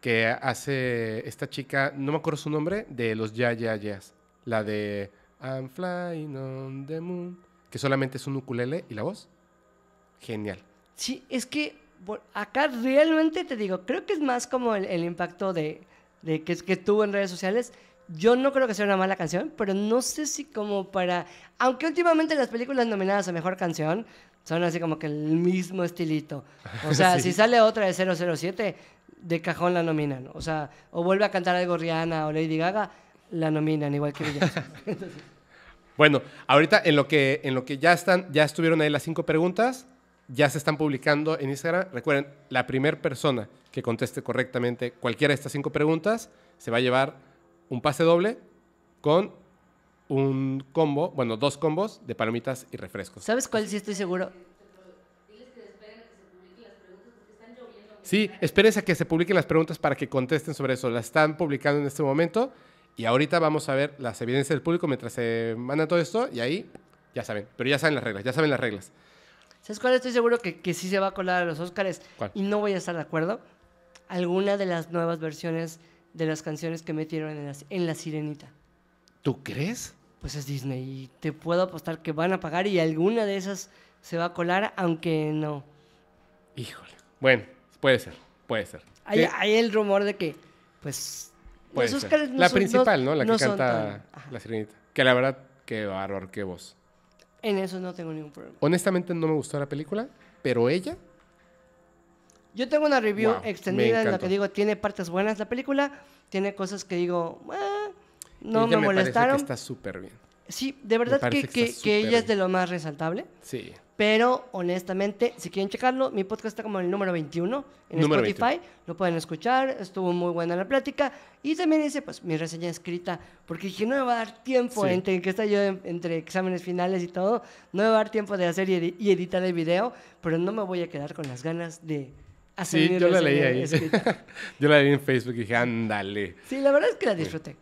que hace esta chica, no me acuerdo su nombre, de los Ya Ya ya la de I'm flying on the moon, que solamente es un ukulele y la voz. Genial. Sí, es que acá realmente te digo, creo que es más como el, impacto de, que, que tuvo en redes sociales. Yo no creo que sea una mala canción, pero no sé si como para... Aunque últimamente las películas nominadas a Mejor Canción son así como que el mismo estilito. O sea, si sale otra de 007, de cajón la nominan. O sea, o vuelve a cantar algo Rihanna o Lady Gaga, la nominan igual que ella. Bueno, ahorita en lo que, en lo que ya, están, ya estuvieron ahí las cinco preguntas, ya se están publicando en Instagram. Recuerden, la primera persona que conteste correctamente cualquiera de estas cinco preguntas se va a llevar un pase doble con un combo, bueno, dos combos de palomitas y refrescos. ¿Sabes cuál sí estoy seguro? Sí, espérense a que se publiquen las preguntas para que contesten sobre eso. Las están publicando en este momento y ahorita vamos a ver las evidencias del público mientras se manda todo esto y ahí ya saben, pero ya saben las reglas, ya saben las reglas. ¿Sabes cuál? Estoy seguro que, sí se va a colar a los Oscars. Y no voy a estar de acuerdo. Alguna de las nuevas versiones de las canciones que metieron en, en La Sirenita. ¿Tú crees? Pues es Disney y te puedo apostar que van a pagar y alguna de esas se va a colar, aunque no. Híjole. Bueno, puede ser, puede ser. Hay, el rumor de que, pues, los no La principal, ¿no? La que canta La Sirenita. Que la verdad, qué bárbaro, qué voz. En eso no tengo ningún problema. Honestamente no me gustó la película, pero ella... Yo tengo una review extendida en la que digo, tiene partes buenas la película, tiene cosas que digo, no me, me molestaron. Que está súper bien. Sí, de verdad que, ella es de lo más resaltable. Sí. Pero honestamente, si quieren checarlo, mi podcast está como el número 21 en Spotify. Lo pueden escuchar, estuvo muy buena la plática. Y también hice pues mi reseña escrita, porque dije, no me va a dar tiempo entre que está yo entre exámenes finales y todo, no me va a dar tiempo de hacer y, editar el video, pero no me voy a quedar con las ganas de hacer sí, yo la leí ahí. yo la leí en Facebook y dije, ándale. Sí, la verdad es que la disfruté.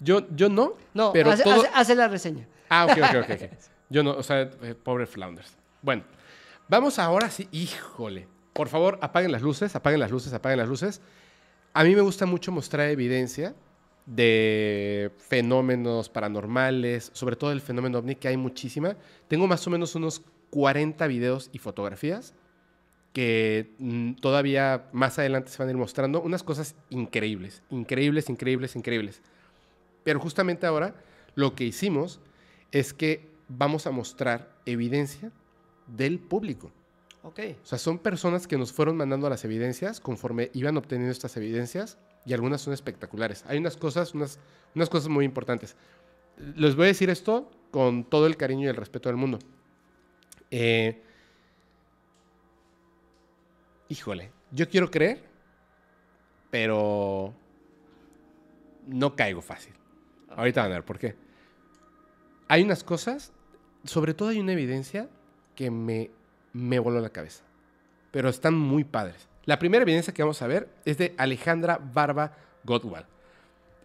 yo, yo no, no pero hace, la reseña. Ah, ok, ok, ok. Yo no, o sea, eh, pobre Flounders. Bueno, vamos ahora sí, híjole. Por favor, apaguen las luces, apaguen las luces, apaguen las luces. A mí me gusta mucho mostrar evidencia de fenómenos paranormales, sobre todo el fenómeno ovni, que hay muchísima. Tengo más o menos unos 40 videos y fotografías que mm, todavía más adelante se van a ir mostrando unas cosas increíbles, increíbles, increíbles, increíbles. Pero justamente ahora lo que hicimos es que vamos a mostrar evidencia del público. Ok. O sea, son personas que nos fueron mandando las evidencias conforme iban obteniendo estas evidencias y algunas son espectaculares. Hay unas cosas, unas, cosas muy importantes. Les voy a decir esto con todo el cariño y el respeto del mundo. Eh, híjole, yo quiero creer, pero no caigo fácil. Ahorita van a ver por qué. Hay unas cosas sobre todo hay una evidencia que me, me voló la cabeza, pero están muy padres. La primera evidencia que vamos a ver es de Alejandra Barba Godwal.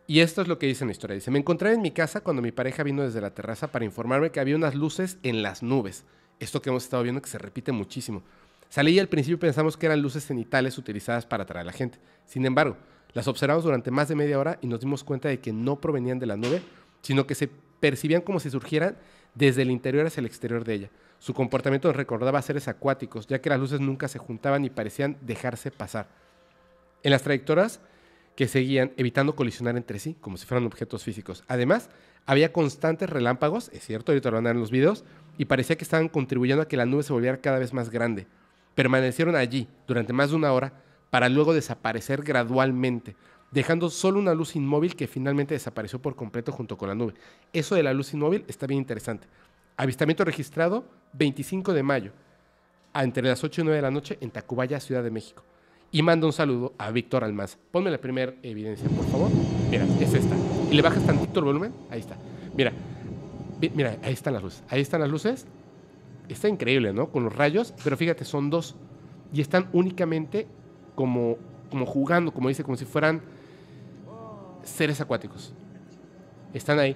Y esto es lo que dice en la historia. Dice, me encontré en mi casa cuando mi pareja vino desde la terraza para informarme que había unas luces en las nubes. Esto que hemos estado viendo que se repite muchísimo. Salí y al principio pensamos que eran luces cenitales utilizadas para atraer a la gente. Sin embargo, las observamos durante más de media hora y nos dimos cuenta de que no provenían de la nube, sino que se percibían como si surgieran desde el interior hacia el exterior de ella. Su comportamiento recordaba seres acuáticos, ya que las luces nunca se juntaban y parecían dejarse pasar. En las trayectorias que seguían, evitando colisionar entre sí, como si fueran objetos físicos. Además, había constantes relámpagos, es cierto, te lo van a en los videos, y parecía que estaban contribuyendo a que la nube se volviera cada vez más grande. Permanecieron allí durante más de una hora para luego desaparecer gradualmente, dejando solo una luz inmóvil que finalmente desapareció por completo junto con la nube. Eso de la luz inmóvil está bien interesante. Avistamiento registrado 25 de mayo, entre las 8 y 9 de la noche en Tacubaya, Ciudad de México. Y mando un saludo a Víctor Almaz. Ponme la primera evidencia, por favor. Mira, es esta. Y le bajas tantito el volumen. Ahí está. Mira, mira, ahí están las luces. Ahí están las luces. Está increíble, ¿no? Con los rayos, pero fíjate, son dos. Y están únicamente como, como jugando, como dice, como si fueran seres acuáticos. Están ahí.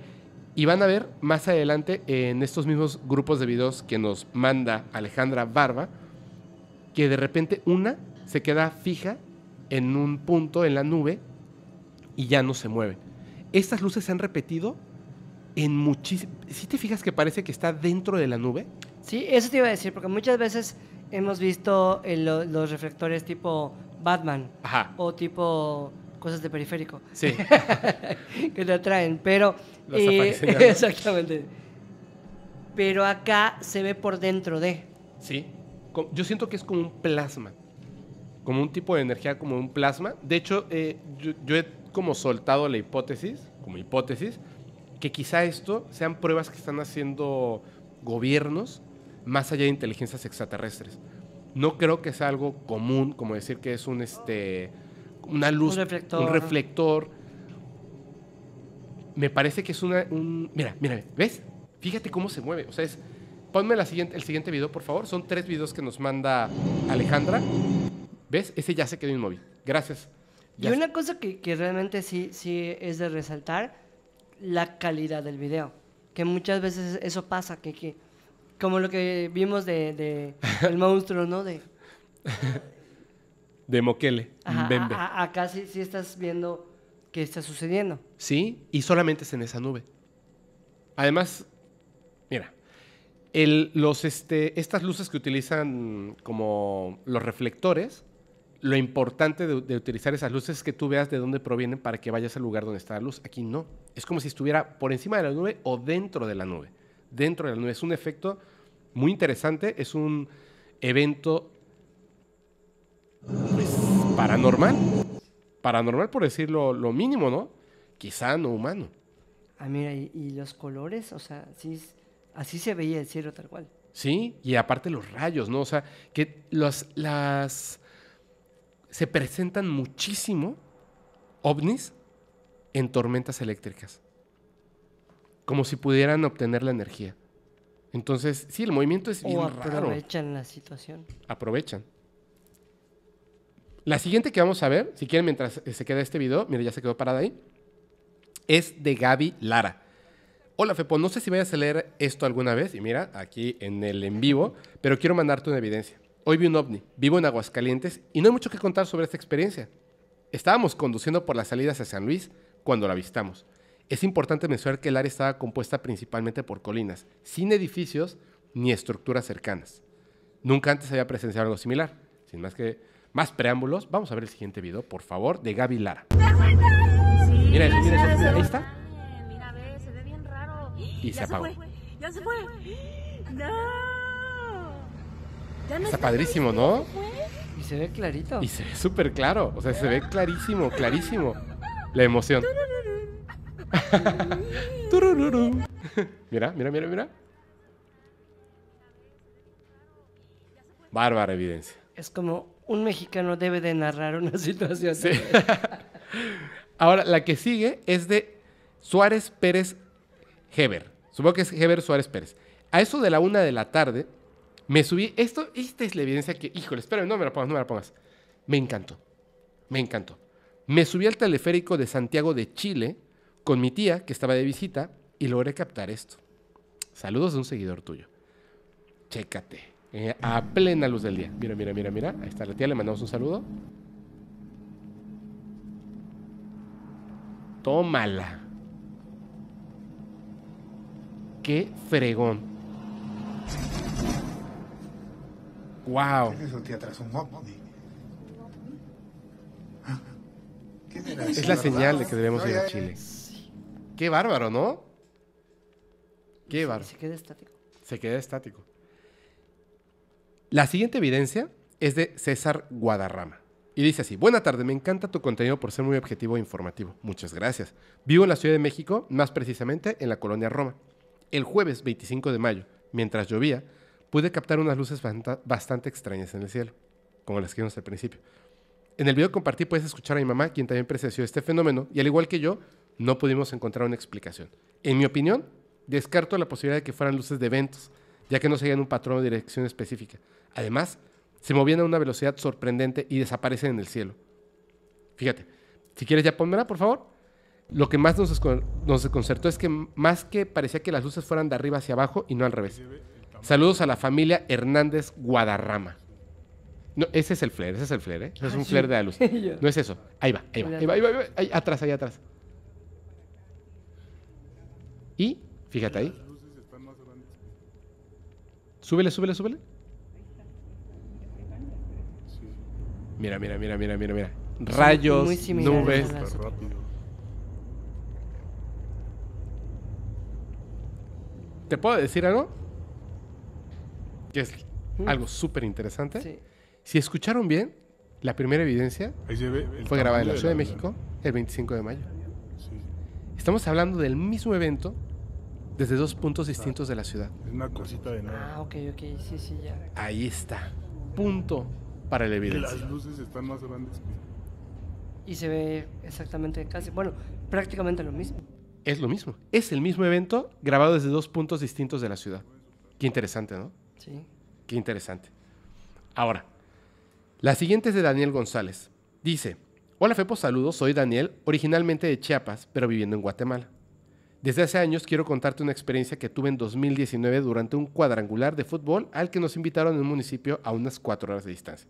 Y van a ver más adelante en estos mismos grupos de videos que nos manda Alejandra Barba, que de repente una se queda fija en un punto en la nube y ya no se mueve. Estas luces se han repetido en muchísimas... ¿Si te fijas que parece que está dentro de la nube? Sí, eso te iba a decir, porque muchas veces hemos visto eh, los reflectores tipo Batman o tipo cosas de periférico. Sí. que te atraen, pero... Eh, exactamente. Pero acá se ve por dentro de... Sí. Yo siento que es como un plasma. Como un tipo de energía, como un plasma. De hecho, eh, yo, he como soltado la hipótesis, como hipótesis, que quizá esto sean pruebas que están haciendo gobiernos más allá de inteligencias extraterrestres. No creo que sea algo común como decir que es un este una luz, un reflector. Me parece que es una. Un, mira, mira, ¿ves? Fíjate cómo se mueve. O sea, es. Ponme la siguiente, el siguiente video, por favor. Son tres videos que nos manda Alejandra. ¿Ves? Ese ya se quedó inmóvil. Gracias. y una cosa que, realmente sí, sí es de resaltar, la calidad del video. Que muchas veces eso pasa, que, como lo que vimos de, de el monstruo, ¿no? De, de Moquele, ajá, Bembe. acá sí, estás viendo qué está sucediendo. Sí, y solamente es en esa nube. Además, mira, los, este, estas luces que utilizan como los reflectores, lo importante de, utilizar esas luces es que tú veas de dónde provienen para que vayas al lugar donde está la luz. Aquí no. Es como si estuviera por encima de la nube o dentro de la nube. Dentro de la nube. Es un efecto muy interesante. Es un evento pues, paranormal. Paranormal por decirlo lo mínimo, ¿no? Quizá no humano. Ah, mira, y, los colores, o sea, sí, así se veía el cielo tal cual. Sí, y aparte los rayos, ¿no? O sea, que las... Se presentan muchísimo ovnis en tormentas eléctricas. Como si pudieran obtener la energía. Entonces, sí, el movimiento es o bien aprovechan la situación. Aprovechan. La siguiente que vamos a ver, si quieren, mientras eh, se queda este video, mira, ya se quedó parada ahí, es de Gaby Lara. Hola Fepo, no sé si vayas a leer esto alguna vez, y mira, aquí en el en vivo, pero quiero mandarte una evidencia. Hoy vi un ovni, vivo en Aguascalientes y no hay mucho que contar sobre esta experiencia. Estábamos conduciendo por las salidas a San Luis cuando la avistamos. Es importante mencionar que el área estaba compuesta principalmente por colinas, sin edificios ni estructuras cercanas. Nunca antes había presenciado algo similar, sin más que más preámbulos, vamos a ver el siguiente video, por favor, de Gaby Lara. mira eso, mira eso, mira, ahí está. Mira, ve, se ve bien raro. Y se apagó. ya se fue. No. no está, padrísimo, ¿no? Y se ve clarito. Y se ve súper claro. O sea, se ve clarísimo, clarísimo. La emoción. mira, mira, mira, mira. Bárbara evidencia. Es como un mexicano debe de narrar una situación. Ahora, la que sigue es de Suárez Pérez Heber. Supongo que es Heber Suárez Pérez. A eso de la una de la tarde, me subí. Esto, esta es la evidencia que, híjole, espérame, no me la pongas, no me la pongas. Me encantó. Me encantó. Me subí al teleférico de Santiago de Chile con mi tía, que estaba de visita, y logré captar esto. Saludos de un seguidor tuyo. Chécate. Eh, a plena luz del día. Mira, mira, mira, mira. Ahí está la tía, le mandamos un saludo. Tómala. Qué fregón. Wow. es la señal de que debemos ir a Chile. Qué bárbaro, ¿no? Qué bárbaro. Se queda estático. Se queda estático. La siguiente evidencia es de César Guadarrama. Y dice así, buena tarde, me encanta tu contenido por ser muy objetivo e informativo. Muchas gracias. Vivo en la Ciudad de México, más precisamente en la colonia Roma. El jueves 25 de mayo, mientras llovía, pude captar unas luces bastante extrañas en el cielo, como las que vimos al principio. En el video que compartí puedes escuchar a mi mamá, quien también presenció este fenómeno, y al igual que yo, no pudimos encontrar una explicación. En mi opinión, descarto la posibilidad de que fueran luces de eventos, ya que no seguían un patrón de dirección específica. Además, se movían a una velocidad sorprendente y desaparecen en el cielo. Fíjate, si quieres ya ponmela, por favor. Lo que más nos, nos desconcertó es que más que parecía que las luces fueran de arriba hacia abajo y no al revés. Saludos a la familia Hernández Guadarrama. No, ese es el flare, ese es el flare, ¿eh? es un flair de la luz. No es eso. Ahí va, ahí va, ahí va, ahí va, ahí va, ahí atrás, ahí atrás. Y, fíjate ahí. Súbele, súbele, súbele. Mira, mira, mira, mira, mira, mira. Rayos, nubes. ¿Te puedo decir algo? Que es mm. algo súper interesante. Si escucharon bien, la primera evidencia fue grabada en la Ciudad de, México el 25 de mayo. Estamos hablando del mismo evento desde dos puntos ah. distintos de la ciudad. Es una cosita de nada. Ah, ok, ok, sí, sí, ya. Ahí está. Punto para la evidencia. Las luces están más grandes. Y se ve exactamente casi, bueno, prácticamente lo mismo. Es lo mismo. Es el mismo evento grabado desde dos puntos distintos de la ciudad. Qué interesante, ¿no? Sí. Qué interesante. Ahora, la siguiente es de Daniel González. Dice, hola Fepo, saludos, soy Daniel, originalmente de Chiapas, pero viviendo en Guatemala. Desde hace años quiero contarte una experiencia que tuve en 2019 durante un cuadrangular de fútbol al que nos invitaron en un municipio a unas cuatro horas de distancia.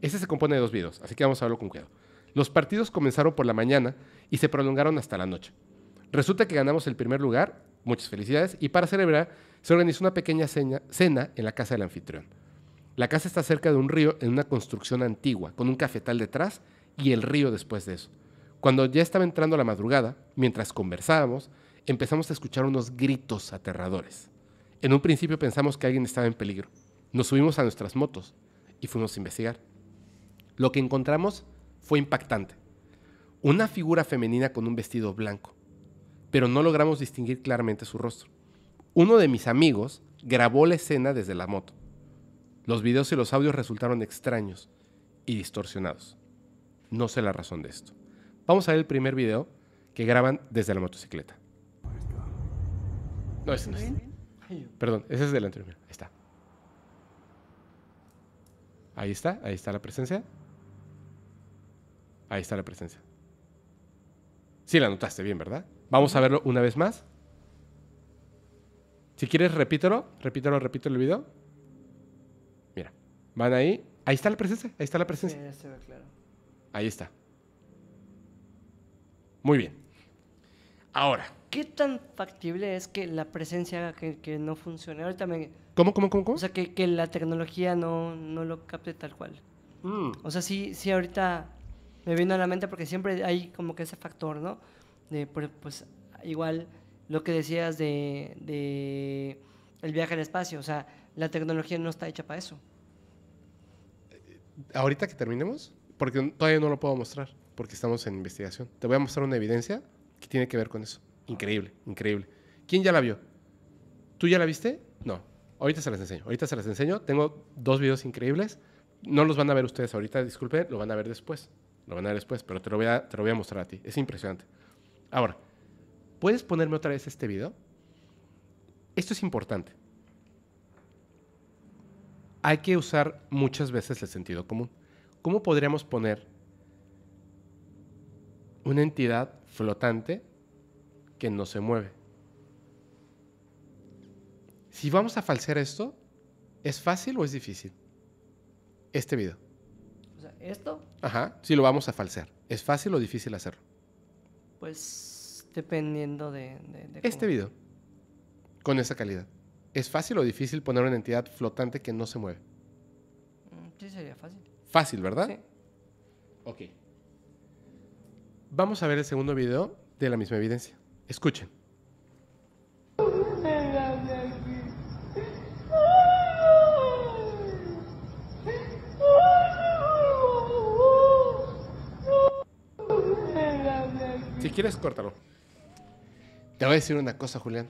Este se compone de dos videos, así que vamos a verlo con cuidado. Los partidos comenzaron por la mañana y se prolongaron hasta la noche. Resulta que ganamos el primer lugar, muchas felicidades, y para celebrar se organizó una pequeña cena en la casa del anfitrión. La casa está cerca de un río en una construcción antigua, con un cafetal detrás y el río después de eso. Cuando ya estaba entrando la madrugada, mientras conversábamos, empezamos a escuchar unos gritos aterradores. En un principio pensamos que alguien estaba en peligro. Nos subimos a nuestras motos y fuimos a investigar. Lo que encontramos fue impactante. Una figura femenina con un vestido blanco, pero no logramos distinguir claramente su rostro. Uno de mis amigos grabó la escena desde la moto. Los videos y los audios resultaron extraños y distorsionados. No sé la razón de esto. Vamos a ver el primer video que graban desde la motocicleta. No, ese no es. Perdón, ese es del anterior. Ahí está. Ahí está, ahí está la presencia. Ahí está la presencia. Sí la notaste bien, ¿verdad? Vamos a verlo una vez más. Si quieres, repítelo, repítelo, repítelo el video. Mira, van ahí. Ahí está la presencia, ahí está la presencia. Ahí está. Muy bien. Ahora. ¿Qué tan factible es que la presencia que, no funcione? Ahorita me... ¿Cómo, cómo, cómo, cómo? O sea, que, la tecnología no, lo capte tal cual. Mm. O sea, sí, sí, ahorita me vino a la mente porque siempre hay como que ese factor, ¿no? De, pues, igual lo que decías de, de el viaje al espacio. O sea, la tecnología no está hecha para eso. Eh, ahorita que terminemos, porque todavía no lo puedo mostrar, porque estamos en investigación. Te voy a mostrar una evidencia ¿Qué tiene que ver con eso. Increíble, increíble. ¿Quién ya la vio? ¿Tú ya la viste? No. Ahorita se las enseño. Ahorita se las enseño. Tengo dos videos increíbles. No los van a ver ustedes ahorita, disculpen, lo van a ver después. Lo van a ver después, pero te lo voy a, te lo voy a mostrar a ti. Es impresionante. Ahora, ¿puedes ponerme otra vez este video? Esto es importante. Hay que usar muchas veces el sentido común. ¿Cómo podríamos poner una entidad flotante que no se mueve. Si vamos a falsear esto, ¿es fácil o es difícil? Este video. O sea, ¿esto? Ajá, si lo vamos a falsear. ¿Es fácil o difícil hacerlo? Pues dependiendo de... este video, con esa calidad. ¿Es fácil o difícil poner una entidad flotante que no se mueve? Mm, sí, sería fácil. Fácil, ¿verdad? Sí. Ok. Vamos a ver el segundo video de la misma evidencia. Escuchen. Si quieres, córtalo. Te voy a decir una cosa, Julián.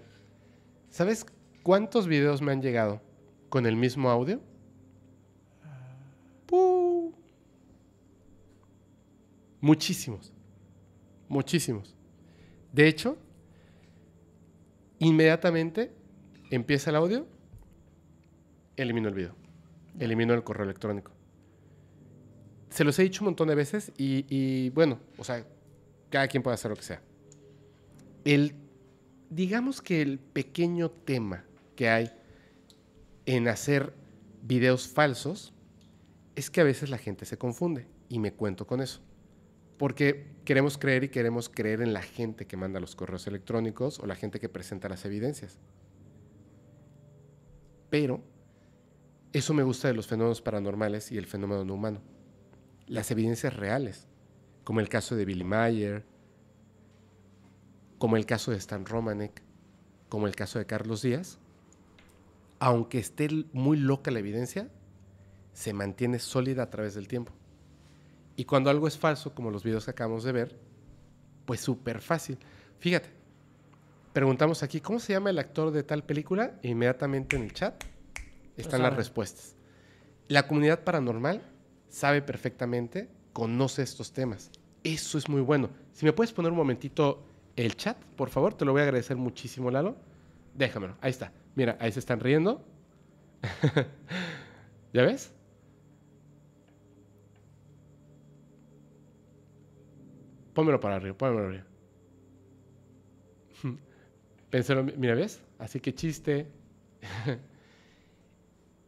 ¿Sabes cuántos videos me han llegado con el mismo audio? Ah. Muchísimos muchísimos. De hecho, inmediatamente empieza el audio, elimino el video, elimino el correo electrónico. Se los he dicho un montón de veces y, bueno, o sea, cada quien puede hacer lo que sea. El, digamos que el pequeño tema que hay en hacer videos falsos es que a veces la gente se confunde y me cuento con eso. Porque queremos creer y queremos creer en la gente que manda los correos electrónicos o la gente que presenta las evidencias. Pero eso me gusta de los fenómenos paranormales y el fenómeno no humano. Las evidencias reales, como el caso de Billy Mayer, como el caso de Stan Romanek, como el caso de Carlos Díaz, aunque esté muy loca la evidencia, se mantiene sólida a través del tiempo. Y cuando algo es falso, como los videos que acabamos de ver, pues súper fácil. Fíjate, preguntamos aquí, ¿cómo se llama el actor de tal película? E inmediatamente en el chat están las respuestas. La comunidad paranormal sabe perfectamente, conoce estos temas. Eso es muy bueno. Si me puedes poner un momentito el chat, por favor, te lo voy a agradecer muchísimo, Lalo. Déjamelo, ahí está. Mira, ahí se están riendo. ¿Ya ves? Pónmelo para arriba, pónmelo arriba. Pensé, mira, ¿ves? Así que chiste.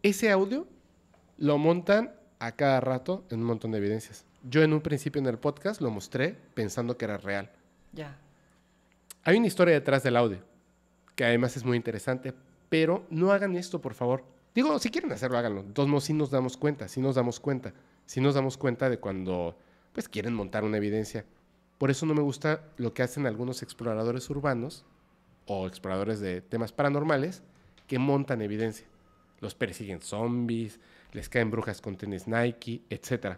Ese audio lo montan a cada rato en un montón de evidencias. Yo en un principio en el podcast lo mostré pensando que era real. Ya. Hay una historia detrás del audio, que además es muy interesante, pero no hagan esto, por favor. Digo, si quieren hacerlo, háganlo. dos sí nos damos cuenta, si nos damos cuenta. si nos damos cuenta de cuando, pues, quieren montar una evidencia. Por eso no me gusta lo que hacen algunos exploradores urbanos o exploradores de temas paranormales que montan evidencia. Los persiguen zombies, les caen brujas con tenis Nike, etc.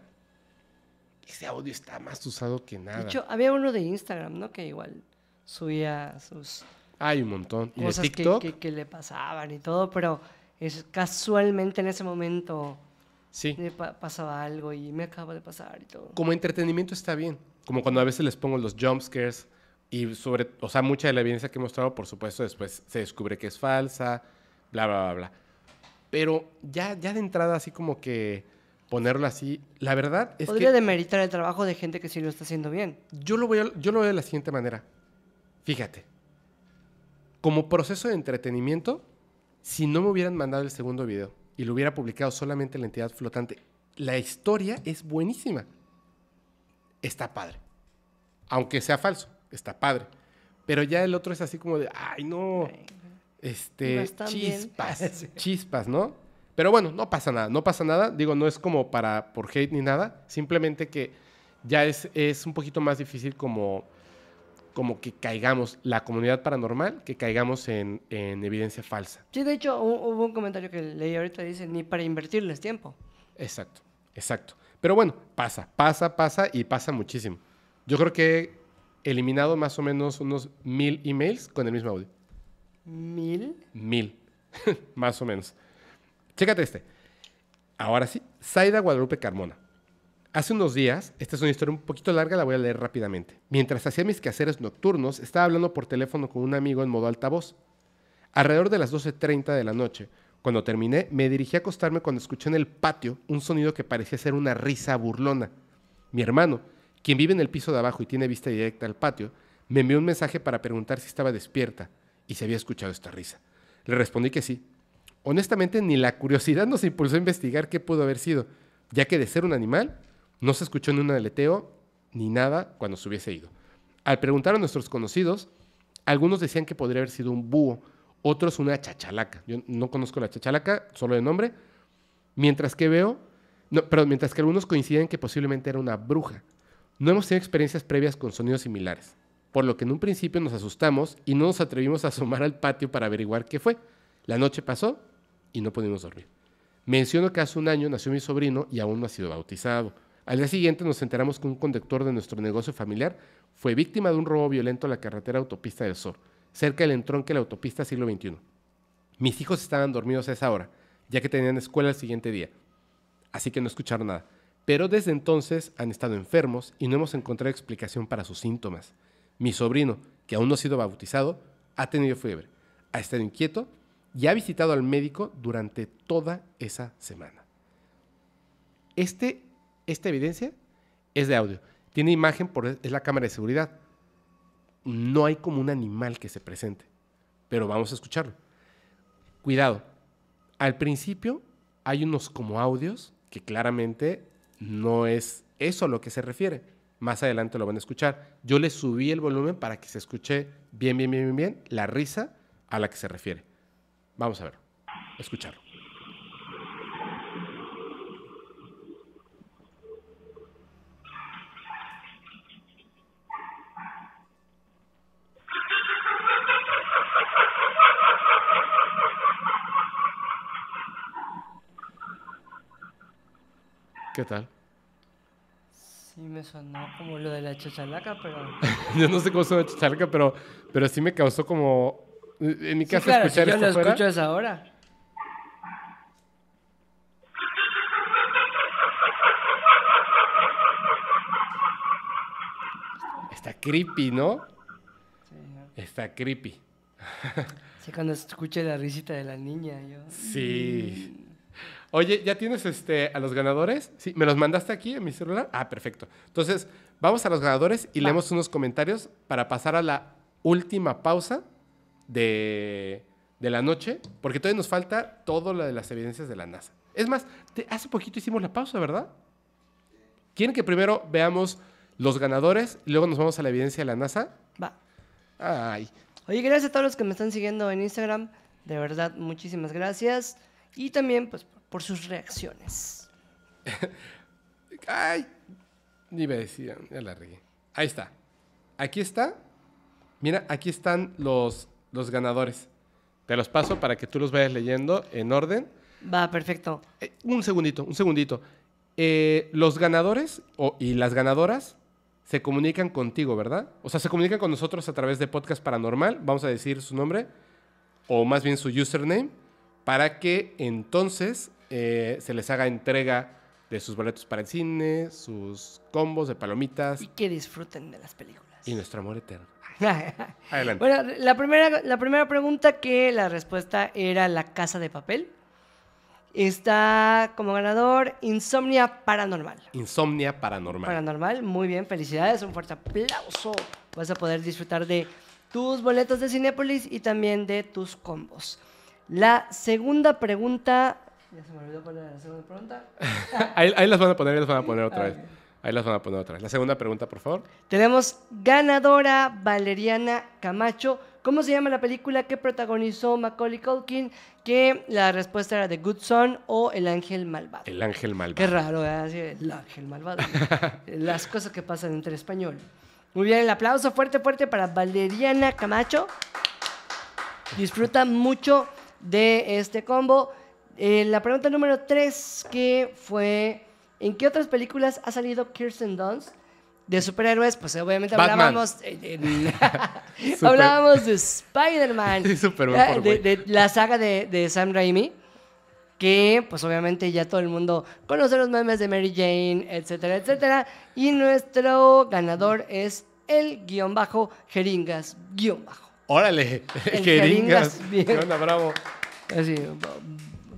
Ese audio está más usado que nada. De hecho, había uno de Instagram, ¿no? Que igual subía sus... Hay un montón. ¿Y de TikTok? Que, le pasaban y todo, pero es casualmente en ese momento... Sí. Me pasaba algo y me acaba de pasar y todo. Como entretenimiento está bien como cuando a veces les pongo los jumpscares y sobre, o sea, mucha de la evidencia que he mostrado, por supuesto, después se descubre que es falsa, bla, bla, bla, bla. Pero ya, ya de entrada, así como que ponerlo así, la verdad es Podría demeritar el trabajo de gente que sí lo está haciendo bien. Yo lo, voy yo lo veo de la siguiente manera. Fíjate, como proceso de entretenimiento, si no me hubieran mandado el segundo video y lo hubiera publicado solamente la entidad flotante, la historia es buenísima está padre. Aunque sea falso, está padre. Pero ya el otro es así como de, ay, no, este, chispas, chispas, ¿no? Pero bueno, no pasa nada, no pasa nada. Digo, no es como para, por hate ni nada. Simplemente que ya es, es un poquito más difícil como, como que caigamos, la comunidad paranormal, que caigamos en, en evidencia falsa. Sí, de hecho, hubo un comentario que leí ahorita, dice, ni para invertirles tiempo. Exacto, exacto. Pero bueno, pasa, pasa, pasa y pasa muchísimo. Yo creo que he eliminado más o menos unos mil emails con el mismo audio. ¿Mil? Mil, más o menos. Chécate este. Ahora sí, Saida Guadalupe Carmona. Hace unos días, esta es una historia un poquito larga, la voy a leer rápidamente. Mientras hacía mis quehaceres nocturnos, estaba hablando por teléfono con un amigo en modo altavoz. Alrededor de las 12.30 de la noche, cuando terminé, me dirigí a acostarme cuando escuché en el patio un sonido que parecía ser una risa burlona. Mi hermano, quien vive en el piso de abajo y tiene vista directa al patio, me envió un mensaje para preguntar si estaba despierta y si había escuchado esta risa. Le respondí que sí. Honestamente, ni la curiosidad nos impulsó a investigar qué pudo haber sido, ya que de ser un animal, no se escuchó ni un aleteo ni nada cuando se hubiese ido. Al preguntar a nuestros conocidos, algunos decían que podría haber sido un búho, es una chachalaca. Yo no conozco la chachalaca, solo de nombre. Mientras que veo, pero mientras que algunos coinciden que posiblemente era una bruja. No hemos tenido experiencias previas con sonidos similares, por lo que en un principio nos asustamos y no nos atrevimos a asomar al patio para averiguar qué fue. La noche pasó y no pudimos dormir. Menciono que hace un año nació mi sobrino y aún no ha sido bautizado. Al día siguiente nos enteramos que un conductor de nuestro negocio familiar fue víctima de un robo violento en la carretera autopista del Sur cerca del entronque de la autopista siglo XXI. Mis hijos estaban dormidos a esa hora, ya que tenían escuela el siguiente día, así que no escucharon nada. Pero desde entonces han estado enfermos y no hemos encontrado explicación para sus síntomas. Mi sobrino, que aún no ha sido bautizado, ha tenido fiebre, ha estado inquieto y ha visitado al médico durante toda esa semana. Este, esta evidencia es de audio. Tiene imagen, por, es la cámara de seguridad no hay como un animal que se presente, pero vamos a escucharlo. Cuidado, al principio hay unos como audios que claramente no es eso a lo que se refiere. Más adelante lo van a escuchar. Yo le subí el volumen para que se escuche bien, bien, bien, bien, bien la risa a la que se refiere. Vamos a ver, escucharlo. ¿Qué tal? Sí, me sonó como lo de la chachalaca, pero... yo no sé cómo suena la chachalaca, pero, pero sí me causó como... En mi casa sí, claro, escuchar si yo lo escucho esa hora. Está creepy, ¿no? Sí, Está creepy. sí, cuando escuché la risita de la niña, yo... Sí. Mm, Oye, ¿ya tienes este, a los ganadores? Sí, ¿me los mandaste aquí en mi celular? Ah, perfecto. Entonces, vamos a los ganadores y leemos unos comentarios para pasar a la última pausa de, la noche, porque todavía nos falta todo lo de las evidencias de la NASA. Es más, hace poquito hicimos la pausa, ¿verdad? ¿Quieren que primero veamos los ganadores y luego nos vamos a la evidencia de la NASA? Va. Ay. Oye, gracias a todos los que me están siguiendo en Instagram. De verdad, muchísimas gracias. Y también, pues, por sus reacciones. Ay, Ni me decían. ya la Ahí está. Aquí está. Mira, aquí están los, los ganadores. Te los paso para que tú los vayas leyendo en orden. Va, perfecto. Eh, un segundito, un segundito. Eh, los ganadores y las ganadoras se comunican contigo, ¿verdad? O sea, se comunican con nosotros a través de Podcast Paranormal. Vamos a decir su nombre, o más bien su username, para que entonces eh, se les haga entrega de sus boletos para el cine, sus combos de palomitas. Y que disfruten de las películas. Y nuestro amor eterno. Adelante. Bueno, la primera, la primera pregunta que la respuesta era La Casa de Papel. Está como ganador Insomnia Paranormal. Insomnia Paranormal. Paranormal, muy bien, felicidades, un fuerte aplauso. Vas a poder disfrutar de tus boletos de Cinépolis y también de tus combos. La segunda pregunta ya se me olvidó poner la segunda pregunta. ahí, las van a poner, ahí las van a poner otra vez. Ahí las van a poner otra vez. La segunda pregunta, por favor. Tenemos ganadora Valeriana Camacho. ¿Cómo se llama la película que protagonizó Macaulay Culkin? Que la respuesta era The Good Son o El Ángel Malvado. El Ángel Malvado. Qué raro, El Ángel Malvado. las cosas que pasan entre español. Muy bien, el aplauso fuerte, fuerte para Valeriana Camacho. Disfruta mucho de este combo. Eh, la pregunta número 3 que fue, ¿en qué otras películas ha salido Kirsten Dunst? De superhéroes, pues obviamente hablábamos, hablábamos de Spider-Man, ah, de, de, la saga de, Sam Raimi que pues obviamente ya todo el mundo conoce los memes de Mary Jane, etcétera, etcétera. Y nuestro ganador es el guión bajo, jeringas, guión bajo. Órale, jeringas. bien. Onda, bravo. Así,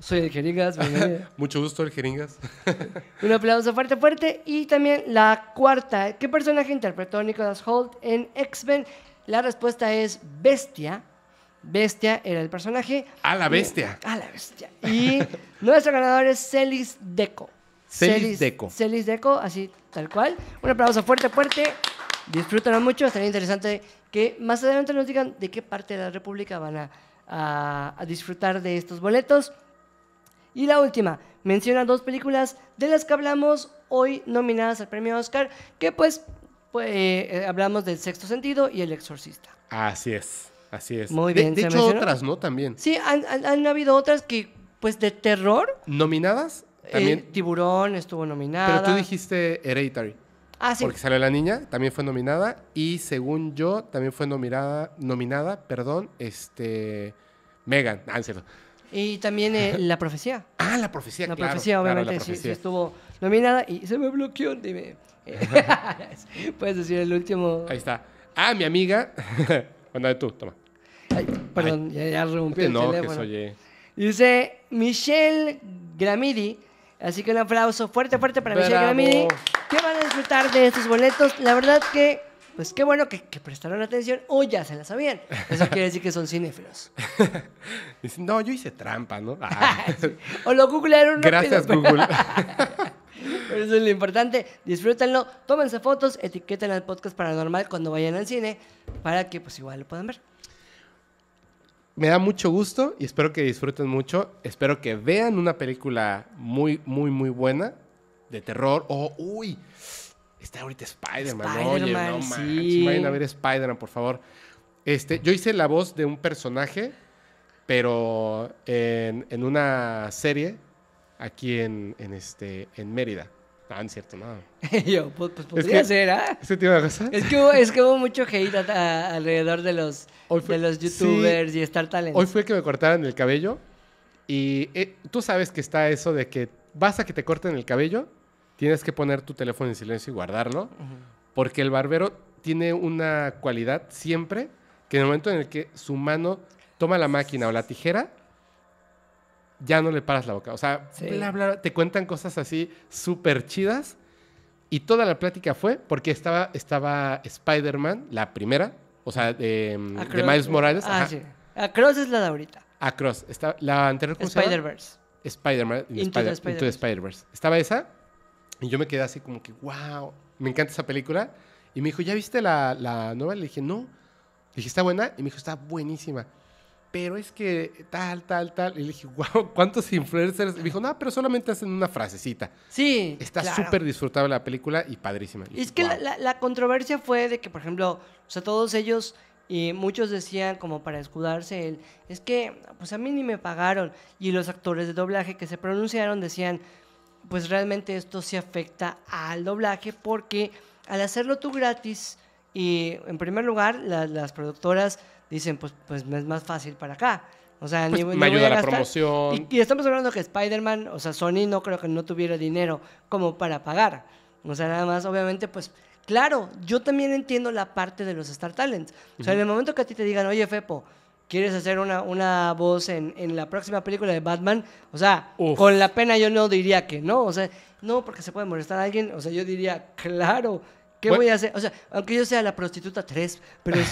soy el Jeringas. Mucho gusto, el Jeringas. Un aplauso fuerte, fuerte. Y también la cuarta, ¿qué personaje interpretó Nicolas Holt en X-Men? La respuesta es Bestia. Bestia era el personaje. A la bestia. a la bestia. Y nuestro ganador es Celis Deco. Celis Deco. Celis Deco, así tal cual. Un aplauso fuerte, fuerte. Disfrútenlo mucho. Estaría interesante que más adelante nos digan de qué parte de la República van a, a disfrutar de estos boletos. Y la última, menciona dos películas de las que hablamos hoy nominadas al premio Oscar, que pues, pues eh, hablamos del sexto sentido y el exorcista. Así es, así es. Muy bien. De, hecho, otras, ¿no? También. Sí, han, habido otras que, pues, de terror. ¿Nominadas? También. Eh, tiburón estuvo nominada. Pero tú dijiste Hereditary. Ah, sí. Porque sale la niña, también fue nominada. Y según yo, también fue nominada, nominada, perdón, este. Megan, ah, y también eh, La Profecía. Ah, La Profecía, La claro, Profecía, obviamente, la profecía. Sí, sí, estuvo nominada y se me bloqueó, dime. Puedes decir el último. Ahí está. Ah, mi amiga. Bueno, tú, toma. perdón, ya, ya rompí el teléfono. Dice Michelle Gramidi. Así que un aplauso fuerte, fuerte para Michelle Gramidi. Que van a disfrutar de estos boletos. La verdad que pues qué bueno que, prestaron atención o ya se la sabían. Eso quiere decir que son cinéfilos. no, yo hice trampa, ¿no? Ah, o lo googlearon. Gracias, Google. eso es lo importante. Disfrútenlo, tómense fotos, etiqueten al podcast paranormal cuando vayan al cine para que pues igual lo puedan ver. Me da mucho gusto y espero que disfruten mucho. Espero que vean una película muy, muy, muy buena de terror. O, uy, Está ahorita Spider-Man. oye, no, no Vayan a ver Spider-Man, por favor. Este, yo hice la voz de un personaje, pero en, una serie aquí en, este, en Mérida. Ah, no, cierto, no. yo, pues, pues podría ser, ¿ah? ¿Es que Es que es que hubo mucho hate alrededor de los, los youtubers y Star Talent. Hoy fue que me cortaron el cabello y eh, tú sabes que está eso de que vas a que te corten el cabello tienes que poner tu teléfono en silencio y guardarlo, porque el barbero tiene una cualidad siempre que en el momento en el que su mano toma la máquina o la tijera, ya no le paras la boca. O sea, te cuentan cosas así súper chidas. Y toda la plática fue porque estaba, estaba Spider-Man, la primera, o sea, de, mm, Miles Morales. Ah, Across es la de ahorita. Across. Está, la anterior, Spider-Verse. Spider-Man. Spider Spider-Verse. Estaba esa y yo me quedé así como que, wow, me encanta esa película. Y me dijo, ¿ya viste la, la novela? Le dije, no. Le dije, ¿está buena? Y me dijo, está buenísima. Pero es que tal, tal, tal. Y le dije, wow, ¿cuántos influencers? Y me dijo, no, pero solamente hacen una frasecita. Sí. Está súper disfrutable la película y padrísima. Y es que la, la, controversia fue de que, por ejemplo, o sea, todos ellos, y muchos decían como para escudarse, es que, pues a mí ni me pagaron. Y los actores de doblaje que se pronunciaron decían, pues realmente esto se afecta al doblaje porque al hacerlo tú gratis y en primer lugar las productoras dicen pues, pues es más fácil para acá. O sea, pues me ayuda la promoción. Y, estamos hablando que Spider-Man, o sea, Sony no creo que no tuviera dinero como para pagar. O sea, nada más, obviamente, pues, claro, yo también entiendo la parte de los Star Talents. O sea, en el momento que a ti te digan, oye, Fepo, quieres hacer una, voz en, en, la próxima película de Batman, o sea, con la pena yo no diría que no, o sea, no, porque se puede molestar a alguien, o sea, yo diría, claro, ¿qué voy a hacer? O sea, aunque yo sea la prostituta 3, pero ah.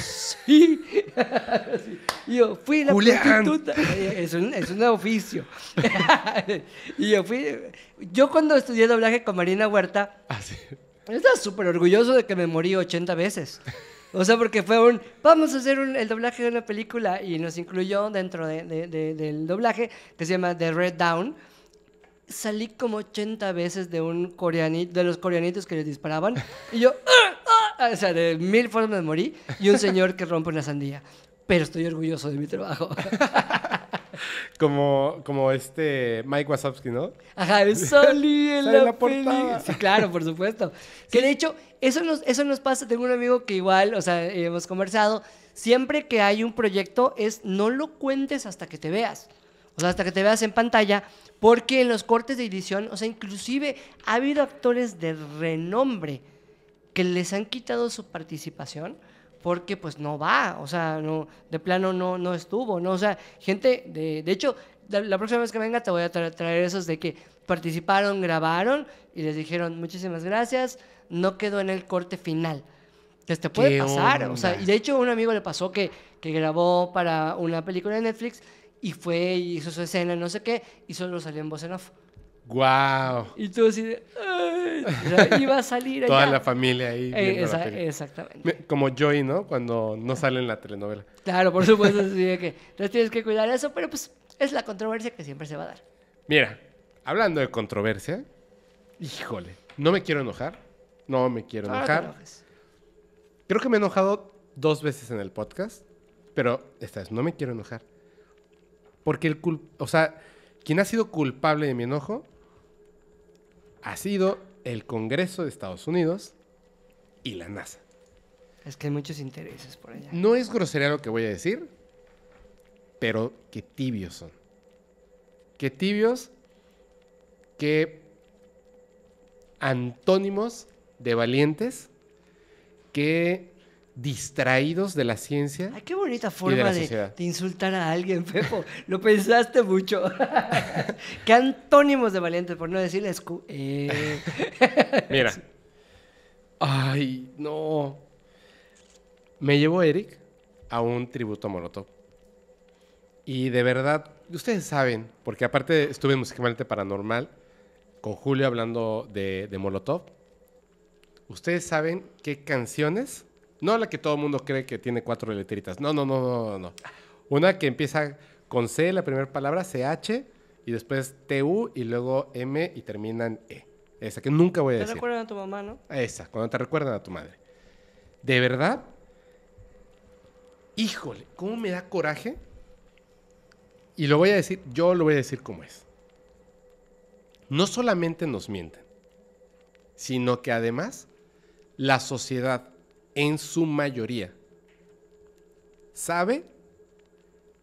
sí, yo fui la prostituta, es un, es oficio, y yo fui, yo cuando estudié doblaje con Marina Huerta, ah, estaba súper orgulloso de que me morí 80 veces. O sea, porque fue un, vamos a hacer el doblaje de una película y nos incluyó dentro de, del doblaje que se llama The Red Down. Salí como 80 veces de un coreanito, de los coreanitos que les disparaban y yo, ah, ah", o sea, de mil formas morí y un señor que rompe una sandía. Pero estoy orgulloso de mi trabajo. como, como este Mike Wasowski ¿no? Ajá, el Soli en la, la Sí, claro, por supuesto. Que de hecho, eso nos, eso nos pasa. Tengo un amigo que igual, o sea, hemos conversado. Siempre que hay un proyecto es no lo cuentes hasta que te veas. O sea, hasta que te veas en pantalla, porque en los cortes de edición, o sea, inclusive ha habido actores de renombre que les han quitado su participación porque pues no va, o sea, no, de plano no, no estuvo, ¿no? O sea, gente, de, de hecho, la, próxima vez que venga te voy a traer esos de que participaron, grabaron y les dijeron muchísimas gracias, no quedó en el corte final. Que te puede pasar, o sea, y de hecho un amigo le pasó que, que grabó para una película de Netflix y fue y hizo su escena, no sé qué, y solo salió en voz en off. ¡Guau! Wow. Y tú así de, ¡Ay! iba a salir allá. Toda la familia ahí. Eh, exactamente. Como Joy, ¿no? Cuando no sale en la telenovela. Claro, por supuesto. sí, que entonces tienes que cuidar eso, pero pues es la controversia que siempre se va a dar. Mira, hablando de controversia, híjole, no me quiero enojar. No me quiero enojar. Creo que me he enojado dos veces en el podcast, pero esta vez no me quiero enojar. Porque el culpable, O sea, quien ha sido culpable de mi enojo ha sido el Congreso de Estados Unidos y la NASA. Es que hay muchos intereses por allá. No es grosería lo que voy a decir, pero qué tibios son. Qué tibios, qué antónimos de valientes, qué distraídos de la ciencia. Ay, qué bonita forma de, insultar a alguien, Pepo. Lo pensaste mucho. qué antónimos de valiente, por no decirles. Eh. Mira. Ay, no. Me llevó Eric a un tributo a Molotov. Y de verdad, ustedes saben, porque aparte estuve en Musicalmente Paranormal con Julio hablando de, de Molotov. Ustedes saben qué canciones no la que todo el mundo cree que tiene cuatro letritas. No, no, no, no, no. Una que empieza con C, la primera palabra, CH, y después TU, y luego M, y termina en E. Esa que nunca voy a decir. Te recuerdan a tu mamá, ¿no? Esa, cuando te recuerdan a tu madre. De verdad, híjole, ¿cómo me da coraje? Y lo voy a decir, yo lo voy a decir como es. No solamente nos mienten, sino que además la sociedad en su mayoría, sabe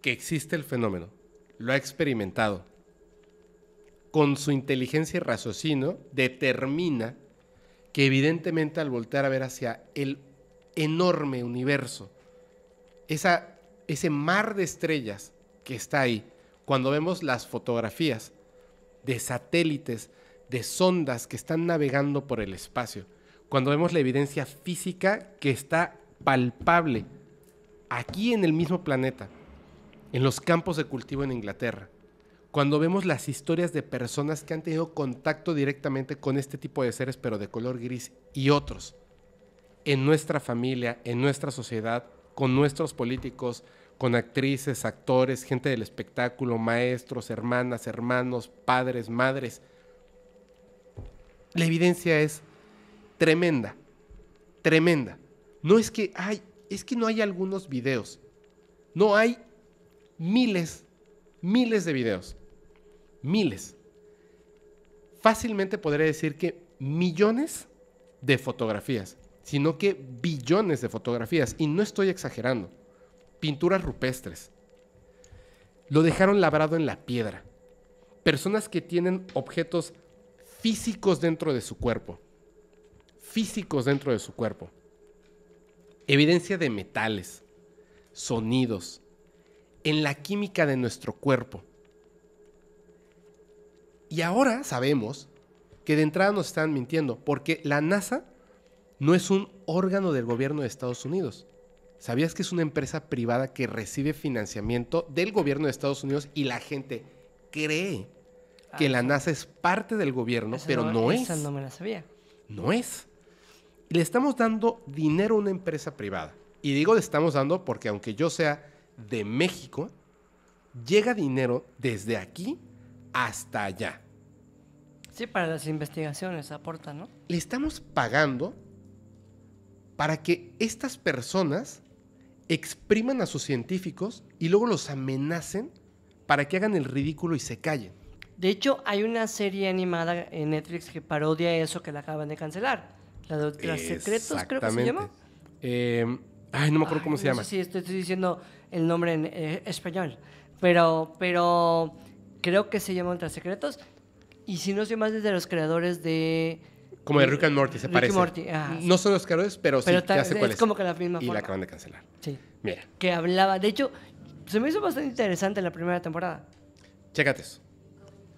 que existe el fenómeno, lo ha experimentado. Con su inteligencia y raciocinio determina que evidentemente al voltear a ver hacia el enorme universo, ese mar de estrellas que está ahí, cuando vemos las fotografías de satélites, de sondas que están navegando por el espacio, cuando vemos la evidencia física que está palpable aquí en el mismo planeta, en los campos de cultivo en Inglaterra, cuando vemos las historias de personas que han tenido contacto directamente con este tipo de seres, pero de color gris y otros, en nuestra familia, en nuestra sociedad, con nuestros políticos, con actrices, actores, gente del espectáculo, maestros, hermanas, hermanos, padres, madres. La evidencia es tremenda, tremenda. No es que hay, es que no hay algunos videos. No hay miles, miles de videos. Miles. Fácilmente podría decir que millones de fotografías, sino que billones de fotografías. Y no estoy exagerando. Pinturas rupestres. Lo dejaron labrado en la piedra. Personas que tienen objetos físicos dentro de su cuerpo físicos dentro de su cuerpo. Evidencia de metales, sonidos, en la química de nuestro cuerpo. Y ahora sabemos que de entrada nos están mintiendo, porque la NASA no es un órgano del gobierno de Estados Unidos. ¿Sabías que es una empresa privada que recibe financiamiento del gobierno de Estados Unidos y la gente cree que ah, la NASA es parte del gobierno, pero no, es? no me la sabía. No es le estamos dando dinero a una empresa privada. Y digo le estamos dando porque aunque yo sea de México, llega dinero desde aquí hasta allá. Sí, para las investigaciones Aporta, ¿no? Le estamos pagando para que estas personas expriman a sus científicos y luego los amenacen para que hagan el ridículo y se callen. De hecho, hay una serie animada en Netflix que parodia eso que la acaban de cancelar. La de Secretos, creo que se llama. Eh, ay, no me acuerdo cómo se llama. Sí, estoy, estoy, diciendo el nombre en eh, español. Pero, pero creo que se llama Ultra Secretos. Y si no soy más desde los creadores de. Como de Rick and Morty, se Rick parece. Morty, no son los creadores, pero sí, ya sé cuál es. Es como que la misma Y la acaban de cancelar. Sí. Mira. Que hablaba. De hecho, se me hizo bastante interesante la primera temporada. Chécate eso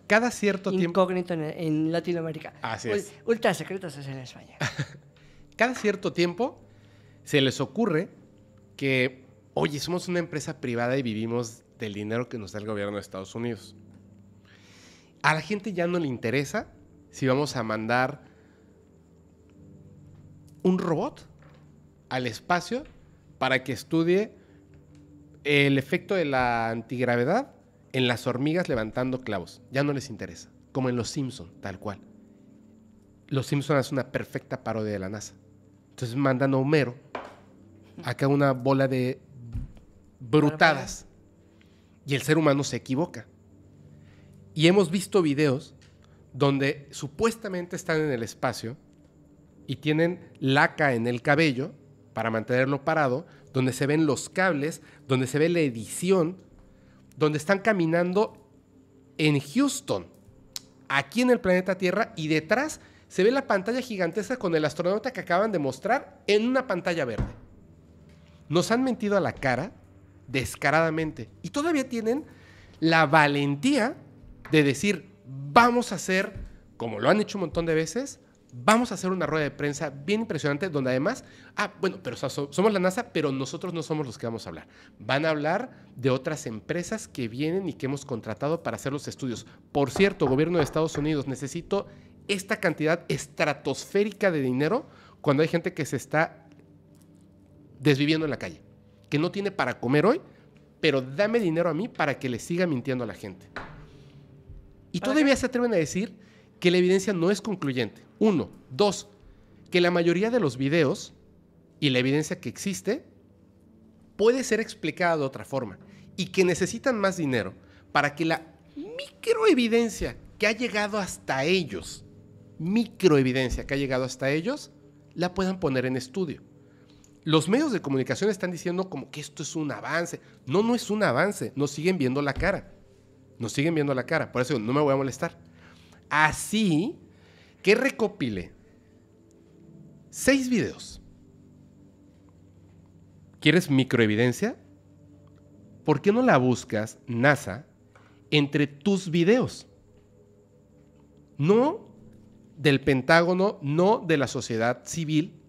cada cierto tiempo. Incógnito en, Latinoamérica. Así es. Ultra secretos es en España. cada cierto tiempo se les ocurre que, oye, somos una empresa privada y vivimos del dinero que nos da el gobierno de Estados Unidos. A la gente ya no le interesa si vamos a mandar un robot al espacio para que estudie el efecto de la antigravedad en las hormigas levantando clavos. Ya no les interesa. Como en Los Simpson, tal cual. Los Simpson es una perfecta parodia de la NASA. Entonces mandan a Homero acá una bola de brutadas. Y el ser humano se equivoca. Y hemos visto videos donde supuestamente están en el espacio y tienen laca en el cabello para mantenerlo parado, donde se ven los cables, donde se ve la edición donde están caminando en Houston, aquí en el planeta Tierra, y detrás se ve la pantalla gigantesca con el astronauta que acaban de mostrar en una pantalla verde. Nos han mentido a la cara descaradamente y todavía tienen la valentía de decir, vamos a hacer, como lo han hecho un montón de veces, vamos a hacer una rueda de prensa bien impresionante donde además, ah, bueno, pero somos la NASA, pero nosotros no somos los que vamos a hablar. Van a hablar de otras empresas que vienen y que hemos contratado para hacer los estudios. Por cierto, gobierno de Estados Unidos, necesito esta cantidad estratosférica de dinero cuando hay gente que se está desviviendo en la calle, que no tiene para comer hoy, pero dame dinero a mí para que le siga mintiendo a la gente. Y todavía se atreven a decir que la evidencia no es concluyente. Uno. Dos, que la mayoría de los videos y la evidencia que existe puede ser explicada de otra forma y que necesitan más dinero para que la microevidencia que ha llegado hasta ellos, microevidencia que ha llegado hasta ellos, la puedan poner en estudio. Los medios de comunicación están diciendo como que esto es un avance. No, no es un avance. Nos siguen viendo la cara. Nos siguen viendo la cara. Por eso no me voy a molestar. Así que recopile seis videos. ¿Quieres microevidencia? ¿Por qué no la buscas, NASA, entre tus videos? No del Pentágono, no de la sociedad civil,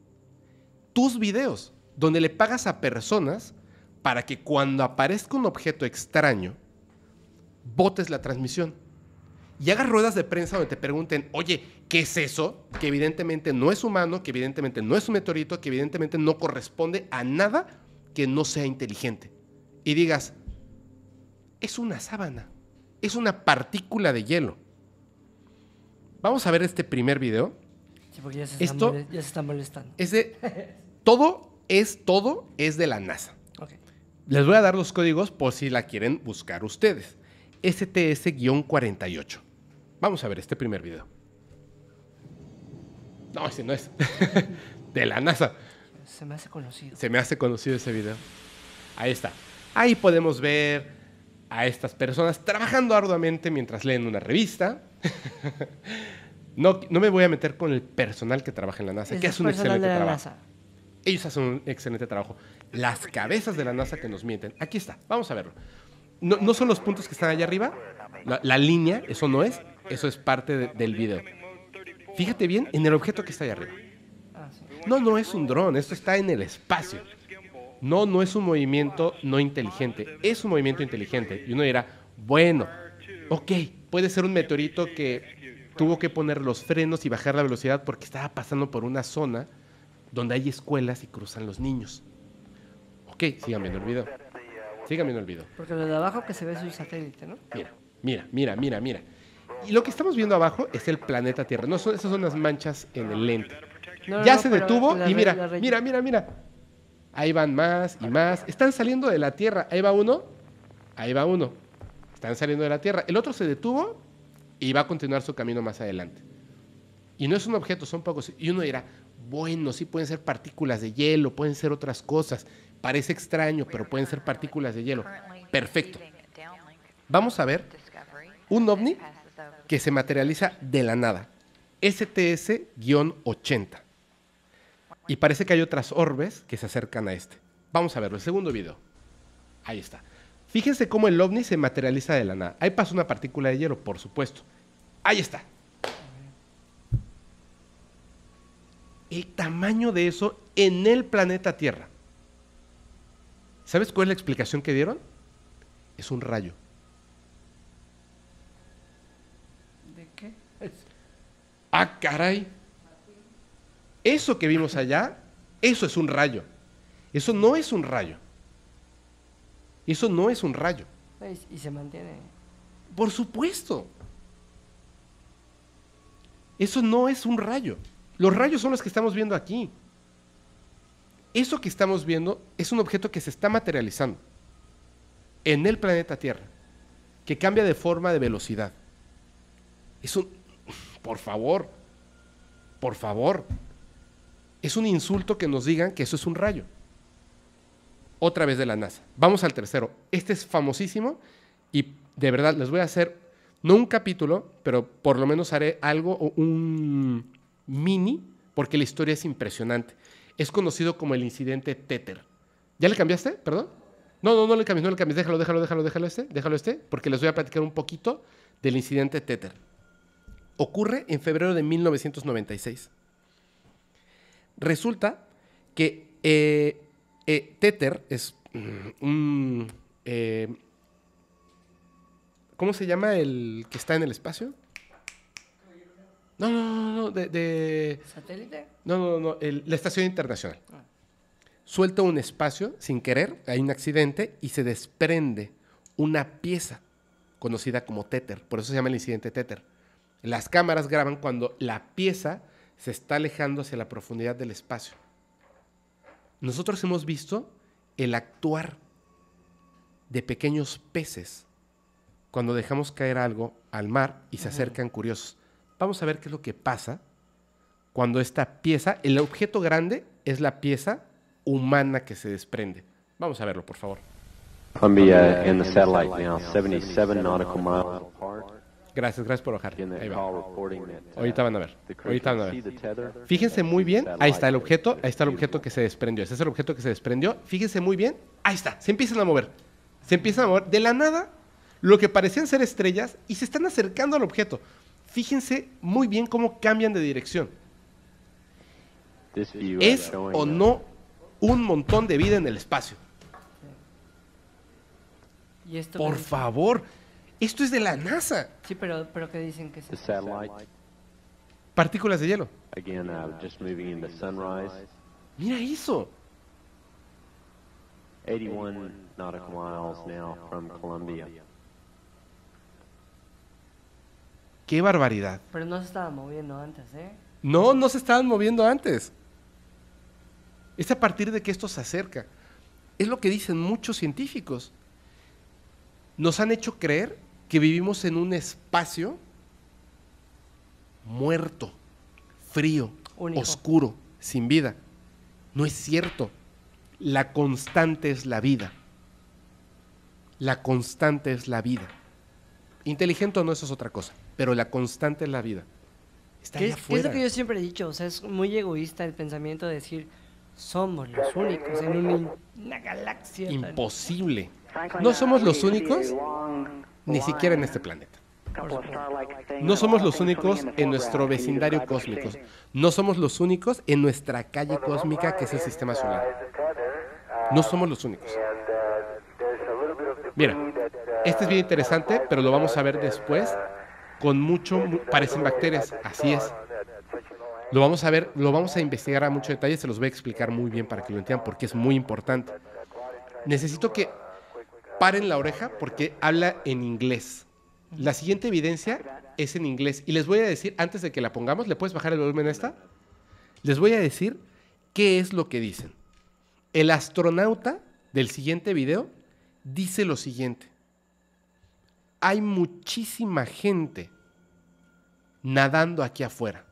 tus videos, donde le pagas a personas para que cuando aparezca un objeto extraño, votes la transmisión. Y hagas ruedas de prensa donde te pregunten, oye, qué es eso, que evidentemente no es humano, que evidentemente no es un meteorito, que evidentemente no corresponde a nada que no sea inteligente. Y digas, es una sábana, es una partícula de hielo. Vamos a ver este primer video. Sí, porque ya se, Esto está, molestando. todo es todo es de la NASA. Les voy a dar los códigos por si la quieren buscar ustedes. STS-48. Vamos a ver este primer video. No, ese no es. de la NASA. Se me hace conocido. Se me hace conocido ese video. Ahí está. Ahí podemos ver a estas personas trabajando arduamente mientras leen una revista. no, no me voy a meter con el personal que trabaja en la NASA, que hace un excelente trabajo. Ellos hacen un excelente trabajo. Las cabezas de la NASA que nos mienten. Aquí está, vamos a verlo. No, son los puntos que están allá arriba, la, línea, eso no es, eso es parte del video. Fíjate bien en el objeto que está ahí arriba. No, no es un dron, esto está en el espacio. No, no es un movimiento no inteligente, es un movimiento inteligente. Y uno dirá, bueno, ok, puede ser un meteorito que tuvo que poner los frenos y bajar la velocidad porque estaba pasando por una zona donde hay escuelas y cruzan los niños. Ok, sigan viendo olvido. olvido. Porque lo de abajo que se ve es un satélite, ¿no? Mira, mira, mira, mira, mira. Y lo que estamos viendo abajo es el planeta Tierra. No son, esas son las manchas en el lente. ya se detuvo y mira, mira, mira, mira. Ahí van más y más. Están saliendo de la Tierra. Ahí va uno. Ahí va uno. Están saliendo de la Tierra. El otro se detuvo y va a continuar su camino más adelante. Y no es un objeto, son pocos. Y uno dirá, bueno, sí pueden ser partículas de hielo, pueden ser otras cosas. Parece extraño, pero pueden ser partículas de hielo. Perfecto. Vamos a ver un ovni que se materializa de la nada. STS-80. Y parece que hay otras orbes que se acercan a este. Vamos a verlo, el segundo video. Ahí está. Fíjense cómo el ovni se materializa de la nada. Ahí pasa una partícula de hielo, por supuesto. Ahí está. El tamaño de eso en el planeta Tierra. ¿Sabes cuál es la explicación que dieron? Es un rayo. ah, caray, eso que vimos allá, eso es un rayo. Eso no es un rayo. Eso no es un rayo. Pues, y se mantiene. Por supuesto. Eso no es un rayo. Los rayos son los que estamos viendo aquí. Eso que estamos viendo es un objeto que se está materializando en el planeta Tierra, que cambia de forma, de velocidad. Es un, por favor, por favor. Es un insulto que nos digan que eso es un rayo. Otra vez de la NASA. Vamos al tercero. Este es famosísimo y de verdad les voy a hacer, no un capítulo, pero por lo menos haré algo, o un mini, porque la historia es impresionante. Es conocido como el incidente Tether. ¿Ya le cambiaste? ¿Perdón? No, no, no le cambies, no le cambies. Déjalo, déjalo, déjalo, déjalo este, déjalo este, porque les voy a platicar un poquito del incidente Tether ocurre en febrero de 1996. Resulta que eh, eh, Tether es mm, un... Eh, ¿Cómo se llama el que está en el espacio? No, no, no, de... ¿Satélite? No, no, no, la estación internacional. Ah. Suelta un espacio sin querer, hay un accidente y se desprende una pieza conocida como Tether, por eso se llama el incidente Tether. Las cámaras graban cuando la pieza se está alejando hacia la profundidad del espacio. Nosotros hemos visto el actuar de pequeños peces cuando dejamos caer algo al mar y se acercan curiosos. Vamos a ver qué es lo que pasa cuando esta pieza, el objeto grande es la pieza humana que se desprende. Vamos a verlo, por favor. 77 nautical miles Gracias, gracias por bajar. Ahí Ahorita van a ver. Ahorita van a ver. Fíjense muy bien. Ahí está el objeto. Ahí está el objeto que se desprendió. Ese es el objeto que se desprendió. Fíjense muy bien. Ahí está. Se empiezan a mover. Se empiezan a mover. De la nada, lo que parecían ser estrellas y se están acercando al objeto. Fíjense muy bien cómo cambian de dirección. ¿Es o no un montón de vida en el espacio? Por favor. Esto es de la NASA. Sí, pero, pero ¿qué dicen que es? Partículas de hielo. Again, uh, just moving Mira eso. 81 nautical miles now from Colombia. Qué barbaridad. Pero no se estaban moviendo antes, ¿eh? No, no se estaban moviendo antes. Es a partir de que esto se acerca. Es lo que dicen muchos científicos. Nos han hecho creer que vivimos en un espacio muerto, frío, oscuro, sin vida. No es cierto. La constante es la vida. La constante es la vida. Inteligente o no, eso es otra cosa, pero la constante es la vida. Está es, lo que yo siempre he dicho, o sea, es muy egoísta el pensamiento de decir, somos los únicos en una, galaxia. Imposible. ¿No somos los únicos? ni siquiera en este planeta. No somos los únicos en nuestro vecindario cósmico, no somos los únicos en nuestra calle cósmica que es el sistema solar. No somos los únicos. Mira, este es bien interesante, pero lo vamos a ver después. Con mucho, parecen bacterias, así es. Lo vamos a ver, lo vamos a investigar a mucho detalle, se los voy a explicar muy bien para que lo entiendan porque es muy importante. Necesito que paren la oreja porque habla en inglés. La siguiente evidencia es en inglés. Y les voy a decir, antes de que la pongamos, ¿le puedes bajar el volumen a esta? Les voy a decir qué es lo que dicen. El astronauta del siguiente video dice lo siguiente. Hay muchísima gente nadando aquí afuera.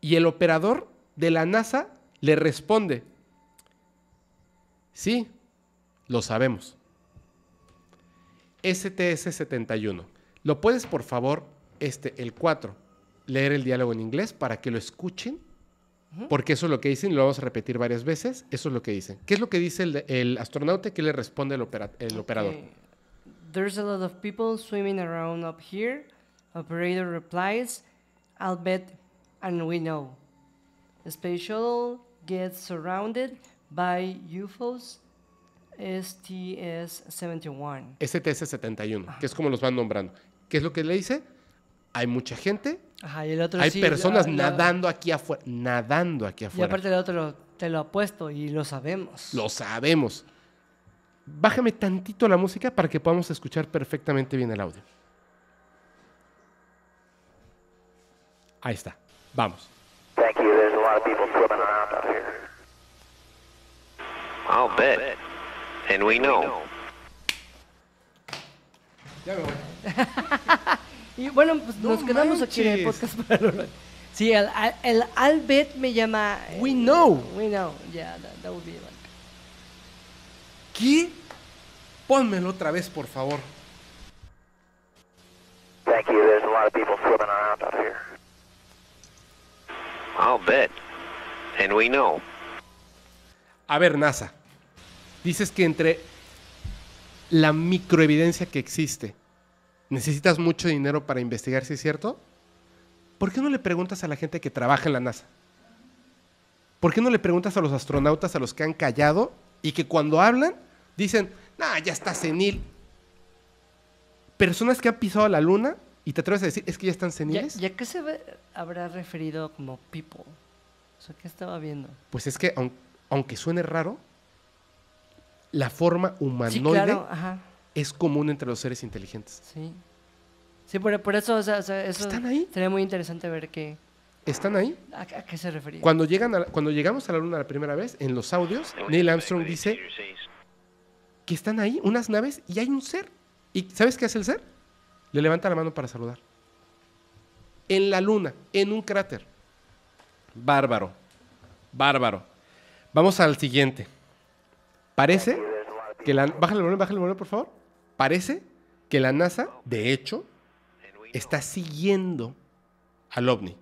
Y el operador de la NASA le responde, sí, lo sabemos. STS-71. ¿Lo puedes, por favor, este, el 4, leer el diálogo en inglés para que lo escuchen? Porque eso es lo que dicen, lo vamos a repetir varias veces, eso es lo que dicen. ¿Qué es lo que dice el, el astronauta? ¿Qué le responde el, operador? There's a lot of people swimming around up here. Operator replies, I'll bet, and we know. The space gets surrounded by UFOs STS-71. STS-71, que es como los van nombrando. ¿Qué es lo que le dice? Hay mucha gente. Ajá, y el otro Hay personas nadando aquí afuera. Nadando aquí afuera. Y aparte el otro te lo ha puesto y lo sabemos. Lo sabemos. Bájame tantito la música para que podamos escuchar perfectamente bien el audio. Ahí está. Vamos and we know. y bueno, pues nos quedamos aquí en el podcast Sí, el, el Albert me llama. Eh, we know. We know, yeah, that, would be it. ¿Qué? Pónmelo otra vez, por favor. Thank you. There's a lot of people swimming around up here. I'll bet. And we know. A ver, NASA dices que entre la microevidencia que existe, necesitas mucho dinero para investigar si es cierto. ¿Por qué no le preguntas a la gente que trabaja en la NASA? ¿Por qué no le preguntas a los astronautas, a los que han callado y que cuando hablan dicen, nah, ya está senil? Personas que han pisado la luna y te atreves a decir, es que ya están seniles. ¿Ya, a qué se habrá referido como people? O sea, ¿qué estaba viendo? Pues es que, aunque suene raro, la forma humanoide es común entre los seres inteligentes. Sí. Sí, por, eso, ¿Están ahí? sería muy interesante ver qué. ¿Están ahí? ¿A, qué se refería? Cuando, llegan cuando llegamos a la Luna la primera vez, en los audios, Neil Armstrong dice que están ahí unas naves y hay un ser. ¿Y sabes qué hace el ser? Le levanta la mano para saludar. En la Luna, en un cráter. Bárbaro. Bárbaro. Vamos al siguiente. Parece que la... el volumen, el volumen, por favor. Parece que la NASA, de hecho, está siguiendo al ovni.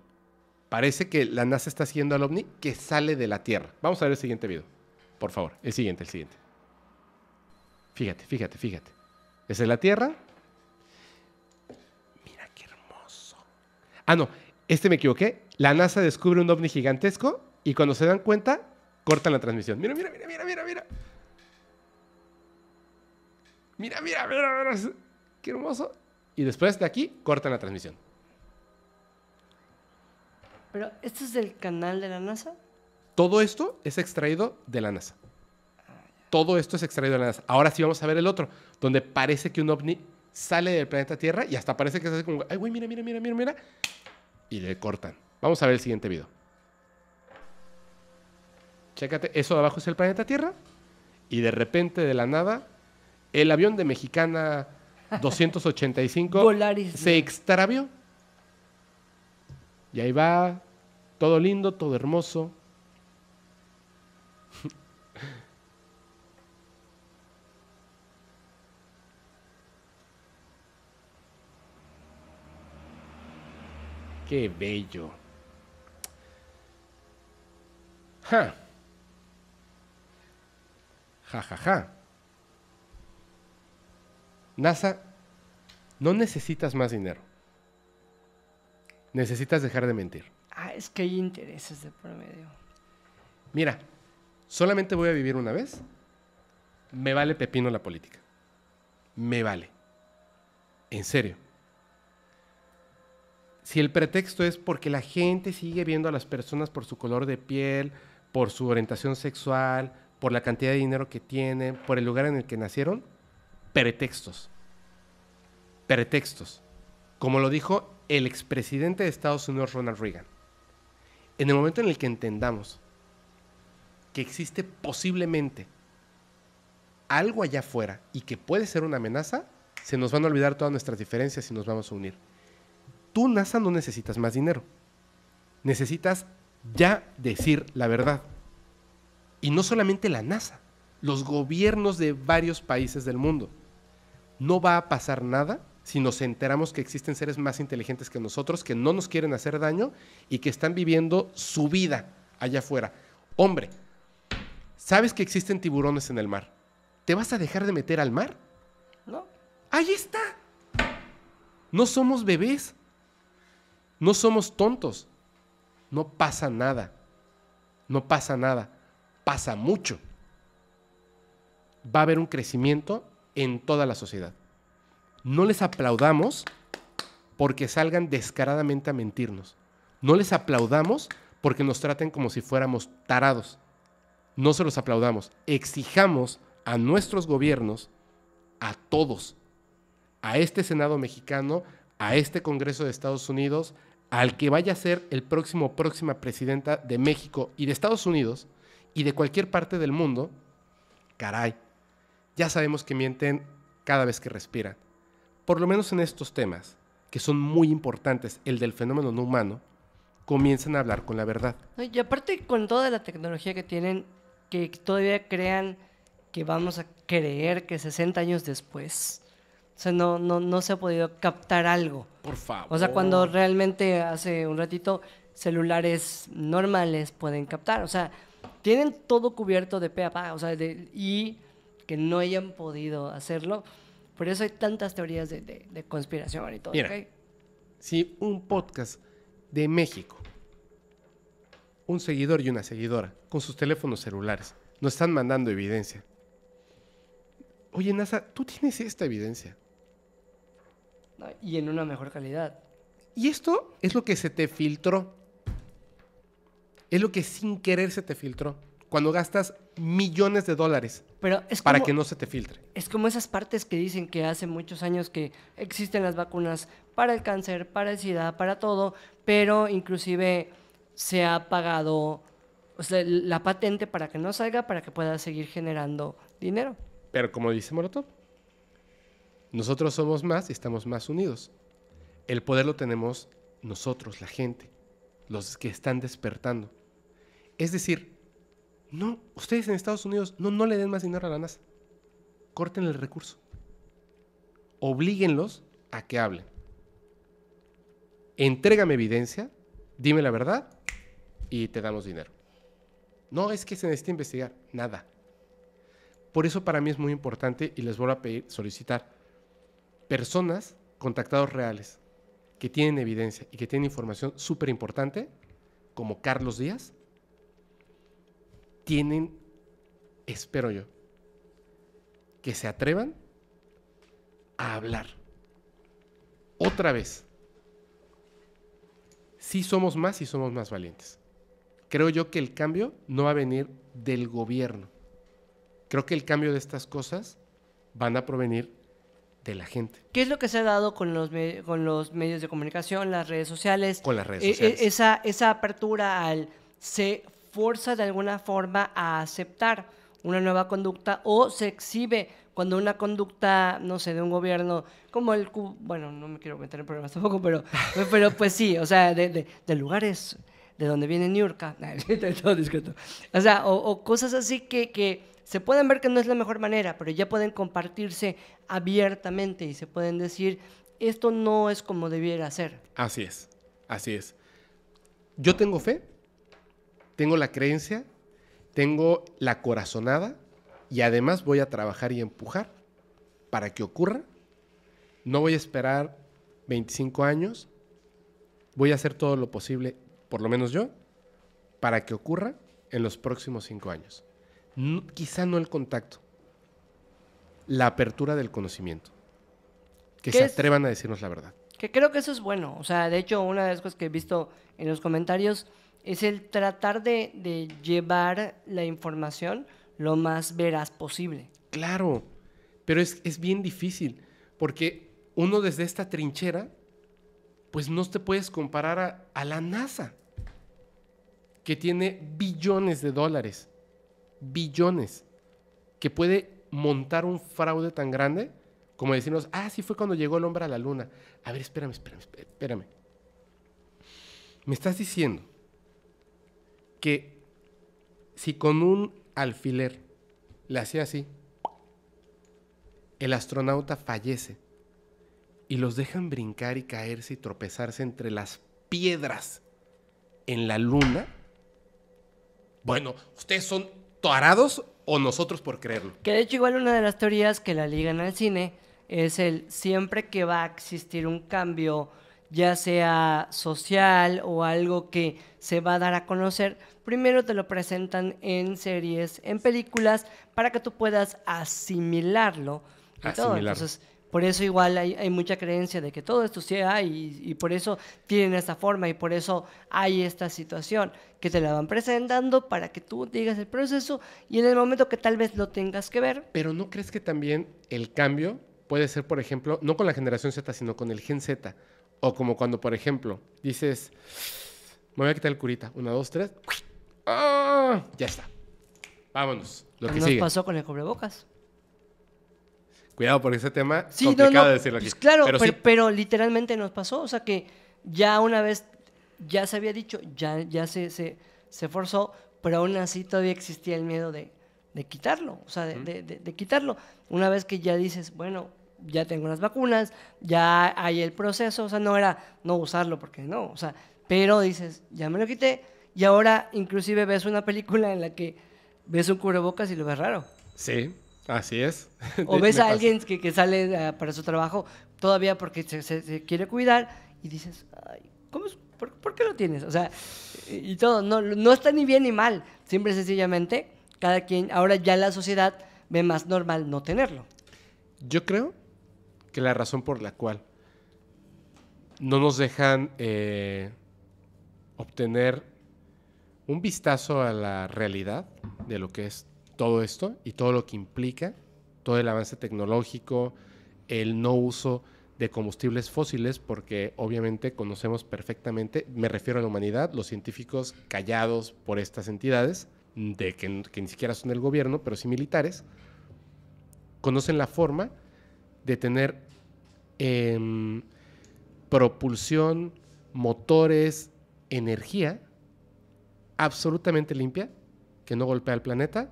Parece que la NASA está siguiendo al ovni que sale de la Tierra. Vamos a ver el siguiente video. Por favor, el siguiente, el siguiente. Fíjate, fíjate, fíjate. Esa es la Tierra. Mira qué hermoso. Ah, no, este me equivoqué. La NASA descubre un ovni gigantesco y cuando se dan cuenta, cortan la transmisión. Mira, mira, mira, mira, mira, mira. Mira, mira, mira, mira. Qué hermoso. Y después de aquí cortan la transmisión. Pero, ¿esto es del canal de la NASA? Todo esto es extraído de la NASA. Todo esto es extraído de la NASA. Ahora sí vamos a ver el otro, donde parece que un ovni sale del planeta Tierra y hasta parece que se hace como, ay, güey, mira, mira, mira, mira, mira. Y le cortan. Vamos a ver el siguiente video. Chécate, eso de abajo es el planeta Tierra. Y de repente, de la nada, el avión de Mexicana 285 se extravió. Y ahí va, todo lindo, todo hermoso. Qué bello. Ja. Ja, ja, ja. NASA, no necesitas más dinero. Necesitas dejar de mentir. Ah, es que hay intereses de promedio. Mira, solamente voy a vivir una vez. Me vale pepino la política. Me vale. En serio. Si el pretexto es porque la gente sigue viendo a las personas por su color de piel, por su orientación sexual, por la cantidad de dinero que tienen, por el lugar en el que nacieron, pretextos. Pretextos. Como lo dijo el expresidente de Estados Unidos Ronald Reagan. En el momento en el que entendamos que existe posiblemente algo allá afuera y que puede ser una amenaza, se nos van a olvidar todas nuestras diferencias y nos vamos a unir. Tú, NASA, no necesitas más dinero. Necesitas ya decir la verdad. Y no solamente la NASA, los gobiernos de varios países del mundo no va a pasar nada si nos enteramos que existen seres más inteligentes que nosotros, que no nos quieren hacer daño y que están viviendo su vida allá afuera. Hombre, sabes que existen tiburones en el mar. ¿Te vas a dejar de meter al mar? No. Ahí está. No somos bebés. No somos tontos. No pasa nada. No pasa nada. Pasa mucho. Va a haber un crecimiento en toda la sociedad. No les aplaudamos porque salgan descaradamente a mentirnos. No les aplaudamos porque nos traten como si fuéramos tarados. No se los aplaudamos. Exijamos a nuestros gobiernos, a todos, a este Senado mexicano, a este Congreso de Estados Unidos, al que vaya a ser el próximo próxima presidenta de México y de Estados Unidos y de cualquier parte del mundo, caray, ya sabemos que mienten cada vez que respiran. Por lo menos en estos temas, que son muy importantes, el del fenómeno no humano, comienzan a hablar con la verdad. Y aparte con toda la tecnología que tienen, que todavía crean que vamos a creer que 60 años después, o sea, no, no, se ha podido captar algo. Por favor. O sea, cuando realmente hace un ratito celulares normales pueden captar, o sea, tienen todo cubierto de pe a pa, o sea, de, y que no hayan podido hacerlo. Por eso hay tantas teorías de, conspiración y todo. Si un podcast de México, un seguidor y una seguidora, con sus teléfonos celulares, nos están mandando evidencia. Oye, NASA, tú tienes esta evidencia. Y en una mejor calidad. Y esto es lo que se te filtró. Es lo que sin querer se te filtró. Cuando gastas millones de dólares Pero es para que no se te filtre. Es como esas partes que dicen que hace muchos años que existen las vacunas para el cáncer, para el SIDA, para todo, pero inclusive se ha pagado la patente para que no salga, para que pueda seguir generando dinero. Pero como dice Molotov, nosotros somos más y estamos más unidos. El poder lo tenemos nosotros, la gente, los que están despertando. Es decir, no, ustedes en Estados Unidos no, no le den más dinero a la NASA. Corten el recurso. Oblíguenlos a que hablen. Entrégame evidencia, dime la verdad y te damos dinero. No es que se necesite investigar, nada. Por eso para mí es muy importante y les vuelvo a pedir, solicitar personas, contactados reales, que tienen evidencia y que tienen información súper importante, como Carlos Díaz, tienen, espero yo, que se atrevan a hablar. Otra vez. Sí somos más y somos más valientes. Creo yo que el cambio no va a venir del gobierno. Creo que el cambio de estas cosas van a provenir de la gente. ¿Qué es lo que se ha dado con los, con los medios de comunicación, las redes sociales? Con las redes e-, e-, sociales. esa, esa apertura al se fuerza de alguna forma a aceptar una nueva conducta o se exhibe cuando una conducta, no sé, de un gobierno como el... Bueno, no me quiero meter en problemas tampoco, pero, pero pues sí, o sea, de, lugares de donde viene New York, todo discreto. O sea, o, o cosas así que, que, se pueden ver que no es la mejor manera, pero ya pueden compartirse abiertamente y se pueden decir, esto no es como debiera ser. Así es, así es. Yo tengo fe tengo la creencia, tengo la corazonada y además voy a trabajar y empujar para que ocurra. No voy a esperar 25 años, voy a hacer todo lo posible, por lo menos yo, para que ocurra en los próximos 5 años. quizá no el contacto, la apertura del conocimiento. Que se atrevan a decirnos la verdad. Que creo que eso es bueno. O sea, de hecho, una de las cosas que he visto en los comentarios es el tratar de, llevar la información lo más veraz posible. Claro, pero es, bien difícil, porque uno desde esta trinchera, pues no te puedes comparar a, a la NASA, que tiene billones de dólares, billones, que puede montar un fraude tan grande como decirnos, ah, sí fue cuando llegó el hombre a la luna. A ver, espérame, espérame, espérame. Me estás diciendo que si con un alfiler le hacía así, el astronauta fallece y los dejan brincar y caerse y tropezarse entre las piedras en la luna, bueno, ustedes son torados o nosotros por creerlo. Que de hecho igual una de las teorías que la ligan al cine es el siempre que va a existir un cambio ya sea social o algo que se va a dar a conocer, primero te lo presentan en series, en películas, para que tú puedas asimilarlo. por eso igual hay, mucha creencia de que todo esto sea y, y por eso tienen esta forma y por eso hay esta situación que te la van presentando para que tú digas el proceso y en el momento que tal vez lo tengas que ver. Pero ¿no crees que también el cambio puede ser, por ejemplo, no con la generación Z, sino con el Gen Z? O como cuando, por ejemplo, dices, me voy a quitar el curita. Una, dos, tres. ¡Ah! Ya está. Vámonos. Lo que Nos pasó con el cobrebocas. Cuidado, por ese tema complicado de decirlo pues claro, pero, literalmente nos pasó. O sea que ya una vez, ya se había dicho, ya, ya se, se, forzó, pero aún así todavía existía el miedo de, quitarlo. O sea, de, quitarlo. Una vez que ya dices, bueno, ya tengo las vacunas, ya hay el proceso, o sea, no era no usarlo, porque no, o sea, pero dices, ya me lo quité, y ahora inclusive ves una película en la que ves un cubrebocas y lo ves raro. Sí, así es. O ves a alguien que, que sale ah, para su trabajo todavía porque se, quiere cuidar y dices, Ay, ¿cómo es? ¿Por, qué lo tienes? O sea, y, y todo, no, no está ni bien ni mal, siempre sencillamente, cada quien, ahora ya la sociedad ve más normal no tenerlo. Yo creo que la razón por la cual no nos dejan eh, obtener un vistazo a la realidad de lo que es todo esto y todo lo que implica, todo el avance tecnológico, el no uso de combustibles fósiles, porque obviamente conocemos perfectamente, me refiero a la humanidad, los científicos callados por estas entidades, de que, que ni siquiera son del gobierno, pero sí militares, conocen la forma de tener Em, propulsión, motores, energía absolutamente limpia, que no golpea al planeta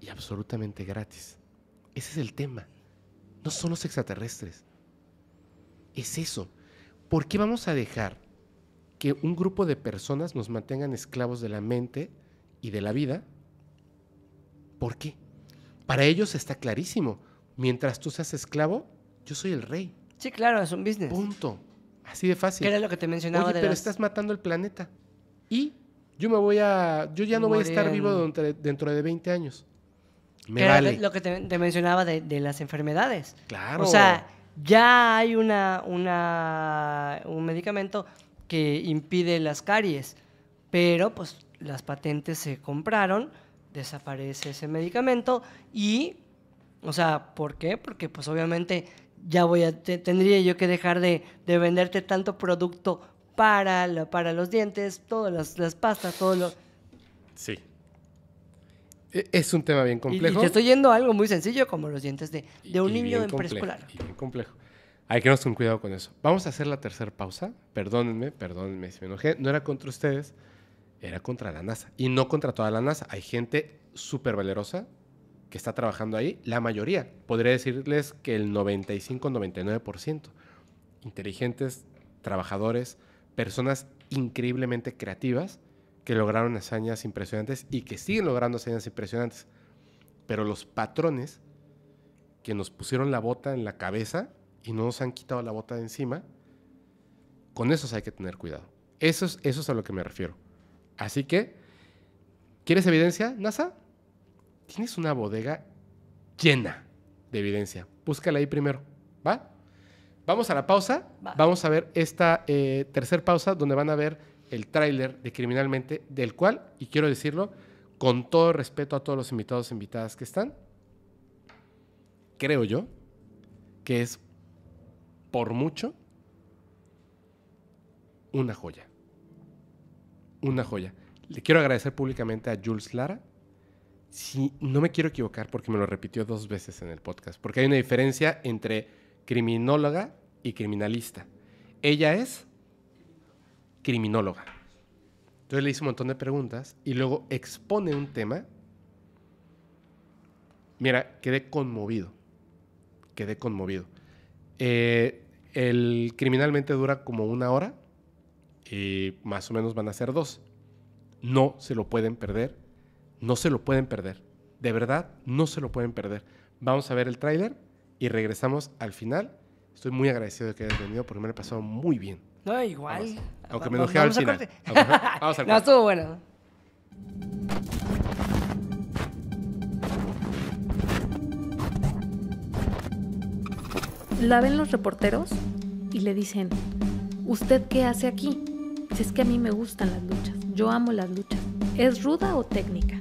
y absolutamente gratis. Ese es el tema. No son los extraterrestres. Es eso. ¿Por qué vamos a dejar que un grupo de personas nos mantengan esclavos de la mente y de la vida? ¿Por qué? Para ellos está clarísimo. Mientras tú seas esclavo, yo soy el rey. Sí, claro, es un business. Punto. Así de fácil. ¿Qué era lo que te mencionaba? Oye, pero estás matando el planeta. Y yo me voy a. Yo ya no voy a estar vivo dentro de, dentro de 20 años. Me vale. Era lo que te, mencionaba de, las enfermedades. Claro. O sea, ya hay una, una, un medicamento que impide las caries, pero pues las patentes se compraron, desaparece ese medicamento y, o sea, ¿por qué? Porque pues obviamente ya voy a, tendría yo que dejar de, de venderte tanto producto para, la, para los dientes, todas las, pastas, todo lo... Sí. E, es un tema bien complejo. Y, te estoy yendo a algo muy sencillo como los dientes de, de un niño en preescolar. bien complejo. Hay que con cuidado con eso. Vamos a hacer la tercera pausa. Perdónenme, perdónenme si me enojé. No era contra ustedes, era contra la NASA. Y no contra toda la NASA. Hay gente súper valerosa que está trabajando ahí, la mayoría, podría decirles que el 95-99%, inteligentes, trabajadores, personas increíblemente creativas que lograron hazañas impresionantes y que siguen logrando hazañas impresionantes. Pero los patrones que nos pusieron la bota en la cabeza y no nos han quitado la bota de encima, con esos hay que tener cuidado. Eso es, eso es a lo que me refiero. Así que, ¿quieres evidencia, NASA? tienes una bodega llena de evidencia. Búscala ahí primero, ¿va? Vamos a la pausa. Vamos a ver esta eh, tercera pausa donde van a ver el tráiler de Criminalmente, del cual, y quiero decirlo con todo respeto a todos los invitados e invitadas que están, creo yo que es por mucho una joya. Una joya. Le quiero agradecer públicamente a Jules Lara, si no me quiero equivocar porque me lo repitió dos veces en el podcast, porque hay una diferencia entre criminóloga y criminalista. Ella es criminóloga. Entonces le hice un montón de preguntas y luego expone un tema. Mira, quedé conmovido. Quedé conmovido. Eh, el criminalmente dura como una hora y más o menos van a ser dos. No se lo pueden perder no se lo pueden perder. De verdad, no se lo pueden perder. Vamos a ver el tráiler y regresamos al final. Estoy muy agradecido de que hayas venido porque me lo he pasado muy bien. No, igual. Aunque me enojé al final. Vamos No, estuvo bueno. La ven los reporteros y le dicen, ¿usted qué hace aquí? Si es que a mí me gustan las luchas, yo amo las luchas. ¿Es ruda o técnica?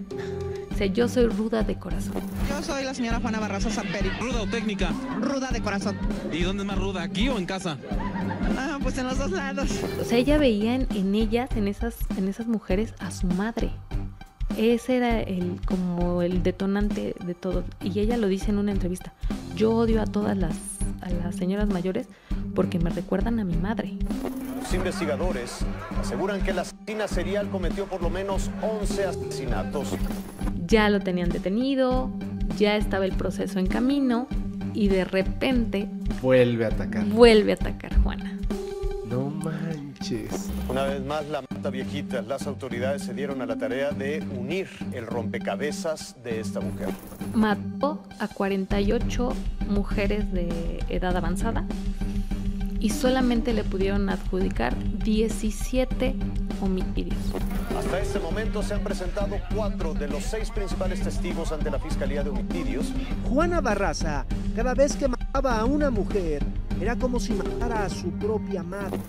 yo soy ruda de corazón. Yo soy la señora Juana Barraza Samperi. ¿Ruda o técnica? Ruda de corazón. ¿Y dónde es más ruda, aquí o en casa? Ah, pues en los dos lados. O sea, ella veía en, ellas, en esas, en esas mujeres, a su madre. Ese era el, como el detonante de todo. Y ella lo dice en una entrevista. Yo odio a todas las, a las señoras mayores porque me recuerdan a mi madre. Los investigadores aseguran que la asesina serial cometió por lo menos 11 asesinatos ya lo tenían detenido, ya estaba el proceso en camino y de repente... Vuelve a atacar. Vuelve a atacar Juana. No manches. Una vez más la mata viejita, las autoridades se dieron a la tarea de unir el rompecabezas de esta mujer. Mató a 48 mujeres de edad avanzada y solamente le pudieron adjudicar 17 homicidios. Hasta este momento se han presentado cuatro de los seis principales testigos ante la Fiscalía de Homicidios. Juana Barraza, cada vez que mataba a una mujer, era como si matara a su propia madre.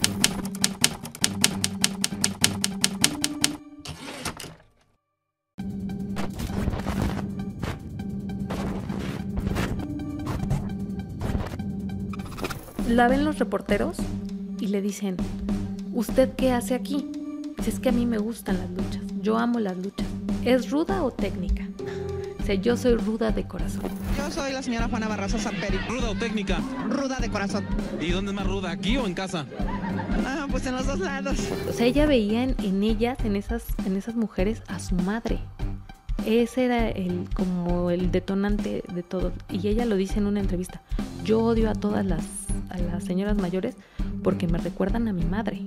la ven los reporteros y le dicen, ¿usted qué hace aquí? Dice, es que a mí me gustan las luchas, yo amo las luchas. ¿Es ruda o técnica? O sea, yo soy ruda de corazón. Yo soy la señora Juana Barraza Sanperi. ¿Ruda o técnica? Ruda de corazón. ¿Y dónde es más ruda, aquí o en casa? Ah, pues en los dos lados. O sea, ella veía en, ellas, en esas, en esas mujeres, a su madre. Ese era el, como el detonante de todo. Y ella lo dice en una entrevista. Yo odio a todas las, señoras mayores porque me recuerdan a mi madre.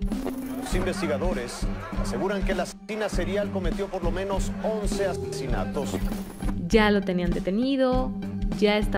Los investigadores aseguran que la asesina serial cometió por lo menos 11 asesinatos. Ya lo tenían detenido, ya está...